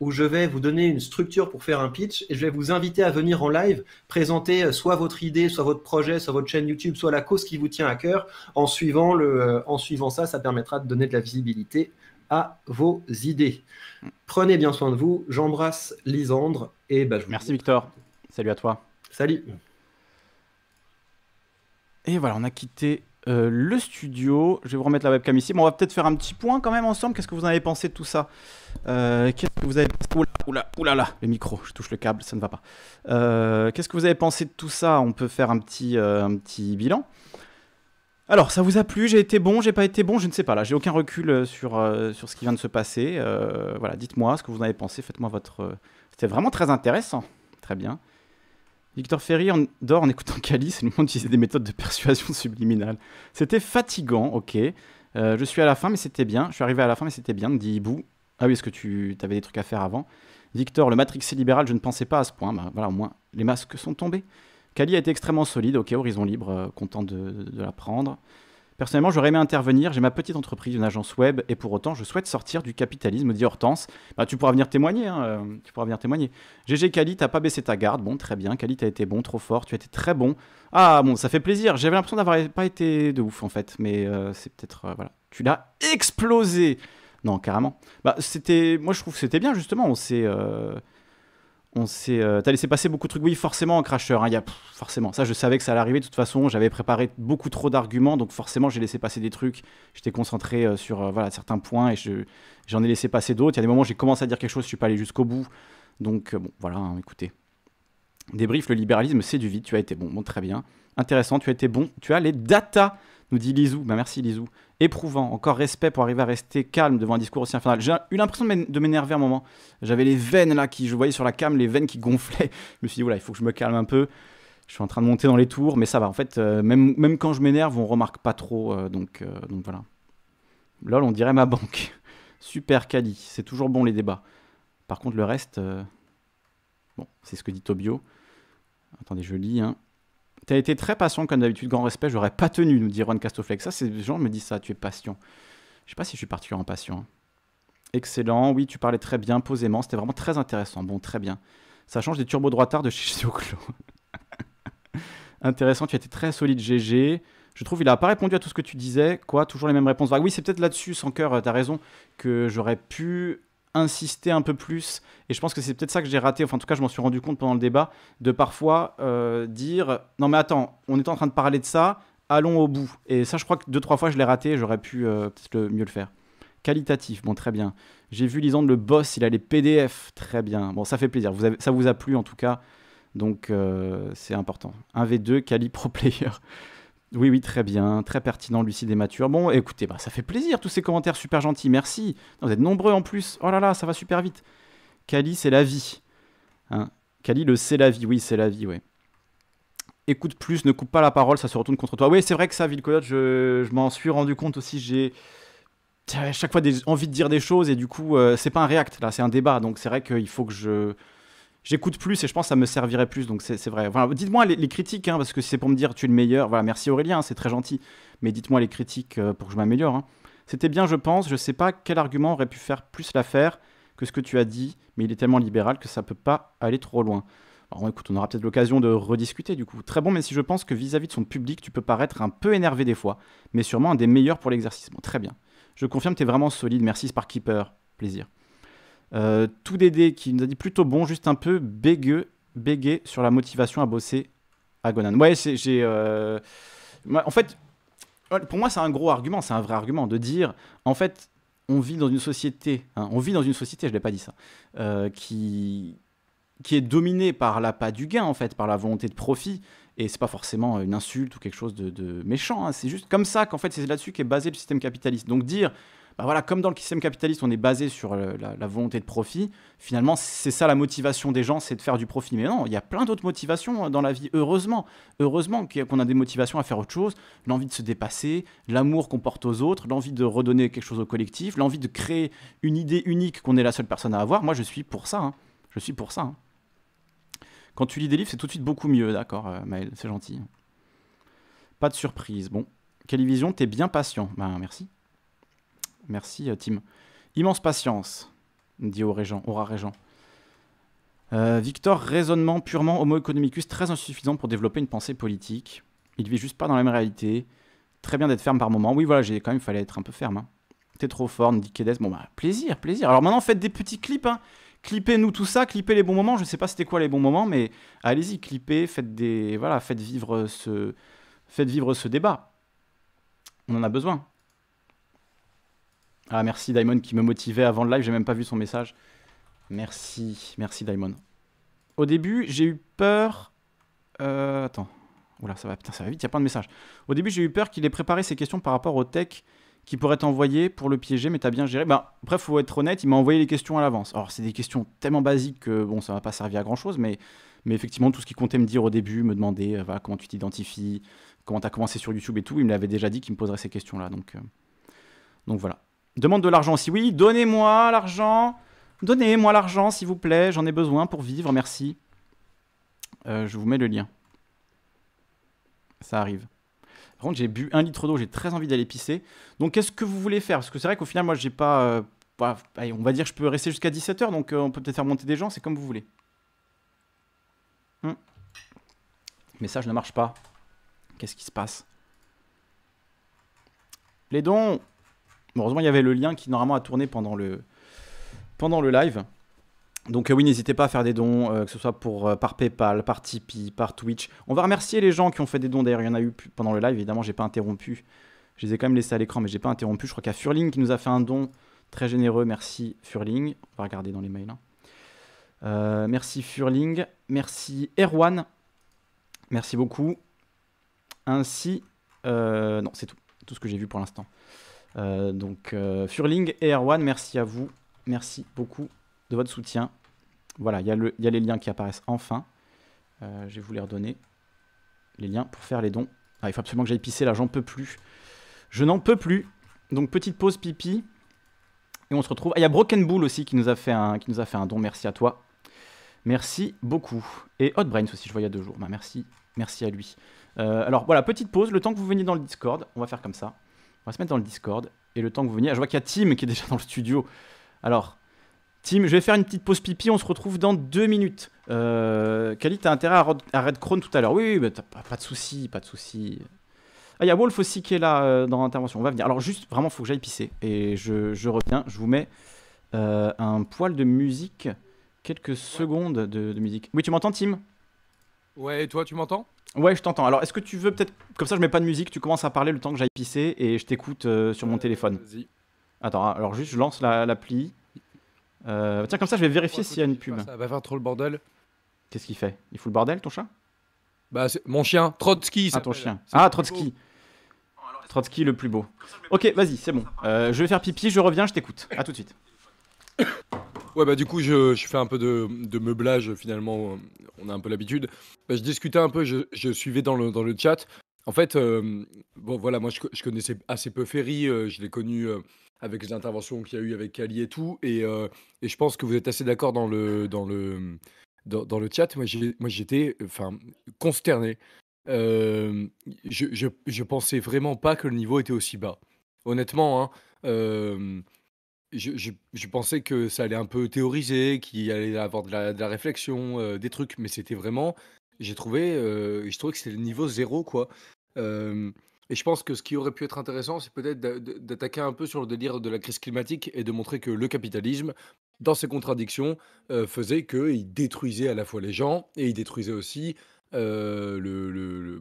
où je vais vous donner une structure pour faire un pitch et je vais vous inviter à venir en live présenter euh, soit votre idée, soit votre projet, soit votre chaîne YouTube, soit la cause qui vous tient à cœur. En suivant, le, euh, en suivant ça, ça permettra de donner de la visibilité à vos idées. Prenez bien soin de vous. J'embrasse Lisandre et bah, je vous Merci Victor. Salut à toi. Salut. Et voilà, on a quitté euh, le studio. Je vais vous remettre la webcam ici. on va peut-être faire un petit point quand même ensemble. Qu'est-ce que vous en avez pensé de tout ça euh, Qu'est-ce que vous avez Oula, oula, oula, le micro. Je touche le câble, ça ne va pas. Euh, qu'est-ce que vous avez pensé de tout ça On peut faire un petit, un petit bilan. Alors, ça vous a plu J'ai été bon J'ai pas été bon Je ne sais pas. Là, j'ai aucun recul sur, sur ce qui vient de se passer. voilà, dites-moi ce que vous en avez pensé. Faites-moi votre. C'était vraiment très intéressant. Très bien. Victor Ferry en... dort en écoutant le et nous utilisait des méthodes de persuasion subliminale. C'était fatigant, ok. Euh, je suis à la fin, mais c'était bien. Je suis arrivé à la fin, mais c'était bien, dit Hibou. Ah oui, est-ce que tu avais des trucs à faire avant Victor, le Matrix est libéral, je ne pensais pas à ce point. Bah, voilà, au moins, les masques sont tombés. Kali a été extrêmement solide, ok, horizon libre, euh, content de, de la prendre. Personnellement, j'aurais aimé intervenir, j'ai ma petite entreprise, une agence web, et pour autant, je souhaite sortir du capitalisme, dit Hortense. Bah, tu pourras venir témoigner, hein, euh, tu pourras venir témoigner. GG Kali, t'as pas baissé ta garde, bon, très bien, Kali, t'as été bon, trop fort, tu as été très bon. Ah, bon, ça fait plaisir, j'avais l'impression d'avoir pas été de ouf, en fait, mais euh, c'est peut-être, euh, voilà. Tu l'as explosé Non, carrément. Bah, c'était, moi, je trouve que c'était bien, justement, on s'est on s'est, euh, t'as laissé passer beaucoup de trucs. Oui, forcément, en crasher, hein, il y a forcément. Ça, je savais que ça allait arriver. De toute façon, j'avais préparé beaucoup trop d'arguments, donc forcément, j'ai laissé passer des trucs. J'étais concentré euh, sur euh, voilà certains points et je, j'en ai laissé passer d'autres. Il y a des moments, où j'ai commencé à dire quelque chose, je suis pas allé jusqu'au bout. Donc bon, voilà, hein, écoutez. Débrief, le libéralisme, c'est du vide. Tu as été bon, bon, très bien, intéressant. Tu as été bon. Tu as les data, nous dit Lizou. Bah merci Lizou éprouvant, encore respect pour arriver à rester calme devant un discours aussi infernal. J'ai eu l'impression de m'énerver un moment. J'avais les veines là qui, je voyais sur la cam, les veines qui gonflaient. Je me suis dit, voilà, il faut que je me calme un peu. Je suis en train de monter dans les tours, mais ça va. En fait, euh, même, quand je m'énerve, on remarque pas trop. Euh, donc, euh, donc voilà. Lol, on dirait ma banque. Super Kali. C'est toujours bon les débats. Par contre, le reste. Bon, c'est ce que dit Tobio. Attendez, je lis. Hein as été très patient comme d'habitude, grand respect, j'aurais pas tenu, nous dit Ron Castoflex. Ça, les gens me disent ça, tu es patient. Je sais pas si je suis particulièrement patient. Excellent, oui, tu parlais très bien, posément, c'était vraiment très intéressant. Bon, très bien. Ça change des turbos droitards de chez Clos. intéressant, tu as été très solide, GG. Je trouve il a pas répondu à tout ce que tu disais. Quoi Toujours les mêmes réponses Oui, c'est peut-être là-dessus, sans cœur, euh, t'as raison, que j'aurais pu insister un peu plus, et je pense que c'est peut-être ça que j'ai raté, enfin en tout cas je m'en suis rendu compte pendant le débat, de parfois euh, dire non mais attends, on est en train de parler de ça, allons au bout. Et ça je crois que deux, trois fois je l'ai raté, j'aurais pu euh, peut-être mieux le faire. Qualitatif, bon très bien. J'ai vu Lisande le boss, il a les PDF, très bien. Bon ça fait plaisir, vous avez, ça vous a plu en tout cas, donc euh, c'est important. 1v2, Cali Pro Player. Oui, oui, très bien, très pertinent, lucide et mature. Bon, écoutez, bah, ça fait plaisir, tous ces commentaires super gentils, merci. Vous êtes nombreux en plus, oh là là, ça va super vite. Kali, c'est la vie. Hein. Kali, le c'est la vie, oui, c'est la vie, oui. Écoute plus, ne coupe pas la parole, ça se retourne contre toi. Oui, c'est vrai que ça, Vilcoyote, je, je m'en suis rendu compte aussi, j'ai à chaque fois des, envie de dire des choses et du coup, euh, c'est pas un react, là, c'est un débat, donc c'est vrai qu'il faut que je j'écoute plus et je pense que ça me servirait plus. Donc c'est vrai. voilà dites-moi les, critiques, hein, parce que c'est pour me dire tu es le meilleur, voilà, merci Aurélien, hein, c'est très gentil. Mais dites-moi les critiques euh, pour que je m'améliore. Hein. C'était bien, je pense. Je sais pas quel argument aurait pu faire plus l'affaire que ce que tu as dit, mais il est tellement libéral que ça peut pas aller trop loin. Alors écoute, on aura peut-être l'occasion de rediscuter du coup. Très bon, mais si je pense que vis-à-vis de son public, tu peux paraître un peu énervé des fois, mais sûrement un des meilleurs pour l'exercice. très bien. Je confirme, tu es vraiment solide. Merci Sparkeeper. Plaisir. Euh, tout Dédé qui nous a dit plutôt bon, juste un peu bégueux, bégué sur la motivation à bosser à Gonan. Ouais, j'ai. Euh, en fait, pour moi, c'est un gros argument, c'est un vrai argument de dire, en fait, on vit dans une société, hein, on vit dans une société, je ne l'ai pas dit ça, euh, qui, qui est dominée par l'appât du gain, en fait, par la volonté de profit. Et c'est pas forcément une insulte ou quelque chose de, méchant. Hein. c'est juste comme ça qu'en fait, c'est là-dessus qu'est basé le système capitaliste. Donc dire bah voilà, comme dans le système capitaliste, on est basé sur euh, la, volonté de profit, finalement, c'est ça la motivation des gens, c'est de faire du profit. Mais non, il y a plein d'autres motivations hein, dans la vie, heureusement. Heureusement qu'on a des motivations à faire autre chose, l'envie de se dépasser, l'amour qu'on porte aux autres, l'envie de redonner quelque chose au collectif, l'envie de créer une idée unique qu'on est la seule personne à avoir. Moi, je suis pour ça. Hein. Je suis pour ça. Hein. Quand tu lis des livres, c'est tout de suite beaucoup mieux, d'accord, euh, c'est gentil. Pas de surprise. Bon, Calivision, t'es bien patient. Ben, merci. Merci, euh, Tim. Immense patience, dit au régent, Aura Régent. Euh, Victor, raisonnement purement homo economicus, très insuffisant pour développer une pensée politique. Il vit juste pas dans la même réalité. Très bien d'être ferme par moment. Oui, voilà, j'ai quand même fallait être un peu ferme. Hein. T'es trop fort, dit Kedes. Bon, bah, plaisir, plaisir. Alors maintenant, faites des petits clips. Hein. Clippez-nous tout ça, clippez les bons moments. Je sais pas c'était quoi les bons moments, mais allez-y, clippez, faites des. Voilà, faites vivre ce. Faites vivre ce débat. On en a besoin. Ah, merci Daimon qui me motivait avant le live, j'ai même pas vu son message. Merci, merci Daimon. Au début, j'ai eu peur. Euh, attends. Oula, ça va, putain, ça va vite, il y a plein de messages. Au début, j'ai eu peur qu'il ait préparé ses questions par rapport au tech qui pourrait t'envoyer pour le piéger, mais t'as bien géré. Ben, bref, faut être honnête, il m'a envoyé les questions à l'avance. Alors, c'est des questions tellement basiques que bon, ça m'a pas servi à grand chose, mais, mais effectivement, tout ce qu'il comptait me dire au début, me demander euh, comment tu t'identifies, comment t'as commencé sur YouTube et tout, il me l'avait déjà dit qu'il me poserait ces questions-là. Donc, euh, donc voilà. Demande de l'argent si oui. Donnez-moi l'argent. Donnez-moi l'argent, s'il vous plaît. J'en ai besoin pour vivre, merci. Euh, je vous mets le lien. Ça arrive. Par contre, j'ai bu un litre d'eau, j'ai très envie d'aller pisser. Donc, qu'est-ce que vous voulez faire Parce que c'est vrai qu'au final, moi, j'ai pas. Euh, on va dire que je peux rester jusqu'à 17h, donc euh, on peut peut-être faire monter des gens, c'est comme vous voulez. ça, hmm. Message ne marche pas. Qu'est-ce qui se passe Les dons Heureusement, il y avait le lien qui normalement a tourné pendant le, pendant le live. Donc euh, oui, n'hésitez pas à faire des dons, euh, que ce soit pour, euh, par PayPal, par Tipeee, par Twitch. On va remercier les gens qui ont fait des dons. D'ailleurs, il y en a eu pendant le live. Évidemment, j'ai pas interrompu. Je les ai quand même laissés à l'écran, mais j'ai pas interrompu. Je crois qu'il y a Furling qui nous a fait un don très généreux. Merci Furling. On va regarder dans les mails. Hein. merci Furling. Merci Erwan. Merci beaucoup. Ainsi, non, c'est tout. Tout ce que j'ai vu pour l'instant. Euh, donc euh, Furling et Erwan, merci à vous. Merci beaucoup de votre soutien. Voilà, il y, a les liens qui apparaissent enfin. Euh, je vais vous les redonner. Les liens pour faire les dons. Ah, il faut absolument que j'aille pisser là, j'en peux plus. Je n'en peux plus. Donc petite pause pipi. Et on se retrouve. Ah, il y a Broken Bull aussi qui nous a fait un, qui nous a fait un don. Merci à toi. Merci beaucoup. Et Hot Brains aussi, je voyais il y a deux jours. Bah, merci. Merci à lui. alors voilà, petite pause. Le temps que vous veniez dans le Discord, on va faire comme ça. On va se mettre dans le Discord. Et le temps que vous veniez. Ah, je vois qu'il y a Tim qui est déjà dans le studio. Alors, Tim, je vais faire une petite pause pipi. On se retrouve dans deux minutes. Euh, Kali, t'as intérêt à, à Red tout à l'heure. Oui, oui, mais pas, de souci, pas de souci. Ah, il y a Wolf aussi qui est là euh, dans l'intervention. On va venir. Alors, juste, vraiment, il faut que j'aille pisser. Et je, reviens. Je vous mets euh, un poil de musique. Quelques secondes de, de musique. Oui, tu m'entends, Tim Ouais, et toi, tu m'entends Ouais, je t'entends. Alors, est-ce que tu veux peut-être. Comme ça, je mets pas de musique, tu commences à parler le temps que j'aille pisser et je t'écoute euh, sur mon téléphone. Vas-y. Attends, ah, alors juste, je lance l'appli. Euh, tiens, comme ça, je vais vérifier s'il y a une pub. Ça va faire trop le bordel. Qu'est-ce qu'il fait Il fout le bordel, ton chat Bah, mon chien, Trotsky. Ah, ton chien. Ah, Trotsky. Trotsky, le plus beau. Ok, vas-y, c'est bon. Euh, je vais faire pipi, je reviens, je t'écoute. À tout de suite. Ouais, bah du coup, je, je fais un peu de, meublage finalement, on a un peu l'habitude. Bah, je discutais un peu, je, suivais dans le, dans le chat. En fait, euh, bon voilà, moi je, connaissais assez peu Ferry, euh, je l'ai connu euh, avec les interventions qu'il y a eu avec Ali et tout, et, et je pense que vous êtes assez d'accord dans le, dans, le, dans, le chat. Moi j'étais enfin, consterné. Je, je, je, pensais vraiment pas que le niveau était aussi bas. Honnêtement, hein, je, pensais que ça allait un peu théoriser, qu'il allait avoir de la, réflexion, euh, des trucs, mais c'était vraiment, j'ai trouvé, euh, je que c'était le niveau zéro, quoi. Euh, et je pense que ce qui aurait pu être intéressant, c'est peut-être d'attaquer un peu sur le délire de la crise climatique et de montrer que le capitalisme, dans ses contradictions, faisait qu'il détruisait à la fois les gens et il détruisait aussi le,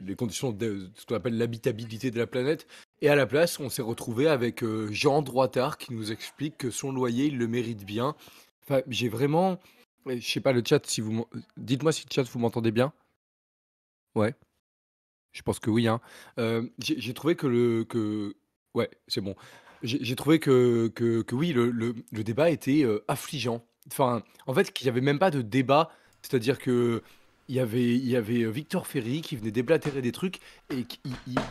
les conditions de ce qu'on appelle l'habitabilité de la planète, et à la place, on s'est retrouvé avec euh, Jean Droitard qui nous explique que son loyer, il le mérite bien. Enfin, j'ai vraiment. Euh, je sais pas le chat si vous. Dites-moi si le chat vous m'entendez bien. Ouais. Je pense que oui. Hein. Euh, j'ai trouvé que le. Que... Ouais, c'est bon. J'ai trouvé que, que, que oui, le, le, le, débat était affligeant. Enfin, en fait, qu'il n'y avait même pas de débat. C'est-à-dire que il y avait, il y avait euh, Victor Ferry qui venait déblatérer des trucs. Et il,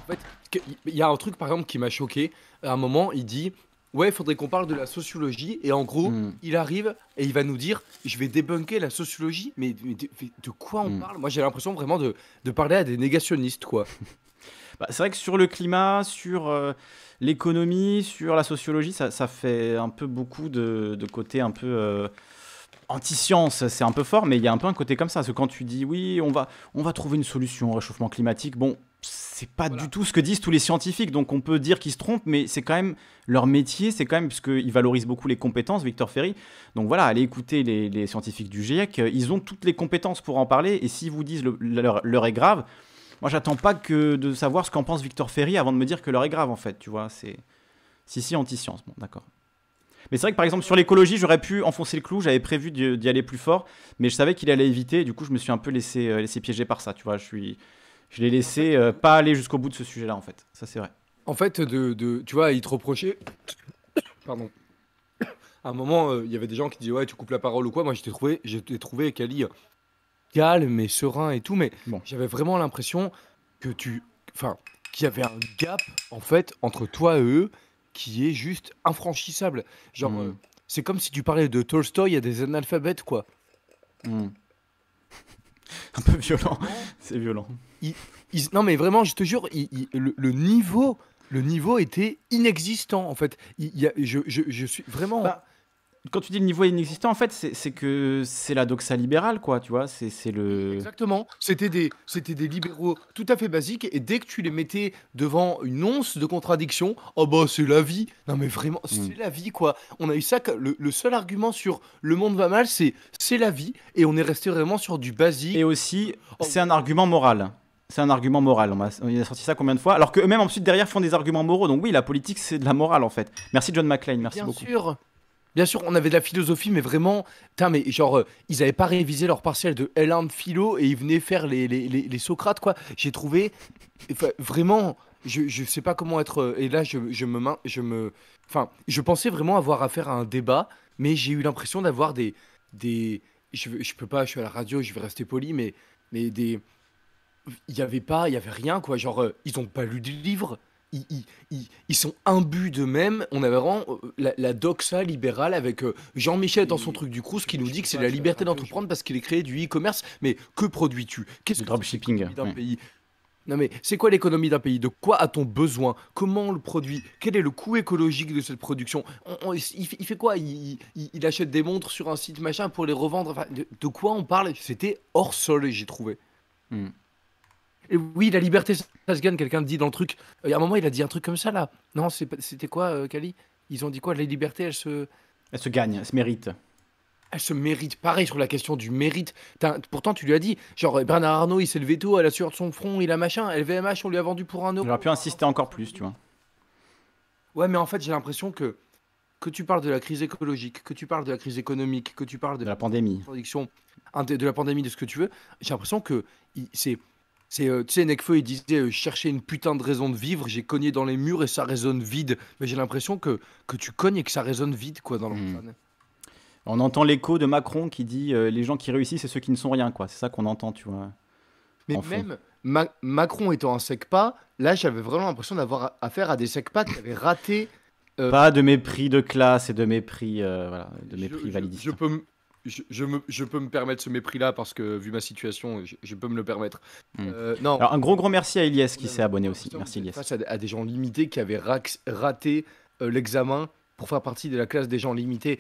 y a un truc, par exemple, qui m'a choqué. À un moment, il dit Ouais, il faudrait qu'on parle de la sociologie. Et en gros, hmm. il arrive et il va nous dire Je vais débunker la sociologie. Mais, de, quoi on hmm. parle Moi, j'ai l'impression vraiment de, parler à des négationnistes, quoi. Bah, c'est vrai que sur le climat, sur. Euh, l'économie, sur la sociologie, ça, fait un peu beaucoup de, de côté un peu euh, anti-science, c'est un peu fort, mais il y a un peu un côté comme ça. Parce que quand tu dis oui, on va, on va trouver une solution au réchauffement climatique, bon, c'est pas du tout ce que disent tous les scientifiques. Donc on peut dire qu'ils se trompent, mais c'est quand même leur métier, c'est quand même, parce puisqu'ils valorisent beaucoup les compétences, Victor Ferry. Donc voilà, allez écouter les, scientifiques du GIEC, ils ont toutes les compétences pour en parler, et s'ils vous disent l'heure est grave, moi j'attends pas que de savoir ce qu'en pense Victor Ferry avant de me dire que l'heure est grave, en fait, tu vois. C'est. Si, si, anti-science, bon, d'accord. Mais c'est vrai que par exemple sur l'écologie, j'aurais pu enfoncer le clou, j'avais prévu d'y aller plus fort, mais je savais qu'il allait éviter, du coup je me suis un peu euh, laissé, piéger par ça, tu vois. Je, suis... je l'ai laissé euh, pas aller jusqu'au bout de ce sujet-là, en fait. Ça c'est vrai. En fait, de, de, tu vois, il te reprochait. Pardon. À un moment, euh, il y avait des gens qui disaient Ouais, tu coupes la parole ou quoi. Moi, j'étais trouvé, j'étais trouvé Kali calme et serein et tout, mais bon. j'avais vraiment l'impression que tu. Enfin, qu'il y avait un gap, en fait, entre toi et eux qui est juste infranchissable. Genre, hmm. euh, c'est comme si tu parlais de Tolstoy à des analphabètes, quoi. Hmm. Un peu violent. C'est violent. non, mais vraiment, je te jure, le, niveau. Le niveau était inexistant en fait. Il, y a, je, suis vraiment bah, quand tu dis le niveau inexistant, en fait, c'est que c'est la doxa libérale, quoi, tu vois, c'est le... Exactement, c'était des, des libéraux tout à fait basiques, et dès que tu les mettais devant une once de contradiction, oh bah c'est la vie, non mais vraiment, c'est mm. la vie, quoi. On a eu ça, le, seul argument sur le monde va mal, c'est c'est la vie, et on est resté vraiment sur du basique. Et aussi, oh. c'est un argument moral. C'est un argument moral. On a, sorti ça combien de fois Alors qu'eux-mêmes, ensuite, derrière, font des arguments moraux. Donc oui, la politique, c'est de la morale, en fait. Merci, John McClane. Merci beaucoup. Bien sûr. Bien sûr, on avait de la philosophie, mais vraiment, putain, mais genre, euh, ils n'avaient pas révisé leur partiel de l philo et ils venaient faire les, les, Socrates, quoi. J'ai trouvé, vraiment, je, ne sais pas comment être. Euh, et là, je, me. Je me enfin, je pensais vraiment avoir affaire à un débat, mais j'ai eu l'impression d'avoir des. des je, peux pas, je suis à la radio, je vais rester poli, mais, mais des. Il n'y avait pas, il n'y avait rien, quoi. Genre, euh, ils n'ont pas lu du livres ils, sont imbus d'eux-mêmes. On avait vraiment euh, la, doxa libérale avec euh, Jean-Michel dans son truc du Crous qui nous dit que c'est la liberté d'entreprendre parce qu'il est créé du e-commerce. Mais que produis-tu Qu'est-ce que dropshipping d'un pays non mais c'est quoi l'économie d'un pays De quoi a-t-on besoin Comment on le produit Quel est le coût écologique de cette production il, fait quoi il, achète des montres sur un site machin pour les revendre de, quoi on parle C'était hors sol, j'ai trouvé. Hmm oui, la liberté, ça se gagne, quelqu'un dit dans le truc. Il euh, y a un moment, il a dit un truc comme ça, là. Non, c'était quoi, euh, Kali Ils ont dit quoi La liberté, elle se. Elle se gagne, elle se mérite. Elle se mérite. Pareil sur la question du mérite. Pourtant, tu lui as dit, genre, euh, Bernard Arnault, il s'est levé tôt, elle a sueur de son front, il a machin. LVMH, on lui a vendu pour un euro. J'aurais pu insister encore plus, tu vois. Ouais, mais en fait, j'ai l'impression que que tu parles de la crise écologique, que tu parles de la crise économique, que tu parles de, la pandémie, de la pandémie, de ce que tu veux, j'ai l'impression que c'est c'est, euh, tu sais, Nekfeu, il disait euh, chercher une putain de raison de vivre. J'ai cogné dans les murs et ça résonne vide. Mais j'ai l'impression que, tu cognes et que ça résonne vide, quoi, dans hmm. le On entend l'écho de Macron qui dit euh, les gens qui réussissent, c'est ceux qui ne sont rien, quoi. C'est ça qu'on entend, tu vois. Mais même Macron étant un secpa, là, j'avais vraiment l'impression d'avoir affaire à des secpas qui avaient raté. Pas de mépris de classe et de mépris, voilà, de mépris validiste je, peux me permettre ce mépris-là parce que, vu ma situation, je, peux me le permettre. Hmm. Euh, non. Alors, un gros, gros merci à Elias qui s'est abonné aussi. Merci, Elias. à, des gens limités qui avaient raté euh, l'examen pour faire partie de la classe des gens limités.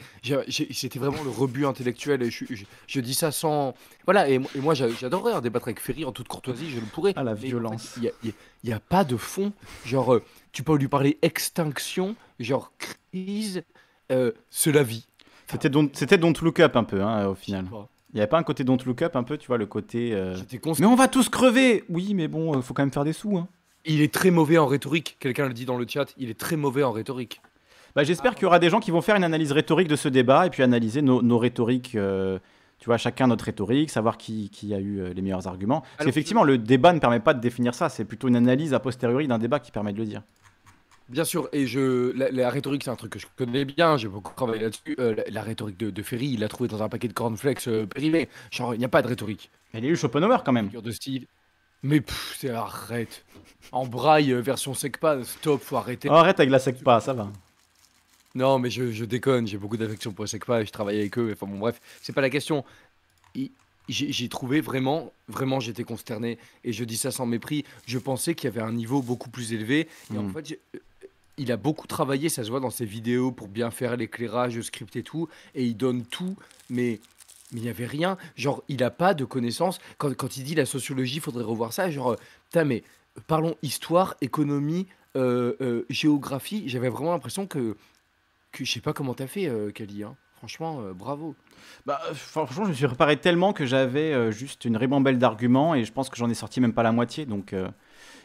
C'était vraiment le rebut intellectuel. Et je, dis ça sans. Voilà, et, moi j'adorerais débattre avec Ferry en toute courtoisie, je le pourrais. Ah, la violence. Il n'y a, pas de fond. Genre, euh, tu peux lui parler extinction, genre crise, euh, c'est la vie. C'était don't, don't, Look Up un peu, hein, au final. Il n'y avait pas un côté Don't Look Up un peu, tu vois, le côté. Euh, mais on va tous crever Oui, mais bon, il euh, faut quand même faire des sous. Hein. Il est très mauvais en rhétorique, quelqu'un le dit dans le chat, il est très mauvais en rhétorique. Bah, J'espère qu'il y aura des gens qui vont faire une analyse rhétorique de ce débat et puis analyser nos, nos rhétoriques. Euh, tu vois, chacun notre rhétorique, savoir qui, qui a eu les meilleurs arguments. Parce qu'effectivement, le débat ne permet pas de définir ça, c'est plutôt une analyse a posteriori d'un débat qui permet de le dire. Bien sûr, et je, la, rhétorique, c'est un truc que je connais bien, j'ai beaucoup travaillé là-dessus. Euh, la, rhétorique de, Ferry, il l'a trouvé dans un paquet de cornflakes euh, Genre, il n'y a pas de rhétorique. Mais il a eu Schopenhauer quand même. De style. Mais pff, c'est arrête. En braille, euh, version Sekpa, stop, faut arrêter. Oh, arrête avec la Sekpa, ça va. Non, mais je, déconne, j'ai beaucoup d'affection pour la SECPA je travaille avec eux. Enfin bon, bref, c'est pas la question. j'ai, trouvé vraiment, vraiment, j'étais consterné. Et je dis ça sans mépris. Je pensais qu'il y avait un niveau beaucoup plus élevé. Et en hmm. fait, il a beaucoup travaillé, ça se voit dans ses vidéos pour bien faire l'éclairage, le script et tout, et il donne tout, mais il n'y avait rien. Genre, il n'a pas de connaissances. Quand, il dit la sociologie, il faudrait revoir ça. Genre, putain, mais parlons histoire, économie, euh, euh, géographie. J'avais vraiment l'impression que, que. Je sais pas comment t'as fait, euh, Kali. Hein. Franchement, bravo. Bah, franchement, je me suis réparé tellement que j'avais juste une ribambelle d'arguments et je pense que j'en ai sorti même pas la moitié. Donc.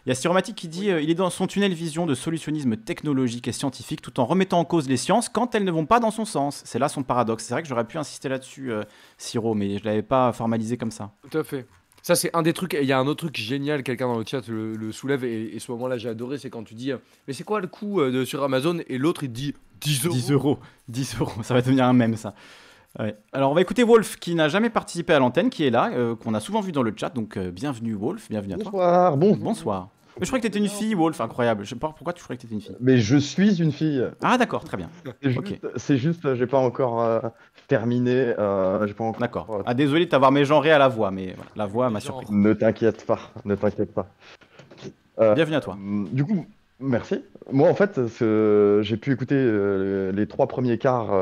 Il y a Siromatic qui dit euh, il est dans son tunnel vision de solutionnisme technologique et scientifique tout en remettant en cause les sciences quand elles ne vont pas dans son sens. C'est là son paradoxe. C'est vrai que j'aurais pu insister là-dessus, euh, mais je l'avais pas formalisé comme ça. Tout à fait. Ça, c'est un des trucs. Il y a un autre truc génial, quelqu'un dans le chat le, soulève, et, ce moment-là, j'ai adoré. C'est quand tu dis, euh, mais c'est quoi le coût euh, sur Amazon Et l'autre, il dit 10 euros. 10 euros. 10 euros. Ça va devenir un même, ça. Alors on va écouter Wolf qui n'a jamais participé à l'antenne, qui est là, qu'on a souvent vu dans le chat, donc bienvenue Wolf, bienvenue à toi. Bonsoir. Bonsoir. Mais je croyais que t'étais une fille, Wolf, incroyable. Je sais pas pourquoi tu croyais que t'étais une fille. Mais je suis une fille. Ah d'accord, très bien. C'est juste, c'est juste euh, j'ai pas encore euh, terminé. Euh, pas D'accord. Ah désolé de t'avoir mégenré à la voix, mais la voix m'a surpris. Ne t'inquiète pas, ne t'inquiète pas. Bienvenue à toi. Du coup, merci. Moi en fait, j'ai pu écouter les trois premiers quarts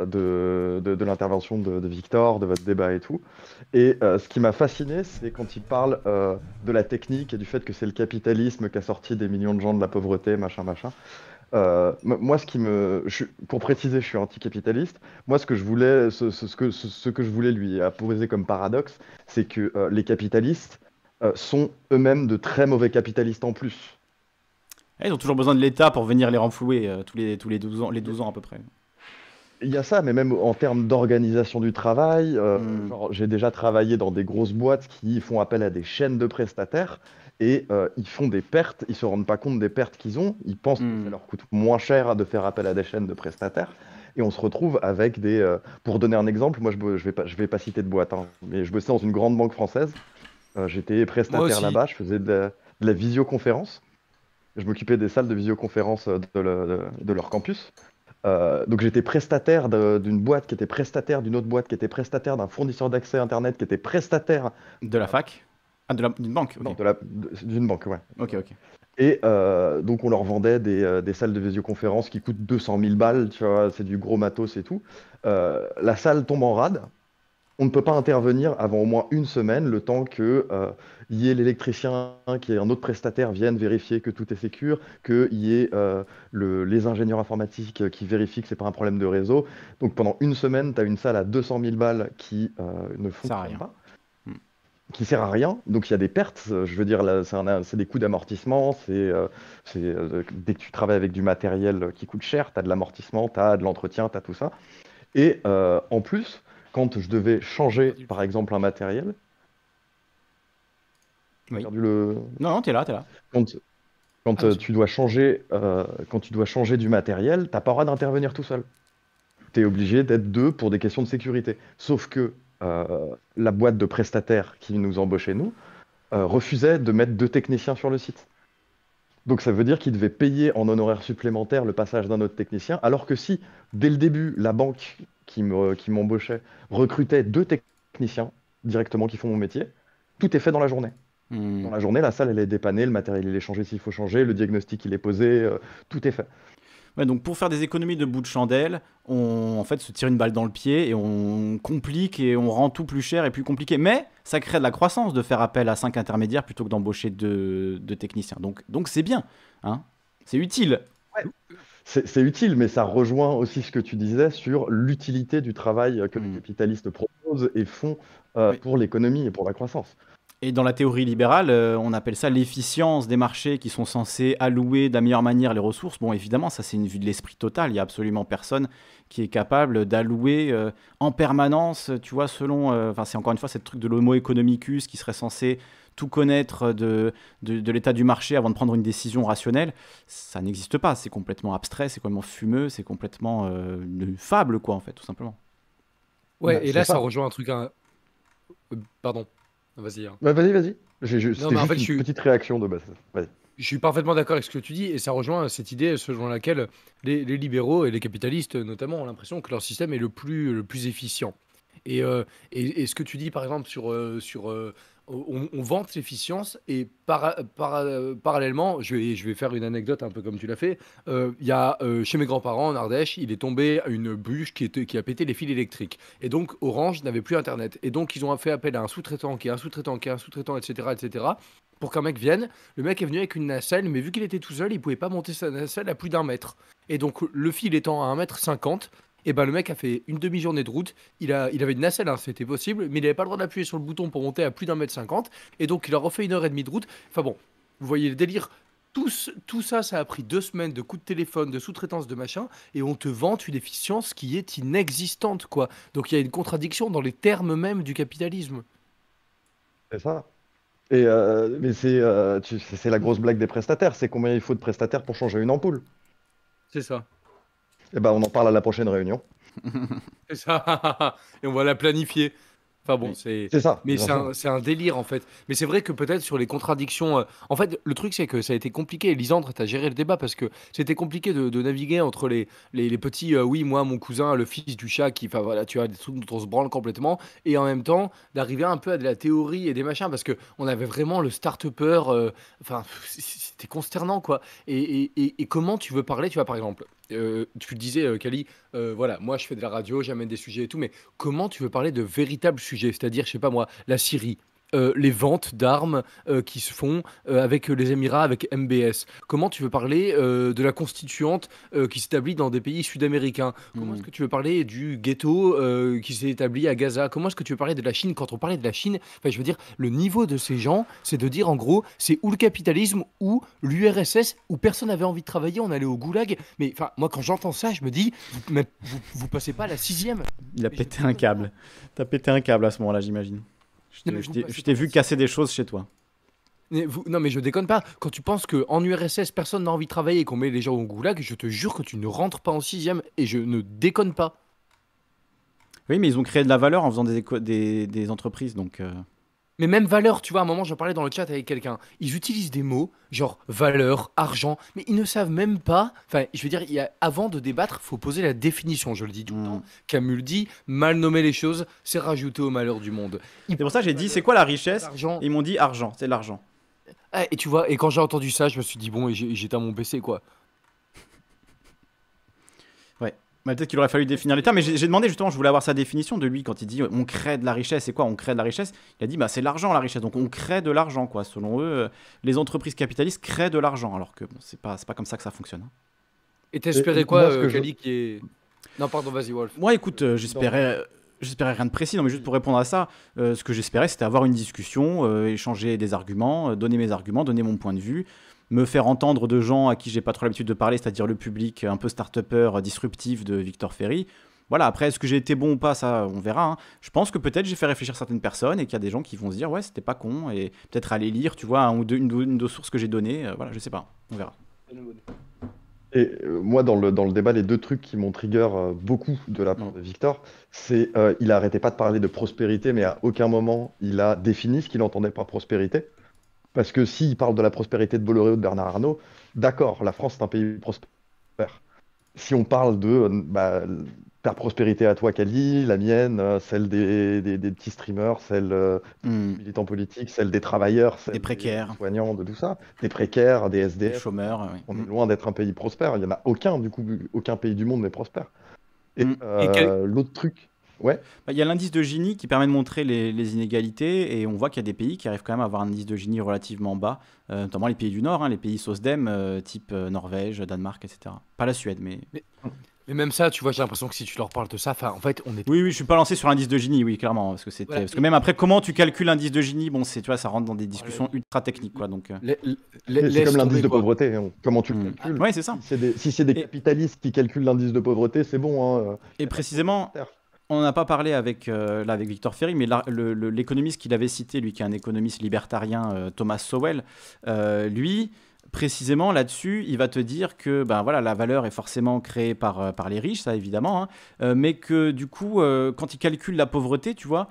de, de, l'intervention de, Victor, de votre débat et tout. Et euh, ce qui m'a fasciné, c'est quand il parle euh, de la technique et du fait que c'est le capitalisme qui a sorti des millions de gens de la pauvreté, machin, machin. Euh, moi, ce qui me, pour préciser, je suis anticapitaliste. Moi, ce que je voulais, ce, ce, ce que, je voulais lui apposer comme paradoxe, c'est que les capitalistes sont eux-mêmes de très mauvais capitalistes en plus. ils ont toujours besoin de l'État pour venir les renflouer tous les tous les 12 ans, les 12 ans à peu près il y a ça, mais même en termes d'organisation du travail, euh, mm. j'ai déjà travaillé dans des grosses boîtes qui font appel à des chaînes de prestataires et euh, ils font des pertes, ils se rendent pas compte des pertes qu'ils ont, ils pensent que ça mm. leur coûte moins cher de faire appel à des chaînes de prestataires et on se retrouve avec des. Euh, pour donner un exemple, moi je ne vais, pas, citer de boîte, hein, mais je bossais dans une grande banque française. J'étais prestataire là-bas, je faisais de la, visioconférence. Je m'occupais des salles de visioconférence de leur campus. Euh, donc j'étais prestataire d'une boîte qui était prestataire d'une autre boîte qui était prestataire d'un fournisseur d'accès Internet qui était prestataire. De la fac ah, D'une banque d'une banque, ouais. Ok, ok. Et euh, donc on leur vendait euh, des, salles de visioconférence qui coûtent 200 000 balles, tu vois, c'est du gros matos et tout. la salle tombe en rade, on ne peut pas intervenir avant au moins une semaine, le temps que euh, y ait l'électricien, qui est un autre prestataire, vienne vérifier que tout est sécur, qu'il y ait euh, les ingénieurs informatiques qui vérifient que ce n'est pas un problème de réseau. Donc pendant une semaine, tu as une salle à 200 000 balles qui euh, ne fonctionne pas hmm. qui sert à rien. Donc il y a des pertes. Je veux dire, c'est des coûts d'amortissement. dès que tu travailles avec du matériel qui coûte cher, tu as de l'amortissement, tu as de l'entretien, tu as tout ça. Et en plus, quand je devais changer, par exemple, un matériel. le... Non, non, t'es là, t'es là. Quand, ah, euh, tu dois changer, euh, quand tu dois changer du matériel, t'as pas le droit d'intervenir tout seul. T'es obligé d'être deux pour des questions de sécurité. Sauf que euh, la boîte de prestataires qui nous embauchait, nous, refusait de mettre deux techniciens sur le site. Donc ça veut dire qu'ils devaient payer en honoraires supplémentaires le passage d'un autre technicien, alors que si, dès le début, la banque qui m'embauchait recrutait deux techniciens directement qui font mon métier. Tout est fait dans la journée. Hmm. Dans la journée, la salle, elle est dépannée, le matériel, il est changé s'il faut changer, le diagnostic, il est posé, euh, tout est fait. Ouais, donc pour faire des économies de bout de chandelle, on en fait se tire une balle dans le pied et on complique et on rend tout plus cher et plus compliqué. Mais ça crée de la croissance de faire appel à cinq intermédiaires plutôt que d'embaucher deux, techniciens. Donc donc c'est bien, hein c'est utile c'est utile, mais ça rejoint aussi ce que tu disais sur l'utilité du travail que les mm. capitalistes proposent et font euh, pour l'économie et pour la croissance. Et dans la théorie libérale, euh, on appelle ça l'efficience des marchés qui sont censés allouer de la meilleure manière les ressources. Bon, évidemment, ça c'est une vue de l'esprit total. Il n'y a absolument personne qui est capable d'allouer euh, en permanence, tu vois, selon... Enfin, c'est encore une fois ce truc de l'homo economicus qui serait censé tout connaître de, de, l'état du marché avant de prendre une décision rationnelle, ça n'existe pas. C'est complètement abstrait, c'est complètement fumeux, c'est complètement euh, une fable, quoi, en fait, tout simplement. Ouais, bah, et là, ça rejoint un truc. un euh, Pardon, vas-y. Hein. Bah, vas-y, vas-y. J'ai juste, une petite réaction de base. Je suis parfaitement d'accord avec ce que tu dis, et ça rejoint cette idée selon laquelle les, libéraux et les capitalistes, notamment, ont l'impression que leur système est le plus, le plus efficient. Et, euh, et, ce que tu dis, par exemple, sur, sur on, vante l'efficience et parallèlement, je vais, je vais faire une anecdote un peu comme tu l'as fait. Euh, il a euh, chez mes grands-parents en Ardèche, il est tombé une bûche qui, a pété les fils électriques. Et donc Orange n'avait plus Internet. Et donc ils ont fait appel à un sous-traitant qui est un sous-traitant qui est un sous-traitant, etc., etc. Pour qu'un mec vienne, le mec est venu avec une nacelle, mais vu qu'il était tout seul, il pouvait pas monter sa nacelle à plus d'un mètre. Et donc le fil étant à 1 mètre 50, et ben le mec a fait une demi-journée de route. Il, a, il avait une nacelle, hein, c'était possible, mais il n'avait pas le droit d'appuyer sur le bouton pour monter à plus d'un mètre cinquante. Et donc il a refait une heure et demie de route. Enfin bon, vous voyez le délire. Tout, tout, ça, ça a pris deux semaines de coups de téléphone, de sous-traitance, de machin, et on te vante une efficience qui est inexistante, quoi. Donc il y a une contradiction dans les termes mêmes du capitalisme. C'est ça. Et euh, mais euh, c'est la grosse blague des prestataires, c'est combien il faut de prestataires pour changer une ampoule. C'est ça. Eh ben, on en parle à la prochaine réunion. c'est ça. Et on va la planifier. Enfin bon, c'est ça. Mais c'est un, délire en fait. Mais c'est vrai que peut-être sur les contradictions. Euh, en fait, le truc c'est que ça a été compliqué. Lisandre, as géré le débat parce que c'était compliqué de, naviguer entre les, les, petits. Euh, oui, moi, mon cousin, le fils du chat, qui. Enfin voilà, tu as des trucs dont on se branle complètement. Et en même temps, d'arriver un peu à de la théorie et des machins parce que on avait vraiment le start-upper. Euh, enfin, c'était consternant quoi. Et, et comment tu veux parler Tu vois, par exemple, euh, tu disais, euh, Kali, euh, voilà, moi je fais de la radio, j'amène des sujets et tout, mais comment tu veux parler de véritables sujets C'est-à-dire, je sais pas moi, la Syrie, euh, les ventes d'armes euh, qui se font euh, avec les Émirats, avec MBS Comment tu veux parler de la constituante qui s'établit dans des pays sud-américains Comment hmm. est-ce que tu veux parler du ghetto qui s'est établi à Gaza Comment est-ce que tu veux parler de la Chine Quand on parlait de la Chine, enfin je veux dire, le niveau de ces gens, c'est de dire en gros, c'est ou le capitalisme ou l'URSS où personne n'avait envie de travailler, on allait au goulag. Mais enfin, moi quand j'entends ça, je me dis, mais vous, passez pas à la sixième. Il a pété un câble. T'as pété un câble à ce moment-là, j'imagine. Je t'ai vu casser des choses chez toi. non, mais je déconne pas. Quand tu penses qu'en URSS, personne n'a envie de travailler et qu'on met les gens au goulag, je te jure que tu ne rentres pas en sixième et je ne déconne pas. Oui, mais ils ont créé de la valeur en faisant des, entreprises, donc. Euh mais même valeur, tu vois, à un moment j'en parlais dans le chat avec quelqu'un, ils utilisent des mots genre valeur, argent, mais ils ne savent même pas, enfin je veux dire, y avant de débattre, il faut poser la définition, je le dis tout le mm. temps, Camus le dit, mal nommer les choses, c'est rajouter au malheur du monde. C'est pour ça que j'ai dit, c'est quoi la richesse Ils m'ont dit argent, c'est l'argent. Ah, et tu vois, et quand j'ai entendu ça, je me suis dit, bon, j'étais à mon PC, quoi. Bah, peut-être qu'il aurait fallu définir les termes, mais j'ai demandé justement, je voulais avoir sa définition de lui quand il dit euh, on crée de la richesse. C'est quoi on crée de la richesse Il a dit bah c'est l'argent la richesse. Donc on crée de l'argent quoi. Selon eux, euh, les entreprises capitalistes créent de l'argent, alors que ce c'est pas pas comme ça que ça fonctionne. Hein. Et t'espérais quoi, euh, dit qui est Non pardon, vas-y Wolf. Moi écoute, euh, j'espérais. j'espérais rien de précis, non, mais juste pour répondre à ça, ce que j'espérais, c'était avoir une discussion, échanger des arguments, donner mes arguments, donner mon point de vue, me faire entendre de gens à qui j'ai pas trop l'habitude de parler, c'est-à-dire le public un peu start-upper, euh, disruptif de Victor Ferry. Voilà, après, est-ce que j'ai été bon ou pas, ça, on verra. Hein. Je pense que peut-être j'ai fait réfléchir certaines personnes et qu'il y a des gens qui vont se dire, ouais, c'était pas con, et peut-être aller lire, tu vois, un ou deux, une, sources que j'ai données. Euh, voilà, je sais pas, on verra. Et euh, moi, dans le, dans le débat, les deux trucs qui m'ont trigger beaucoup de la part de Victor, c'est il n'arrêtait pas de parler de prospérité, mais à aucun moment il a défini ce qu'il entendait par prospérité. Parce que s'il parle de la prospérité de Bolloré ou de Bernard Arnault, d'accord, la France, est un pays prospère. Si on parle de bah, ta prospérité à toi, Cali, la mienne, euh, celle des, petits streamers, celle euh, hmm. des militants politiques, celle des travailleurs, celle des précaires, soignants, de tout ça, des précaires, des SDF, chômeurs. On est hmm. loin d'être un pays prospère. Il n'y en a aucun, du coup, aucun pays du monde n'est prospère. Et, hmm. euh, l'autre truc, bah, il y a l'indice de Gini qui permet de montrer les, inégalités et on voit qu'il y a des pays qui arrivent quand même à avoir un indice de Gini relativement bas, euh, notamment les pays du Nord, hein, les pays SOSDEM, euh, type euh, Norvège, Danemark, etc. Pas la Suède, mais. mais... même ça, tu vois, j'ai l'impression que si tu leur parles de ça, en fait, on est. Oui, oui, je suis pas lancé sur l'indice de Gini, oui, clairement, parce que c'était, parce que même après, comment tu calcules l'indice de Gini, bon, c'est, tu vois, ça rentre dans des discussions ultra techniques, quoi, donc. C'est comme l'indice de pauvreté, hein. comment tu le hmm. calcules. Oui c'est ça. Si c'est des, capitalistes qui calculent l'indice de pauvreté, c'est bon. Hein. Et précisément on n'en a pas parlé euh, avec, Victor Ferry, mais l'économiste qu'il avait cité, lui qui est un économiste libertarien, euh, Thomas Sowell, euh, lui, précisément là-dessus, il va te dire que ben voilà, la valeur est forcément créée par, euh, par les riches, ça évidemment, hein. euh, mais que du coup, euh, quand il calcule la pauvreté, tu vois,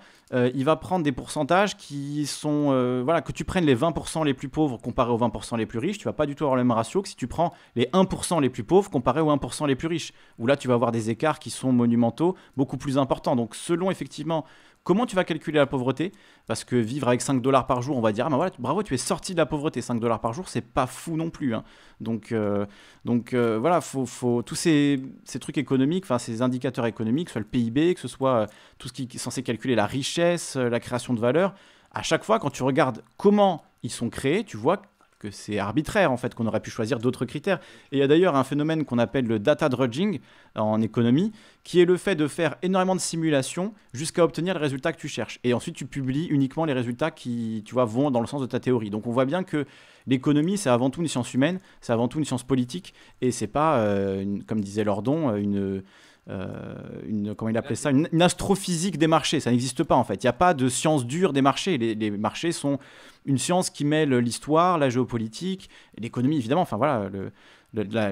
il va prendre des pourcentages qui sont. voilà, que tu prennes les 20% les plus pauvres comparés aux 20% les plus riches, tu vas pas du tout avoir le même ratio que si tu prends les 1% les plus pauvres comparés aux 1% les plus riches, où là, tu vas avoir des écarts qui sont monumentaux, beaucoup plus importants. Donc, selon effectivement Comment tu vas calculer la pauvreté Parce que vivre avec 5 dollars par jour, on va dire, ah bah voilà, bravo, tu es sorti de la pauvreté. 5 dollars par jour, c'est pas fou non plus. Hein. Donc, euh, donc euh, voilà, faut, faut, tous ces, trucs économiques, enfin ces indicateurs économiques, que ce soit le PIB, que ce soit euh, tout ce qui est censé calculer la richesse, la création de valeur, à chaque fois, quand tu regardes comment ils sont créés, tu vois que c'est arbitraire en fait, qu'on aurait pu choisir d'autres critères. Et il y a d'ailleurs un phénomène qu'on appelle le data drudging en économie, qui est le fait de faire énormément de simulations jusqu'à obtenir le résultat que tu cherches. Et ensuite tu publies uniquement les résultats qui, tu vois, vont dans le sens de ta théorie. Donc on voit bien que l'économie, c'est avant tout une science humaine, c'est avant tout une science politique, et c'est pas, euh, comme disait Lordon, euh, une euh, une, comment il appelait ça, une, astrophysique des marchés. Ça n'existe pas en fait. Il n'y a pas de science dure des marchés. Les, marchés sont une science qui mêle l'histoire, la géopolitique, l'économie évidemment. Enfin voilà. Le,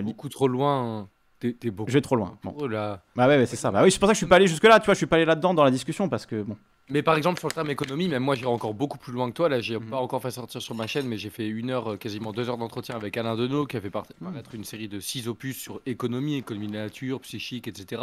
beaucoup trop loin. Hein. T'es, Je vais trop loin. Bon. là. Bah ouais c'est ça. Bah oui, c'est pour ça que je suis pas allé jusque là. Tu vois, je suis pas allé là-dedans dans la discussion parce que bon. Mais par exemple, sur le terme économie, même moi, j'irai encore beaucoup plus loin que toi. Là, j'ai mhm. pas encore fait sortir sur ma chaîne, mais j'ai fait une heure, euh, quasiment deux heures d'entretien avec Alain Deneau, qui a fait mhm. paraître mmh. une série de six opus sur économie, économie de la nature, psychique, etc.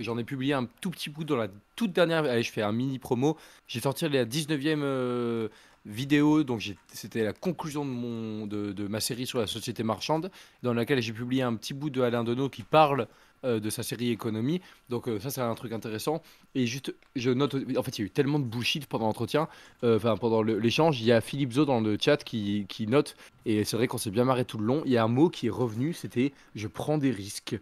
J'en ai publié un tout petit bout dans la toute dernière. Allez, je fais un mini promo. J'ai sorti la 19e. Euh, vidéo, donc c'était la conclusion de, mon, de, ma série sur la société marchande, dans laquelle j'ai publié un petit bout de Alain Deneau qui parle euh, de sa série Économie. Donc euh, ça, c'est un truc intéressant. Et juste, je note, en fait, il y a eu tellement de bullshit pendant l'entretien, euh, enfin pendant l'échange. Il y a Philippe Zo dans le chat qui, note, et c'est vrai qu'on s'est bien marré tout le long. Il y a un mot qui est revenu, c'était je prends des risques.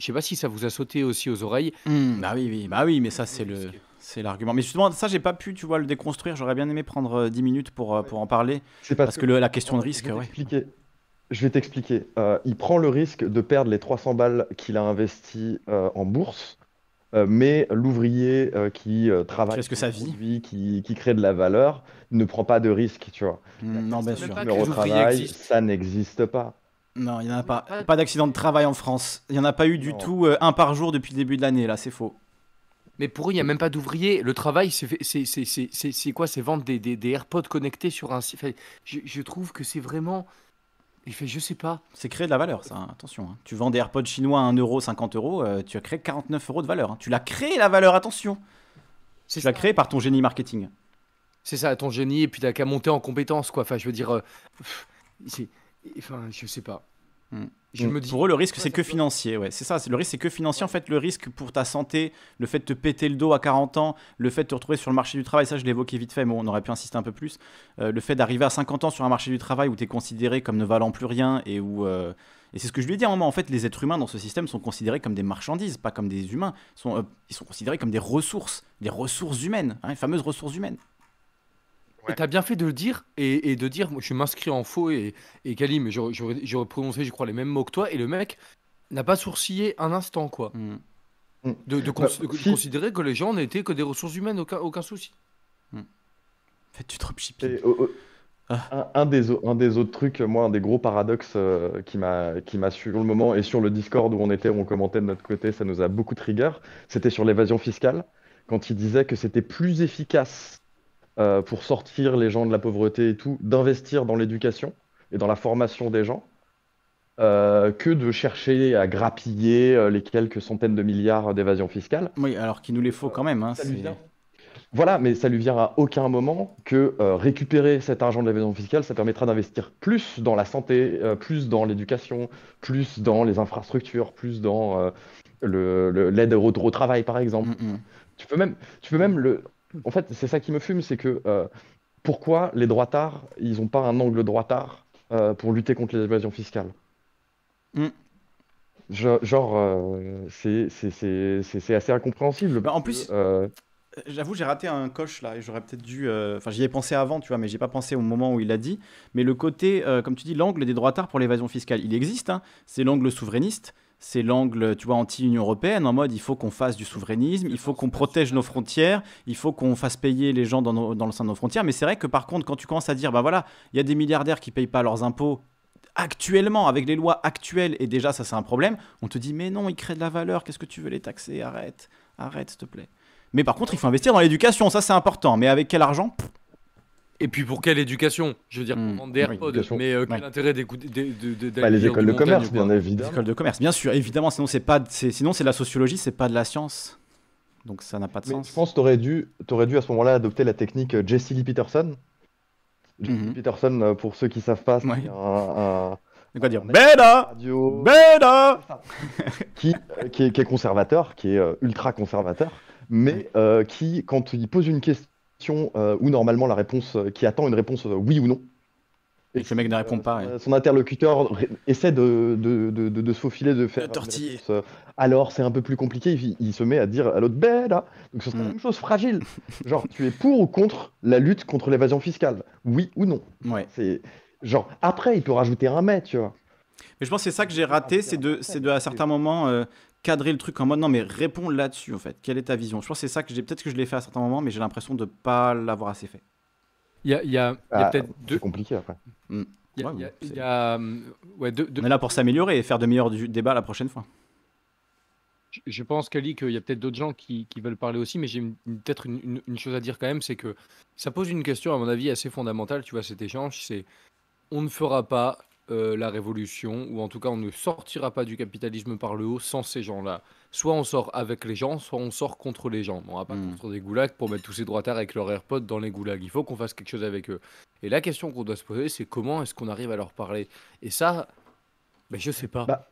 Je sais pas si ça vous a sauté aussi aux oreilles. Hmm, bah oui, oui, bah oui, mais ça c'est le, c'est l'argument. Mais justement, ça j'ai pas pu, tu vois, le déconstruire. J'aurais bien aimé prendre 10 minutes pour, pour en parler, parce, que, la question de risque, ouais. Je vais t'expliquer. Euh, il prend le risque de perdre les 300 balles qu'il a investies euh, en bourse, euh, mais l'ouvrier qui travaille, que sa vie. qui, qui, crée de la valeur, ne prend pas de risque, tu vois. Hmm, non, bien sûr. Le travail, ça n'existe pas. Non, il n'y en a pas. Pas d'accident de travail en France. Il n'y en a pas eu du tout un par jour depuis le début de l'année, là, c'est faux. Mais pour eux, il n'y a même pas d'ouvrier. Le travail, c'est quoi C'est vendre des, des, AirPods connectés sur un. je trouve que c'est vraiment. Il fait, je sais pas. C'est créer de la valeur, ça. Hein, attention. Hein. Tu vends des AirPods chinois à 1 euro, euros, euh, tu as créé 49 euros de valeur. Hein. Tu l'as créé la valeur, attention. C'est Tu l'as créé par ton génie marketing. C'est ça, ton génie, et puis t'as qu'à monter en compétence, quoi. Enfin, je veux dire, euh, enfin, je sais pas. Hmm. Mm. pour eux, le risque, c'est que financier. Ouais, c'est ça. Le risque, c'est que financier. En fait, le risque pour ta santé, le fait de te péter le dos à 40 ans, le fait de te retrouver sur le marché du travail, ça, je l'évoquais vite fait, mais on aurait pu insister un peu plus. Euh, le fait d'arriver à 50 ans sur un marché du travail où tu es considéré comme ne valant plus rien et où. Euh, c'est ce que je lui ai dit à un moment. En fait, les êtres humains dans ce système sont considérés comme des marchandises, pas comme des humains. Euh, ils sont, considérés comme des ressources, des ressources humaines, hein, les fameuses ressources humaines. Et t'as bien fait de le dire et, de dire, moi, je m'inscris en faux et, et Kalim, j'aurais prononcé, je crois, les mêmes mots que toi. Et le mec n'a pas sourcillé un instant, quoi. Mm. Mm. De, bah, considérer que les gens n'étaient que des ressources humaines, aucun, aucun souci. Mm. Faites du dropshipping. Oh, Un, des, un, des, autres trucs, moi, un des gros paradoxes euh, qui m'a sur le moment et sur le Discord où on était, où on commentait de notre côté, ça nous a beaucoup trigger, c'était sur l'évasion fiscale, quand il disait que c'était plus efficace euh, pour sortir les gens de la pauvreté et tout, d'investir dans l'éducation et dans la formation des gens, euh, que de chercher à grappiller euh, les quelques centaines de milliards d'évasion fiscale. Oui, alors qu'il nous les faut quand même. Hein, ça lui vient... Voilà, mais ça lui vient à aucun moment que récupérer cet argent de l'évasion fiscale, ça permettra d'investir plus dans la santé, plus dans l'éducation, plus dans les infrastructures, plus dans l'aide le, au, travail, par exemple. Mm, mm. Tu peux même, tu peux même le, en fait, c'est ça qui me fume, c'est que euh, pourquoi les droits droitards, ils n'ont pas un angle droitard euh, pour lutter contre l'évasion fiscale mm. Genre, euh, c'est assez incompréhensible. Bah, en plus, euh, j'avoue, j'ai raté un coche là, et j'aurais peut-être dû. Enfin, j'y ai pensé avant, tu vois, mais j'ai pas pensé au moment où il l'a dit. Mais le côté, comme tu dis, l'angle des droits droitards pour l'évasion fiscale, il existe. Hein. c'est l'angle souverainiste c'est l'angle, tu vois, anti-Union européenne, en mode il faut qu'on fasse du souverainisme, il faut qu'on protège nos frontières, il faut qu'on fasse payer les gens dans, le sein de nos frontières. Mais c'est vrai que par contre, quand tu commences à dire, ben voilà, il y a des milliardaires qui payent pas leurs impôts actuellement, avec les lois actuelles, et déjà ça c'est un problème, on te dit, mais non, ils créent de la valeur, qu'est-ce que tu veux les taxer Arrête, arrête, s'il te plaît. Mais par contre, il faut investir dans l'éducation, ça c'est important. Mais avec quel argent et puis pour quelle éducation Je veux dire, pour hmm. des AirPods, mais euh, quel intérêt d'écouter bah, Les écoles de commerce, bien évidemment. Les écoles de commerce, bien sûr, évidemment. Sinon, c'est pas, sinon c'est de la sociologie, c'est pas de la science. Donc ça n'a pas de sens. Je pense que t'aurais dû, aurais dû à ce moment-là adopter la technique euh, Jesse Lee Peterson. Jesse Lee mhm. Peterson, euh, pour ceux qui savent pas, c'est un, quoi dire Beda Beda qui, est, conservateur, qui est ultra conservateur, mais qui, quand il pose une question où euh, normalement la réponse euh, qui attend une réponse euh, oui ou non. Et que le mec ne répond pas. Son interlocuteur essaie de, de, de, se faufiler, de faire. tortiller. Alors, c'est un peu plus compliqué. Il, se met à dire à l'autre ben Là. Donc, ce serait une mm. chose fragile. Genre, tu es pour ou contre la lutte contre l'évasion fiscale Oui ou non Ouais. C'est genre après, il peut rajouter un mais, tu vois. Mais je pense que c'est ça que j'ai raté, c'est de, c'est de à certains moments cadrer le truc en mode non mais réponds là-dessus en fait. Quelle est ta vision Je pense c'est ça que j'ai peut-être que je l'ai fait à certains moments, mais j'ai l'impression de pas l'avoir assez fait. Il y a, y a, ah, peut-être deux. compliqué après. Hmm. il Y a, ouais, y On là pour s'améliorer et faire de meilleurs débats la prochaine fois. Je, pense, qu'Ali qu'il y a peut-être d'autres gens qui, veulent parler aussi, mais j'ai peut-être une, chose à dire quand même, c'est que ça pose une question, à mon avis, assez fondamentale, tu vois, cet échange, c'est on ne fera pas euh, la révolution, ou en tout cas on ne sortira pas du capitalisme par le haut sans ces gens-là. Soit on sort avec les gens, soit on sort contre les gens. On va pas contre des goulags pour mettre tous ces droitards avec leurs AirPods dans les goulags. Il faut qu'on fasse quelque chose avec eux. Et la question qu'on doit se poser, c'est comment est-ce qu'on arrive à leur parler Et ça, ben, je sais pas. Bah,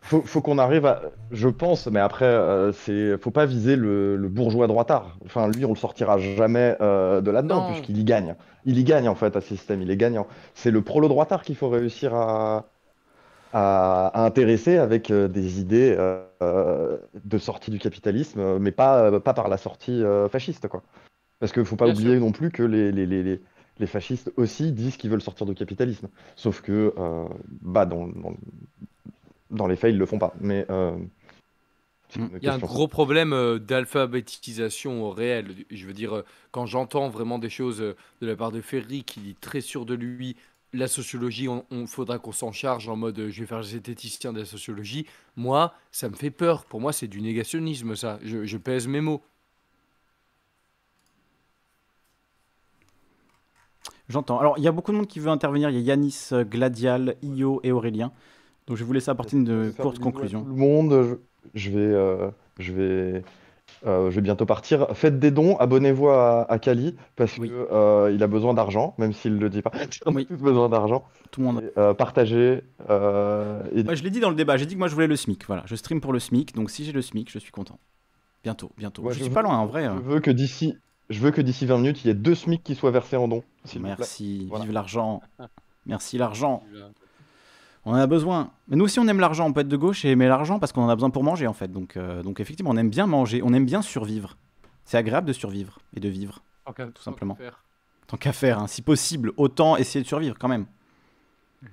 faut, faut qu'on arrive à. Je pense, mais après, il euh, c'est, faut pas viser le, le, bourgeois droitard. Enfin, lui, on le sortira jamais euh, de là-dedans, puisqu'il y gagne. Il y gagne, en fait, à ce système. Il est gagnant. C'est le prolo droitard qu'il faut réussir à, à, intéresser avec euh, des idées de sortie du capitalisme, mais pas, pas par la sortie fasciste, quoi. Parce qu'il faut pas oublier non plus que les, les, les, les fascistes aussi disent qu'ils veulent sortir du capitalisme. Sauf que bah, dans, dans, dans les faits, ils le font pas. Mais euh, hmm. il y a un gros problème euh, d'alphabétisation au réel. Je veux dire, euh, quand j'entends vraiment des choses de la part de Ferry, qui est très sûr de lui, la sociologie, on, faudra qu'on s'en charge en mode je vais faire zététicien de la sociologie. Moi, ça me fait peur. Pour moi, c'est du négationnisme, ça. Je, je pèse mes mots. J'entends. Alors, il y a beaucoup de monde qui veut intervenir. Il y a Yanis, Gladial, Io et Aurélien. Donc je vous laisse apporter une courte conclusion. Tout le monde, je, vais, je vais, euh, euh, je vais bientôt partir. Faites des dons, abonnez-vous à, à, Kali parce qu'il que euh, il a besoin d'argent, même s'il le dit pas. Il a besoin d'argent. Tout le monde. partagez. Moi, je l'ai dit dans le débat. J'ai dit que moi je voulais le SMIC. Voilà, je stream pour le SMIC. Donc si j'ai le SMIC, je suis content. Bientôt, bientôt. je, ne suis pas loin en vrai. Hein. Je veux que d'ici, je veux que d'ici 20 minutes, il y ait deux SMIC qui soient versés en dons. Merci. Vive l'argent. Merci l'argent. On en a besoin. Mais nous aussi, on aime l'argent. On peut être de gauche et aimer l'argent parce qu'on en a besoin pour manger, en fait. Donc, euh, donc effectivement, on aime bien manger. On aime bien survivre. C'est agréable de survivre et de vivre. Tant tout simplement. tant qu'à faire. Hein. Si possible, autant essayer de survivre quand même. Mhm.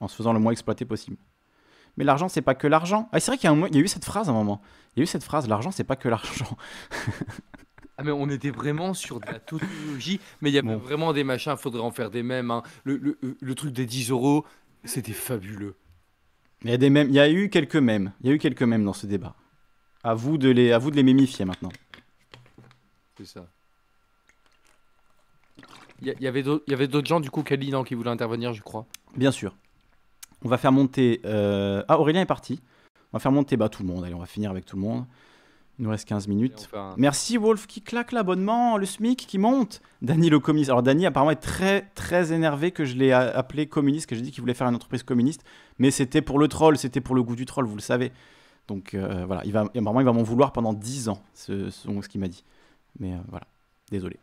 En se faisant le moins exploité possible. Mais l'argent, c'est pas que l'argent. Ah, c'est vrai qu'il y, a eu cette phrase à un moment. Il y a eu cette phrase l'argent, c'est pas que l'argent. Ah mais on était vraiment sur de la tautologie, mais il y a vraiment des machins, il faudrait en faire des mêmes. Hein. Le, euh, le, truc des 10 euros, c'était fabuleux. Il y, a des il eu quelques mêmes Il y a eu quelques mèmes dans ce débat. À vous de les, mémifier maintenant. C'est ça. Il y, avait d'autres gens, du coup, Kali qui voulaient intervenir, je crois. Bien sûr. On va faire monter. Euh, ah, Aurélien est parti. On va faire monter bah, tout le monde. Allez, on va finir avec tout le monde. Il nous reste 15 minutes. Merci Wolf qui claque l'abonnement, le SMIC qui monte. Dany le communiste. Alors Dany apparemment est très très énervé que je l'ai appelé communiste, que j'ai dit qu'il voulait faire une entreprise communiste, mais c'était pour le troll, c'était pour le goût du troll, vous le savez. Donc euh, voilà, il va, apparemment il va m'en vouloir pendant 10 ans, ce, ce, ce qu'il m'a dit. Mais euh, voilà, désolé.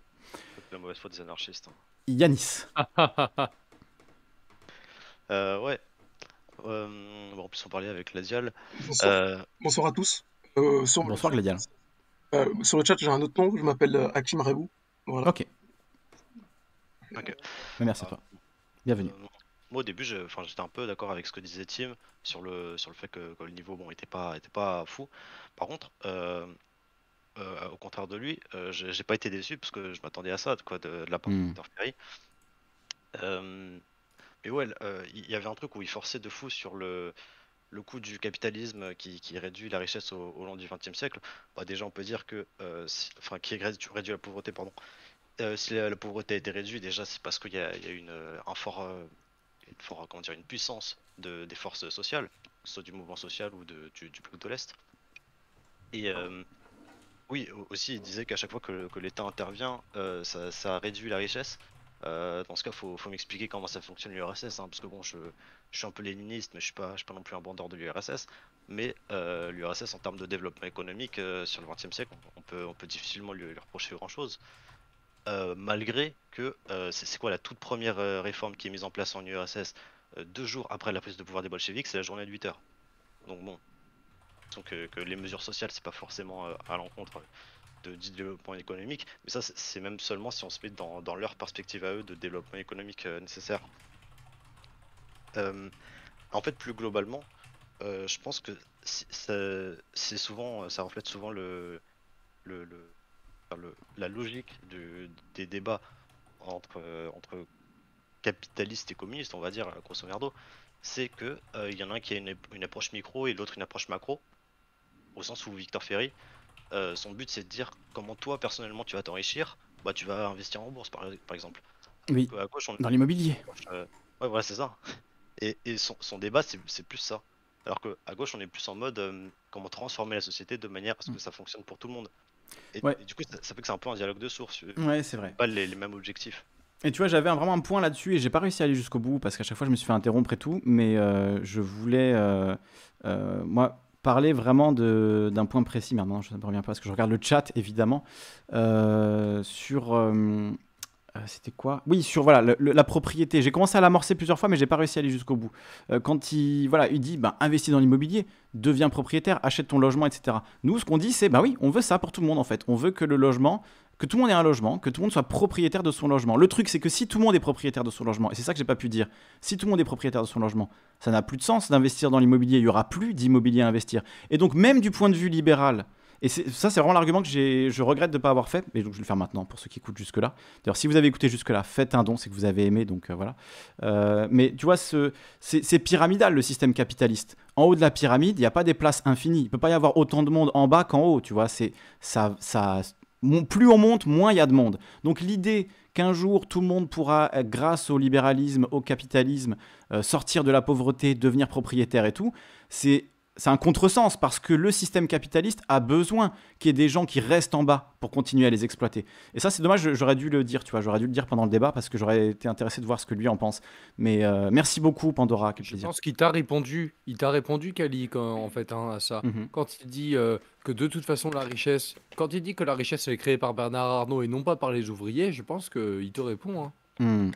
La mauvaise foi des anarchistes. Hein. Yanis. Euh, ouais. Bon, en plus en parler avec Lazial. Bonsoir à tous. Euh, sur Bonsoir le... Euh, sur le chat, j'ai un autre nom, je m'appelle euh, Hakim Rebou. Ok. merci à toi. Bienvenue. moi au début, j'étais un peu d'accord avec ce que disait Tim sur le, sur le fait que, le niveau bon, était, pas, était pas fou. Par contre, au contraire de lui, euh, j'ai pas été déçu parce que je m'attendais à ça quoi, de, la part de hmm. mais ouais, il y avait un truc où il forçait de fou sur le, le coût du capitalisme euh, qui, réduit la richesse au, long du XXe siècle, bah, déjà on peut dire que, euh, enfin, qui réduit la pauvreté, pardon. Euh, si la, pauvreté a été réduite, déjà c'est parce qu'il y a, une, un fort, comment une puissance de, des forces sociales, soit du mouvement social ou de, du, bloc de l'Est. Et oui, aussi, il disait qu'à chaque fois que, l'État intervient, ça, ça, réduit la richesse, euh, dans ce cas, faut, faut m'expliquer comment ça fonctionne l'URSS, hein, parce que bon, je, suis un peu léniniste, mais je suis pas, je suis pas non plus un bandeur de l'URSS. Mais euh, l'URSS, en termes de développement économique euh, sur le XXe siècle, on, peut, on peut difficilement lui, reprocher grand chose. malgré que c'est quoi la toute première réforme qui est mise en place en URSS deux jours après la prise de pouvoir des bolcheviks, c'est la journée de 8 heures. Donc bon, donc que, les mesures sociales, c'est pas forcément à l'encontre de, développement économique, mais ça c'est même seulement si on se met dans, leur perspective à eux de développement économique euh, nécessaire. Euh, en fait, plus globalement, euh, je pense que c'est souvent, ça reflète souvent le, le, la logique des débats entre, entre capitalistes et communistes, on va dire grosso merdo. C'est que il y en a un qui a une approche micro et l'autre une approche macro, au sens où Victor Ferry euh, son but c'est de dire comment toi personnellement tu vas t'enrichir, bah tu vas investir en bourse par, exemple. Oui. Dans l'immobilier. Euh, ouais, voilà, c'est ça. Et, son, débat c'est plus ça. Alors que à gauche on est plus en mode euh, comment transformer la société de manière à ce que mm. ça fonctionne pour tout le monde. Et, du coup ça, fait que c'est un peu un dialogue de source. Ouais, c'est vrai. Pas les, mêmes objectifs. Et tu vois, j'avais vraiment un point là-dessus et j'ai pas réussi à aller jusqu'au bout parce qu'à chaque fois je me suis fait interrompre et tout, mais je voulais. moi, parler vraiment d'un point précis. Maintenant, je ne me reviens pas parce que je regarde le chat, évidemment, euh, sur. Euh, euh, c'était quoi Oui, sur voilà la propriété. J'ai commencé à l'amorcer plusieurs fois, mais j'ai pas réussi à aller jusqu'au bout. quand il voilà, il dit, ben investis dans l'immobilier, deviens propriétaire, achète ton logement, etc. Nous, ce qu'on dit, c'est, ben oui, on veut ça pour tout le monde en fait. On veut que le logement que tout le monde ait un logement, que tout le monde soit propriétaire de son logement. Le truc, c'est que si tout le monde est propriétaire de son logement, et c'est ça que j'ai pas pu dire, si tout le monde est propriétaire de son logement, ça n'a plus de sens d'investir dans l'immobilier, il y aura plus d'immobilier à investir. Et donc, même du point de vue libéral, et ça, c'est vraiment l'argument que je regrette de ne pas avoir fait, mais je vais le faire maintenant pour ceux qui écoutent jusque-là. D'ailleurs, si vous avez écouté jusque-là, faites un don, c'est que vous avez aimé, donc euh, voilà. Euh, mais tu vois, c'est pyramidal le système capitaliste. En haut de la pyramide, il n'y a pas des places infinies. Il peut pas y avoir autant de monde en bas qu'en haut, tu vois. Ça, ça, plus on monte, moins il y a de monde. Donc l'idée qu'un jour tout le monde pourra, euh, grâce au libéralisme, au capitalisme, euh, sortir de la pauvreté, devenir propriétaire et tout, c'est c'est un contresens parce que le système capitaliste a besoin qu'il y ait des gens qui restent en bas pour continuer à les exploiter. Et ça, c'est dommage, j'aurais dû le dire, tu vois, j'aurais dû le dire pendant le débat parce que j'aurais été intéressé de voir ce que lui en pense. Mais euh, merci beaucoup, Pandora. Quel Je pense qu'il t'a répondu, il t'a répondu, Kali, en fait, hein, à ça. Mhm. Quand il dit euh, que de toute façon, la richesse, quand il dit que la richesse est créée par Bernard Arnault et non pas par les ouvriers, je pense qu'il te répond. Hein. Hmm.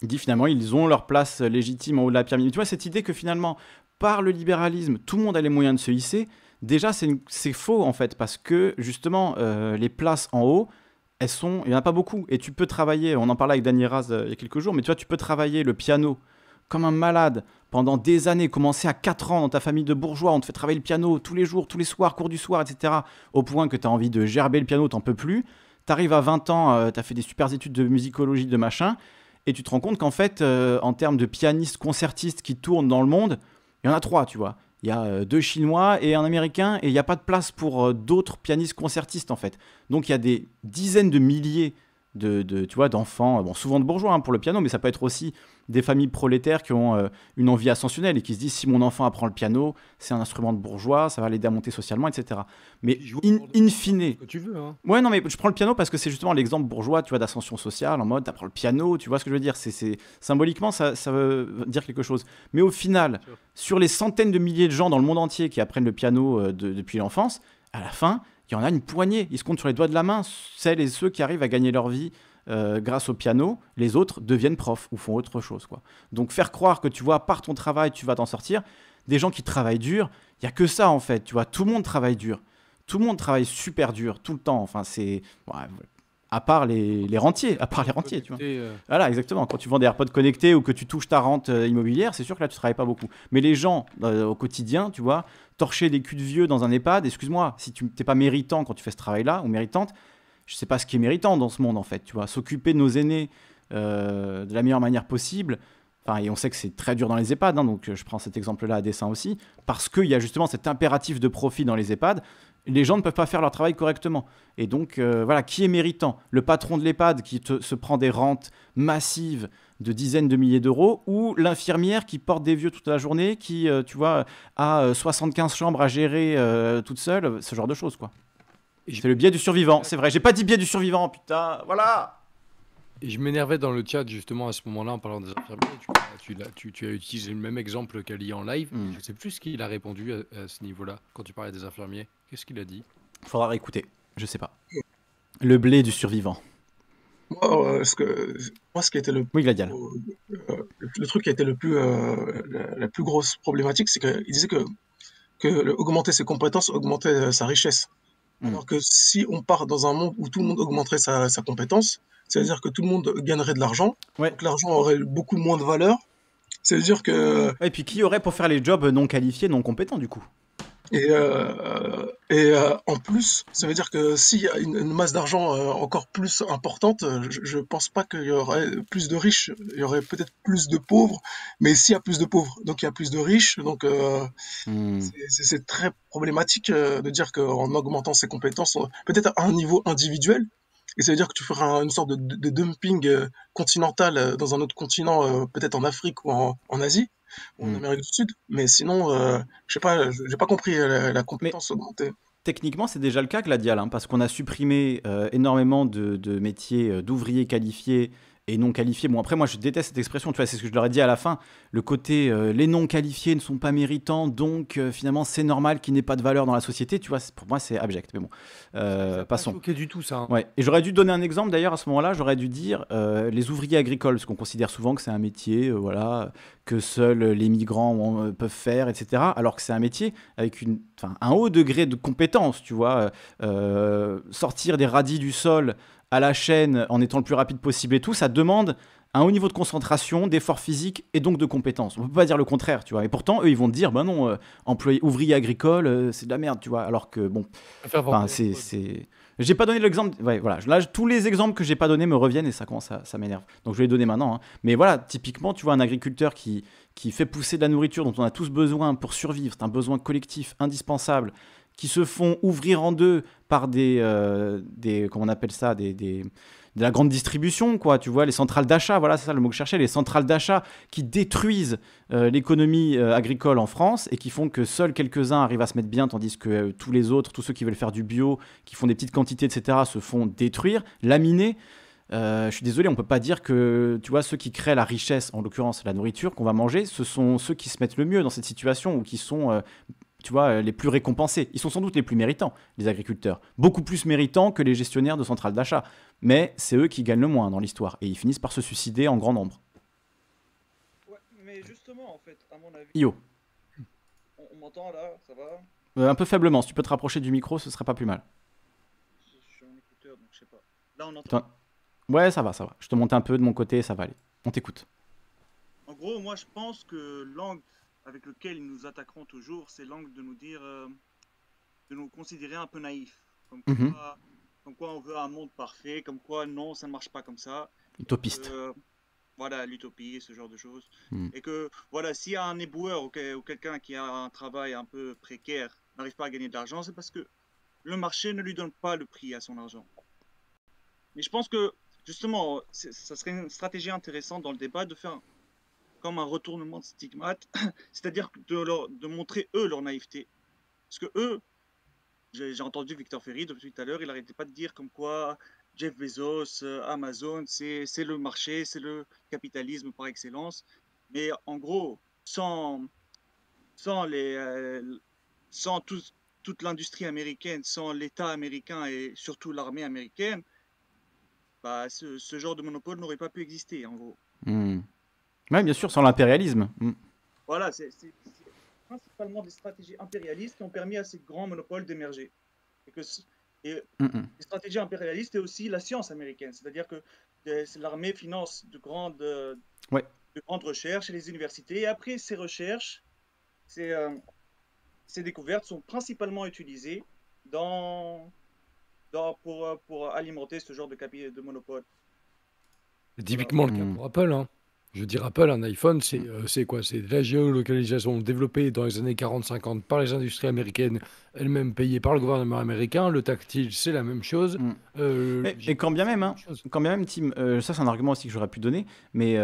Il dit finalement, ils ont leur place légitime en haut de la pyramide. Tu vois, cette idée que finalement, par le libéralisme, tout le monde a les moyens de se hisser, déjà c'est faux en fait, parce que justement euh, les places en haut, elles sont, il n'y en a pas beaucoup, et tu peux travailler, on en parlait avec Daniel Raz euh, il y a quelques jours, mais tu vois, tu peux travailler le piano comme un malade pendant des années, commencer à 4 ans dans ta famille de bourgeois, on te fait travailler le piano tous les jours, tous les soirs, cours du soir, etc., au point que tu as envie de gerber le piano, t'en peux plus, Tu arrives à 20 ans, euh, tu as fait des super études de musicologie, de machin, et tu te rends compte qu'en fait, en termes de pianiste concertistes qui tournent dans le monde, il y en a trois, tu vois. Il y a euh, deux Chinois et un Américain, et il n'y a pas de place pour euh, d'autres pianistes concertistes, en fait. Donc il y a des dizaines de milliers de, de, tu vois, d'enfants, euh, bon, souvent de bourgeois hein, pour le piano, mais ça peut être aussi des familles prolétaires qui ont euh, une envie ascensionnelle et qui se disent si mon enfant apprend le piano, c'est un instrument de bourgeois, ça va l'aider à monter socialement, etc. Mais in, fine. tu veux, hein. Ouais, non, mais je prends le piano parce que c'est justement l'exemple bourgeois, tu vois, d'ascension sociale, en mode apprends le piano, tu vois ce que je veux dire. C'est Symboliquement, ça, veut dire quelque chose. Mais au final, sur les centaines de milliers de gens dans le monde entier qui apprennent le piano euh, depuis l'enfance, à la fin, il y en a une poignée. Ils se comptent sur les doigts de la main, celles et ceux qui arrivent à gagner leur vie euh, grâce au piano. Les autres deviennent profs ou font autre chose. Quoi. Donc faire croire que tu vois, par ton travail, tu vas t'en sortir. Des gens qui travaillent dur, il n'y a que ça en fait. Tu vois, tout le monde travaille dur. Tout le monde travaille super dur, tout le temps. Enfin, c'est à part les, rentiers, à part les rentiers, tu vois. Euh, voilà, exactement. Quand tu vends des AirPods connectés ou que tu touches ta rente euh, immobilière, c'est sûr que là, tu travailles pas beaucoup. Mais les gens euh, au quotidien, tu vois, torcher les culs de vieux dans un EHPAD, excuse-moi, si tu n'es pas méritant quand tu fais ce travail-là ou méritante, je sais pas ce qui est méritant dans ce monde en fait, tu vois. S'occuper de nos aînés de la meilleure manière possible. Enfin, et on sait que c'est très dur dans les EHPAD, hein, donc je prends cet exemple-là à dessein aussi, parce qu'il y a justement cet impératif de profit dans les EHPAD les gens ne peuvent pas faire leur travail correctement. Et donc, euh, voilà, qui est méritant Le patron de l'EHPAD qui se prend des rentes massives de dizaines de milliers d'euros, ou l'infirmière qui porte des vieux toute la journée, qui, euh, tu vois, a 75 euh, chambres à gérer toute seule, ce genre de choses, quoi. C'est le biais du survivant, c'est vrai. J'ai pas dit biais du survivant, putain, voilà et je m'énervais dans le chat justement à ce moment-là en parlant des infirmiers. Tu, as utilisé le même exemple qu'Ali en live. Hmm. Je ne sais plus ce qu'il a répondu à, ce niveau-là quand tu parlais des infirmiers. Qu'est-ce qu'il a dit Il Faudra réécouter. Je ne sais pas. Le blé du survivant. Moi, euh, ce que, moi, ce qui était le, oui, Gladial. Euh, le, le, truc qui était le plus, euh, la, plus grosse problématique, c'est qu'il disait que, que augmenter ses compétences augmentait sa richesse. Hmm. Alors que si on part dans un monde où tout le monde augmenterait sa, sa compétence, c'est-à-dire que tout le monde gagnerait de l'argent, que l'argent aurait beaucoup moins de valeur, c'est-à-dire que... Et puis qui aurait pour faire les jobs non qualifiés, non compétents du coup et, euh, et euh, en plus, ça veut dire que s'il y a une, masse d'argent euh, encore plus importante, je ne pense pas qu'il y aurait plus de riches. Il y aurait peut-être plus de pauvres, mais s'il y a plus de pauvres, donc il y a plus de riches. Donc hmm. c'est très problématique de dire qu'en augmentant ses compétences, peut-être à un niveau individuel, et ça veut dire que tu feras une sorte de, dumping euh, continental euh, dans un autre continent, euh, peut-être en Afrique ou en, Asie, ou en hmm. Amérique du Sud. Mais sinon, je n'ai pas, pas compris la, compétence augmentée techniquement, c'est déjà le cas, Gladial, hein, parce qu'on a supprimé énormément de, métiers d'ouvriers qualifiés et non qualifiés. Bon, après, moi, je déteste cette expression, tu vois, c'est ce que je leur ai dit à la fin. Le côté euh, les non qualifiés ne sont pas méritants, donc euh, finalement, c'est normal qu'il n'ait pas de valeur dans la société, tu vois, pour moi, c'est abject. Mais bon, euh, passons. Pas du tout, ça. Hein. Ouais. Et j'aurais dû donner un exemple, d'ailleurs, à ce moment-là, j'aurais dû dire euh, les ouvriers agricoles, parce qu'on considère souvent que c'est un métier, voilà, que seuls les migrants peuvent faire, etc. Alors que c'est un métier avec une, un haut degré de compétence, tu vois. sortir des radis du sol, à la chaîne en étant le plus rapide possible et tout, ça demande un haut niveau de concentration, d'effort physique et donc de compétences. On ne peut pas dire le contraire, tu vois. Et pourtant, eux, ils vont dire, ben non, euh, employé ouvrier agricole, euh, c'est de la merde, tu vois. Alors que bon, c'est, c'est. J'ai pas donné l'exemple. voilà. tous les exemples que j'ai pas donnés me reviennent et ça commence à, ça m'énerve. Donc je vais les donner maintenant. Hein. Mais voilà, typiquement, tu vois, un agriculteur qui qui fait pousser de la nourriture dont on a tous besoin pour survivre, c'est un besoin collectif indispensable qui se font ouvrir en deux par des, euh, des comment on appelle ça, des, des, de la grande distribution, quoi, tu vois, les centrales d'achat, voilà, c'est ça le mot que je cherchais, les centrales d'achat qui détruisent euh, l'économie euh, agricole en France et qui font que seuls quelques-uns arrivent à se mettre bien, tandis que tous les autres, tous ceux qui veulent faire du bio, qui font des petites quantités, etc., se font détruire, laminer. je suis désolé, on peut pas dire que tu vois ceux qui créent la richesse, en l'occurrence la nourriture qu'on va manger, ce sont ceux qui se mettent le mieux dans cette situation ou qui sont tu vois, euh, les plus récompensés. Ils sont sans doute les plus méritants, les agriculteurs. Beaucoup plus méritants que les gestionnaires de centrales d'achat. Mais c'est eux qui gagnent le moins dans l'histoire. Et ils finissent par se suicider en grand nombre. Ouais, mais justement, en fait, à mon avis. Yo. On, m'entend là Ça va euh, Un peu faiblement. Si tu peux te rapprocher du micro, ce serait pas plus mal. Je suis en écouteur, donc je sais pas. Là, on entend. Ouais, ça va, ça va. Je te monte un peu de mon côté, ça va aller. On t'écoute. En gros, moi, je pense que l'angle avec lequel ils nous attaqueront toujours, c'est l'angle de nous dire, euh, de nous considérer un peu naïfs. Comme, quoi, mhm. comme, quoi, on veut un monde parfait, comme quoi non, ça ne marche pas comme ça. Utopiste. Euh, voilà, l'utopie, ce genre de choses. Hmm. Et que, voilà, s'il y a un éboueur ou, quelqu'un qui a un travail un peu précaire n'arrive pas à gagner de l'argent, c'est parce que le marché ne lui donne pas le prix à son argent. Mais je pense que, justement, ça serait une stratégie intéressante dans le débat de faire comme un retournement de stigmate, c'est-à-dire de, montrer eux leur naïveté. Parce que eux, j'ai entendu Victor Ferry depuis tout à l'heure, il n'arrêtait pas de dire comme quoi Jeff Bezos, euh, Amazon, c'est le marché, c'est le capitalisme par excellence. Mais en gros, sans, sans, euh, toute l'industrie américaine, sans l'État américain et surtout l'armée américaine, bah, ce, genre de monopole n'aurait pas pu exister en gros. Hmm. Oui, bien sûr, sans l'impérialisme. Mm. Voilà, c'est principalement des stratégies impérialistes qui ont permis à ces grands monopoles d'émerger. Et que mm, mm. les stratégies impérialistes et aussi la science américaine, c'est-à-dire que euh, l'armée finance de grandes, euh, de recherches et les universités. Et après ces recherches, ces, euh, découvertes sont principalement utilisées dans, dans, pour, pour alimenter ce genre de, de monopole. Typiquement le cas pour Apple. Hein. Je veux dire, Apple, un iPhone, c'est mm. euh, quoi C'est de la géolocalisation développée dans les années 40-50 par les industries américaines, elles-mêmes payées par le gouvernement américain. Le tactile, c'est la même chose. Mm. Euh, mais quand bien même, hein. quand même, Tim, euh, ça c'est un argument aussi que j'aurais pu donner, mais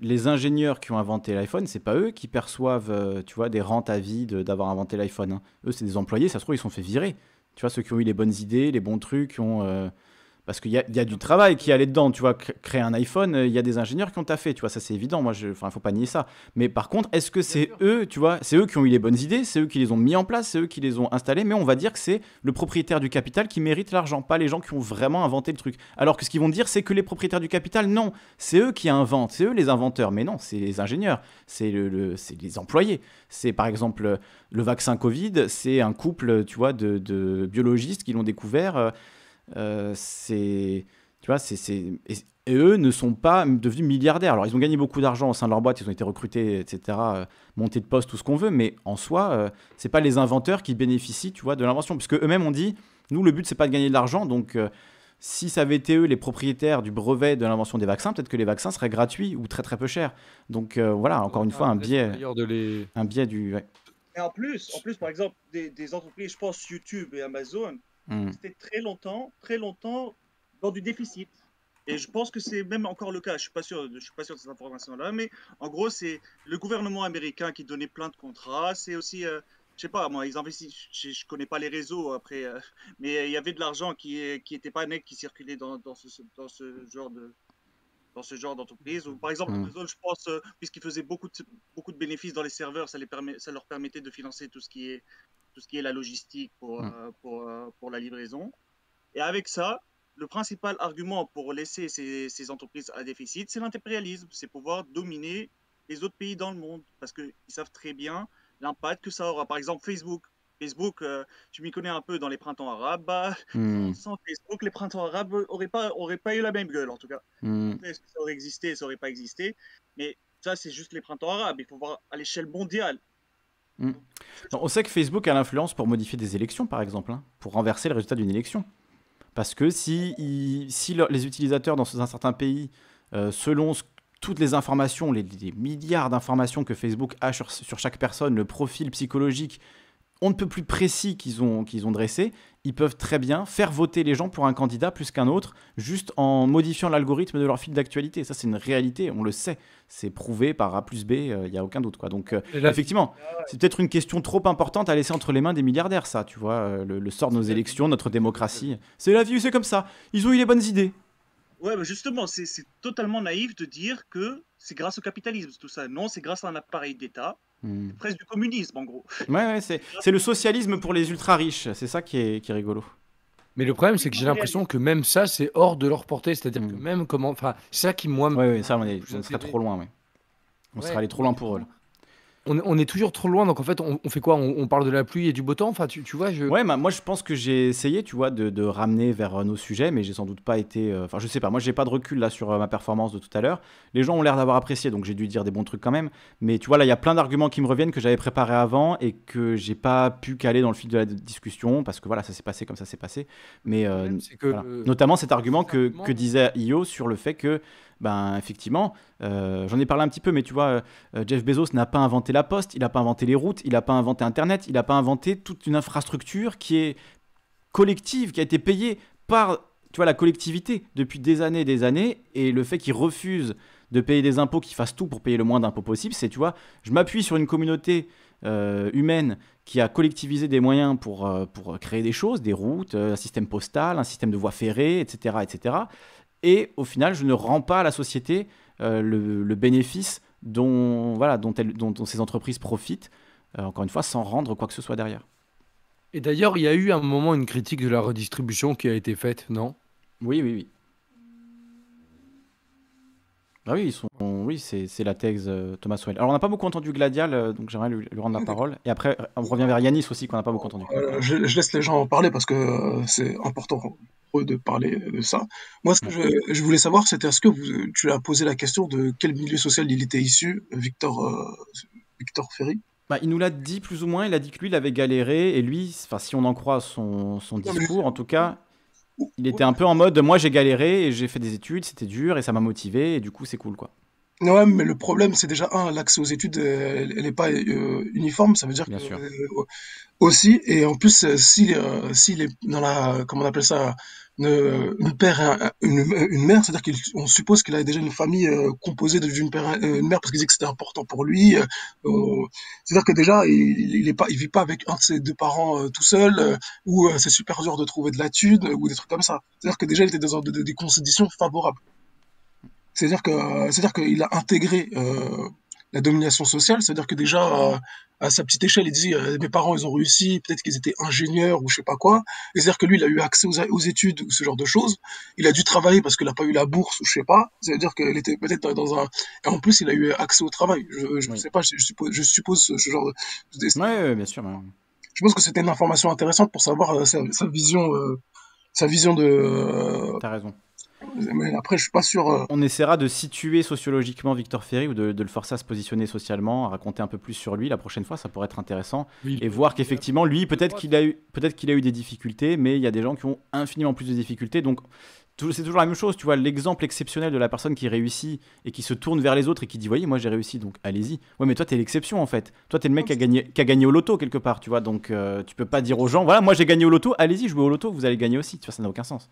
les ingénieurs qui ont inventé l'iPhone, c'est pas eux qui perçoivent, tu vois, des rentes à vie d'avoir inventé l'iPhone. Hein. Eux, c'est des employés, ça se trouve, ils sont fait virer. Tu vois, ceux qui ont eu les bonnes idées, les bons trucs, qui ont parce qu'il y a, du travail qui allait dedans, tu vois, créer un iPhone, euh, il y a des ingénieurs qui ont taffé, tu vois, ça c'est évident, moi, enfin, faut pas nier ça. Mais par contre, est-ce que c'est eux, tu vois, c'est eux qui ont eu les bonnes idées, c'est eux qui les ont mis en place, c'est eux qui les ont installés, mais on va dire que c'est le propriétaire du capital qui mérite l'argent, pas les gens qui ont vraiment inventé le truc. Alors que ce qu'ils vont dire, c'est que les propriétaires du capital, non, c'est eux qui inventent, c'est eux les inventeurs, mais non, c'est les ingénieurs, c'est le, les employés. C'est par exemple euh, le vaccin Covid, c'est un couple, tu vois, de, biologistes qui l'ont découvert. Euh, euh, c'est. Tu vois, c'est. Et, eux ne sont pas devenus milliardaires. Alors, ils ont gagné beaucoup d'argent au sein de leur boîte, ils ont été recrutés, etc., euh, montés de poste, tout ce qu'on veut, mais en soi, euh, c'est pas les inventeurs qui bénéficient, tu vois, de l'invention, puisque eux-mêmes ont dit, nous, le but, c'est pas de gagner de l'argent, donc si ça avait été eux les propriétaires du brevet de l'invention des vaccins, peut-être que les vaccins seraient gratuits ou très très peu chers. Donc voilà, encore une fois, un biais, un biais du. Et en plus, en plus, par exemple, des, des entreprises, je pense YouTube et Amazon, Mm. c'était très longtemps, très longtemps dans du déficit. Et je pense que c'est même encore le cas. Je suis pas suis pas sûr de cette information-là, mais en gros, c'est le gouvernement américain qui donnait plein de contrats. C'est aussi, euh, je sais pas, moi, ils investissent. Je, connais pas les réseaux après, euh, mais il y avait de l'argent qui qui était pas net, qui circulait dans, dans ce genre de dans ce genre d'entreprise. par exemple, mm. je pense, euh, puisqu'ils faisaient beaucoup de, beaucoup de bénéfices dans les serveurs, ça, les permet, ça leur permettait de financer tout ce qui est, tout ce qui est la logistique pour, mm. euh, euh, la livraison. Et avec ça, le principal argument pour laisser ces, entreprises à déficit, c'est l'impérialisme, c'est pouvoir dominer les autres pays dans le monde, parce qu'ils savent très bien l'impact que ça aura. Par exemple, Facebook, Facebook, tu euh, m'y connais un peu dans les printemps arabes. Hmm. Sans Facebook, les printemps arabes n'auraient pas, auraient pas eu la même gueule, en tout cas. Hmm. ça aurait existé, ça n'aurait pas existé Mais ça, c'est juste les printemps arabes. Il faut voir à l'échelle mondiale. Hmm. on sait que Facebook a l'influence pour modifier des élections, par exemple, hein, pour renverser le résultat d'une élection. Parce que si, si les utilisateurs dans un certain pays, euh, selon toutes les informations, les, milliards d'informations que Facebook a sur, chaque personne, le profil psychologique, on ne peut plus précis qu'ils ont, qu'ils ont dressé, ils peuvent très bien faire voter les gens pour un candidat plus qu'un autre, juste en modifiant l'algorithme de leur fil d'actualité. Ça, c'est une réalité, on le sait. C'est prouvé par A plus B, il euh, y n'y a aucun doute. Donc, euh, effectivement, c'est peut-être une question trop importante à laisser entre les mains des milliardaires, ça, tu vois, euh, le, sort de nos élections, notre démocratie. C'est la vie, c'est comme ça. Ils ont eu les bonnes idées. Ouais, justement, c'est totalement naïf de dire que c'est grâce au capitalisme, tout ça. Non, c'est grâce à un appareil d'État Mmh. du communisme, en gros. Ouais, c'est le socialisme pour les ultra-riches. C'est ça qui est, rigolo. Mais le problème, c'est que j'ai l'impression que même ça, c'est hors de leur portée. C'est-à-dire hmm. même comment. Enfin, ça qui, moi. Oui, oui, ça, on, est, serait trop loin. On sera serait allé trop loin pour eux on, est toujours trop loin, donc en fait, on, fait quoi on, parle de la pluie et du beau temps Enfin, tu, vois, je... Ouais, moi, je pense que j'ai essayé, tu vois, de, ramener vers nos sujets, mais j'ai sans doute pas été... Euh, enfin, je sais pas, moi, j'ai pas de recul, là, sur euh, ma performance de tout à l'heure. Les gens ont l'air d'avoir apprécié, donc j'ai dû dire des bons trucs quand même. Mais tu vois, là, il y a plein d'arguments qui me reviennent que j'avais préparé avant et que j'ai pas pu caler dans le fil de la discussion, parce que voilà, ça s'est passé comme ça s'est passé. Mais euh, que, notamment cet argument que, argument... que disait Io sur le fait que ben effectivement, euh, j'en ai parlé un petit peu, mais tu vois, euh, euh, Jeff Bezos n'a pas inventé la poste, il n'a pas inventé les routes, il n'a pas inventé Internet, il n'a pas inventé toute une infrastructure qui est collective, qui a été payée par tu vois, la collectivité depuis des années et des années, et le fait qu'il refuse de payer des impôts, qu'il fasse tout pour payer le moins d'impôts possible, c'est, tu vois, je m'appuie sur une communauté humaine qui a collectivisé des moyens pour, pour créer des choses, des routes, un système postal, un système de voies ferrées, etc., etc et au final, je ne rends pas à la société euh, le, bénéfice dont, voilà, dont, dont, ces entreprises profitent, euh, encore une fois, sans rendre quoi que ce soit derrière. Et d'ailleurs, il y a eu à un moment une critique de la redistribution qui a été faite, non Oui, oui, oui. Ah oui, ils sont... oui c'est la thèse euh, Thomas Sowell. Alors, on n'a pas beaucoup entendu Gladial, donc j'aimerais lui, rendre la parole. Et après, on revient vers Yanis aussi, qu'on n'a pas beaucoup entendu. je, je, laisse les gens en parler parce que c'est important de parler de ça. Moi, ce que je, voulais savoir, c'était est-ce que tu as posé la question de quel milieu social il était issu, Victor, euh, Victor Ferry bah, il nous l'a dit plus ou moins, il a dit que lui, il avait galéré, et lui, si on en croit son, discours, en tout cas, il était un peu en mode moi j'ai galéré et j'ai fait des études, c'était dur et ça m'a motivé et du coup c'est cool quoi. Ouais, mais le problème c'est déjà un l'accès aux études elle n'est pas euh, uniforme, ça veut dire que euh, aussi et en plus si s'il est dans la comment on appelle ça euh, une, père, euh, une, une mère, c'est-à-dire qu'on suppose qu'il a déjà une famille euh, composée d'une père, une mère parce qu'il disait que c'était important pour lui. c'est-à-dire que déjà, il est pas, il vit pas avec un de ses deux parents tout seul, ou c'est super dur de trouver de la thune, ou des trucs comme ça. C'est-à-dire que déjà, il était dans des, des conditions favorables. C'est-à-dire que, c'est-à-dire qu'il a intégré la domination sociale, c'est-à-dire que déjà, euh, à sa petite échelle, il dit euh, mes parents, ils ont réussi, peut-être qu'ils étaient ingénieurs ou je sais pas quoi. C'est-à-dire que lui, il a eu accès aux, études ou ce genre de choses. Il a dû travailler parce qu'il n'a pas eu la bourse ou je sais pas. C'est-à-dire qu'il était peut-être dans un. en plus, il a eu accès au travail. Je, ne sais pas, je, suppose, ce genre de. Oui, ouais, bien sûr. Je pense que c'était une information intéressante pour savoir euh, sa, vision. sa vision de. T'as raison après, je suis pas sûr. Euh, On essaiera de situer sociologiquement Victor Ferry ou de, le forcer à se positionner socialement, à raconter un peu plus sur lui la prochaine fois. Ça pourrait être intéressant et voir qu'effectivement, lui, peut-être qu'il a eu, peut-être qu'il a eu des difficultés, mais il y a des gens qui ont infiniment plus de difficultés. Donc c'est toujours la même chose, tu vois, l'exemple exceptionnel de la personne qui réussit et qui se tourne vers les autres et qui dit, voyez, moi j'ai réussi, donc allez-y. Ouais, mais toi, t'es l'exception en fait. Toi, t'es le mec qui a, gagné, qui gagné au loto quelque part, tu vois, donc euh, tu peux pas dire aux gens, voilà, moi j'ai gagné au loto, allez-y, jouez au loto, vous allez gagner aussi, tu ça n'a aucun sens.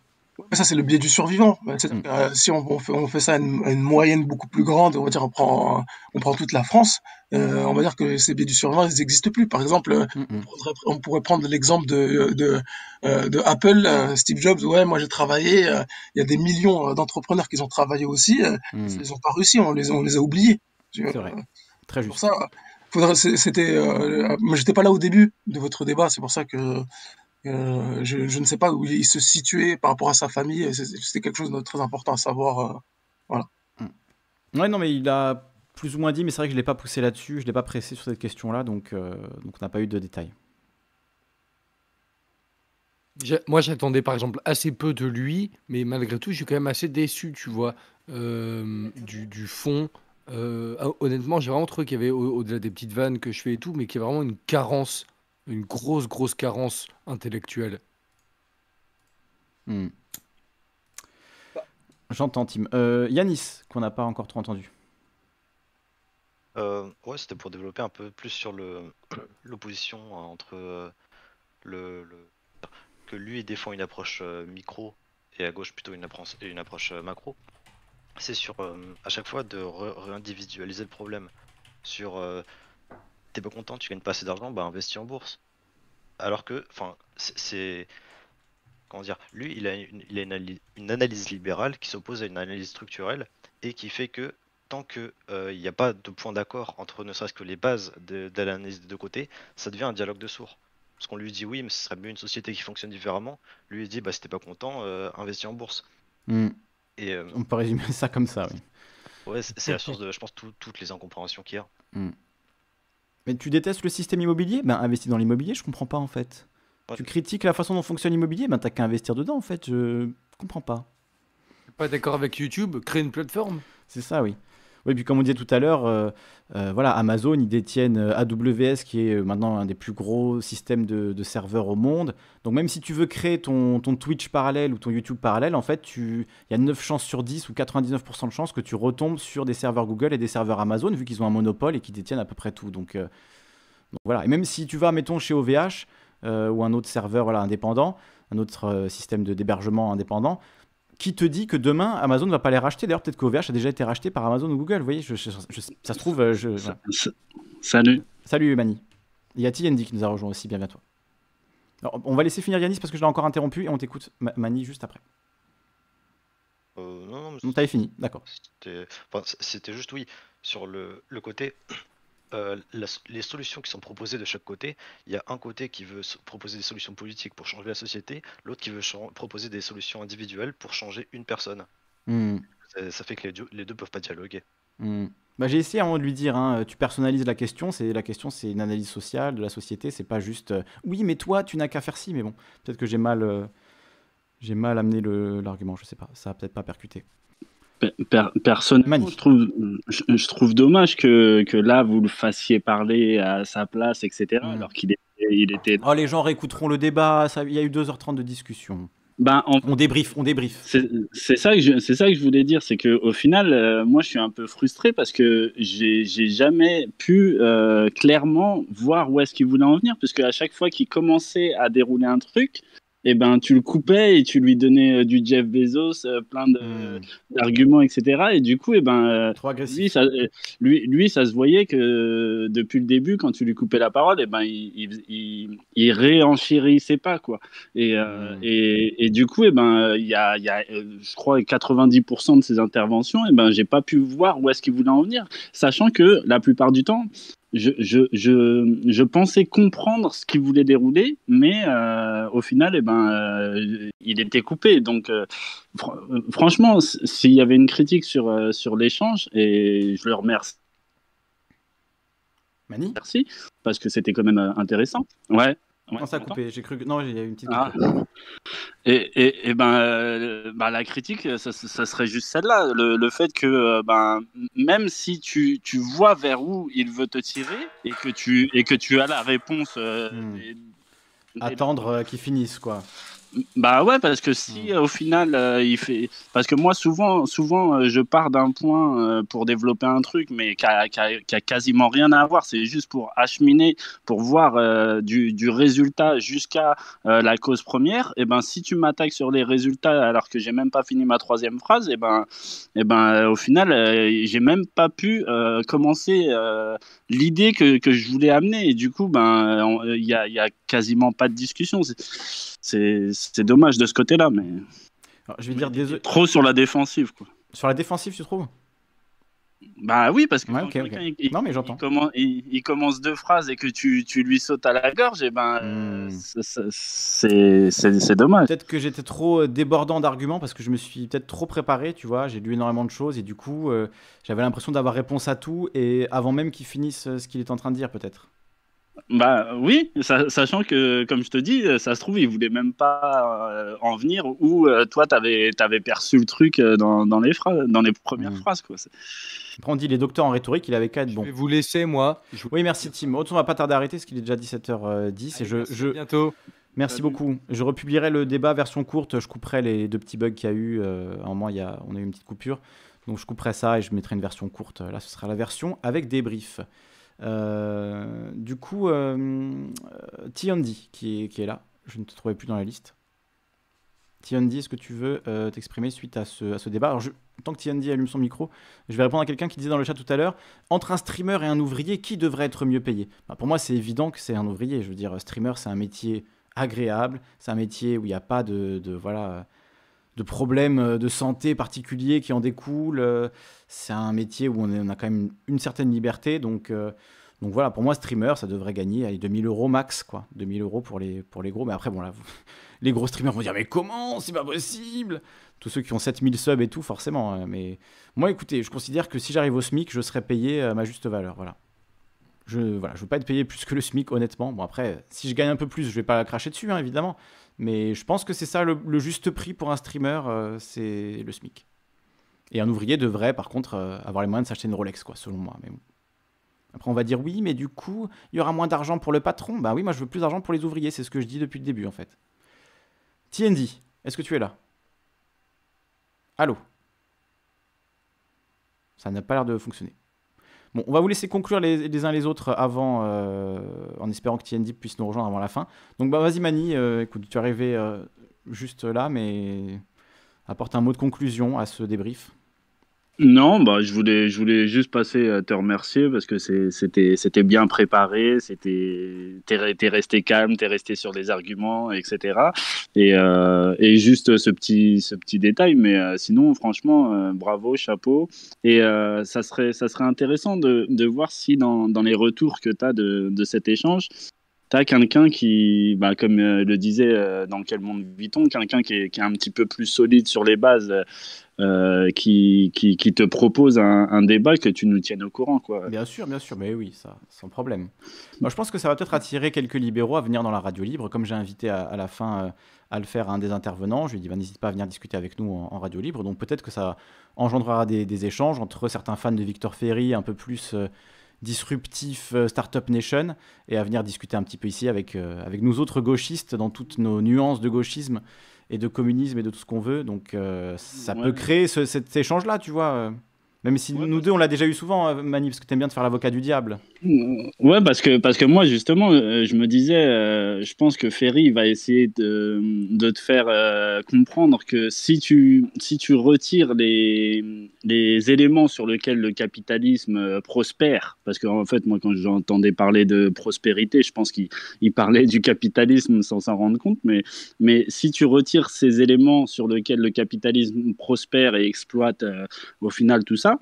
Ça, c'est le biais du survivant. Mm. Euh, si on, fait, ça à une, moyenne beaucoup plus grande, on va dire on prend, on prend toute la France, euh, on va dire que ces biais du survivant, ils n'existent plus. Par exemple, euh, mm, mm. on pourrait prendre l'exemple de, de, Apple, Steve Jobs, ouais, moi j'ai travaillé, il y a des millions d'entrepreneurs qui ont travaillé aussi, ils n'ont pas réussi, on les, on les a oubliés. C'est vrai, très juste. Pour ça, c'était, j'étais pas là au début de votre débat, c'est pour ça que euh, je, ne sais pas où il se situait par rapport à sa famille. C'était quelque chose de très important à savoir. Euh, voilà. Mm. Ouais, non, mais il a plus ou moins dit, mais c'est vrai que je ne l'ai pas poussé là-dessus, je ne l'ai pas pressé sur cette question-là, donc, euh, donc on n'a pas eu de détails. Moi, j'attendais par exemple assez peu de lui, mais malgré tout, je suis quand même assez déçu, tu vois, du, fond. Ah, honnêtement, j'ai vraiment trouvé qu'il y avait, au-delà des petites vannes que je fais et tout, mais qu'il y a vraiment une carence une grosse, grosse carence intellectuelle. Hmm. J'entends Tim. Euh, Yanis, qu'on n'a pas encore trop entendu. Euh, ouais, c'était pour développer un peu plus sur l'opposition entre euh, le, que lui défend une approche euh, micro et à gauche plutôt une approche une approche macro. C'est sur à chaque fois de réindividualiser le problème sur t'es pas content, tu gagnes pas assez d'argent, bah investis en bourse. Alors que, enfin, c'est. Comment dire Lui, il a une, une, analyse, libérale qui s'oppose à une analyse structurelle et qui fait que tant qu'il euh, n'y a pas de point d'accord entre ne serait-ce que les bases de, l'analyse des deux côtés, ça devient un dialogue de sourds. Parce qu'on lui dit oui, mais ce serait mieux une société qui fonctionne différemment. Lui, il dit bah, si t'es pas content, euh, investis en bourse. Hmm. Et, euh, On peut résumer ça comme ça, oui. Ouais, c'est la source de, je pense, toutes les incompréhensions qu'il y a. Hmm. Mais tu détestes le système immobilier Ben investir dans l'immobilier, je comprends pas en fait. Tu critiques la façon dont fonctionne l'immobilier, ben t'as qu'à investir dedans en fait, je comprends pas. Pas d'accord avec YouTube, Créer une plateforme. C'est ça, oui. Oui, puis comme on disait tout à l'heure, euh, euh, voilà, Amazon, ils détiennent euh, AWS, qui est maintenant un des plus gros systèmes de, serveurs au monde. Donc même si tu veux créer ton, Twitch parallèle ou ton YouTube parallèle, en fait, il y a 9 chances sur 10 ou 99% de chances que tu retombes sur des serveurs Google et des serveurs Amazon, vu qu'ils ont un monopole et qu'ils détiennent à peu près tout. Donc, voilà. Et même si tu vas, mettons, chez OVH ou un autre serveur indépendant, un autre système de d'hébergement indépendant, qui te dit que demain Amazon ne va pas les racheter D'ailleurs, peut-être qu'OVH a déjà été racheté par Amazon ou Google. Vous voyez, je, ça se trouve. Euh, je, Salut. Salut, Mani. Il y a qui nous a rejoint aussi. Bien, bientôt on va laisser finir Yanis parce que je l'ai encore interrompu et on t'écoute, Mani, juste après. Euh, non, non, t'avais fini, d'accord. C'était juste, oui, sur le, le côté. Euh, les solutions qui sont proposées de chaque côté, il y a un côté qui veut proposer des solutions politiques pour changer la société, l'autre qui veut proposer des solutions individuelles pour changer une personne. Hmm. Ça, fait que les deux, ne peuvent pas dialoguer. Hmm. Bah, j'ai essayé avant de lui dire, hein, tu personnalises la question, c'est la question c'est une analyse sociale de la société, c'est pas juste euh, oui mais toi tu n'as qu'à faire ci, mais bon, peut-être que j'ai mal, euh, mal amené l'argument, je sais pas, ça a peut-être pas percuté. Personne. je trouve, dommage que, là, vous le fassiez parler à sa place, etc. Mm. Alors qu'il était, Oh, les gens réécouteront le débat, il y a eu 2h30 de discussion. Ben, On débrief, on débrief. C'est ça, que je, ça que je voulais dire, c'est qu'au final, euh, moi, je suis un peu frustré parce que j'ai jamais pu euh, clairement voir où est-ce qu'il voulait en venir, puisque à chaque fois qu'il commençait à dérouler un truc, et eh ben tu le coupais et tu lui donnais euh, du Jeff Bezos, euh, plein hmm. d'arguments, etc. Et du coup, et eh ben euh, lui, ça, lui, lui, ça se voyait que depuis le début, quand tu lui coupais la parole, et eh ben il, il, il, réenchérissait pas quoi. Et, hmm. et, et, du coup, et ben il y a, y a, je crois, 90% de ses interventions, et ben j'ai pas pu voir où est-ce qu'il voulait en venir, sachant que la plupart du temps, je, je, je, je, pensais comprendre ce qui voulait dérouler, mais euh, au final, eh ben, euh, il était coupé. Donc, euh, franchement, s'il y avait une critique sur, sur l'échange, et je le remercie. Mani Merci, parce que c'était quand même intéressant. Ouais. Ouais, non, ça couper, J'ai cru que non, il y a une petite. Ah. Et, et, et, ben, euh, bah, la critique, ça, serait juste celle-là, le, fait que euh, ben même si tu, tu, vois vers où il veut te tirer et que tu et que tu as la réponse. Euh, hmm. Attendre qu'il finisse quoi. Bah ouais, parce que si hmm. euh, au final euh, il fait, parce que moi souvent, souvent euh, je pars d'un point pour développer un truc, mais qui a, quasiment rien à voir. C'est juste pour acheminer, pour voir du, du, résultat jusqu'à la cause première. Et ben si tu m'attaques sur les résultats alors que j'ai même pas fini ma troisième phrase, et ben, et ben au final j'ai même pas pu commencer l'idée que, que, je voulais amener. Et du coup ben il a, y a quasiment pas de discussion c'est dommage de ce côté-là, mais. je vais dire Trop sur la défensive, quoi. Sur la défensive, tu trouves bah oui, parce que non, mais j'entends il, commence, deux phrases et que tu, tu, lui sautes à la gorge, et eh ben hmm. c'est dommage. Peut-être que j'étais trop euh, débordant d'arguments parce que je me suis peut-être trop préparé, tu vois. J'ai lu énormément de choses et du coup, euh, j'avais l'impression d'avoir réponse à tout et avant même qu'il finisse euh, ce qu'il est en train de dire, peut-être. Bah oui, sachant que, comme je te dis, ça se trouve, il voulait même pas euh, en venir ou euh, toi, tu avais perçu le truc euh, dans, dans, les, dans les premières hmm. phrases. Quoi. on dit les docteurs en rhétorique, il avait qu'à être bon. Je vais vous laisser, moi. Oui, merci Tim. on va pas tarder à arrêter parce qu'il est déjà 17h10. et je, merci, bientôt. Merci beaucoup. Je republierai le débat version courte. Je couperai les deux petits bugs qu'il y a eu. En moins, a... on a eu une petite coupure. Donc, je couperai ça et je mettrai une version courte. Là, ce sera la version avec débrief. Euh, du coup, euh, euh, Tiondi qui est, qui est là, je ne te trouvais plus dans la liste. Tiandi, est-ce que tu veux t'exprimer suite à ce, débat tant que Tiandi allume son micro, je vais répondre à quelqu'un qui disait dans le chat tout à l'heure entre un streamer et un ouvrier, qui devrait être mieux payé bah, Pour moi, c'est évident que c'est un ouvrier. Je veux dire, streamer, c'est un métier agréable, c'est un métier où il n'y a pas de, de voilà de problèmes euh, de santé particuliers qui en découlent. Euh, c'est un métier où on, a quand même une certaine liberté. Donc, euh, donc voilà, pour moi, streamer, ça devrait gagner à 2000 euros max, quoi. 2000 euros pour les, pour les gros. Mais après, bon, là, les gros streamers vont dire Mais comment C'est pas possible Tous ceux qui ont 7000 subs et tout, forcément. Hein. Mais moi, écoutez, je considère que si j'arrive au SMIC, je serai payé à ma juste valeur. Voilà. Je ne voilà, je veux pas être payé plus que le SMIC, honnêtement. Bon, après, si je gagne un peu plus, je vais pas cracher dessus, hein, évidemment. Mais je pense que c'est ça le, juste prix pour un streamer, euh, c'est le SMIC. Et un ouvrier devrait, par contre, euh, avoir les moyens de s'acheter une Rolex, quoi, selon moi. Mais Après, on va dire oui, mais du coup, il y aura moins d'argent pour le patron. Bah oui, moi, je veux plus d'argent pour les ouvriers, c'est ce que je dis depuis le début, en fait. TND, est-ce que tu es là Allô Ça n'a pas l'air de fonctionner on va vous laisser conclure les, uns les autres avant, euh, en espérant que Tiendip puisse nous rejoindre avant la fin. Donc bah, vas-y Mani, euh, écoute, tu es arrivé euh, juste là, mais apporte un mot de conclusion à ce débrief. Non, bah, je, voulais, je voulais juste passer à euh, te remercier parce que c'était bien préparé, t'es resté calme, t'es resté sur les arguments, etc. Euh, et, juste ce petit, ce petit détail, mais euh, sinon, franchement, bravo, chapeau. Et ça, serait, ça serait intéressant de, voir si dans, les retours que tu as de, cet échange, as quelqu'un qui, bah, comme le disait dans quel monde vit-on, quelqu'un qui, qui est, un petit peu plus solide sur les bases euh, qui, qui, te propose un, débat que tu nous tiennes au courant. Quoi. Bien sûr, bien sûr, mais oui, ça, sans problème. Moi, je pense que ça va peut-être attirer quelques libéraux à venir dans la radio libre, comme j'ai invité à, la fin euh, à le faire à un des intervenants. Je lui ai dit, bah, n'hésite pas à venir discuter avec nous en, radio libre. Donc peut-être que ça engendrera des, échanges entre certains fans de Victor Ferry, un peu plus... Euh, disruptif Startup Nation et à venir discuter un petit peu ici avec, avec nous autres gauchistes dans toutes nos nuances de gauchisme et de communisme et de tout ce qu'on veut. Donc euh, ça peut créer cet échange-là, tu vois. Euh. Même si nous deux, on l'a déjà eu souvent, euh, Mani, parce que tu aimes bien de faire l'avocat du diable. Ouais, parce que, parce que moi, justement, euh, je me disais, euh, je pense que Ferry va essayer de, de te faire comprendre que si tu, si tu retires les, les éléments sur lesquels le capitalisme prospère, parce qu'en en fait, moi, quand j'entendais parler de prospérité, je pense qu'il parlait du capitalisme sans s'en rendre compte, mais, mais si tu retires ces éléments sur lesquels le capitalisme prospère et exploite au final tout ça,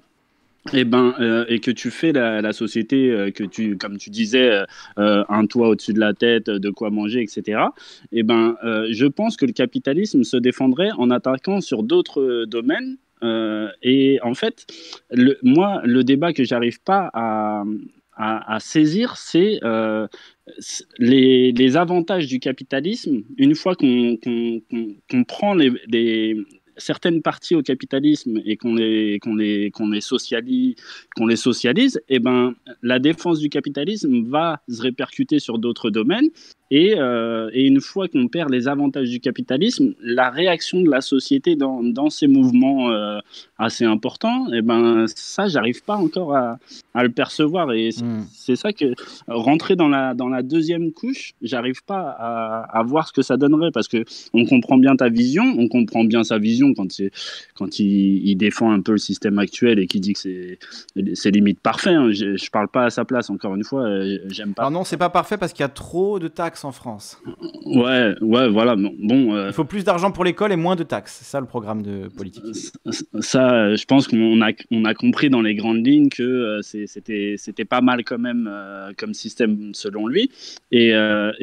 et eh ben, euh, et que tu fais la, société, euh, que tu, comme tu disais, euh, un toit au-dessus de la tête, de quoi manger, etc. Eh ben, je pense que le capitalisme se défendrait en attaquant sur d'autres domaines. et en fait, le, moi, le débat que j'arrive pas à, saisir, c'est les, avantages du capitalisme une fois qu'on prend les certaines parties au capitalisme et qu'on les, qu'on les, qu'on socialise, les socialise, eh ben, la défense du capitalisme va se répercuter sur d'autres domaines euh, et, une fois qu'on perd les avantages du capitalisme, la réaction de la société dans, ces mouvements euh, assez importants, et eh ben ça, j'arrive pas encore à, le percevoir. Et hmm. c'est ça que rentrer dans la, dans la deuxième couche, j'arrive pas à, voir ce que ça donnerait parce que on comprend bien ta vision, on comprend bien sa vision quand, il, quand il, défend un peu le système actuel et qui dit que c'est limite parfait. Hein. Je, je parle pas à sa place encore une fois. Euh, j'aime pas. non, c'est pas parfait parce qu'il y a trop de taxes en France. Ouais, ouais, voilà. Bon, euh, Il faut plus d'argent pour l'école et moins de taxes. C'est ça le programme de politique. Ça, je pense qu'on a, a compris dans les grandes lignes que euh, c'était, c'était pas mal quand même euh, comme système selon lui. Et,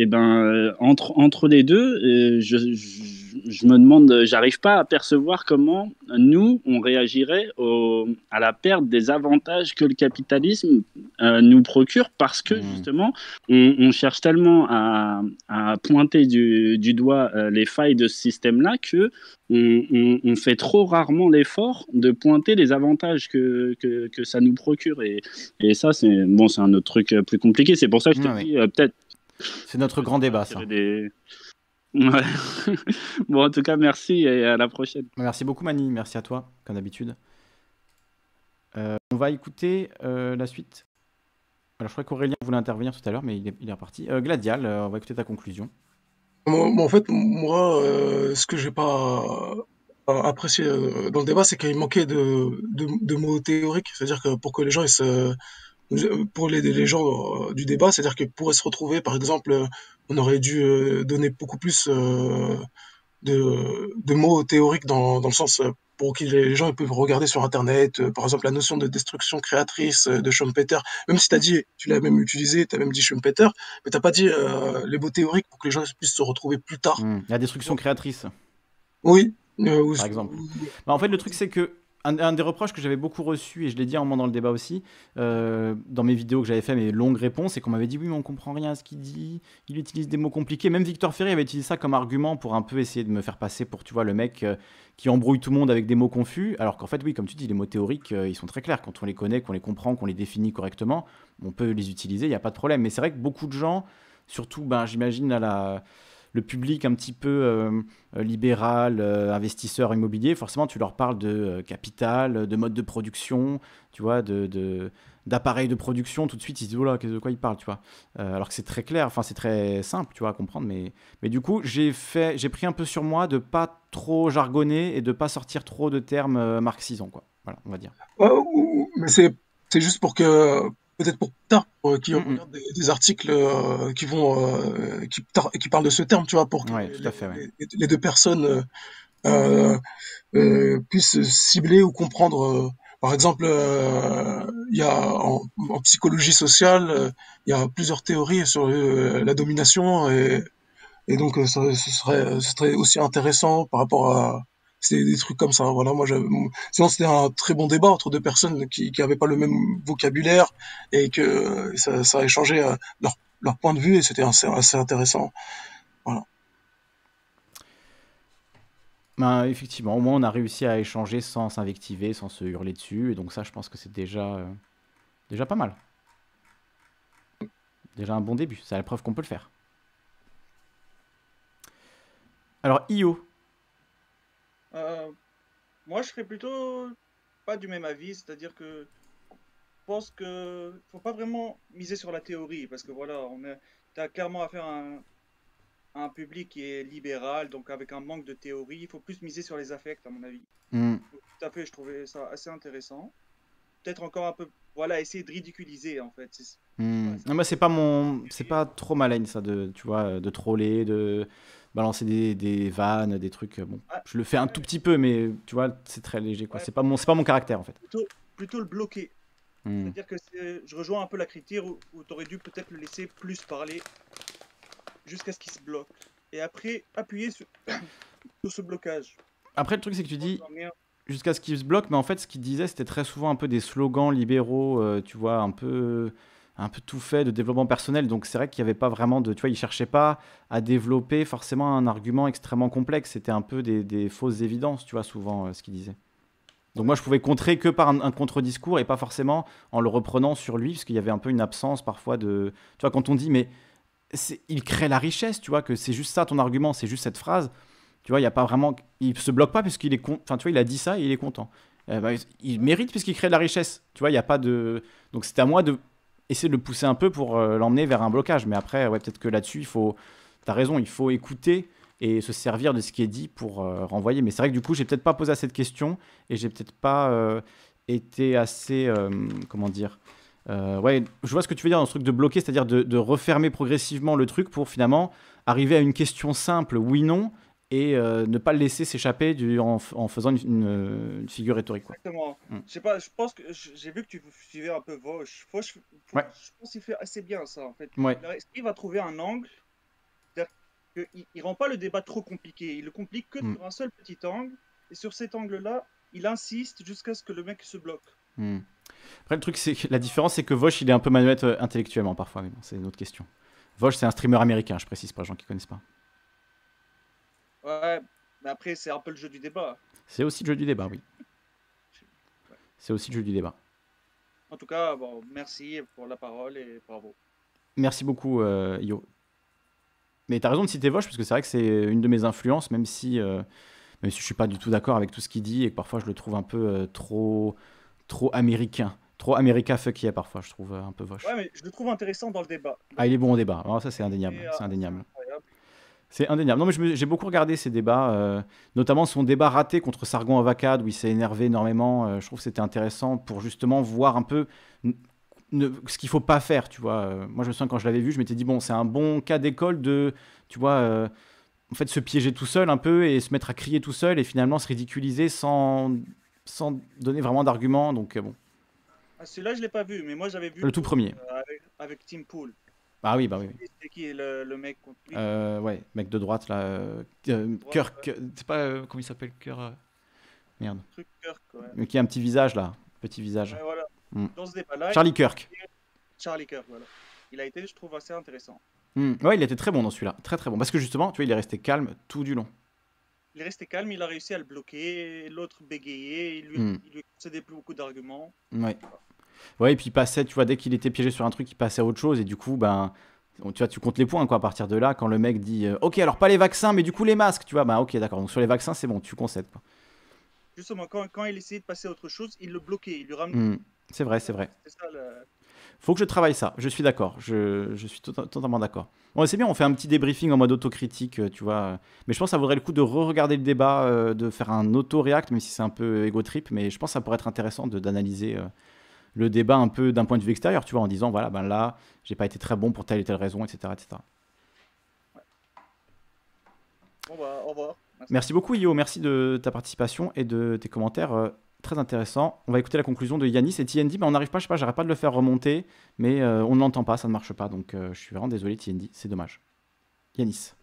ben, entre, entre les deux, je je me demande, euh, j'arrive pas à percevoir comment nous, on réagirait à la perte des avantages que le capitalisme euh, nous procure parce que mmh. justement, on, cherche tellement à, pointer du, doigt euh, les failles de ce système-là que on, fait trop rarement l'effort de pointer les avantages que, que, ça nous procure. Et, et ça, c'est bon, un autre truc plus compliqué. C'est pour ça que je mmh, peut-être. C'est notre grand débat, ça. bon, en tout cas, merci et à la prochaine. Merci beaucoup, Mani. Merci à toi, comme d'habitude. Euh, on va écouter euh, la suite. Alors, je crois qu'Aurélien voulait intervenir tout à l'heure, mais il est, il reparti. Euh, Gladial, on va écouter ta conclusion. en fait, moi, ce que j'ai pas apprécié dans le débat, c'est qu'il manquait de, de, mots théoriques. C'est-à-dire que pour que les gens ils se pour les, les gens euh, du débat, c'est-à-dire qu'ils pourraient se retrouver, par exemple, euh, on aurait dû euh, donner beaucoup plus de, mots théoriques dans, le sens pour que les gens puissent regarder sur Internet, par exemple, la notion de destruction créatrice de Schumpeter, même si tu as dit, tu l'as même utilisé, tu as même dit Schumpeter, mais tu pas dit les mots théoriques pour que les gens puissent se retrouver plus tard. Hmm. la destruction créatrice. Oui. par exemple. Bah, en fait, le truc, c'est que un, des reproches que j'avais beaucoup reçu, et je l'ai dit en un moment dans le débat aussi, euh, dans mes vidéos que j'avais fait, mes longues réponses, c'est qu'on m'avait dit oui, mais on comprend rien à ce qu'il dit, il utilise des mots compliqués. Même Victor Ferry avait utilisé ça comme argument pour un peu essayer de me faire passer pour, tu vois, le mec euh, qui embrouille tout le monde avec des mots confus. Alors qu'en fait, oui, comme tu dis, les mots théoriques, euh, ils sont très clairs. Quand on les connaît, qu'on les comprend, qu'on les définit correctement, on peut les utiliser, il n'y a pas de problème. Mais c'est vrai que beaucoup de gens, surtout, ben, j'imagine, à la le public un petit peu euh, euh, libéral, euh, investisseur immobilier, forcément, tu leur parles de capital, de mode de production, tu vois, de, de d'appareils de production, tout de suite, ils se disent, oh là, de quoi ils parlent, tu vois. alors que c'est très clair, enfin, c'est très simple, tu vois, à comprendre. Mais, mais du coup, j'ai fait, j'ai pris un peu sur moi de pas trop jargonner et de pas sortir trop de termes euh, marxisants, quoi. Voilà, on va dire. mais c'est, c'est juste pour que, peut-être pour plus tard, pour, euh, qui mm, mm. des, articles euh, qui vont euh, qui, qui, parlent de ce terme, tu vois, pour que les, deux personnes puissent cibler ou comprendre. par exemple, il y a en, psychologie sociale, il y a plusieurs théories sur la domination et, donc ce serait, ce serait aussi intéressant par rapport à c'est des trucs comme ça. Voilà, moi, sinon c'était un très bon débat entre deux personnes qui n'avaient pas le même vocabulaire et que euh, ça, ça échangé euh, leur, leur, point de vue et c'était assez, intéressant. Voilà. Ben, effectivement, au moins on a réussi à échanger sans s'invectiver, sans se hurler dessus, et donc ça, je pense que c'est déjà, euh, déjà pas mal. Déjà un bon début, c'est la preuve qu'on peut le faire. Alors, IO, euh, moi, je serais plutôt pas du même avis, c'est-à-dire que je pense que faut pas vraiment miser sur la théorie, parce que voilà, on as clairement affaire à un, un, public qui est libéral, donc avec un manque de théorie, il faut plus miser sur les affects, à mon avis. Hmm. tout à fait, je trouvais ça assez intéressant. Peut-être encore un peu, voilà, essayer de ridiculiser en fait. Hmm. non, c'est pas mon, c'est pas trop malin ça de, tu vois, de troller, de balancer des, vannes, des trucs. Euh, bon, je le fais un tout petit peu, mais tu vois, c'est très léger. quoi. C'est pas mon, c'est pas mon caractère en fait. Plutôt, le bloquer. Hmm. C'est-à-dire que je rejoins un peu la critique où, tu aurais dû peut-être le laisser plus parler jusqu'à ce qu'il se bloque. Et après, appuyer sur, ce blocage. Après, le truc, c'est que tu dis jusqu'à ce qu'il se bloque, mais en fait, ce qu'il disait, c'était très souvent un peu des slogans libéraux, euh, tu vois, un peu un peu tout fait de développement personnel. Donc c'est vrai qu'il n'y avait pas vraiment de. Tu vois, il ne pas à développer forcément un argument extrêmement complexe. C'était un peu des, fausses évidences, tu vois, souvent euh, ce qu'il disait. Donc moi, je pouvais contrer que par un, contre-discours et pas forcément en le reprenant sur lui, parce qu'il y avait un peu une absence parfois de. Tu vois, quand on dit, mais il crée la richesse, tu vois, que c'est juste ça ton argument, c'est juste cette phrase. Tu vois, il y a pas vraiment. Il se bloque pas puisqu'il est. Enfin, tu vois, il a dit ça et il est content. Eh ben, il mérite puisqu'il crée de la richesse. Tu vois, il n'y a pas de. Donc, c'était à moi de essayer de le pousser un peu pour euh, l'emmener vers un blocage. Mais après, ouais, peut-être que là-dessus, il faut. T'as raison, il faut écouter et se servir de ce qui est dit pour euh, renvoyer. Mais c'est vrai que du coup, j'ai peut-être pas posé assez cette question et j'ai peut-être pas euh, été assez. comment dire ouais, je vois ce que tu veux dire dans ce truc de bloquer, c'est-à-dire de, de, refermer progressivement le truc pour finalement arriver à une question simple, oui/non, et euh, ne pas le laisser s'échapper en, en, faisant une, figure rhétorique. Exactement. Mm. Je pas, je pense que j'ai vu que tu suivais un peu Vosch. Vosch, je pense qu'il fait assez bien ça en fait. Il va trouver un angle, il, ne rend pas le débat trop compliqué, il le complique que mm. sur un seul petit angle, et sur cet angle-là, il insiste jusqu'à ce que le mec se bloque. Mm. Après, le truc, c'est la différence, c'est que Vosch, il est un peu manuette euh, intellectuellement parfois, mais c'est une autre question. Vosch, c'est un streamer américain, je précise pour les gens qui connaissent pas. Ouais, mais après, c'est un peu le jeu du débat. C'est aussi le jeu du débat, oui. C'est aussi le jeu du débat. En tout cas, merci pour la parole et bravo. Merci beaucoup, euh, Yo. Mais t'as raison de citer Vosch, parce que c'est vrai que c'est une de mes influences, même si, euh, même je suis pas du tout d'accord avec tout ce qu'il dit et que parfois je le trouve un peu euh, trop, trop américain. Trop America fuck yeah, parfois, je trouve euh, un peu Vosch. Ouais, mais je le trouve intéressant dans le débat. Ah, il est bon au débat. Alors, ah, ça, c'est indéniable. C'est indéniable. C'est indéniable. Non, mais j'ai beaucoup regardé ces débats, euh, notamment son débat raté contre Sargon Avacad, où il s'est énervé énormément. Euh, je trouve que c'était intéressant pour justement voir un peu ce qu'il faut pas faire, tu vois. Euh, moi, je me souviens quand je l'avais vu, je m'étais dit, bon, c'est un bon cas d'école de, tu vois, en fait, se piéger tout seul un peu et se mettre à crier tout seul et finalement se ridiculiser sans, sans donner vraiment d'argument. Donc, bon. Ah, celui-là, je ne l'ai pas vu, mais moi, j'avais vu. Le tout premier. avec, avec Tim Pool. Ah oui, bah oui. C'est qui le, le mec lui euh, Ouais, mec de droite là. Euh, euh, Kirk, c'est pas euh, comment il s'appelle Kirk Merde. Kirk, ouais. Mais qui a un petit visage là, petit visage. voilà. Mm. Dans ce débat là. Charlie Kirk. Charlie Kirk, voilà. Il a été, je trouve, assez intéressant. Mm. Ouais, il était très bon dans celui-là, très très bon. Parce que justement, tu vois, il est resté calme tout du long. Il est resté calme, il a réussi à le bloquer, l'autre bégayait, il lui, mm. il lui plus beaucoup d'arguments. Ouais. Ouais, et puis il passait, tu vois, dès qu'il était piégé sur un truc, il passait à autre chose, et du coup, ben, tu vois, tu comptes les points, quoi, à partir de là, quand le mec dit, euh, ok, alors pas les vaccins, mais du coup les masques, tu vois, ben ok, d'accord, donc sur les vaccins, c'est bon, tu concèdes, quoi. Justement, quand, quand, il essayait de passer à autre chose, il le bloquait, il lui ramenait. Hmm, c'est vrai, c'est vrai. Ça, Faut que je travaille ça, je suis d'accord, je, je, suis tota-, totalement d'accord. Bon, c'est bien, on fait un petit débriefing en mode autocritique, euh, tu vois, euh, mais je pense que ça vaudrait le coup de re-regarder le débat, de faire un auto-react, même si c'est un peu égo trip, mais je pense que ça pourrait être intéressant d'analyser le débat un peu d'un point de vue extérieur, tu vois, en disant voilà, ben là, j'ai pas été très bon pour telle et telle raison, etc. etc. au revoir. Merci. beaucoup, Io. Merci de ta participation et de tes commentaires. Euh, très intéressants. On va écouter la conclusion de Yanis et TND. mais ben, on n'arrive pas, je sais pas, j'arrête pas de le faire remonter, mais euh, on ne l'entend pas, ça ne marche pas. Donc, euh, je suis vraiment désolé, TND, c'est dommage. Yanis.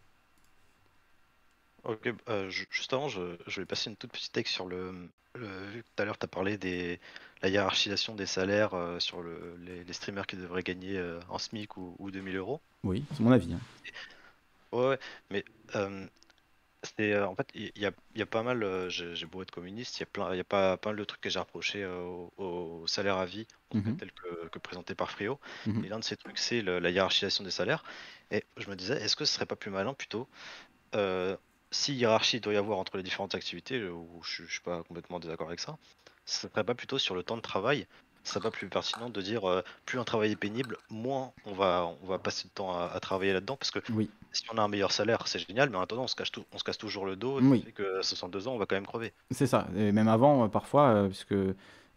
Ok, euh, je, juste avant, je, je, vais passer une toute petite texte sur le. le tout à l'heure, tu as parlé de la hiérarchisation des salaires euh, sur les, les, streamers qui devraient gagner euh, en SMIC ou, 2000 euros. Oui, c'est mon avis. Hein. Ouais, mais euh, c'est en fait, il y, a, pas mal. J'ai beau être communiste, il y a, pas, mal de trucs que j'ai reproché au, salaire à vie, mhm. tel que, présenté par Frio. mais mhm. l'un de ces trucs, c'est la hiérarchisation des salaires. Et je me disais, est-ce que ce serait pas plus malin plutôt si hiérarchie doit y avoir entre les différentes activités, euh, où je, ne suis pas complètement désaccord avec ça, ce serait pas plutôt sur le temps de travail ce serait pas plus pertinent de dire euh, plus un travail est pénible, moins on va, on va passer de temps à, travailler là-dedans parce que si on a un meilleur salaire, c'est génial, mais en attendant, on se, tout, on se casse toujours le dos et que à 62 ans, on va quand même crever. C'est ça, et même avant, euh, parfois, parce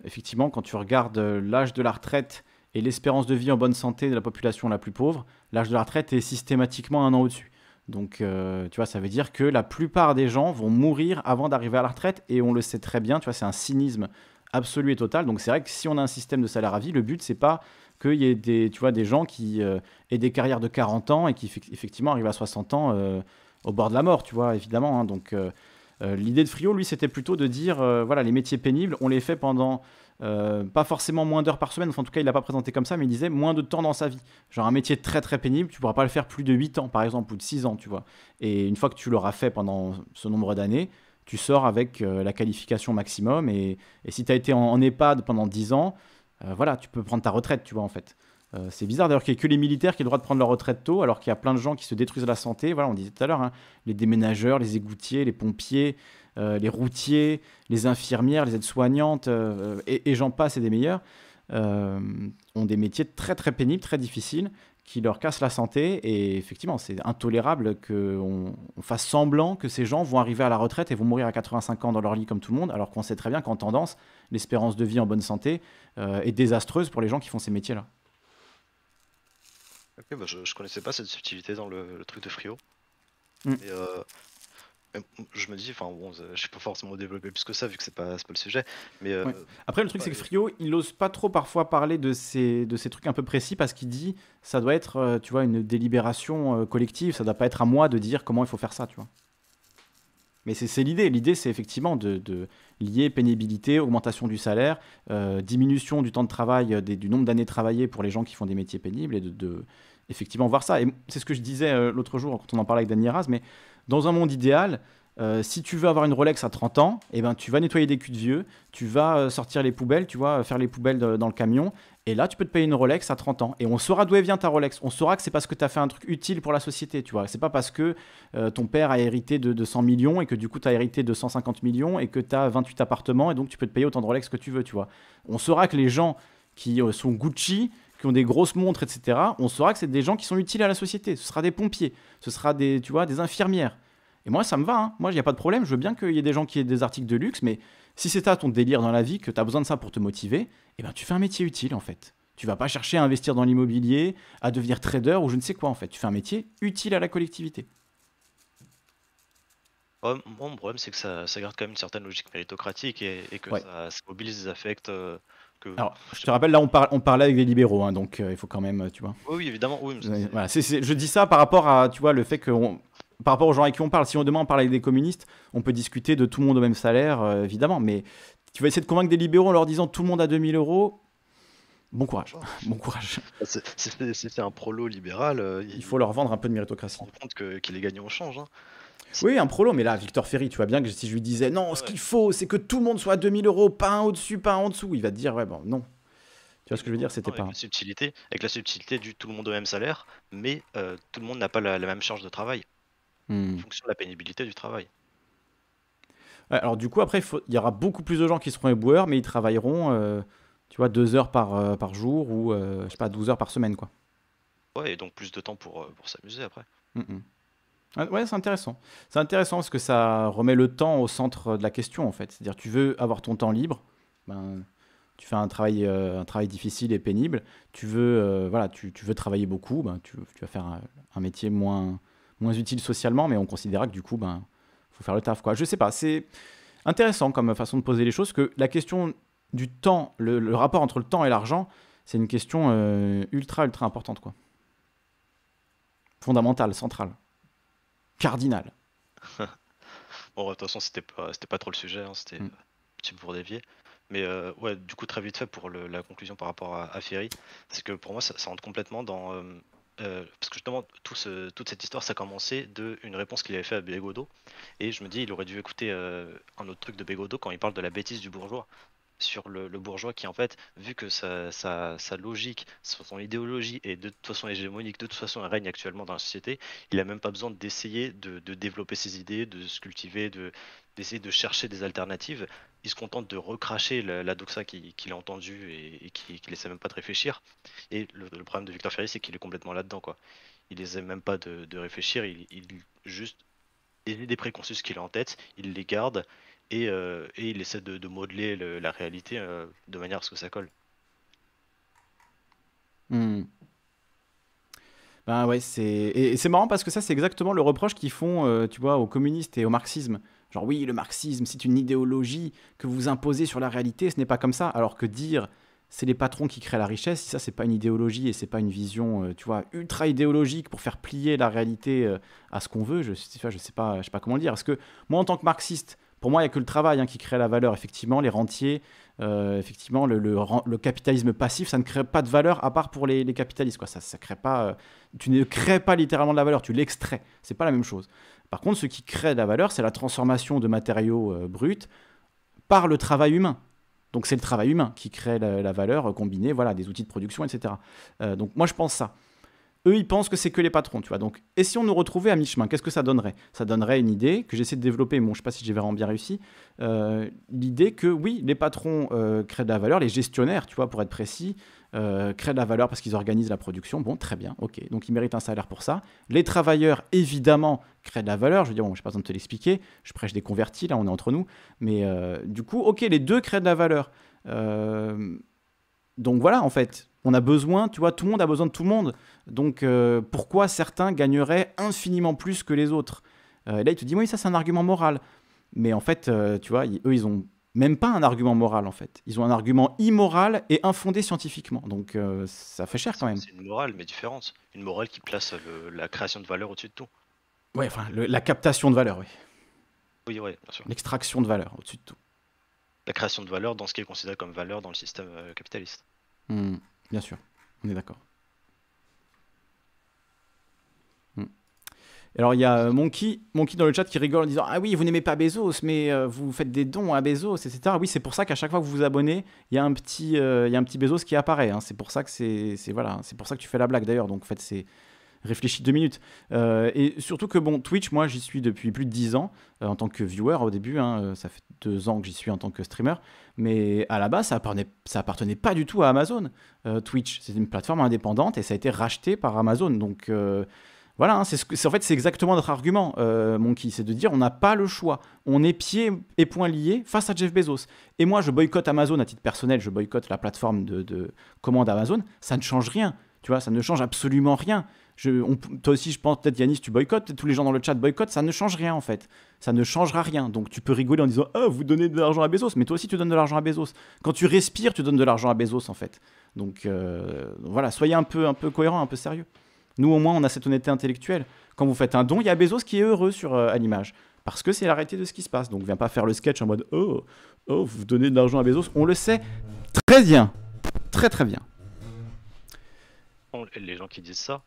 effectivement, quand tu regardes l'âge de la retraite et l'espérance de vie en bonne santé de la population la plus pauvre, l'âge de la retraite est systématiquement un an au-dessus. Donc, euh, tu vois, ça veut dire que la plupart des gens vont mourir avant d'arriver à la retraite, et on le sait très bien, tu vois, c'est un cynisme absolu et total. Donc, c'est vrai que si on a un système de salaire à vie, le but, c'est pas qu'il y ait des, tu vois, des gens qui euh, aient des carrières de 40 ans et qui, effectivement, arrivent à 60 ans euh, au bord de la mort, tu vois, évidemment. Hein. donc, l'idée de Frio, lui, c'était plutôt de dire, voilà, les métiers pénibles, on les fait pendant euh, pas forcément moins d'heures par semaine, enfin, en tout cas il l'a pas présenté comme ça, mais il disait moins de temps dans sa vie. Genre un métier très très pénible, tu pourras pas le faire plus de 8 ans par exemple, ou de 6 ans, tu vois. Et une fois que tu l'auras fait pendant ce nombre d'années, tu sors avec euh, la qualification maximum, et, si tu as été en, EHPAD pendant 10 ans, euh, voilà, tu peux prendre ta retraite, tu vois en fait. c'est bizarre d'ailleurs qu'il n'y ait que les militaires qui aient le droit de prendre leur retraite tôt, alors qu'il y a plein de gens qui se détruisent la santé. Voilà, on disait tout à l'heure, hein, les déménageurs, les égoutiers, les pompiers, euh, les routiers, les infirmières, les aides-soignantes, euh, et, j'en passe et des meilleurs, euh, ont des métiers très très pénibles, très difficiles, qui leur cassent la santé. Et effectivement, c'est intolérable qu'on fasse semblant que ces gens vont arriver à la retraite et vont mourir à 85 ans dans leur lit comme tout le monde, alors qu'on sait très bien qu'en tendance, l'espérance de vie en bonne santé est désastreuse pour les gens qui font ces métiers-là. Bah, je, je, connaissais pas cette subtilité dans le, truc de Frio. Mm. Euh, je me dis, enfin bon, je pas forcément développer plus que ça vu que c'est pas, pas le sujet. Mais euh, après le truc c'est que Frio, il n'ose pas trop parfois parler de ces de ces trucs un peu précis parce qu'il dit ça doit être, euh, tu vois, une délibération collective, ça doit pas être à moi de dire comment il faut faire ça, tu vois. Mais c'est l'idée. L'idée, c'est effectivement de, lier pénibilité, augmentation du salaire, diminution du temps de travail, du nombre d'années travaillées pour les gens qui font des métiers pénibles et de, effectivement voir ça. Et c'est ce que je disais l'autre jour quand on en parlait avec Daniel Raz, mais dans un monde idéal, euh, si tu veux avoir une Rolex à 30 ans, eh ben, tu vas nettoyer des culs de vieux, tu vas euh, sortir les poubelles, tu vas euh, faire les poubelles dans le camion, et là, tu peux te payer une Rolex à 30 ans. Et on saura d'où vient ta Rolex. On saura que c'est parce que tu as fait un truc utile pour la société, tu vois. C'est pas parce que ton père a hérité de, 200 millions et que du coup, tu as hérité de 150 millions et que tu as 28 appartements et donc tu peux te payer autant de Rolex que tu veux, tu vois. On saura que les gens qui sont Gucci, ont des grosses montres, etc., on saura que c'est des gens qui sont utiles à la société. Ce sera des pompiers, ce sera des, tu vois, des infirmières. Et moi, ça me va. Hein. Moi, il n'y a pas de problème. Je veux bien qu'il y ait des gens qui aient des articles de luxe, mais si c'est à ton délire dans la vie, que tu as besoin de ça pour te motiver, eh ben, tu fais un métier utile, en fait. Tu vas pas chercher à investir dans l'immobilier, à devenir trader ou je ne sais quoi, en fait. Tu fais un métier utile à la collectivité. mon problème, c'est que ça, garde quand même une certaine logique méritocratique et, que ça, mobilise des affects. Euh, je, te rappelle, là, on, on parlait avec des libéraux, hein, donc euh, il faut quand même, euh, tu vois. Oui, évidemment. je dis ça par rapport à, tu vois, le fait que, par rapport aux gens avec qui on parle, si on demande on parle avec des communistes, on peut discuter de tout le monde au même salaire, euh, évidemment, mais tu vas essayer de convaincre des libéraux en leur disant tout le monde a 2000 euros, Bon courage. Oh. Bon courage. Bah, c'est un prolo libéral. il, faut leur vendre un peu de méritocratie. On compte qu'il est gagné au change. Hein. Oui, un prolo, mais là, Victor Ferry, tu vois bien que si je lui disais non, ce qu'il faut, c'est que tout le monde soit à 2000 euros, pas un au-dessus, pas un en dessous, il va te dire ouais, bon, non. Tu vois ce que je veux dire C'était pas. subtilité, avec la subtilité du tout le monde au même salaire, mais euh, tout le monde n'a pas la, même charge de travail hmm. en fonction de la pénibilité du travail. alors, du coup, après, il y aura beaucoup plus de gens qui seront éboueurs, mais ils travailleront, euh, tu vois, deux heures par, euh, par jour ou, je sais pas, 12 heures par semaine, quoi. Ouais, et donc plus de temps pour, s'amuser après. Ah, ouais, c'est intéressant. C'est intéressant parce que ça remet le temps au centre de la question, en fait. C'est-à-dire, tu veux avoir ton temps libre, ben, tu fais un travail, euh, un travail difficile et pénible. Tu veux, euh, voilà, tu, tu, veux travailler beaucoup, ben, tu, tu vas faire un, métier moins, moins utile socialement, mais on considérera que du coup, ben, faut faire le taf, quoi. Je sais pas, c'est intéressant comme façon de poser les choses, que la question du temps, le, rapport entre le temps et l'argent, c'est une question euh, ultra, ultra importante, quoi. Fondamentale, centrale cardinal. bon, de toute façon, c'était pas, trop le sujet, hein, c'était mm. un euh, petit pour dévier. Mais euh, ouais, du coup, très vite fait pour la conclusion par rapport à, Ferry, c'est que pour moi, ça, rentre complètement dans. Euh, parce que justement, toute cette histoire, ça a commencé d'une réponse qu'il avait faite à Bégodo. Et je me dis, il aurait dû écouter un autre truc de Bégodo quand il parle de la bêtise du bourgeois sur le, bourgeois qui, en fait, vu que sa, sa, logique, son idéologie est de toute façon hégémonique, de toute façon elle règne actuellement dans la société, il n'a même pas besoin d'essayer de, développer ses idées, de se cultiver, d'essayer de, chercher des alternatives. Il se contente de recracher la, doxa qu'il a entendue et, et qu'il ne laissait même pas de réfléchir. Et le, problème de Victor Ferry, c'est qu'il est complètement là-dedans. quoi. Il n'essaie même pas de, réfléchir, il, juste... des préconçus qu'il a en tête, il les garde, euh, et, il essaie de, modeler la réalité euh, de manière à ce que ça colle. Hmm. Ben ouais, c'est et, c'est marrant parce que ça c'est exactement le reproche qu'ils font, euh, tu vois, aux communistes et au marxisme. Genre oui, le marxisme, c'est une idéologie que vous imposez sur la réalité, ce n'est pas comme ça. Alors que dire c'est les patrons qui créent la richesse, ça c'est pas une idéologie et c'est pas une vision, tu vois, ultra idéologique pour faire plier la réalité à ce qu'on veut. Je, je sais pas, je sais pas comment le dire. Parce que moi en tant que marxiste, pour moi, il n'y a que le travail hein, qui crée la valeur. Effectivement, les rentiers, euh, effectivement, le, capitalisme passif, ça ne crée pas de valeur à part pour les, capitalistes. Quoi. Ça, ça crée pas, euh, tu ne crées pas littéralement de la valeur, tu l'extrais. C'est pas la même chose. Par contre, ce qui crée de la valeur, c'est la transformation de matériaux euh, bruts par le travail humain. Donc c'est le travail humain qui crée la, la valeur combinée, voilà, des outils de production, etc. donc moi je pense ça. Eux, ils pensent que c'est que les patrons, tu vois. Donc, et si on nous retrouvait à mi-chemin, qu'est-ce que ça donnerait Ça donnerait une idée que j'essaie de développer, bon, je sais pas si j'ai vraiment bien réussi, euh, l'idée que oui, les patrons euh, créent de la valeur, les gestionnaires, tu vois, pour être précis, euh, créent de la valeur parce qu'ils organisent la production. Bon, très bien, ok. Donc, ils méritent un salaire pour ça. Les travailleurs, évidemment, créent de la valeur. Je veux dire, bon, je n'ai pas besoin de te l'expliquer. Je prêche des convertis, là, on est entre nous. Mais du coup, ok, les deux créent de la valeur donc voilà, en fait, on a besoin, tu vois, tout le monde a besoin de tout le monde. Donc euh, pourquoi certains gagneraient infiniment plus que les autres euh, Et là, il te dit, oui, ça c'est un argument moral. Mais en fait, euh, tu vois, eux, ils ont même pas un argument moral, en fait. Ils ont un argument immoral et infondé scientifiquement. Donc ça fait cher quand même. C'est une morale, mais différente. Une morale qui place la création de valeur au-dessus de tout. Oui, enfin, la captation de valeur, oui. Oui, oui, bien sûr. L'extraction de valeur au-dessus de tout la création de valeur dans ce qui est considéré comme valeur dans le système euh, capitaliste. Hmm, bien sûr, on est d'accord. Hmm. Alors il y a euh, Monkey, Monkey dans le chat qui rigole en disant Ah oui, vous n'aimez pas Bezos, mais euh, vous faites des dons à Bezos, etc. Oui, c'est pour ça qu'à chaque fois que vous vous abonnez, il y, a un petit, il y a un petit Bezos qui apparaît. Hein. C'est pour ça que c'est voilà, c'est pour ça que tu fais la blague d'ailleurs. Donc en fait, c'est réfléchis deux minutes. Euh, et surtout que bon, Twitch, moi j'y suis depuis plus de dix ans euh, en tant que viewer au début, hein, euh, ça fait deux ans que j'y suis en tant que streamer, mais à la base ça appartenait, ça appartenait pas du tout à Amazon. Twitch, c'est une plateforme indépendante et ça a été racheté par Amazon. Donc voilà, hein, c'est en fait c'est exactement notre argument, euh, Monkey, c'est de dire on n'a pas le choix, on est pieds et poings liés face à Jeff Bezos. Et moi, je boycotte Amazon à titre personnel, je boycotte la plateforme de, de commande Amazon, ça ne change rien, tu vois, ça ne change absolument rien toi aussi, je pense, peut-être Yanis, tu boycottes, tous les gens dans le chat boycottent, ça ne change rien en fait. Ça ne changera rien. Donc tu peux rigoler en disant oh vous donnez de l'argent à Bezos, mais toi aussi tu donnes de l'argent à Bezos. Quand tu respires, tu donnes de l'argent à Bezos en fait. Donc euh, voilà, soyez un peu, un peu cohérent, un peu sérieux. Nous au moins, on a cette honnêteté intellectuelle. Quand vous faites un don, il y a Bezos qui est heureux sur euh, image Parce que c'est l'arrêté de ce qui se passe. Donc viens pas faire le sketch en mode oh, oh vous donnez de l'argent à Bezos. On le sait très bien. Très très bien. Oh, les gens qui disent ça,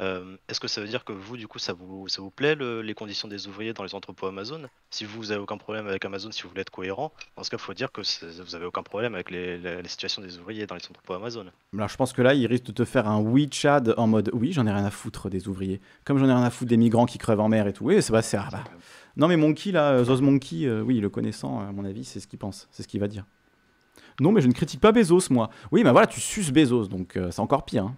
euh, est-ce que ça veut dire que vous, du coup, ça vous, ça vous plaît les conditions des ouvriers dans les entrepôts Amazon Si vous, vous avez aucun problème avec Amazon, si vous voulez être cohérent, dans ce cas, il faut dire que vous avez aucun problème avec les, situations des ouvriers dans les entrepôts Amazon. Alors, je pense que là, il risque de te faire un oui Chad en mode oui, j'en ai rien à foutre des ouvriers. Comme j'en ai rien à foutre des migrants qui crevent en mer et tout. Oui, c'est ça. Non, mais Monkey, là, euh, Zos Monkey, euh, oui, le connaissant, à mon avis, c'est ce qu'il pense, c'est ce qu'il va dire. Non, mais je ne critique pas Bezos, moi. Oui, mais voilà, tu suces Bezos, donc c'est encore pire. Hein.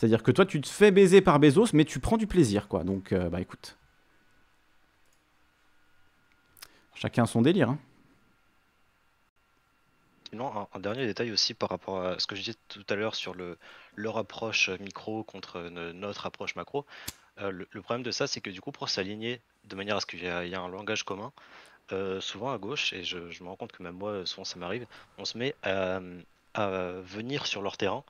C'est-à-dire que toi, tu te fais baiser par Bezos, mais tu prends du plaisir, quoi. Donc, euh, bah écoute. Chacun son délire. Hein. un, dernier détail aussi par rapport à ce que je disais tout à l'heure sur le, leur approche micro contre euh, notre approche macro. Euh, le, problème de ça, c'est que du coup, pour s'aligner de manière à ce qu'il y, ait un langage commun, souvent à gauche, et je, me rends compte que même moi, souvent ça m'arrive, on se met à venir sur leur terrain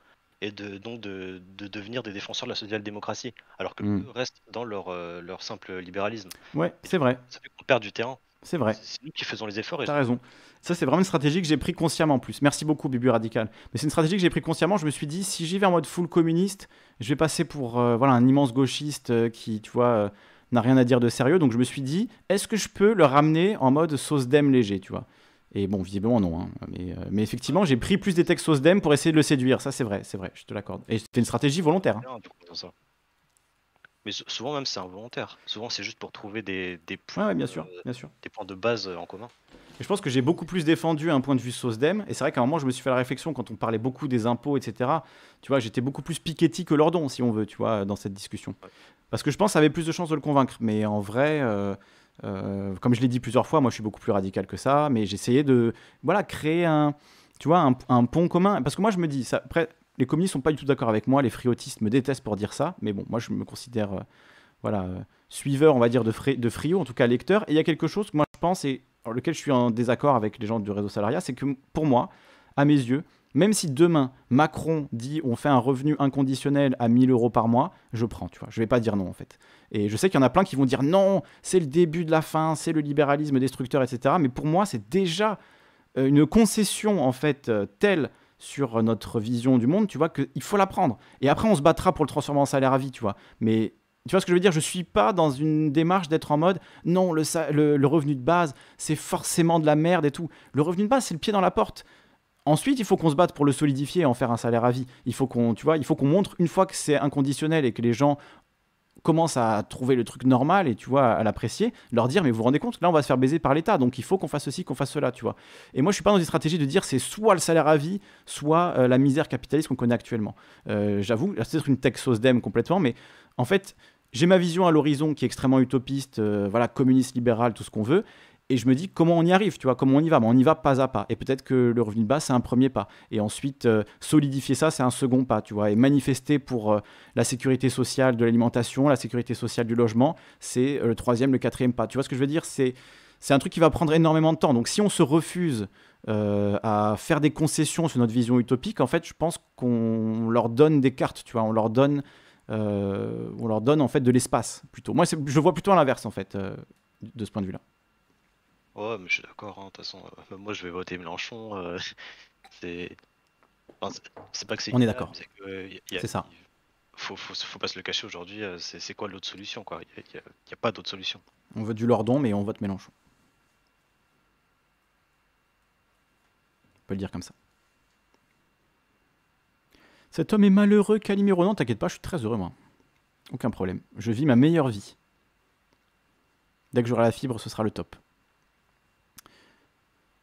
et de, donc de, devenir des défenseurs de la social-démocratie, alors que mm. eux restent dans leur, euh, leur simple libéralisme. Ouais, c'est vrai. Ça fait qu'on perd du terrain. C'est vrai. C'est nous qui faisons les efforts. T'as raison. Ça, c'est vraiment une stratégie que j'ai pris consciemment en plus. Merci beaucoup, Bibu Radical. Mais c'est une stratégie que j'ai pris consciemment. Je me suis dit, si j'y vais en mode full communiste, je vais passer pour euh, voilà un immense gauchiste euh, qui, tu vois, n'a rien à dire de sérieux. Donc je me suis dit, est-ce que je peux le ramener en mode sauce d'em léger, tu vois et bon, visiblement, non. Hein. Mais, euh, mais, effectivement, j'ai pris plus des textes SOSDEM pour essayer de le séduire. Ça, c'est vrai, c'est vrai, je te l'accorde. Et c'était une stratégie volontaire. Hein. Mais souvent, même, c'est involontaire. Souvent, c'est juste pour trouver des, points, euh, bien sûr, points de base euh, en commun. Et je pense que j'ai beaucoup plus défendu un point de vue SOSDEM. Et c'est vrai qu'à un moment, je me suis fait la réflexion quand on parlait beaucoup des impôts, etc. Tu vois, j'étais beaucoup plus Piketty que Lordon, si on veut, tu vois, dans cette discussion. Parce que je pense que avait plus de chances de le convaincre. Mais en vrai. Euh, comme je l'ai dit plusieurs fois, moi je suis beaucoup plus radical que ça, mais j'essayais de voilà, créer un, tu vois, un, pont commun. Parce que moi je me dis, ça, après, les communistes sont pas du tout d'accord avec moi, les friotistes me détestent pour dire ça, mais bon, moi je me considère euh, voilà, euh, suiveur, on va dire, de, de Frio, en tout cas lecteur. Et il y a quelque chose que moi je pense, et alors, lequel je suis en désaccord avec les gens du réseau salariat, c'est que pour moi, à mes yeux, même si demain Macron dit on fait un revenu inconditionnel à 1000 euros par mois, je prends, tu vois. Je vais pas dire non en fait. Et je sais qu'il y en a plein qui vont dire non, c'est le début de la fin, c'est le libéralisme destructeur, etc. Mais pour moi, c'est déjà euh, une concession en fait euh, telle sur notre vision du monde, tu vois, qu'il faut la prendre. Et après, on se battra pour le transformer en salaire à vie, tu vois. Mais tu vois ce que je veux dire Je suis pas dans une démarche d'être en mode non, le, le revenu de base, c'est forcément de la merde et tout. Le revenu de base, c'est le pied dans la porte. Ensuite, il faut qu'on se batte pour le solidifier et en faire un salaire à vie. Il faut qu'on, tu vois, il faut qu'on montre une fois que c'est inconditionnel et que les gens commencent à trouver le truc normal et tu vois à l'apprécier, leur dire mais vous vous rendez compte là on va se faire baiser par l'État donc il faut qu'on fasse ceci qu'on fasse cela tu vois. Et moi je suis pas dans une stratégie de dire c'est soit le salaire à vie soit euh, la misère capitaliste qu'on connaît actuellement. Euh, j'avoue c'est être une tech sauce complètement mais en fait j'ai ma vision à l'horizon qui est extrêmement utopiste euh, voilà communiste libérale tout ce qu'on veut et je me dis comment on y arrive, tu vois, comment on y va. Mais on y va pas à pas. Et peut-être que le revenu de base, c'est un premier pas. Et ensuite, euh, solidifier ça, c'est un second pas, tu vois. Et manifester pour euh, la sécurité sociale de l'alimentation, la sécurité sociale du logement, c'est euh, le troisième, le quatrième pas. Tu vois ce que je veux dire C'est un truc qui va prendre énormément de temps. Donc si on se refuse à faire des concessions sur notre vision utopique, en fait, je pense qu'on leur donne des cartes, tu vois, on leur donne, on leur donne en fait de l'espace plutôt. Moi, je vois plutôt l'inverse en fait de ce point de vue-là. Oh, mais je suis d'accord, hein, de toute façon, euh, moi je vais voter Mélenchon. Euh, c'est. c'est- pas que c'est. On est d'accord. C'est ça. Faut, pas se le cacher aujourd'hui, euh, c'est quoi l'autre solution quoi Il n'y a, a pas d'autre solution. On veut du Lordon, mais on vote Mélenchon. On peut le dire comme ça. Cet homme est malheureux, Calimero. Non, t'inquiète pas, je suis très heureux, moi. Aucun problème. Je vis ma meilleure vie. Dès que j'aurai la fibre, ce sera le top.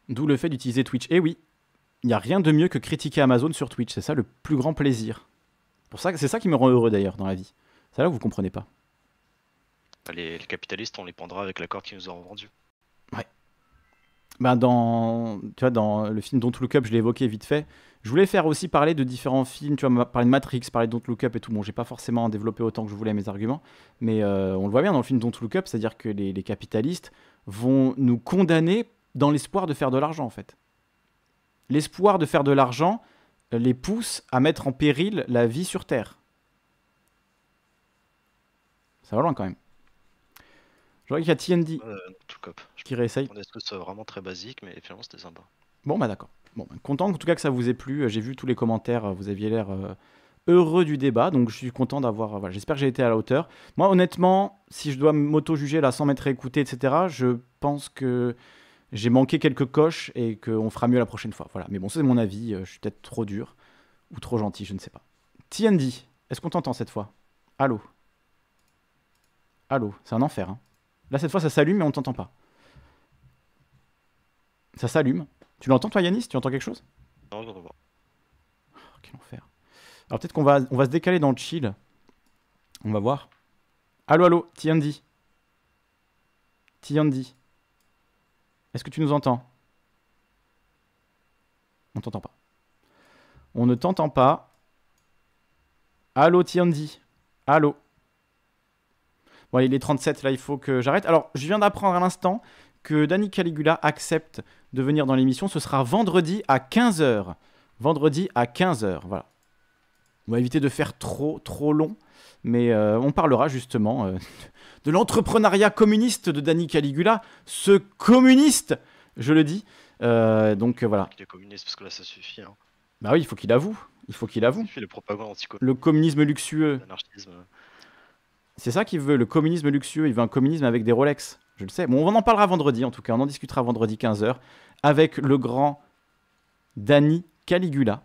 D'où le fait d'utiliser Twitch. Et eh oui, il n'y a rien de mieux que critiquer Amazon sur Twitch. C'est ça le plus grand plaisir. Pour ça, c'est ça qui me rend heureux d'ailleurs dans la vie. C'est là où vous comprenez pas. Bah, les, capitalistes, on les pendra avec l'accord corde qu'ils nous auront vendue. Ouais. Ben dans, tu vois, dans le film Don't Look Up, je l'ai évoqué vite fait. Je voulais faire aussi parler de différents films, tu vois, parler de Matrix, parler de Don't Look Up et tout. Bon, j'ai pas forcément développé autant que je voulais mes arguments, mais euh, on le voit bien dans le film Don't Look Up, c'est-à-dire que les capitalistes vont nous condamner dans l'espoir de faire de l'argent en fait. L'espoir de faire de l'argent euh, les pousse à mettre en péril la vie sur Terre. Ça va loin quand même. Je vois qu'il y a TND qui réessaye. c'est vraiment très basique, mais finalement c'était sympa. Bon, bah d'accord. Bon, bah, content en tout cas que ça vous ait plu. Euh, j'ai vu tous les commentaires, euh, vous aviez l'air heureux du débat, donc je suis content d'avoir. J'espère que j'ai été à la hauteur. Moi, honnêtement, si je dois m'auto-juger là sans m'être écouté, etc., je pense que j'ai manqué quelques coches et qu'on fera mieux la prochaine fois. Voilà. Mais bon, c'est mon avis. Euh, je suis peut-être trop dur ou trop gentil, je ne sais pas. TND, est-ce qu'on t'entend cette fois Allô Allô C'est un enfer. Hein. Là, cette fois, ça s'allume mais on ne t'entend pas. Ça s'allume. Tu l'entends, toi, Yanis Tu entends quelque chose Non, je pas. Oh, quel enfer. Alors, peut-être qu'on va, on va se décaler dans le chill. On va voir. Allô, allô, TND. TND. Est-ce que tu nous entends On ne t'entend pas. On ne t'entend pas. Allô, Tiandi. Allô. Bon, il est 37, là, il faut que j'arrête. Alors, je viens d'apprendre à l'instant que Danny Caligula accepte de venir dans l'émission. Ce sera vendredi à 15h. Vendredi à 15h, voilà. On va éviter de faire trop, trop long. Mais euh, on parlera justement euh, de l'entrepreneuriat communiste de Danny Caligula, ce communiste, je le dis. Euh, donc voilà. Il est communiste parce que là ça suffit. Hein. Bah oui, il faut qu'il avoue. Il faut qu'il avoue. Le, le communisme luxueux. C'est ça qu'il veut, le communisme luxueux. Il veut un communisme avec des Rolex. Je le sais. Bon, on en parlera vendredi, en tout cas. On en discutera vendredi 15h avec le grand Danny Caligula.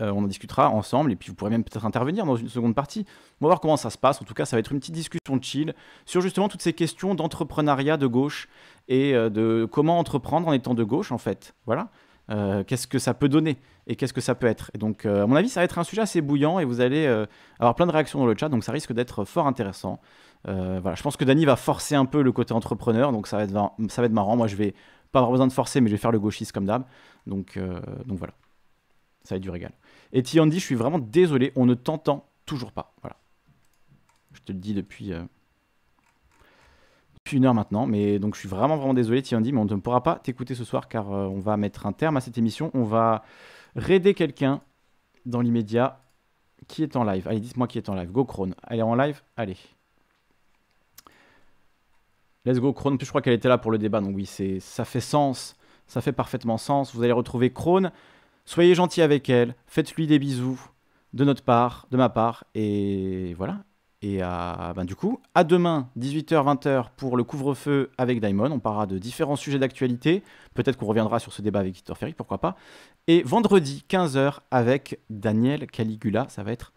Euh, on en discutera ensemble et puis vous pourrez même peut-être intervenir dans une seconde partie. On va voir comment ça se passe. En tout cas, ça va être une petite discussion chill sur justement toutes ces questions d'entrepreneuriat de gauche et euh, de comment entreprendre en étant de gauche en fait. Voilà. Euh, qu'est-ce que ça peut donner et qu'est-ce que ça peut être. Et donc, à mon avis, ça va être un sujet assez bouillant et vous allez avoir plein de réactions dans le chat, donc ça risque d'être fort intéressant. voilà, je pense que Dany va forcer un peu le côté entrepreneur, donc ça va être, ça va être marrant. Moi, je vais pas avoir besoin de forcer, mais je vais faire le gauchiste comme d'hab. Donc, donc voilà, ça va être du régal. Et Tiandi, je suis vraiment désolé, on ne t'entend toujours pas. Voilà. Je te le dis depuis, euh, une heure maintenant. Mais donc je suis vraiment, vraiment désolé, Tiandi, mais on ne pourra pas t'écouter ce soir car euh, on va mettre un terme à cette émission. On va raider quelqu'un dans l'immédiat qui est en live. Allez, dites-moi qui est en live. Go Krone. Elle est en live Allez. Let's go Krone. je crois qu'elle était là pour le débat, donc oui, ça fait sens. Ça fait parfaitement sens. Vous allez retrouver Krone. Soyez gentil avec elle, faites-lui des bisous de notre part, de ma part, et voilà. Et ben, du coup, à demain, 18h-20h, pour le couvre-feu avec Daimon. On parlera de différents sujets d'actualité. Peut-être qu'on reviendra sur ce débat avec Victor Ferry, pourquoi pas. Et vendredi, 15h, avec Daniel Caligula. Ça va être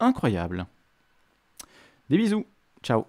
incroyable. Des bisous. Ciao.